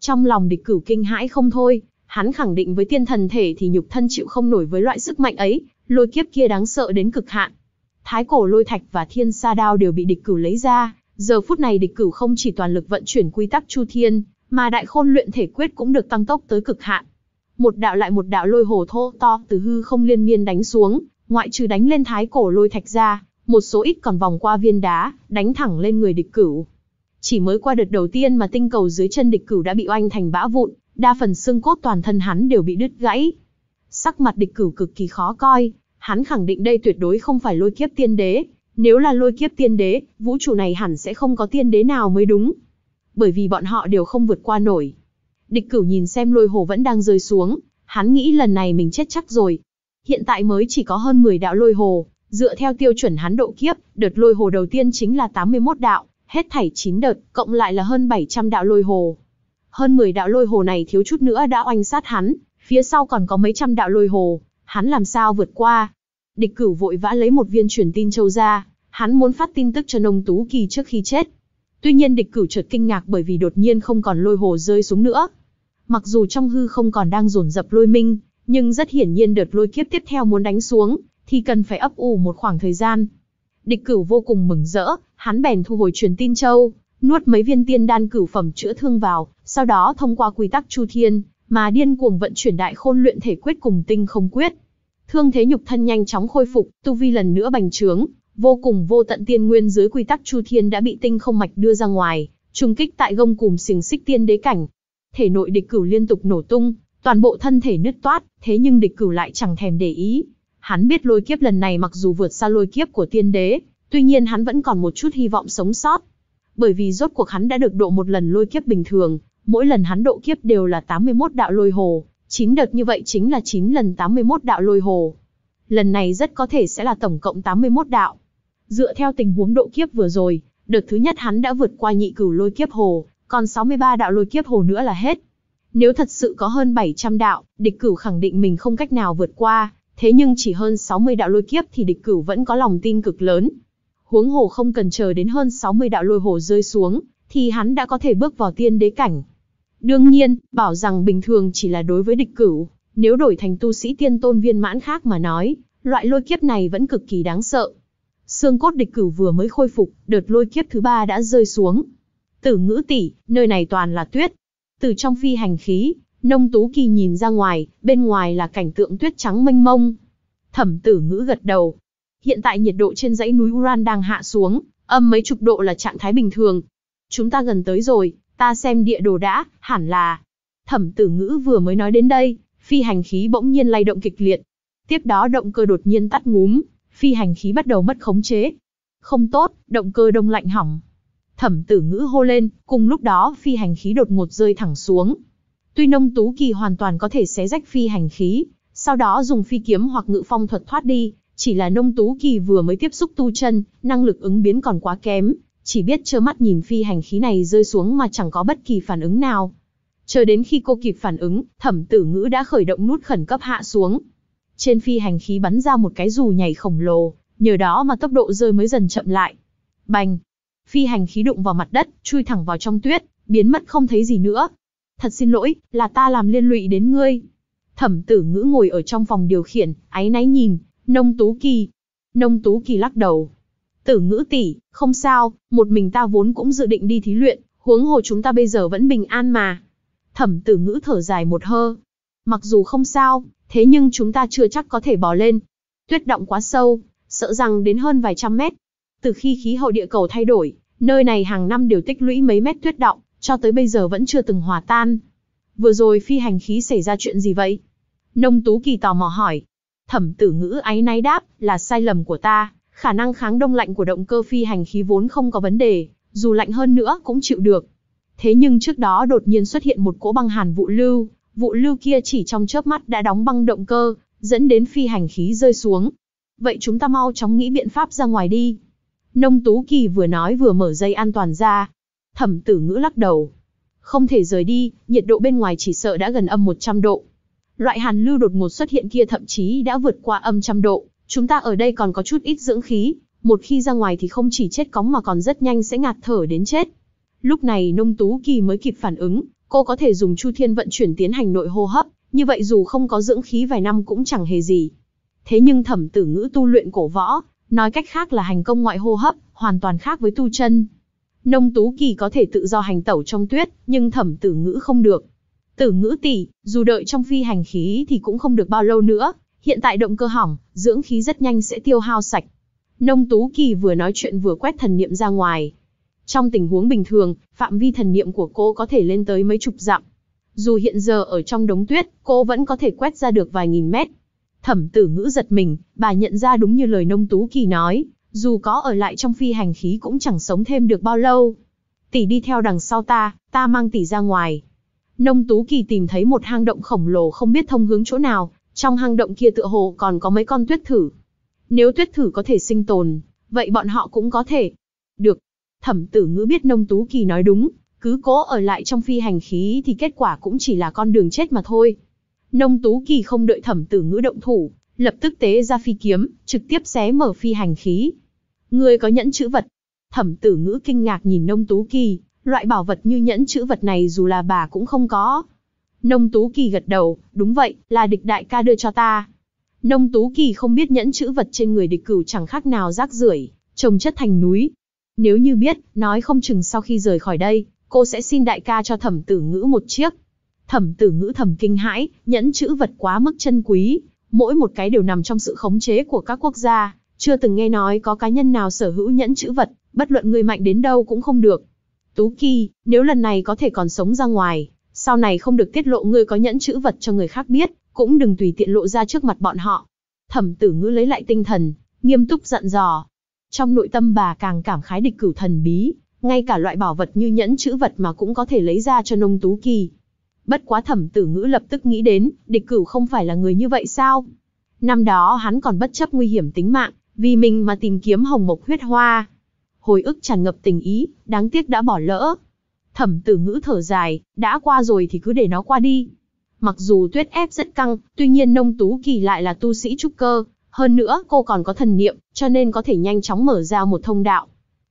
Trong lòng địch cửu kinh hãi không thôi, hắn khẳng định với tiên thần thể thì nhục thân chịu không nổi với loại sức mạnh ấy, lôi kiếp kia đáng sợ đến cực hạn, Thái cổ lôi thạch và thiên sa đao đều bị địch cửu lấy ra, giờ phút này địch cửu không chỉ toàn lực vận chuyển quy tắc chu thiên, mà đại khôn luyện thể quyết cũng được tăng tốc tới cực hạn. Một đạo lại một đạo lôi hồ thô to từ hư không liên miên đánh xuống, ngoại trừ đánh lên thái cổ lôi thạch ra, một số ít còn vòng qua viên đá, đánh thẳng lên người địch cửu. Chỉ mới qua đợt đầu tiên mà tinh cầu dưới chân địch cửu đã bị oanh thành bã vụn, đa phần xương cốt toàn thân hắn đều bị đứt gãy. Sắc mặt địch cửu cực kỳ khó coi, hắn khẳng định đây tuyệt đối không phải lôi kiếp tiên đế, nếu là lôi kiếp tiên đế, vũ trụ này hẳn sẽ không có tiên đế nào mới đúng. Bởi vì bọn họ đều không vượt qua nổi. Địch cửu nhìn xem lôi hồ vẫn đang rơi xuống, hắn nghĩ lần này mình chết chắc rồi. Hiện tại mới chỉ có hơn 10 đạo lôi hồ, dựa theo tiêu chuẩn hắn độ kiếp, đợt lôi hồ đầu tiên chính là 81 đạo, hết thảy 9 đợt, cộng lại là hơn 700 đạo lôi hồ. Hơn 10 đạo lôi hồ này thiếu chút nữa đã oanh sát hắn, phía sau còn có mấy trăm đạo lôi hồ, hắn làm sao vượt qua. Địch cửu vội vã lấy một viên truyền tin châu ra, hắn muốn phát tin tức cho nông tú kỳ trước khi chết. Tuy nhiên địch cửu chợt kinh ngạc bởi vì đột nhiên không còn lôi hồ rơi xuống nữa. Mặc dù trong hư không còn đang rồn rập lôi minh, nhưng rất hiển nhiên đợt lôi kiếp tiếp theo muốn đánh xuống, thì cần phải ấp ủ một khoảng thời gian. Địch cửu vô cùng mừng rỡ, hắn bèn thu hồi truyền tin châu, nuốt mấy viên tiên đan cửu phẩm chữa thương vào, sau đó thông qua quy tắc chu thiên, mà điên cuồng vận chuyển đại khôn luyện thể quyết cùng tinh không quyết, Thương thế nhục thân nhanh chóng khôi phục, tu vi lần nữa bành trướng, vô cùng vô tận tiên nguyên dưới quy tắc chu thiên đã bị tinh không mạch đưa ra ngoài, trùng kích tại gông cùm xiềng xích tiên đế cảnh. Thể nội địch cửu liên tục nổ tung, toàn bộ thân thể nứt toát, thế nhưng địch cửu lại chẳng thèm để ý. Hắn biết lôi kiếp lần này mặc dù vượt xa lôi kiếp của tiên đế, tuy nhiên hắn vẫn còn một chút hy vọng sống sót. Bởi vì rốt cuộc hắn đã được độ một lần lôi kiếp bình thường, mỗi lần hắn độ kiếp đều là 81 đạo lôi hồ, 9 đợt như vậy chính là 9 lần 81 đạo lôi hồ. Lần này rất có thể sẽ là tổng cộng 81 đạo. Dựa theo tình huống độ kiếp vừa rồi, đợt thứ nhất hắn đã vượt qua nhị cửu lôi kiếp hồ, còn 63 đạo lôi kiếp hồ nữa là hết. Nếu thật sự có hơn 700 đạo, địch cửu khẳng định mình không cách nào vượt qua, thế nhưng chỉ hơn 60 đạo lôi kiếp thì địch cửu vẫn có lòng tin cực lớn. Huống hồ không cần chờ đến hơn 60 đạo lôi hồ rơi xuống, thì hắn đã có thể bước vào tiên đế cảnh. Đương nhiên, bảo rằng bình thường chỉ là đối với địch cửu, nếu đổi thành tu sĩ tiên tôn viên mãn khác mà nói, loại lôi kiếp này vẫn cực kỳ đáng sợ. Xương cốt địch cửu vừa mới khôi phục, đợt lôi kiếp thứ ba đã rơi xuống. Tử ngữ tỷ, nơi này toàn là tuyết. Từ trong phi hành khí, nông tú kỳ nhìn ra ngoài, bên ngoài là cảnh tượng tuyết trắng mênh mông. Thẩm tử ngữ gật đầu. Hiện tại nhiệt độ trên dãy núi Uran đang hạ xuống, âm mấy chục độ là trạng thái bình thường. Chúng ta gần tới rồi, Ta xem địa đồ đã, hẳn là. Thẩm tử ngữ vừa mới nói đến đây, phi hành khí bỗng nhiên lay động kịch liệt. Tiếp đó động cơ đột nhiên tắt ngúm, phi hành khí bắt đầu mất khống chế. Không tốt, động cơ đông lạnh hỏng. Thẩm tử ngữ hô lên, cùng lúc đó phi hành khí đột ngột rơi thẳng xuống. Tuy nông tú kỳ hoàn toàn có thể xé rách phi hành khí, sau đó dùng phi kiếm hoặc ngự phong thuật thoát đi, chỉ là nông tú kỳ vừa mới tiếp xúc tu chân, năng lực ứng biến còn quá kém, chỉ biết trơ mắt nhìn phi hành khí này rơi xuống mà chẳng có bất kỳ phản ứng nào. Chờ đến khi cô kịp phản ứng, thẩm tử ngữ đã khởi động nút khẩn cấp hạ xuống. Trên phi hành khí bắn ra một cái dù nhảy khổng lồ, nhờ đó mà tốc độ rơi mới dần chậm lại. Bành! Phi hành khí đụng vào mặt đất, chui thẳng vào trong tuyết, biến mất không thấy gì nữa. Thật xin lỗi, là ta làm liên lụy đến ngươi. Thẩm tử ngữ ngồi ở trong phòng điều khiển, áy náy nhìn, nông tú kỳ. Nông tú kỳ lắc đầu, Tử ngữ tỷ, không sao, một mình ta vốn cũng dự định đi thí luyện, huống hồ chúng ta bây giờ vẫn bình an mà. Thẩm tử ngữ thở dài một hơ. Mặc dù không sao, thế nhưng chúng ta chưa chắc có thể bò lên. Tuyết động quá sâu, sợ rằng đến hơn vài trăm mét. Từ khi khí hậu địa cầu thay đổi, nơi này hàng năm đều tích lũy mấy mét tuyết động, cho tới bây giờ vẫn chưa từng hòa tan. Vừa rồi phi hành khí xảy ra chuyện gì vậy? Nông Tú Kỳ tò mò hỏi. Thẩm tử ngữ áy náy đáp, là sai lầm của ta, Khả năng kháng đông lạnh của động cơ phi hành khí vốn không có vấn đề, dù lạnh hơn nữa cũng chịu được. Thế nhưng trước đó đột nhiên xuất hiện một cỗ băng hàn vụ lưu, vụ lưu kia chỉ trong chớp mắt đã đóng băng động cơ, dẫn đến phi hành khí rơi xuống. Vậy chúng ta mau chóng nghĩ biện pháp ra ngoài đi. Nông Tú Kỳ vừa nói vừa mở dây an toàn ra. Thẩm tử ngữ lắc đầu. Không thể rời đi, nhiệt độ bên ngoài chỉ sợ đã gần âm 100 độ. Loại hàn lưu đột ngột xuất hiện kia thậm chí đã vượt qua âm trăm độ. Chúng ta ở đây còn có chút ít dưỡng khí, một khi ra ngoài thì không chỉ chết cóng mà còn rất nhanh sẽ ngạt thở đến chết. Lúc này nông tú kỳ mới kịp phản ứng, cô có thể dùng chu thiên vận chuyển tiến hành nội hô hấp, như vậy dù không có dưỡng khí vài năm cũng chẳng hề gì. Thế nhưng thẩm tử ngữ tu luyện cổ võ, nói cách khác là hành công ngoại hô hấp, hoàn toàn khác với tu chân. Nông tú kỳ có thể tự do hành tẩu trong tuyết, nhưng thẩm tử ngữ không được. Tử ngữ tỷ, dù đợi trong phi hành khí thì cũng không được bao lâu nữa, hiện tại động cơ hỏng, dưỡng khí rất nhanh sẽ tiêu hao sạch. Nông Tú Kỳ vừa nói chuyện vừa quét thần niệm ra ngoài. Trong tình huống bình thường, phạm vi thần niệm của cô có thể lên tới mấy chục dặm. Dù hiện giờ ở trong đống tuyết, cô vẫn có thể quét ra được vài nghìn mét. Thẩm tử ngữ giật mình, bà nhận ra đúng như lời nông tú kỳ nói, dù có ở lại trong phi hành khí cũng chẳng sống thêm được bao lâu. Tỷ đi theo đằng sau ta, ta mang tỷ ra ngoài. Nông tú kỳ tìm thấy một hang động khổng lồ không biết thông hướng chỗ nào, trong hang động kia tựa hồ còn có mấy con tuyết thử. Nếu tuyết thử có thể sinh tồn, vậy bọn họ cũng có thể. Được. Thẩm tử ngữ biết nông tú kỳ nói đúng, cứ cố ở lại trong phi hành khí thì kết quả cũng chỉ là con đường chết mà thôi. Nông tú kỳ không đợi thẩm tử ngữ động thủ, lập tức tế ra phi kiếm, trực tiếp xé mở phi hành khí. Người có nhẫn chữ vật. Thẩm tử ngữ kinh ngạc nhìn nông tú kỳ, loại bảo vật như nhẫn chữ vật này dù là bà cũng không có. Nông Tú Kỳ gật đầu, đúng vậy, là địch đại ca đưa cho ta. Nông Tú Kỳ không biết nhẫn chữ vật trên người địch cửu chẳng khác nào rác rưởi, trồng chất thành núi. Nếu như biết, nói không chừng sau khi rời khỏi đây, cô sẽ xin đại ca cho thẩm tử ngữ một chiếc. Thẩm tử ngữ thẩm kinh hãi, nhẫn chữ vật quá mức chân quý, mỗi một cái đều nằm trong sự khống chế của các quốc gia, chưa từng nghe nói có cá nhân nào sở hữu nhẫn chữ vật, bất luận người mạnh đến đâu cũng không được. Tú Kỳ, nếu lần này có thể còn sống ra ngoài, sau này không được tiết lộ ngươi có nhẫn chữ vật cho người khác biết, cũng đừng tùy tiện lộ ra trước mặt bọn họ. Thẩm tử ngữ lấy lại tinh thần, nghiêm túc dặn dò. Trong nội tâm bà càng cảm khái địch cửu thần bí, ngay cả loại bảo vật như nhẫn chữ vật mà cũng có thể lấy ra cho nông tú kỳ. Bất quá thẩm tử ngữ lập tức nghĩ đến, địch cửu không phải là người như vậy sao? Năm đó hắn còn bất chấp nguy hiểm tính mạng, vì mình mà tìm kiếm hồng mộc huyết hoa. Hồi ức tràn ngập tình ý, đáng tiếc đã bỏ lỡ, Thẩm tử ngữ thở dài, đã qua rồi thì cứ để nó qua đi. Mặc dù tuyết ép rất căng, tuy nhiên nông tú kỳ lại là tu sĩ trúc cơ. Hơn nữa cô còn có thần niệm, cho nên có thể nhanh chóng mở ra một thông đạo.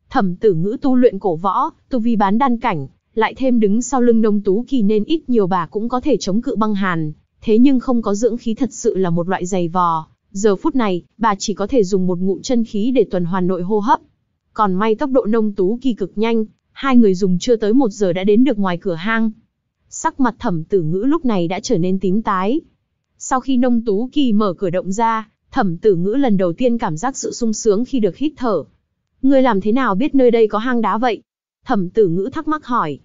Thẩm tử ngữ tu luyện cổ võ, tu vi bán đan cảnh, lại thêm đứng sau lưng nông tú kỳ nên ít nhiều bà cũng có thể chống cự băng hàn. Thế nhưng không có dưỡng khí thật sự là một loại dày vò. Giờ phút này, bà chỉ có thể dùng một ngụm chân khí để tuần hoàn nội hô hấp. Còn may tốc độ nông tú kỳ cực nhanh, Hai người dùng chưa tới một giờ đã đến được ngoài cửa hang. Sắc mặt thẩm tử ngữ lúc này đã trở nên tím tái. Sau khi nông tú kỳ mở cửa động ra, thẩm tử ngữ lần đầu tiên cảm giác sự sung sướng khi được hít thở. người làm thế nào biết nơi đây có hang đá vậy? Thẩm tử ngữ thắc mắc hỏi.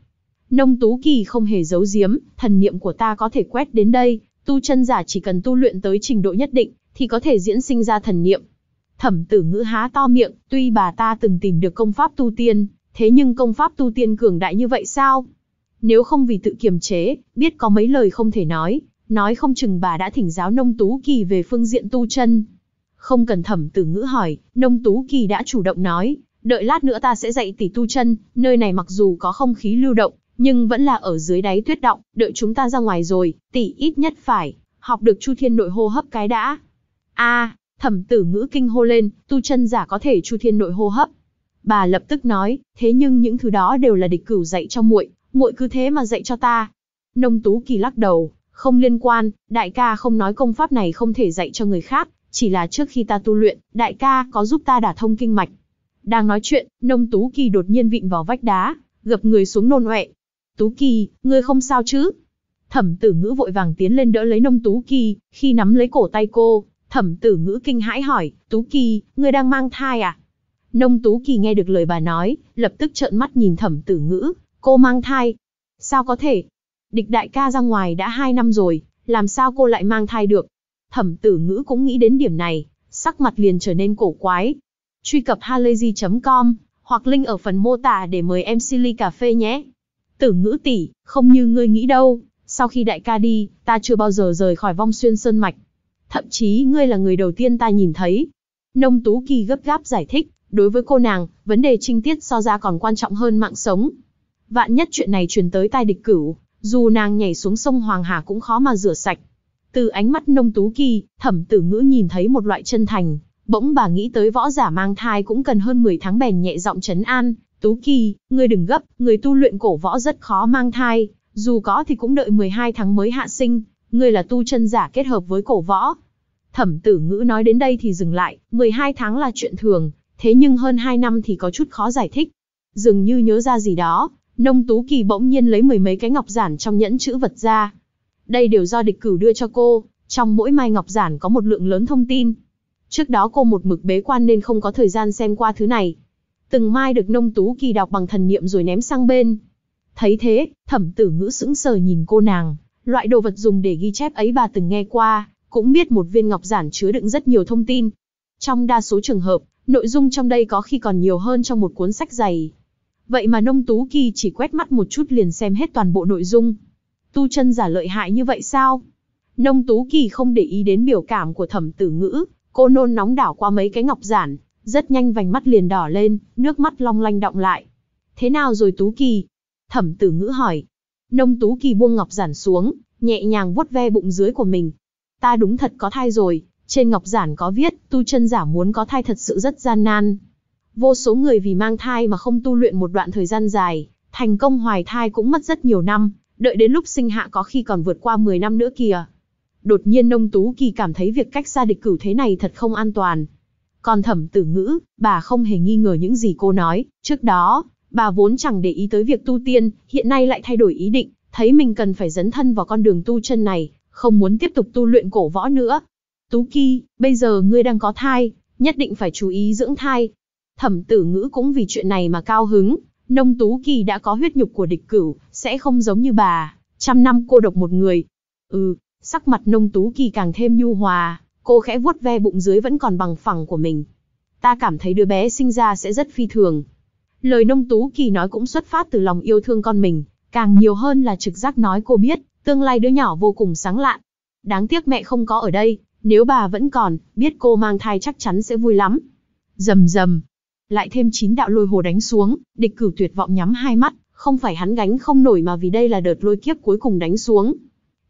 Nông tú kỳ không hề giấu giếm, thần niệm của ta có thể quét đến đây, tu chân giả chỉ cần tu luyện tới trình độ nhất định, thì có thể diễn sinh ra thần niệm. Thẩm tử ngữ há to miệng, tuy bà ta từng tìm được công pháp tu tiên, Thế nhưng công pháp tu tiên cường đại như vậy sao? Nếu không vì tự kiềm chế, biết có mấy lời không thể nói, nói không chừng bà đã thỉnh giáo nông tú kỳ về phương diện tu chân. Không cần thẩm tử ngữ hỏi, nông tú kỳ đã chủ động nói, đợi lát nữa ta sẽ dạy tỷ tu chân, nơi này mặc dù có không khí lưu động, nhưng vẫn là ở dưới đáy tuyết động, đợi chúng ta ra ngoài rồi, tỷ ít nhất phải, học được chu thiên nội hô hấp cái đã. a thẩm tử ngữ kinh hô lên, tu chân giả có thể chu thiên nội hô hấp, Bà lập tức nói, thế nhưng những thứ đó đều là địch cửu dạy cho muội, muội cứ thế mà dạy cho ta. Nông Tú Kỳ lắc đầu, không liên quan, đại ca không nói công pháp này không thể dạy cho người khác, chỉ là trước khi ta tu luyện, đại ca có giúp ta đả thông kinh mạch. Đang nói chuyện, Nông Tú Kỳ đột nhiên vịn vào vách đá, gập người xuống nôn ọe. Tú Kỳ, ngươi không sao chứ? Thẩm Tử Ngữ vội vàng tiến lên đỡ lấy Nông Tú Kỳ, khi nắm lấy cổ tay cô, Thẩm Tử Ngữ kinh hãi hỏi, "Tú Kỳ, ngươi đang mang thai à?" Nông Tú Kỳ nghe được lời bà nói, lập tức trợn mắt nhìn thẩm tử ngữ, cô mang thai. Sao có thể? Địch đại ca ra ngoài đã 2 năm rồi, làm sao cô lại mang thai được? Thẩm tử ngữ cũng nghĩ đến điểm này, sắc mặt liền trở nên cổ quái. Truy cập halayzi.com hoặc link ở phần mô tả để mời em Silly Cà Phê nhé. Tử ngữ tỷ, không như ngươi nghĩ đâu, sau khi đại ca đi, ta chưa bao giờ rời khỏi vong xuyên sơn mạch. Thậm chí ngươi là người đầu tiên ta nhìn thấy. Nông Tú Kỳ gấp gáp giải thích, đối với cô nàng, vấn đề trinh tiết so ra còn quan trọng hơn mạng sống. Vạn nhất chuyện này truyền tới tai địch cửu, dù nàng nhảy xuống sông Hoàng Hà cũng khó mà rửa sạch. Từ ánh mắt nông tú kỳ, thẩm tử ngữ nhìn thấy một loại chân thành, bỗng bà nghĩ tới võ giả mang thai cũng cần hơn 10 tháng bèn nhẹ giọng trấn an, tú kỳ, người đừng gấp, người tu luyện cổ võ rất khó mang thai, dù có thì cũng đợi 12 tháng mới hạ sinh, người là tu chân giả kết hợp với cổ võ. Thẩm tử ngữ nói đến đây thì dừng lại, 12 tháng là chuyện thường, thế nhưng hơn 2 năm thì có chút khó giải thích. Dường như nhớ ra gì đó, nông tú kỳ bỗng nhiên lấy mười mấy cái ngọc giản trong nhẫn chữ vật ra. Đây đều do địch cửu đưa cho cô, trong mỗi mai ngọc giản có một lượng lớn thông tin. Trước đó cô một mực bế quan nên không có thời gian xem qua thứ này. Từng mai được nông tú kỳ đọc bằng thần niệm rồi ném sang bên. Thấy thế, thẩm tử ngữ sững sờ nhìn cô nàng, loại đồ vật dùng để ghi chép ấy bà từng nghe qua, cũng biết một viên ngọc giản chứa đựng rất nhiều thông tin. Trong đa số trường hợp, nội dung trong đây có khi còn nhiều hơn trong một cuốn sách dày. Vậy mà Nông Tú Kỳ chỉ quét mắt một chút liền xem hết toàn bộ nội dung. Tu chân giả lợi hại như vậy sao? Nông Tú Kỳ không để ý đến biểu cảm của thẩm tử ngữ, cô nôn nóng đảo qua mấy cái ngọc giản, rất nhanh vành mắt liền đỏ lên, nước mắt long lanh động lại. Thế nào rồi Tú Kỳ? Thẩm tử ngữ hỏi. Nông Tú Kỳ buông ngọc giản xuống, nhẹ nhàng vuốt ve bụng dưới của mình. Ta đúng thật có thai rồi, trên ngọc giản có viết, tu chân giả muốn có thai thật sự rất gian nan. Vô số người vì mang thai mà không tu luyện một đoạn thời gian dài, thành công hoài thai cũng mất rất nhiều năm, đợi đến lúc sinh hạ có khi còn vượt qua 10 năm nữa kìa. Đột nhiên nông tú kỳ cảm thấy việc cách xa địch cửu thế này thật không an toàn. Còn thẩm tử ngữ, bà không hề nghi ngờ những gì cô nói, trước đó, bà vốn chẳng để ý tới việc tu tiên, hiện nay lại thay đổi ý định, thấy mình cần phải dấn thân vào con đường tu chân này, không muốn tiếp tục tu luyện cổ võ nữa, Tú Kỳ, bây giờ ngươi đang có thai, nhất định phải chú ý dưỡng thai. Thẩm tử ngữ cũng vì chuyện này mà cao hứng, nông Tú Kỳ đã có huyết nhục của địch cửu, sẽ không giống như bà, trăm năm cô độc một người. Ừ, sắc mặt nông Tú Kỳ càng thêm nhu hòa, cô khẽ vuốt ve bụng dưới vẫn còn bằng phẳng của mình. Ta cảm thấy đứa bé sinh ra sẽ rất phi thường. Lời nông Tú Kỳ nói cũng xuất phát từ lòng yêu thương con mình, càng nhiều hơn là trực giác nói cô biết, tương lai đứa nhỏ vô cùng sáng lạn. Đáng tiếc mẹ không có ở đây, nếu bà vẫn còn, biết cô mang thai chắc chắn sẽ vui lắm. Dầm dầm. Lại thêm chín đạo lôi hồ đánh xuống, địch cửu tuyệt vọng nhắm hai mắt, không phải hắn gánh không nổi mà vì đây là đợt lôi kiếp cuối cùng đánh xuống.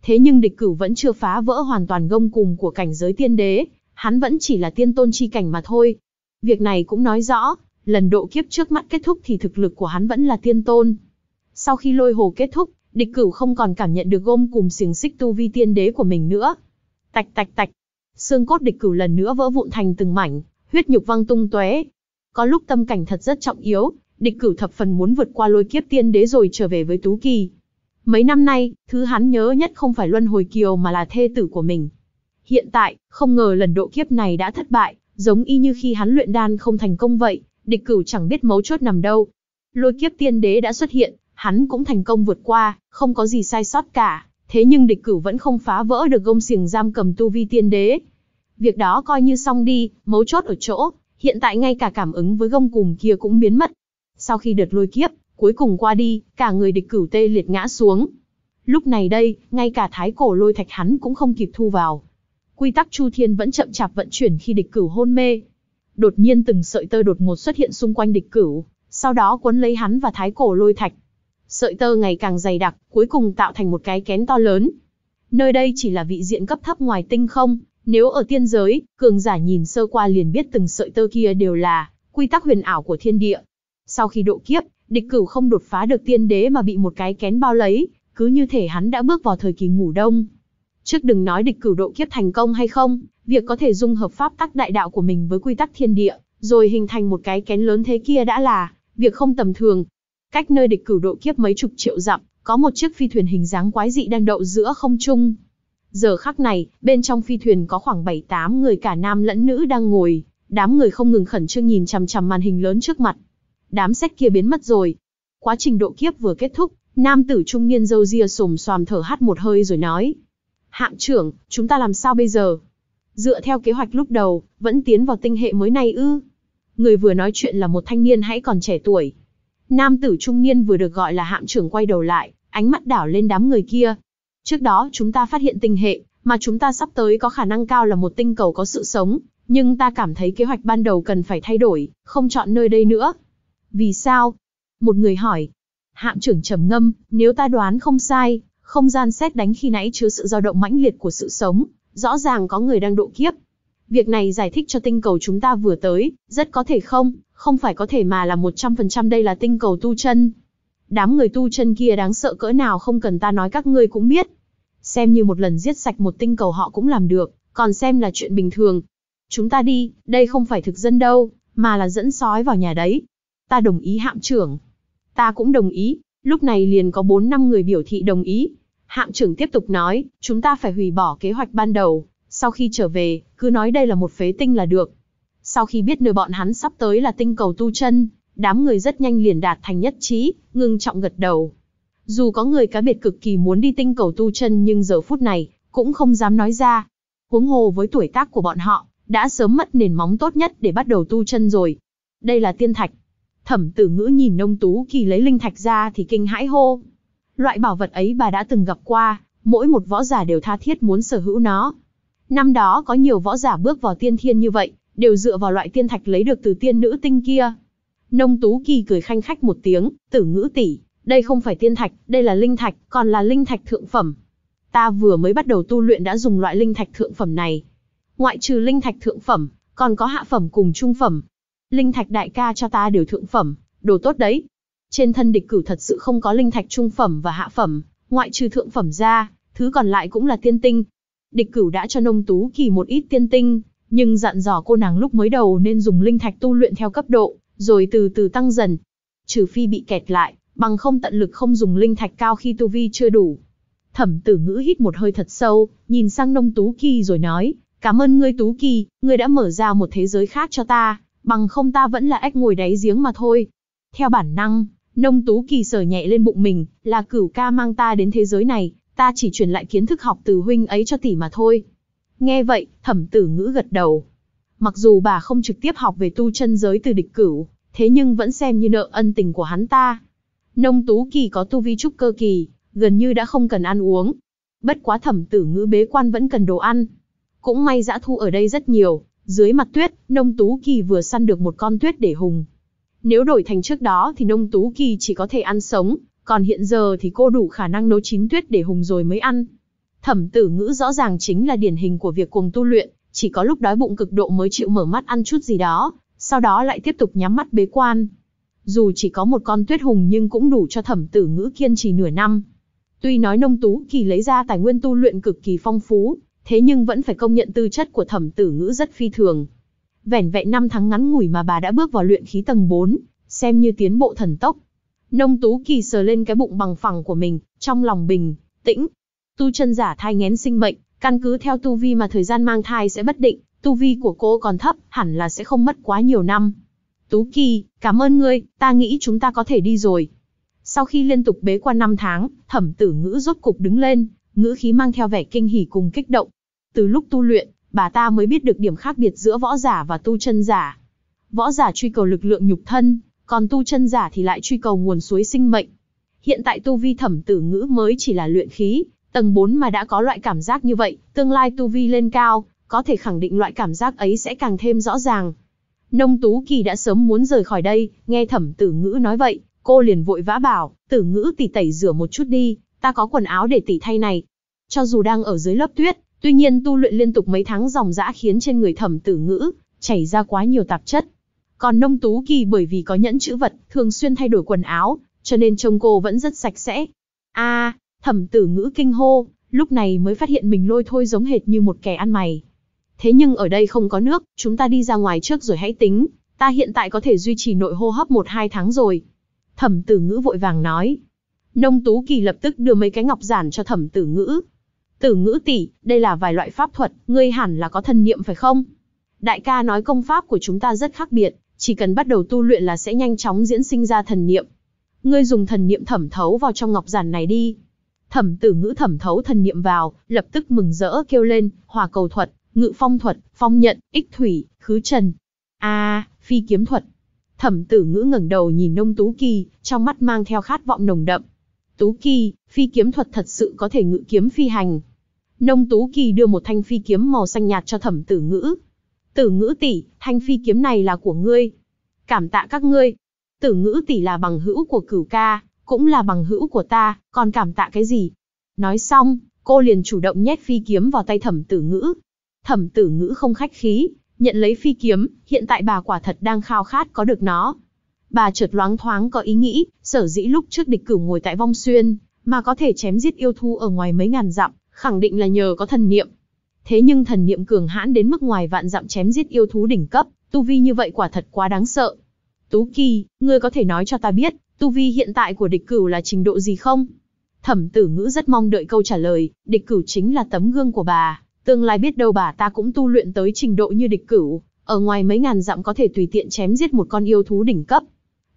Thế nhưng địch cửu vẫn chưa phá vỡ hoàn toàn gông cùng của cảnh giới tiên đế, hắn vẫn chỉ là tiên tôn chi cảnh mà thôi. Việc này cũng nói rõ, lần độ kiếp trước mắt kết thúc thì thực lực của hắn vẫn là tiên tôn. Sau khi lôi hồ kết thúc, địch cửu không còn cảm nhận được gông cùng xiềng xích tu vi tiên đế của mình nữa. Tạch tạch tạch, xương cốt địch cửu lần nữa vỡ vụn thành từng mảnh, huyết nhục văng tung tóe. Có lúc tâm cảnh thật rất trọng yếu, địch cửu thập phần muốn vượt qua lôi kiếp tiên đế rồi trở về với Tú Kỳ. Mấy năm nay, thứ hắn nhớ nhất không phải Luân Hồi Kiều mà là thê tử của mình. Hiện tại, không ngờ lần độ kiếp này đã thất bại, giống y như khi hắn luyện đan không thành công vậy, địch cửu chẳng biết mấu chốt nằm đâu. Lôi kiếp tiên đế đã xuất hiện, hắn cũng thành công vượt qua, không có gì sai sót cả, thế nhưng địch cửu vẫn không phá vỡ được gông xiềng giam cầm tu vi tiên đế. Việc đó coi như xong đi, mấu chốt ở chỗ, hiện tại ngay cả cảm ứng với gông cùm kia cũng biến mất. Sau khi đợt lôi kiếp, cuối cùng qua đi, cả người địch cửu tê liệt ngã xuống. Lúc này đây, ngay cả thái cổ lôi thạch hắn cũng không kịp thu vào. Quy tắc Chu Thiên vẫn chậm chạp vận chuyển khi địch cửu hôn mê. Đột nhiên từng sợi tơ đột ngột xuất hiện xung quanh địch cửu, sau đó quấn lấy hắn và thái cổ lôi thạch sợi tơ ngày càng dày đặc, cuối cùng tạo thành một cái kén to lớn. Nơi đây chỉ là vị diện cấp thấp ngoài tinh không, nếu ở tiên giới, cường giả nhìn sơ qua liền biết từng sợi tơ kia đều là quy tắc huyền ảo của thiên địa. Sau khi độ kiếp, địch cửu không đột phá được tiên đế mà bị một cái kén bao lấy, cứ như thể hắn đã bước vào thời kỳ ngủ đông. Trước đừng nói địch cửu độ kiếp thành công hay không, việc có thể dung hợp pháp tắc đại đạo của mình với quy tắc thiên địa, rồi hình thành một cái kén lớn thế kia đã là việc không tầm thường, cách nơi địch cửu độ kiếp mấy chục triệu dặm, có một chiếc phi thuyền hình dáng quái dị đang đậu giữa không trung. Giờ khắc này, bên trong phi thuyền có khoảng 7-8 người cả nam lẫn nữ đang ngồi, đám người không ngừng khẩn trương nhìn chằm chằm màn hình lớn trước mặt. Đám sách kia biến mất rồi. Quá trình độ kiếp vừa kết thúc, nam tử trung niên dâu ria sồm xoàm thở hắt một hơi rồi nói: "Hạm trưởng, chúng ta làm sao bây giờ? Dựa theo kế hoạch lúc đầu, vẫn tiến vào tinh hệ mới này ư?" Người vừa nói chuyện là một thanh niên hãy còn trẻ tuổi, Nam tử trung niên vừa được gọi là hạm trưởng quay đầu lại, ánh mắt đảo lên đám người kia. Trước đó chúng ta phát hiện tinh hệ, mà chúng ta sắp tới có khả năng cao là một tinh cầu có sự sống, nhưng ta cảm thấy kế hoạch ban đầu cần phải thay đổi, không chọn nơi đây nữa. Vì sao? Một người hỏi. Hạm trưởng trầm ngâm, nếu ta đoán không sai, không gian xét đánh khi nãy chứa sự dao động mãnh liệt của sự sống, rõ ràng có người đang độ kiếp, Việc này giải thích cho tinh cầu chúng ta vừa tới, rất có thể không, không phải có thể mà là 100% đây là tinh cầu tu chân. Đám người tu chân kia đáng sợ cỡ nào không cần ta nói các ngươi cũng biết. Xem như một lần giết sạch một tinh cầu họ cũng làm được, còn xem là chuyện bình thường. Chúng ta đi, đây không phải thực dân đâu, mà là dẫn sói vào nhà đấy. Ta đồng ý hạm trưởng. Ta cũng đồng ý, lúc này liền có 4 năm người biểu thị đồng ý. Hạm trưởng tiếp tục nói, chúng ta phải hủy bỏ kế hoạch ban đầu, sau khi trở về, cứ nói đây là một phế tinh là được. Sau khi biết nơi bọn hắn sắp tới là tinh cầu tu chân, đám người rất nhanh liền đạt thành nhất trí, ngưng trọng gật đầu. Dù có người cá biệt cực kỳ muốn đi tinh cầu tu chân nhưng giờ phút này, cũng không dám nói ra. Huống hồ với tuổi tác của bọn họ, đã sớm mất nền móng tốt nhất để bắt đầu tu chân rồi. Đây là tiên thạch. Thẩm tử ngữ nhìn nông tú kỳ lấy linh thạch ra thì kinh hãi hô. Loại bảo vật ấy bà đã từng gặp qua, mỗi một võ giả đều tha thiết muốn sở hữu nó, Năm đó có nhiều võ giả bước vào tiên thiên như vậy, đều dựa vào loại tiên thạch lấy được từ tiên nữ tinh kia. Nông Tú Kỳ cười khanh khách một tiếng, tử ngữ tỷ, đây không phải tiên thạch, đây là linh thạch, còn là linh thạch thượng phẩm. Ta vừa mới bắt đầu tu luyện đã dùng loại linh thạch thượng phẩm này. Ngoại trừ linh thạch thượng phẩm, còn có hạ phẩm cùng trung phẩm. Linh thạch đại ca cho ta đều thượng phẩm, đồ tốt đấy. Trên thân địch cửu thật sự không có linh thạch trung phẩm và hạ phẩm, ngoại trừ thượng phẩm ra, thứ còn lại cũng là tiên tinh, địch cửu đã cho nông tú kỳ một ít tiên tinh, nhưng dặn dò cô nàng lúc mới đầu nên dùng linh thạch tu luyện theo cấp độ, rồi từ từ tăng dần. Trừ phi bị kẹt lại, bằng không tận lực không dùng linh thạch cao khi tu vi chưa đủ. Thẩm tử ngữ hít một hơi thật sâu, nhìn sang nông tú kỳ rồi nói, cảm ơn ngươi tú kỳ, ngươi đã mở ra một thế giới khác cho ta, bằng không ta vẫn là ếch ngồi đáy giếng mà thôi. Theo bản năng, nông tú kỳ sở nhẹ lên bụng mình, là cửu ca mang ta đến thế giới này, ta chỉ truyền lại kiến thức học từ huynh ấy cho tỷ mà thôi. Nghe vậy, thẩm tử ngữ gật đầu. Mặc dù bà không trực tiếp học về tu chân giới từ địch cửu, thế nhưng vẫn xem như nợ ân tình của hắn ta. Nông tú kỳ có tu vi trúc cơ kỳ, gần như đã không cần ăn uống. Bất quá thẩm tử ngữ bế quan vẫn cần đồ ăn. Cũng may dã thu ở đây rất nhiều, dưới mặt tuyết, nông tú kỳ vừa săn được một con tuyết để hùng. Nếu đổi thành trước đó thì nông tú kỳ chỉ có thể ăn sống, còn hiện giờ thì cô đủ khả năng nấu chín tuyết để hùng rồi mới ăn. Thẩm tử ngữ rõ ràng chính là điển hình của việc cùng tu luyện, chỉ có lúc đói bụng cực độ mới chịu mở mắt ăn chút gì đó, sau đó lại tiếp tục nhắm mắt bế quan. Dù chỉ có một con tuyết hùng nhưng cũng đủ cho thẩm tử ngữ kiên trì nửa năm. Tuy nói nông tú kỳ lấy ra tài nguyên tu luyện cực kỳ phong phú, thế nhưng vẫn phải công nhận tư chất của thẩm tử ngữ rất phi thường. Vẻn vẹn năm tháng ngắn ngủi mà bà đã bước vào luyện khí tầng 4, xem như tiến bộ thần tốc, Nông Tú Kỳ sờ lên cái bụng bằng phẳng của mình, trong lòng bình, tĩnh. Tu chân giả thai ngén sinh mệnh, căn cứ theo tu vi mà thời gian mang thai sẽ bất định, tu vi của cô còn thấp, hẳn là sẽ không mất quá nhiều năm. Tú Kỳ, cảm ơn ngươi, ta nghĩ chúng ta có thể đi rồi. Sau khi liên tục bế quan 5 tháng, thẩm tử ngữ rốt cục đứng lên, ngữ khí mang theo vẻ kinh hỉ cùng kích động. Từ lúc tu luyện, bà ta mới biết được điểm khác biệt giữa võ giả và tu chân giả. Võ giả truy cầu lực lượng nhục thân, còn tu chân giả thì lại truy cầu nguồn suối sinh mệnh. Hiện tại tu vi thẩm tử ngữ mới chỉ là luyện khí, tầng 4 mà đã có loại cảm giác như vậy, tương lai tu vi lên cao, có thể khẳng định loại cảm giác ấy sẽ càng thêm rõ ràng. Nông Tú Kỳ đã sớm muốn rời khỏi đây, nghe thẩm tử ngữ nói vậy, cô liền vội vã bảo, tử ngữ tỷ tẩy rửa một chút đi, ta có quần áo để tỷ thay này. Cho dù đang ở dưới lớp tuyết, tuy nhiên tu luyện liên tục mấy tháng dòng dã khiến trên người thẩm tử ngữ, chảy ra quá nhiều tạp chất, còn nông tú kỳ bởi vì có nhẫn chữ vật, thường xuyên thay đổi quần áo, cho nên trông cô vẫn rất sạch sẽ. a thẩm tử ngữ kinh hô, lúc này mới phát hiện mình lôi thôi giống hệt như một kẻ ăn mày. Thế nhưng ở đây không có nước, chúng ta đi ra ngoài trước rồi hãy tính, ta hiện tại có thể duy trì nội hô hấp một hai tháng rồi. Thẩm tử ngữ vội vàng nói. Nông tú kỳ lập tức đưa mấy cái ngọc giản cho thẩm tử ngữ. Tử ngữ tỷ, đây là vài loại pháp thuật, ngươi hẳn là có thân niệm phải không? Đại ca nói công pháp của chúng ta rất khác biệt, chỉ cần bắt đầu tu luyện là sẽ nhanh chóng diễn sinh ra thần niệm. Ngươi dùng thần niệm thẩm thấu vào trong ngọc giản này đi. Thẩm tử ngữ thẩm thấu thần niệm vào, lập tức mừng rỡ kêu lên, hòa cầu thuật, ngự phong thuật, phong nhận, ích thủy, khứ trần. a phi kiếm thuật. Thẩm tử ngữ ngẩng đầu nhìn nông tú kỳ, trong mắt mang theo khát vọng nồng đậm. Tú kỳ, phi kiếm thuật thật sự có thể ngự kiếm phi hành. Nông tú kỳ đưa một thanh phi kiếm màu xanh nhạt cho thẩm tử ngữ, Tử ngữ tỷ, thanh phi kiếm này là của ngươi. Cảm tạ các ngươi. Tử ngữ tỷ là bằng hữu của cửu ca, cũng là bằng hữu của ta, còn cảm tạ cái gì? Nói xong, cô liền chủ động nhét phi kiếm vào tay thẩm tử ngữ. Thẩm tử ngữ không khách khí, nhận lấy phi kiếm, hiện tại bà quả thật đang khao khát có được nó. Bà chợt loáng thoáng có ý nghĩ, sở dĩ lúc trước địch cửu ngồi tại vong xuyên, mà có thể chém giết yêu thu ở ngoài mấy ngàn dặm, khẳng định là nhờ có thần niệm, Thế nhưng thần niệm cường hãn đến mức ngoài vạn dặm chém giết yêu thú đỉnh cấp, tu vi như vậy quả thật quá đáng sợ. Tú Kỳ, ngươi có thể nói cho ta biết, tu vi hiện tại của địch cửu là trình độ gì không? Thẩm tử ngữ rất mong đợi câu trả lời, địch cửu chính là tấm gương của bà, tương lai biết đâu bà ta cũng tu luyện tới trình độ như địch cửu, ở ngoài mấy ngàn dặm có thể tùy tiện chém giết một con yêu thú đỉnh cấp.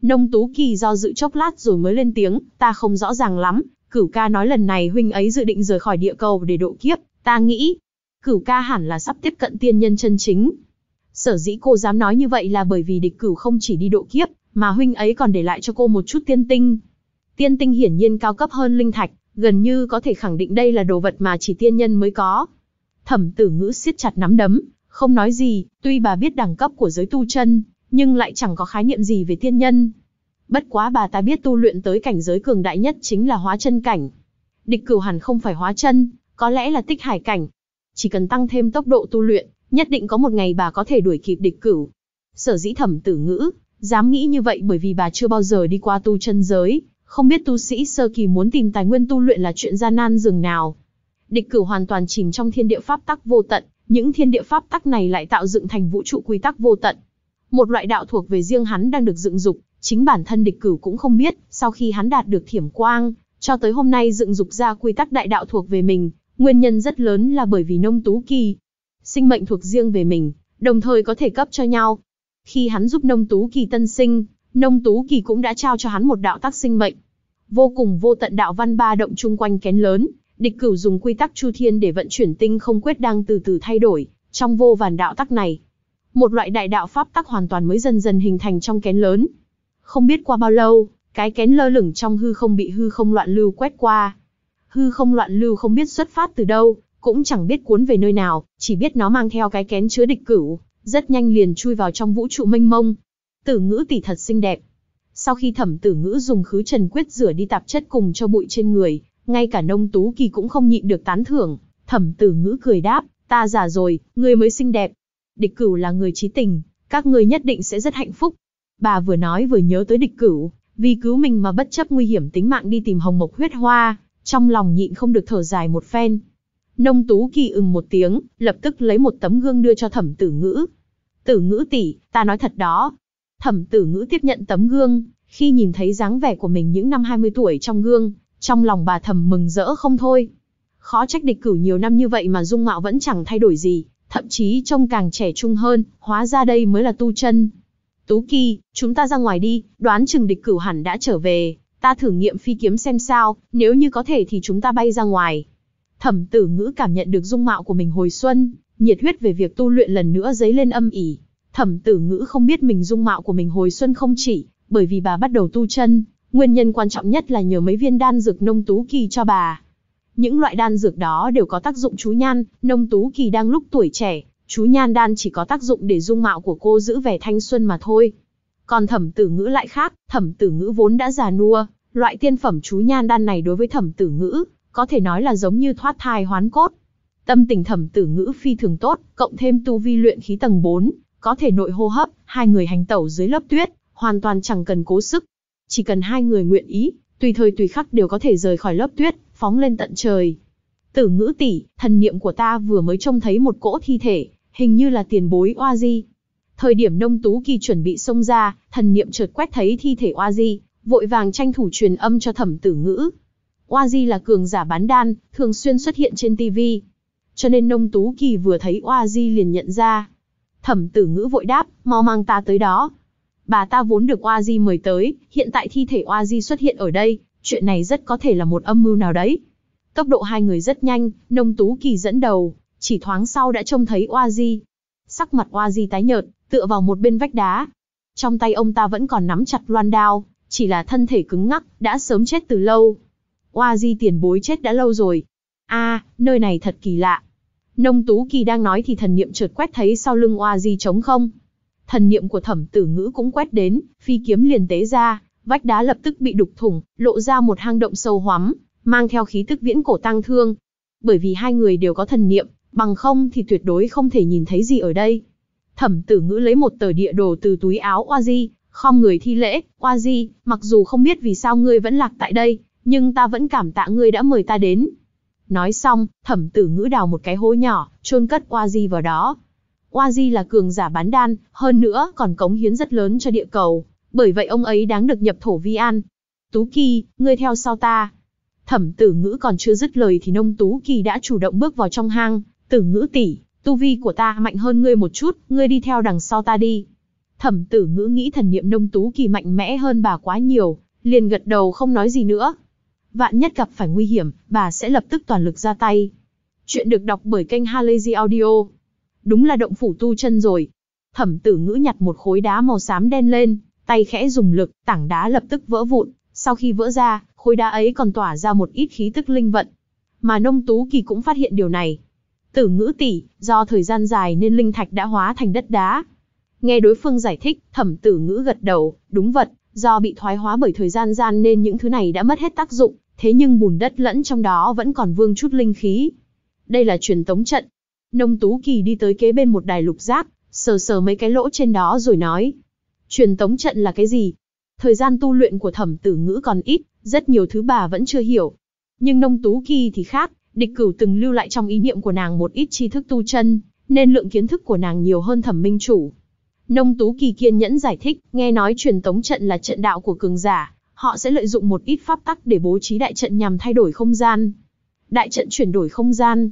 Nông Tú Kỳ do dự chốc lát rồi mới lên tiếng, ta không rõ ràng lắm, cửu ca nói lần này huynh ấy dự định rời khỏi địa cầu để độ kiếp, ta nghĩ, cửu ca hẳn là sắp tiếp cận tiên nhân chân chính. Sở dĩ cô dám nói như vậy là bởi vì địch cửu không chỉ đi độ kiếp, mà huynh ấy còn để lại cho cô một chút tiên tinh. Tiên tinh hiển nhiên cao cấp hơn linh thạch, gần như có thể khẳng định đây là đồ vật mà chỉ tiên nhân mới có. Thẩm tử ngữ siết chặt nắm đấm, không nói gì, tuy bà biết đẳng cấp của giới tu chân, nhưng lại chẳng có khái niệm gì về tiên nhân. Bất quá bà ta biết tu luyện tới cảnh giới cường đại nhất chính là hóa chân cảnh. Địch cửu hẳn không phải hóa chân, có lẽ là tích hải cảnh, chỉ cần tăng thêm tốc độ tu luyện, nhất định có một ngày bà có thể đuổi kịp địch cửu. Sở dĩ thẩm tử ngữ, dám nghĩ như vậy bởi vì bà chưa bao giờ đi qua tu chân giới, không biết tu sĩ sơ kỳ muốn tìm tài nguyên tu luyện là chuyện gian nan dường nào. Địch cửu hoàn toàn chìm trong thiên địa pháp tắc vô tận, những thiên địa pháp tắc này lại tạo dựng thành vũ trụ quy tắc vô tận. Một loại đạo thuộc về riêng hắn đang được dựng dục, chính bản thân địch cửu cũng không biết, sau khi hắn đạt được thiểm quang, cho tới hôm nay dựng dục ra quy tắc đại đạo thuộc về mình, Nguyên nhân rất lớn là bởi vì nông tú kỳ, sinh mệnh thuộc riêng về mình, đồng thời có thể cấp cho nhau. Khi hắn giúp nông tú kỳ tân sinh, nông tú kỳ cũng đã trao cho hắn một đạo tác sinh mệnh. Vô cùng vô tận đạo văn ba động chung quanh kén lớn, địch cửu dùng quy tắc chu thiên để vận chuyển tinh không quyết đang từ từ thay đổi, trong vô vàn đạo tắc này. Một loại đại đạo pháp tắc hoàn toàn mới dần dần hình thành trong kén lớn. Không biết qua bao lâu, cái kén lơ lửng trong hư không bị hư không loạn lưu quét qua, hư không loạn lưu không biết xuất phát từ đâu, cũng chẳng biết cuốn về nơi nào, chỉ biết nó mang theo cái kén chứa địch cửu, rất nhanh liền chui vào trong vũ trụ mênh mông. Tử ngữ tỷ thật xinh đẹp. Sau khi thẩm tử ngữ dùng khứ trần quyết rửa đi tạp chất cùng cho bụi trên người, ngay cả nông tú kỳ cũng không nhịn được tán thưởng. Thẩm tử ngữ cười đáp, ta già rồi, người mới xinh đẹp. Địch cửu là người trí tình, các người nhất định sẽ rất hạnh phúc. Bà vừa nói vừa nhớ tới địch cửu, vì cứu mình mà bất chấp nguy hiểm tính mạng đi tìm hồng mộc huyết hoa, trong lòng nhịn không được thở dài một phen. Nông tú kỳ ừng một tiếng, lập tức lấy một tấm gương đưa cho thẩm tử ngữ. Tử ngữ tỷ, ta nói thật đó. Thẩm tử ngữ tiếp nhận tấm gương, khi nhìn thấy dáng vẻ của mình những năm 20 tuổi trong gương, trong lòng bà thầm mừng rỡ không thôi. Khó trách địch cửu nhiều năm như vậy mà dung mạo vẫn chẳng thay đổi gì, thậm chí trông càng trẻ trung hơn, hóa ra đây mới là tu chân. Tú Kỳ, chúng ta ra ngoài đi, đoán chừng địch cửu hẳn đã trở về, Ta thử nghiệm phi kiếm xem sao, nếu như có thể thì chúng ta bay ra ngoài. Thẩm tử ngữ cảm nhận được dung mạo của mình hồi xuân, nhiệt huyết về việc tu luyện lần nữa dấy lên âm ỉ. Thẩm tử ngữ không biết mình dung mạo của mình hồi xuân không chỉ, bởi vì bà bắt đầu tu chân, nguyên nhân quan trọng nhất là nhờ mấy viên đan dược nông tú kỳ cho bà. Những loại đan dược đó đều có tác dụng chú nhan, nông tú kỳ đang lúc tuổi trẻ, chú nhan đan chỉ có tác dụng để dung mạo của cô giữ vẻ thanh xuân mà thôi. Còn thẩm tử ngữ lại khác, thẩm tử ngữ vốn đã già nua, loại tiên phẩm chú nhan đan này đối với thẩm tử ngữ, có thể nói là giống như thoát thai hoán cốt. Tâm tình thẩm tử ngữ phi thường tốt, cộng thêm tu vi luyện khí tầng 4, có thể nội hô hấp, hai người hành tẩu dưới lớp tuyết, hoàn toàn chẳng cần cố sức. Chỉ cần hai người nguyện ý, tùy thời tùy khắc đều có thể rời khỏi lớp tuyết, phóng lên tận trời. Tử ngữ tỷ, thần niệm của ta vừa mới trông thấy một cỗ thi thể, hình như là tiền bối oa di, Thời điểm Nông Tú Kỳ chuẩn bị xông ra, thần niệm chợt quét thấy thi thể Oa Di, vội vàng tranh thủ truyền âm cho Thẩm Tử Ngữ. Oa Di là cường giả bán đan, thường xuyên xuất hiện trên TV. Cho nên Nông Tú Kỳ vừa thấy Oa Di liền nhận ra. Thẩm Tử Ngữ vội đáp, mau mang ta tới đó. Bà ta vốn được Oa Di mời tới, hiện tại thi thể Oa Di xuất hiện ở đây, chuyện này rất có thể là một âm mưu nào đấy. Tốc độ hai người rất nhanh, Nông Tú Kỳ dẫn đầu, chỉ thoáng sau đã trông thấy Oa Di. Sắc mặt Oa Di tái nhợt, tựa vào một bên vách đá. Trong tay ông ta vẫn còn nắm chặt loan đao, chỉ là thân thể cứng ngắc, đã sớm chết từ lâu. Oa di tiền bối chết đã lâu rồi. a à, nơi này thật kỳ lạ. Nông Tú Kỳ đang nói thì thần niệm trượt quét thấy sau lưng oa di trống không. Thần niệm của thẩm tử ngữ cũng quét đến, phi kiếm liền tế ra, vách đá lập tức bị đục thủng, lộ ra một hang động sâu hoắm, mang theo khí tức viễn cổ tăng thương. Bởi vì hai người đều có thần niệm, bằng không thì tuyệt đối không thể nhìn thấy gì ở đây. Thẩm tử ngữ lấy một tờ địa đồ từ túi áo Di, khom người thi lễ, Di, mặc dù không biết vì sao ngươi vẫn lạc tại đây, nhưng ta vẫn cảm tạ ngươi đã mời ta đến. Nói xong, thẩm tử ngữ đào một cái hố nhỏ, chôn cất Di vào đó. Di là cường giả bán đan, hơn nữa còn cống hiến rất lớn cho địa cầu, bởi vậy ông ấy đáng được nhập thổ vi an. Tú Kỳ, ngươi theo sau ta. Thẩm tử ngữ còn chưa dứt lời thì nông Tú Kỳ đã chủ động bước vào trong hang, tử ngữ tỷ, tu vi của ta mạnh hơn ngươi một chút, ngươi đi theo đằng sau ta đi. Thẩm tử ngữ nghĩ thần niệm nông tú kỳ mạnh mẽ hơn bà quá nhiều, liền gật đầu không nói gì nữa. Vạn nhất gặp phải nguy hiểm, bà sẽ lập tức toàn lực ra tay. Chuyện được đọc bởi kênh Halazy Audio. Đúng là động phủ tu chân rồi. Thẩm tử ngữ nhặt một khối đá màu xám đen lên, tay khẽ dùng lực, tảng đá lập tức vỡ vụn. Sau khi vỡ ra, khối đá ấy còn tỏa ra một ít khí tức linh vận. Mà nông tú kỳ cũng phát hiện điều này, tử ngữ tỷ, do thời gian dài nên linh thạch đã hóa thành đất đá. Nghe đối phương giải thích, thẩm tử ngữ gật đầu, đúng vật, do bị thoái hóa bởi thời gian gian nên những thứ này đã mất hết tác dụng, thế nhưng bùn đất lẫn trong đó vẫn còn vương chút linh khí. Đây là truyền tống trận. Nông Tú Kỳ đi tới kế bên một đài lục giác, sờ sờ mấy cái lỗ trên đó rồi nói. Truyền tống trận là cái gì? Thời gian tu luyện của thẩm tử ngữ còn ít, rất nhiều thứ bà vẫn chưa hiểu. Nhưng nông Tú Kỳ thì khác, Địch cửu từng lưu lại trong ý niệm của nàng một ít tri thức tu chân, nên lượng kiến thức của nàng nhiều hơn thẩm minh chủ. Nông Tú Kỳ kiên nhẫn giải thích, nghe nói truyền tống trận là trận đạo của cường giả, họ sẽ lợi dụng một ít pháp tắc để bố trí đại trận nhằm thay đổi không gian. Đại trận chuyển đổi không gian.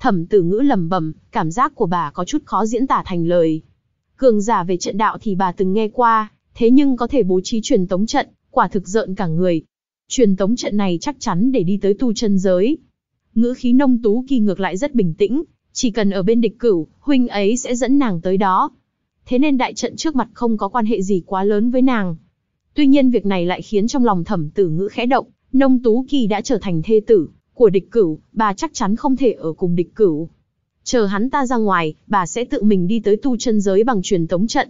Thẩm tử ngữ lẩm bẩm, cảm giác của bà có chút khó diễn tả thành lời. Cường giả về trận đạo thì bà từng nghe qua, thế nhưng có thể bố trí truyền tống trận, quả thực rợn cả người. Truyền tống trận này chắc chắn để đi tới tu chân giới, ngữ khí nông tú kỳ ngược lại rất bình tĩnh, chỉ cần ở bên địch cửu, huynh ấy sẽ dẫn nàng tới đó. Thế nên đại trận trước mặt không có quan hệ gì quá lớn với nàng. Tuy nhiên việc này lại khiến trong lòng thẩm tử ngữ khẽ động, nông tú kỳ đã trở thành thê tử của địch cửu, bà chắc chắn không thể ở cùng địch cửu. Chờ hắn ta ra ngoài, bà sẽ tự mình đi tới tu chân giới bằng truyền tống trận.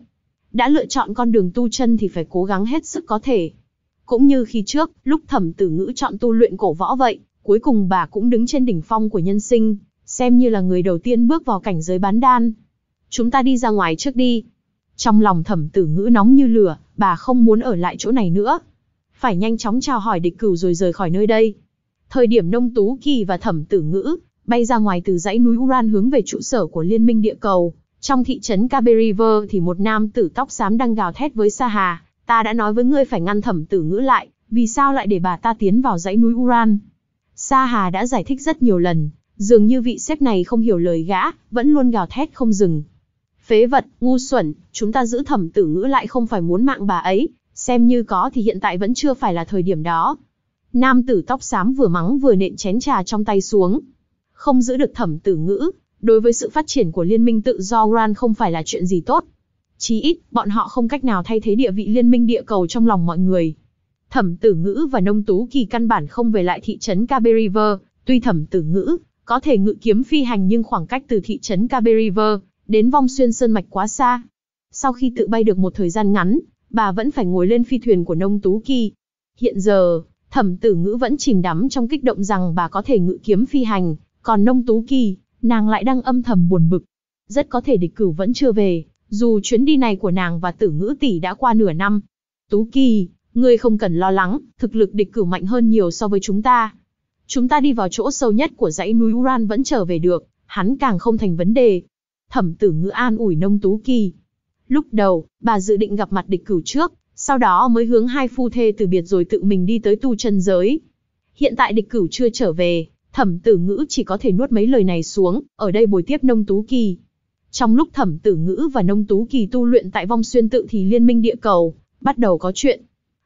Đã lựa chọn con đường tu chân thì phải cố gắng hết sức có thể. Cũng như khi trước, lúc thẩm tử ngữ chọn tu luyện cổ võ vậy, Cuối cùng bà cũng đứng trên đỉnh phong của nhân sinh, xem như là người đầu tiên bước vào cảnh giới bán đan. Chúng ta đi ra ngoài trước đi. Trong lòng thẩm tử ngữ nóng như lửa, bà không muốn ở lại chỗ này nữa. Phải nhanh chóng chào hỏi địch cửu rồi rời khỏi nơi đây. Thời điểm nông tú kỳ và thẩm tử ngữ, bay ra ngoài từ dãy núi Uran hướng về trụ sở của Liên minh địa cầu. Trong thị trấn Cabe River thì một nam tử tóc xám đang gào thét với Sa Hà. Ta đã nói với ngươi phải ngăn thẩm tử ngữ lại, vì sao lại để bà ta tiến vào dãy núi Uran? Sa Hà đã giải thích rất nhiều lần, dường như vị sếp này không hiểu lời gã, vẫn luôn gào thét không dừng. Phế vật, ngu xuẩn, chúng ta giữ thẩm tử ngữ lại không phải muốn mạng bà ấy, xem như có thì hiện tại vẫn chưa phải là thời điểm đó. Nam tử tóc xám vừa mắng vừa nện chén trà trong tay xuống. Không giữ được thẩm tử ngữ, đối với sự phát triển của liên minh tự do Grand không phải là chuyện gì tốt. Chí ít, bọn họ không cách nào thay thế địa vị liên minh địa cầu trong lòng mọi người. Thẩm Tử Ngữ và Nông Tú Kỳ căn bản không về lại thị trấn Cabe River, tuy Thẩm Tử Ngữ có thể ngự kiếm phi hành nhưng khoảng cách từ thị trấn Cabe River đến Vong Xuyên Sơn Mạch quá xa. Sau khi tự bay được một thời gian ngắn, bà vẫn phải ngồi lên phi thuyền của Nông Tú Kỳ. Hiện giờ, Thẩm Tử Ngữ vẫn chìm đắm trong kích động rằng bà có thể ngự kiếm phi hành, còn Nông Tú Kỳ, nàng lại đang âm thầm buồn bực. Rất có thể địch cửu vẫn chưa về, dù chuyến đi này của nàng và Tử Ngữ tỷ đã qua nửa năm. Tú Kỳ, Ngươi không cần lo lắng, thực lực địch cửu mạnh hơn nhiều so với chúng ta. Chúng ta đi vào chỗ sâu nhất của dãy núi Uran vẫn trở về được, hắn càng không thành vấn đề. Thẩm tử ngữ an ủi nông tú kỳ. Lúc đầu, bà dự định gặp mặt địch cửu trước, sau đó mới hướng hai phu thê từ biệt rồi tự mình đi tới tu chân giới. Hiện tại địch cửu chưa trở về, thẩm tử ngữ chỉ có thể nuốt mấy lời này xuống, ở đây bồi tiếp nông tú kỳ. Trong lúc thẩm tử ngữ và nông tú kỳ tu luyện tại vong xuyên tự thì liên minh địa cầu, bắt đầu có chuyện.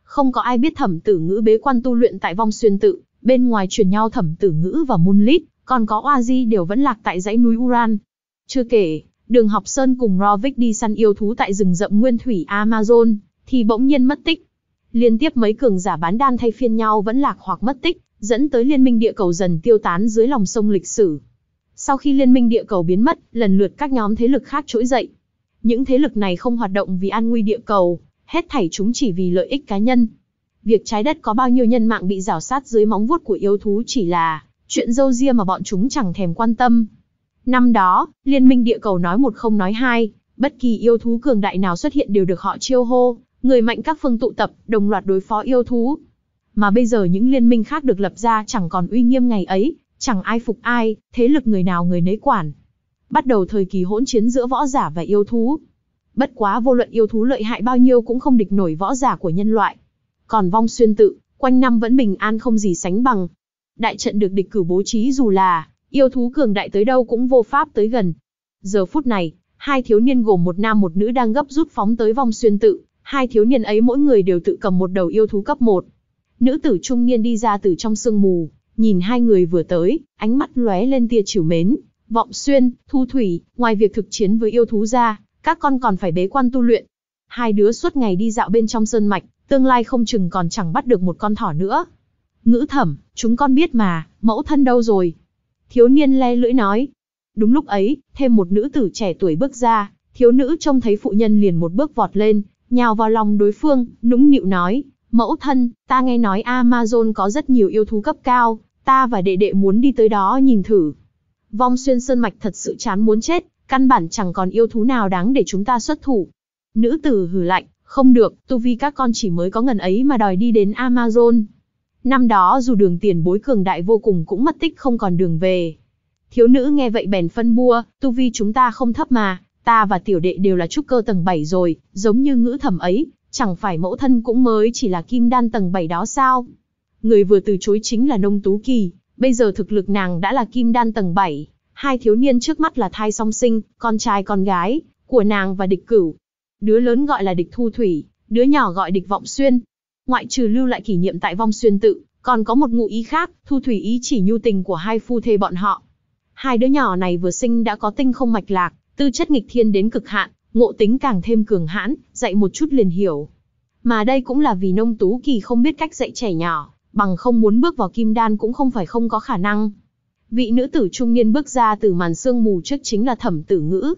Không có ai biết thẩm tử ngữ bế quan tu luyện tại vong xuyên tự, bên ngoài truyền nhau thẩm tử ngữ và Moonlit, còn có Oazi đều vẫn lạc tại dãy núi Uran. Chưa kể, đường học Sơn cùng Rovic đi săn yêu thú tại rừng rậm nguyên thủy Amazon, thì bỗng nhiên mất tích. Liên tiếp mấy cường giả bán đan thay phiên nhau vẫn lạc hoặc mất tích, dẫn tới liên minh địa cầu dần tiêu tán dưới lòng sông lịch sử. Sau khi liên minh địa cầu biến mất, lần lượt các nhóm thế lực khác trỗi dậy. Những thế lực này không hoạt động vì an nguy địa cầu, Hết thảy chúng chỉ vì lợi ích cá nhân. Việc trái đất có bao nhiêu nhân mạng bị rào sát dưới móng vuốt của yêu thú chỉ là chuyện dâu ria mà bọn chúng chẳng thèm quan tâm. Năm đó, Liên minh địa cầu nói một không nói hai, bất kỳ yêu thú cường đại nào xuất hiện đều được họ chiêu hô, người mạnh các phương tụ tập, đồng loạt đối phó yêu thú. Mà bây giờ những liên minh khác được lập ra chẳng còn uy nghiêm ngày ấy, chẳng ai phục ai, thế lực người nào người nấy quản. Bắt đầu thời kỳ hỗn chiến giữa võ giả và yêu thú. Bất quá vô luận yêu thú lợi hại bao nhiêu cũng không địch nổi võ giả của nhân loại. Còn vong xuyên tự, quanh năm vẫn bình an không gì sánh bằng. Đại trận được địch cử bố trí dù là yêu thú cường đại tới đâu cũng vô pháp tới gần. Giờ phút này, hai thiếu niên gồm một nam một nữ đang gấp rút phóng tới vong xuyên tự, hai thiếu niên ấy mỗi người đều tự cầm một đầu yêu thú cấp 1. Nữ tử trung niên đi ra từ trong sương mù, nhìn hai người vừa tới, ánh mắt lóe lên tia chiều mến, vọng xuyên, thu thủy, ngoài việc thực chiến với yêu thú ra, các con còn phải bế quan tu luyện. Hai đứa suốt ngày đi dạo bên trong sơn mạch, tương lai không chừng còn chẳng bắt được một con thỏ nữa. Ngữ thẩm, chúng con biết mà, mẫu thân đâu rồi? Thiếu niên le lưỡi nói. Đúng lúc ấy, thêm một nữ tử trẻ tuổi bước ra, thiếu nữ trông thấy phụ nhân liền một bước vọt lên, nhào vào lòng đối phương, nũng nịu nói, mẫu thân, ta nghe nói Amazon có rất nhiều yêu thú cấp cao, ta và đệ đệ muốn đi tới đó nhìn thử. Vong xuyên sơn mạch thật sự chán muốn chết, Căn bản chẳng còn yêu thú nào đáng để chúng ta xuất thủ. Nữ tử hử lạnh, không được, tu vi các con chỉ mới có ngần ấy mà đòi đi đến Amazon. Năm đó dù đường tiền bối cường đại vô cùng cũng mất tích không còn đường về. Thiếu nữ nghe vậy bèn phân bua, tu vi chúng ta không thấp mà, ta và tiểu đệ đều là trúc cơ tầng 7 rồi, giống như ngữ thẩm ấy, chẳng phải mẫu thân cũng mới chỉ là kim đan tầng 7 đó sao? Người vừa từ chối chính là nông tú kỳ, bây giờ thực lực nàng đã là kim đan tầng 7 hai thiếu niên trước mắt là thai song sinh, con trai con gái, của nàng và địch cửu. Đứa lớn gọi là địch thu thủy, đứa nhỏ gọi địch vọng xuyên. Ngoại trừ lưu lại kỷ niệm tại vong xuyên tự, còn có một ngụ ý khác, thu thủy ý chỉ nhu tình của hai phu thê bọn họ. Hai đứa nhỏ này vừa sinh đã có tinh không mạch lạc, tư chất nghịch thiên đến cực hạn, ngộ tính càng thêm cường hãn, dạy một chút liền hiểu. Mà đây cũng là vì nông tú kỳ không biết cách dạy trẻ nhỏ, bằng không muốn bước vào kim đan cũng không phải không có khả năng. Vị nữ tử trung niên bước ra từ màn sương mù trước chính là thẩm tử ngữ.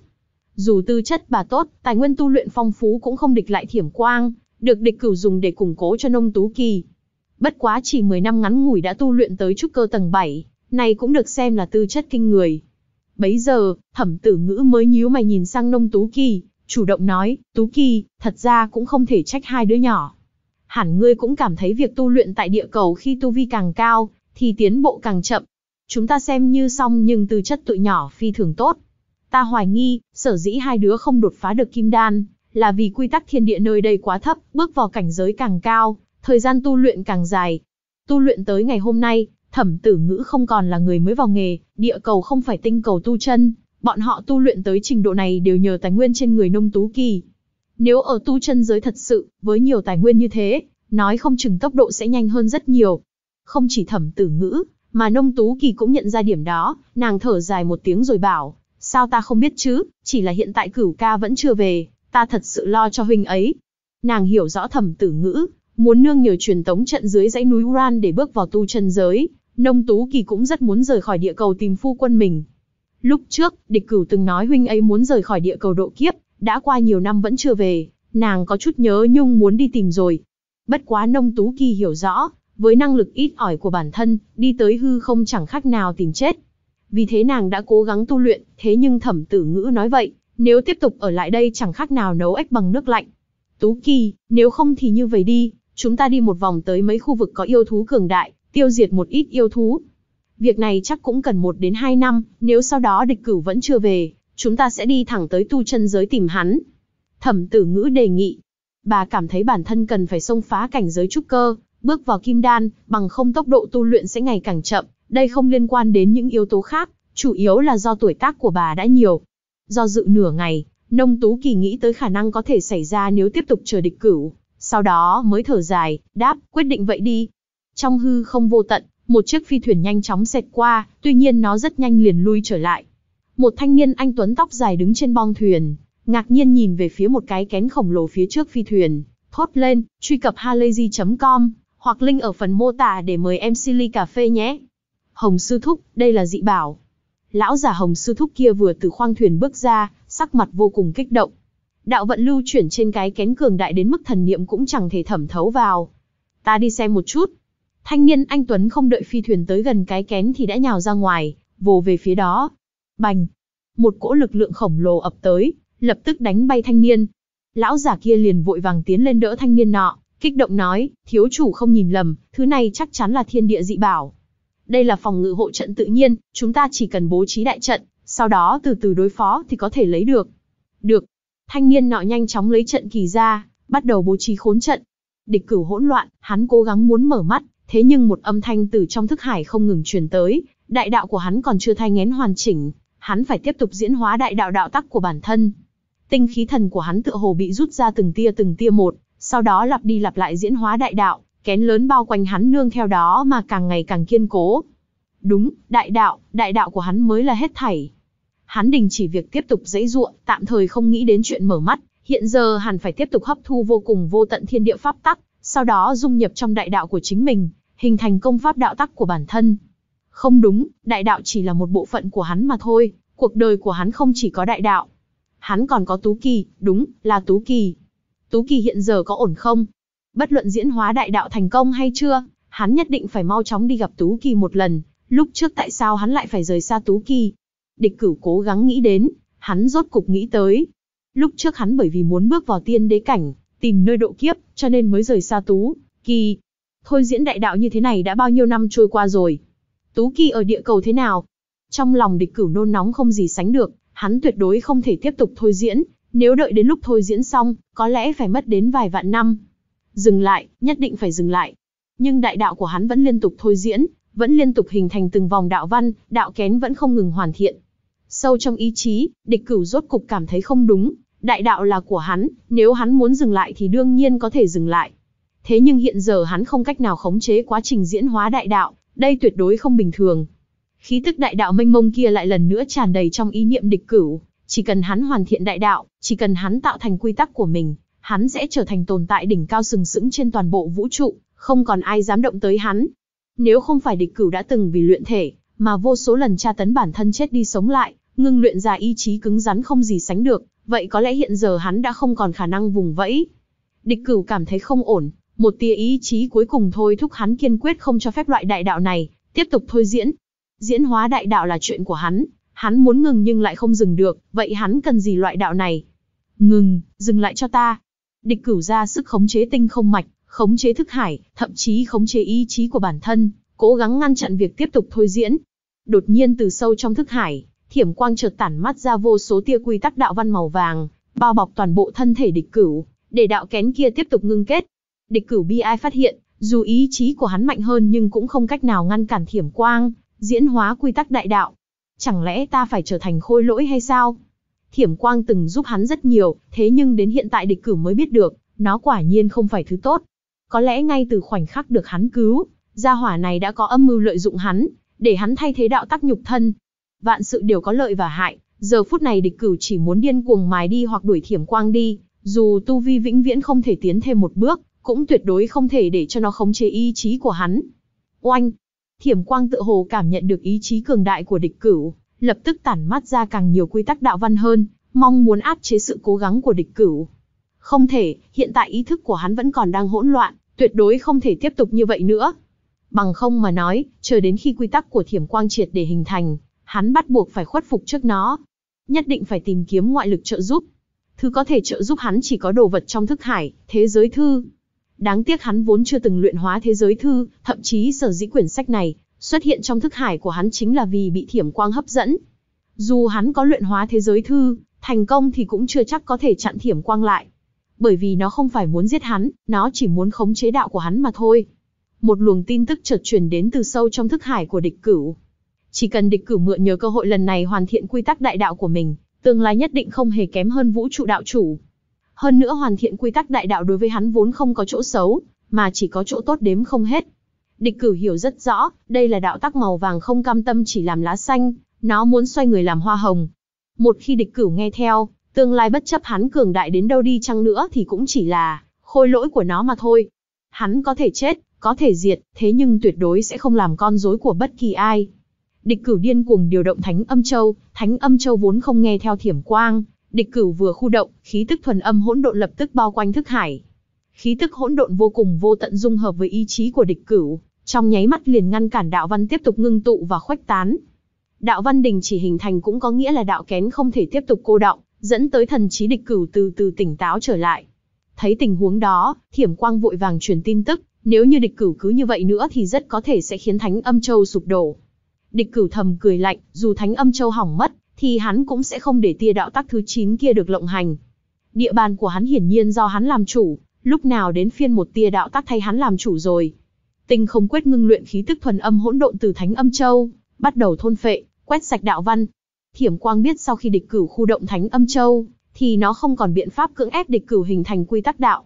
Dù tư chất bà tốt, tài nguyên tu luyện phong phú cũng không địch lại thiểm quang, được địch cửu dùng để củng cố cho nông tú kỳ. Bất quá chỉ 10 năm ngắn ngủi đã tu luyện tới trúc cơ tầng 7, này cũng được xem là tư chất kinh người. Bấy giờ, thẩm tử ngữ mới nhíu mày nhìn sang nông tú kỳ, chủ động nói, tú kỳ, thật ra cũng không thể trách hai đứa nhỏ. Hẳn ngươi cũng cảm thấy việc tu luyện tại địa cầu khi tu vi càng cao, thì tiến bộ càng chậm, chúng ta xem như xong nhưng từ chất tụi nhỏ phi thường tốt. Ta hoài nghi, sở dĩ hai đứa không đột phá được kim đan, là vì quy tắc thiên địa nơi đây quá thấp, bước vào cảnh giới càng cao, thời gian tu luyện càng dài. Tu luyện tới ngày hôm nay, thẩm tử ngữ không còn là người mới vào nghề, địa cầu không phải tinh cầu tu chân, bọn họ tu luyện tới trình độ này đều nhờ tài nguyên trên người nông tú kỳ. Nếu ở tu chân giới thật sự, với nhiều tài nguyên như thế, nói không chừng tốc độ sẽ nhanh hơn rất nhiều. Không chỉ thẩm tử ngữ, mà nông tú kỳ cũng nhận ra điểm đó, nàng thở dài một tiếng rồi bảo, sao ta không biết chứ, chỉ là hiện tại cửu ca vẫn chưa về, ta thật sự lo cho huynh ấy. Nàng hiểu rõ thẩm tử ngữ, muốn nương nhờ truyền tống trận dưới dãy núi Uran để bước vào tu chân giới, nông tú kỳ cũng rất muốn rời khỏi địa cầu tìm phu quân mình. Lúc trước, địch cửu từng nói huynh ấy muốn rời khỏi địa cầu độ kiếp, đã qua nhiều năm vẫn chưa về, nàng có chút nhớ nhung muốn đi tìm rồi. Bất quá nông tú kỳ hiểu rõ, với năng lực ít ỏi của bản thân, đi tới hư không chẳng khác nào tìm chết. Vì thế nàng đã cố gắng tu luyện, thế nhưng thẩm tử ngữ nói vậy, nếu tiếp tục ở lại đây chẳng khác nào nấu ếch bằng nước lạnh. Tú Kỳ, nếu không thì như vậy đi, chúng ta đi một vòng tới mấy khu vực có yêu thú cường đại, tiêu diệt một ít yêu thú. Việc này chắc cũng cần một đến hai năm, nếu sau đó địch cửu vẫn chưa về, chúng ta sẽ đi thẳng tới tu chân giới tìm hắn. Thẩm tử ngữ đề nghị. Bà cảm thấy bản thân cần phải xông phá cảnh giới trúc cơ, Bước vào kim đan, bằng không tốc độ tu luyện sẽ ngày càng chậm, đây không liên quan đến những yếu tố khác, chủ yếu là do tuổi tác của bà đã nhiều. Do dự nửa ngày, Nông Tú Kỳ nghĩ tới khả năng có thể xảy ra nếu tiếp tục chờ địch cửu, sau đó mới thở dài, đáp, quyết định vậy đi. Trong hư không vô tận, một chiếc phi thuyền nhanh chóng xẹt qua, tuy nhiên nó rất nhanh liền lui trở lại. Một thanh niên anh tuấn tóc dài đứng trên bong thuyền, ngạc nhiên nhìn về phía một cái kén khổng lồ phía trước phi thuyền, thốt lên, truy cập halayzi.com, hoặc link ở phần mô tả để mời em Silly Cà Phê nhé. Hồng Sư Thúc, đây là dị bảo. Lão già Hồng Sư Thúc kia vừa từ khoang thuyền bước ra, sắc mặt vô cùng kích động. Đạo vận lưu chuyển trên cái kén cường đại đến mức thần niệm cũng chẳng thể thẩm thấu vào. Ta đi xem một chút. Thanh niên anh Tuấn không đợi phi thuyền tới gần cái kén thì đã nhào ra ngoài, vồ về phía đó. Bành! Một cỗ lực lượng khổng lồ ập tới, lập tức đánh bay thanh niên. Lão giả kia liền vội vàng tiến lên đỡ thanh niên nọ, Kích động nói, thiếu chủ không nhìn lầm, thứ này chắc chắn là thiên địa dị bảo. Đây là phòng ngự hộ trận tự nhiên, chúng ta chỉ cần bố trí đại trận, sau đó từ từ đối phó thì có thể lấy được. Được. Thanh niên nọ nhanh chóng lấy trận kỳ ra, bắt đầu bố trí khốn trận. Địch cửu hỗn loạn, hắn cố gắng muốn mở mắt, thế nhưng một âm thanh từ trong thức hải không ngừng truyền tới, đại đạo của hắn còn chưa thay ngén hoàn chỉnh, hắn phải tiếp tục diễn hóa đại đạo đạo tắc của bản thân. Tinh khí thần của hắn tựa hồ bị rút ra từng tia từng tia một, sau đó lặp đi lặp lại diễn hóa đại đạo, kén lớn bao quanh hắn nương theo đó mà càng ngày càng kiên cố. Đúng, đại đạo, đại đạo của hắn mới là hết thảy. Hắn đình chỉ việc tiếp tục dãy ruộng, tạm thời không nghĩ đến chuyện mở mắt, hiện giờ hắn phải tiếp tục hấp thu vô cùng vô tận thiên địa pháp tắc, sau đó dung nhập trong đại đạo của chính mình, hình thành công pháp đạo tắc của bản thân. Không đúng, đại đạo chỉ là một bộ phận của hắn mà thôi, cuộc đời của hắn không chỉ có đại đạo. Hắn còn có tú kỳ, đúng, là tú kỳ. Tú Kỳ hiện giờ có ổn không? Bất luận diễn hóa đại đạo thành công hay chưa, hắn nhất định phải mau chóng đi gặp Tú Kỳ một lần, lúc trước tại sao hắn lại phải rời xa Tú Kỳ? Địch cửu cố gắng nghĩ đến, hắn rốt cục nghĩ tới. Lúc trước hắn bởi vì muốn bước vào tiên đế cảnh, tìm nơi độ kiếp, cho nên mới rời xa Tú Kỳ. Thôi diễn đại đạo như thế này đã bao nhiêu năm trôi qua rồi. Tú Kỳ ở địa cầu thế nào? Trong lòng địch cửu nôn nóng không gì sánh được, hắn tuyệt đối không thể tiếp tục thôi diễn, nếu đợi đến lúc thôi diễn xong, có lẽ phải mất đến vài vạn năm. Dừng lại, nhất định phải dừng lại. Nhưng đại đạo của hắn vẫn liên tục thôi diễn, vẫn liên tục hình thành từng vòng đạo văn, đạo kén vẫn không ngừng hoàn thiện. Sâu trong ý chí, địch cửu rốt cục cảm thấy không đúng, đại đạo là của hắn, nếu hắn muốn dừng lại thì đương nhiên có thể dừng lại. Thế nhưng hiện giờ hắn không cách nào khống chế quá trình diễn hóa đại đạo, đây tuyệt đối không bình thường. Khí tức đại đạo mênh mông kia lại lần nữa tràn đầy trong ý niệm địch cửu, chỉ cần hắn hoàn thiện đại đạo, chỉ cần hắn tạo thành quy tắc của mình, hắn sẽ trở thành tồn tại đỉnh cao sừng sững trên toàn bộ vũ trụ, không còn ai dám động tới hắn. Nếu không phải địch cửu đã từng vì luyện thể, mà vô số lần tra tấn bản thân chết đi sống lại, ngưng luyện ra ý chí cứng rắn không gì sánh được, vậy có lẽ hiện giờ hắn đã không còn khả năng vùng vẫy. Địch cửu cảm thấy không ổn, một tia ý chí cuối cùng thôi thúc hắn kiên quyết không cho phép loại đại đạo này, tiếp tục thôi diễn. Diễn hóa đại đạo là chuyện của hắn, hắn muốn ngừng nhưng lại không dừng được, vậy hắn cần gì loại đạo này? Ngừng, dừng lại cho ta. Địch cửu ra sức khống chế tinh không mạch, khống chế thức hải, thậm chí khống chế ý chí của bản thân, cố gắng ngăn chặn việc tiếp tục thôi diễn. Đột nhiên từ sâu trong thức hải, thiểm quang chợt tản mắt ra vô số tia quy tắc đạo văn màu vàng, bao bọc toàn bộ thân thể địch cửu, để đạo kén kia tiếp tục ngưng kết. Địch cửu bi ai phát hiện, dù ý chí của hắn mạnh hơn nhưng cũng không cách nào ngăn cản thiểm quang, diễn hóa quy tắc đại đạo. Chẳng lẽ ta phải trở thành khôi lỗi hay sao? Thiểm Quang từng giúp hắn rất nhiều, thế nhưng đến hiện tại địch cửu mới biết được, nó quả nhiên không phải thứ tốt. Có lẽ ngay từ khoảnh khắc được hắn cứu, gia hỏa này đã có âm mưu lợi dụng hắn, để hắn thay thế đạo tắc nhục thân. Vạn sự đều có lợi và hại, giờ phút này địch cửu chỉ muốn điên cuồng mài đi hoặc đuổi Thiểm Quang đi, dù tu vi vĩnh viễn không thể tiến thêm một bước, cũng tuyệt đối không thể để cho nó khống chế ý chí của hắn. Oanh! Thiểm Quang tự hồ cảm nhận được ý chí cường đại của địch cửu, lập tức tản mắt ra càng nhiều quy tắc đạo văn hơn, mong muốn áp chế sự cố gắng của địch cửu. Không thể, hiện tại ý thức của hắn vẫn còn đang hỗn loạn, tuyệt đối không thể tiếp tục như vậy nữa. Bằng không mà nói, chờ đến khi quy tắc của thiểm quang triệt để hình thành, hắn bắt buộc phải khuất phục trước nó. Nhất định phải tìm kiếm ngoại lực trợ giúp. Thứ có thể trợ giúp hắn chỉ có đồ vật trong thức hải, thế giới thư. Đáng tiếc hắn vốn chưa từng luyện hóa thế giới thư, thậm chí sở dĩ quyển sách này Xuất hiện trong thức hải của hắn chính là vì bị thiểm quang hấp dẫn. Dù hắn có luyện hóa thế giới thư, thành công thì cũng chưa chắc có thể chặn thiểm quang lại. Bởi vì nó không phải muốn giết hắn, nó chỉ muốn khống chế đạo của hắn mà thôi. Một luồng tin tức chợt truyền đến từ sâu trong thức hải của địch cửu. Chỉ cần địch cửu mượn nhờ cơ hội lần này hoàn thiện quy tắc đại đạo của mình, tương lai nhất định không hề kém hơn vũ trụ đạo chủ. Hơn nữa hoàn thiện quy tắc đại đạo đối với hắn vốn không có chỗ xấu, mà chỉ có chỗ tốt đếm không hết. Địch Cử hiểu rất rõ, đây là đạo tắc màu vàng không cam tâm chỉ làm lá xanh, nó muốn xoay người làm hoa hồng. Một khi địch cửu nghe theo, tương lai bất chấp hắn cường đại đến đâu đi chăng nữa thì cũng chỉ là khôi lỗi của nó mà thôi. Hắn có thể chết, có thể diệt, thế nhưng tuyệt đối sẽ không làm con rối của bất kỳ ai. Địch cửu điên cuồng điều động Thánh Âm Châu, Thánh Âm Châu vốn không nghe theo thiểm quang. Địch cửu vừa khu động, khí tức thuần âm hỗn độn lập tức bao quanh thức hải, khí tức hỗn độn vô cùng vô tận dung hợp với ý chí của địch cửu, trong nháy mắt liền ngăn cản đạo văn tiếp tục ngưng tụ và khuếch tán. Đạo văn đình chỉ hình thành cũng có nghĩa là đạo kén không thể tiếp tục cô động, dẫn tới thần trí địch cửu từ từ tỉnh táo trở lại. Thấy tình huống đó, Thiểm Quang vội vàng truyền tin tức, nếu như địch cửu cứ như vậy nữa thì rất có thể sẽ khiến Thánh Âm Châu sụp đổ. Địch cửu thầm cười lạnh, dù Thánh Âm Châu hỏng mất, thì hắn cũng sẽ không để tia đạo tắc thứ 9 kia được lộng hành. Địa bàn của hắn hiển nhiên do hắn làm chủ, lúc nào đến phiên một tia đạo tắc thay hắn làm chủ rồi. Tinh không quyết ngưng luyện khí tức thuần âm hỗn độn từ thánh âm châu, bắt đầu thôn phệ, quét sạch đạo văn. Thiểm Quang biết sau khi địch cửu khu động thánh âm châu, thì nó không còn biện pháp cưỡng ép địch cửu hình thành quy tắc đạo.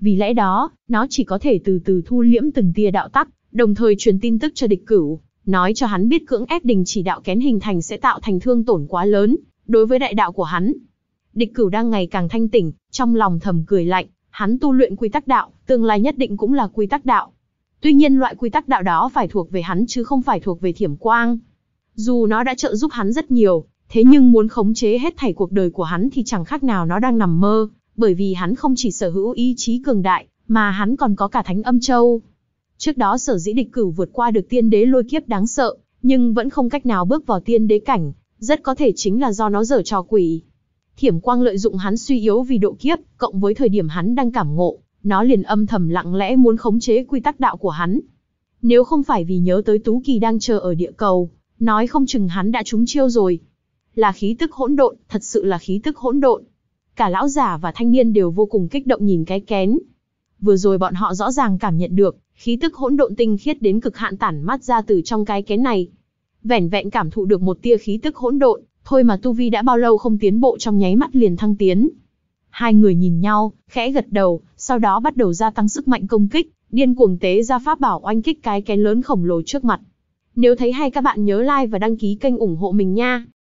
Vì lẽ đó, nó chỉ có thể từ từ thu liễm từng tia đạo tắc, đồng thời truyền tin tức cho địch cửu, nói cho hắn biết cưỡng ép đình chỉ đạo kén hình thành sẽ tạo thành thương tổn quá lớn đối với đại đạo của hắn. Địch Cửu đang ngày càng thanh tỉnh, trong lòng thầm cười lạnh, hắn tu luyện quy tắc đạo, tương lai nhất định cũng là quy tắc đạo. Tuy nhiên loại quy tắc đạo đó phải thuộc về hắn chứ không phải thuộc về thiểm quang. Dù nó đã trợ giúp hắn rất nhiều, thế nhưng muốn khống chế hết thảy cuộc đời của hắn thì chẳng khác nào nó đang nằm mơ, bởi vì hắn không chỉ sở hữu ý chí cường đại, mà hắn còn có cả thánh âm châu. Trước đó sở dĩ địch cửu vượt qua được tiên đế lôi kiếp đáng sợ, nhưng vẫn không cách nào bước vào tiên đế cảnh, rất có thể chính là do nó dở trò quỷ. Thiểm quang lợi dụng hắn suy yếu vì độ kiếp, cộng với thời điểm hắn đang cảm ngộ, nó liền âm thầm lặng lẽ muốn khống chế quy tắc đạo của hắn. Nếu không phải vì nhớ tới Tú Kỳ đang chờ ở địa cầu, nói không chừng hắn đã trúng chiêu rồi. Là khí tức hỗn độn, thật sự là khí tức hỗn độn. Cả lão giả và thanh niên đều vô cùng kích động nhìn cái kén. Vừa rồi bọn họ rõ ràng cảm nhận được, khí tức hỗn độn tinh khiết đến cực hạn tản mát ra từ trong cái kén này. Vẻn vẹn cảm thụ được một tia khí tức hỗn độn, Thôi mà tu vi đã bao lâu không tiến bộ trong nháy mắt liền thăng tiến. Hai người nhìn nhau, khẽ gật đầu, sau đó bắt đầu gia tăng sức mạnh công kích, điên cuồng tế ra pháp bảo oanh kích cái kén lớn khổng lồ trước mặt. Nếu thấy hay các bạn nhớ like và đăng ký kênh ủng hộ mình nha.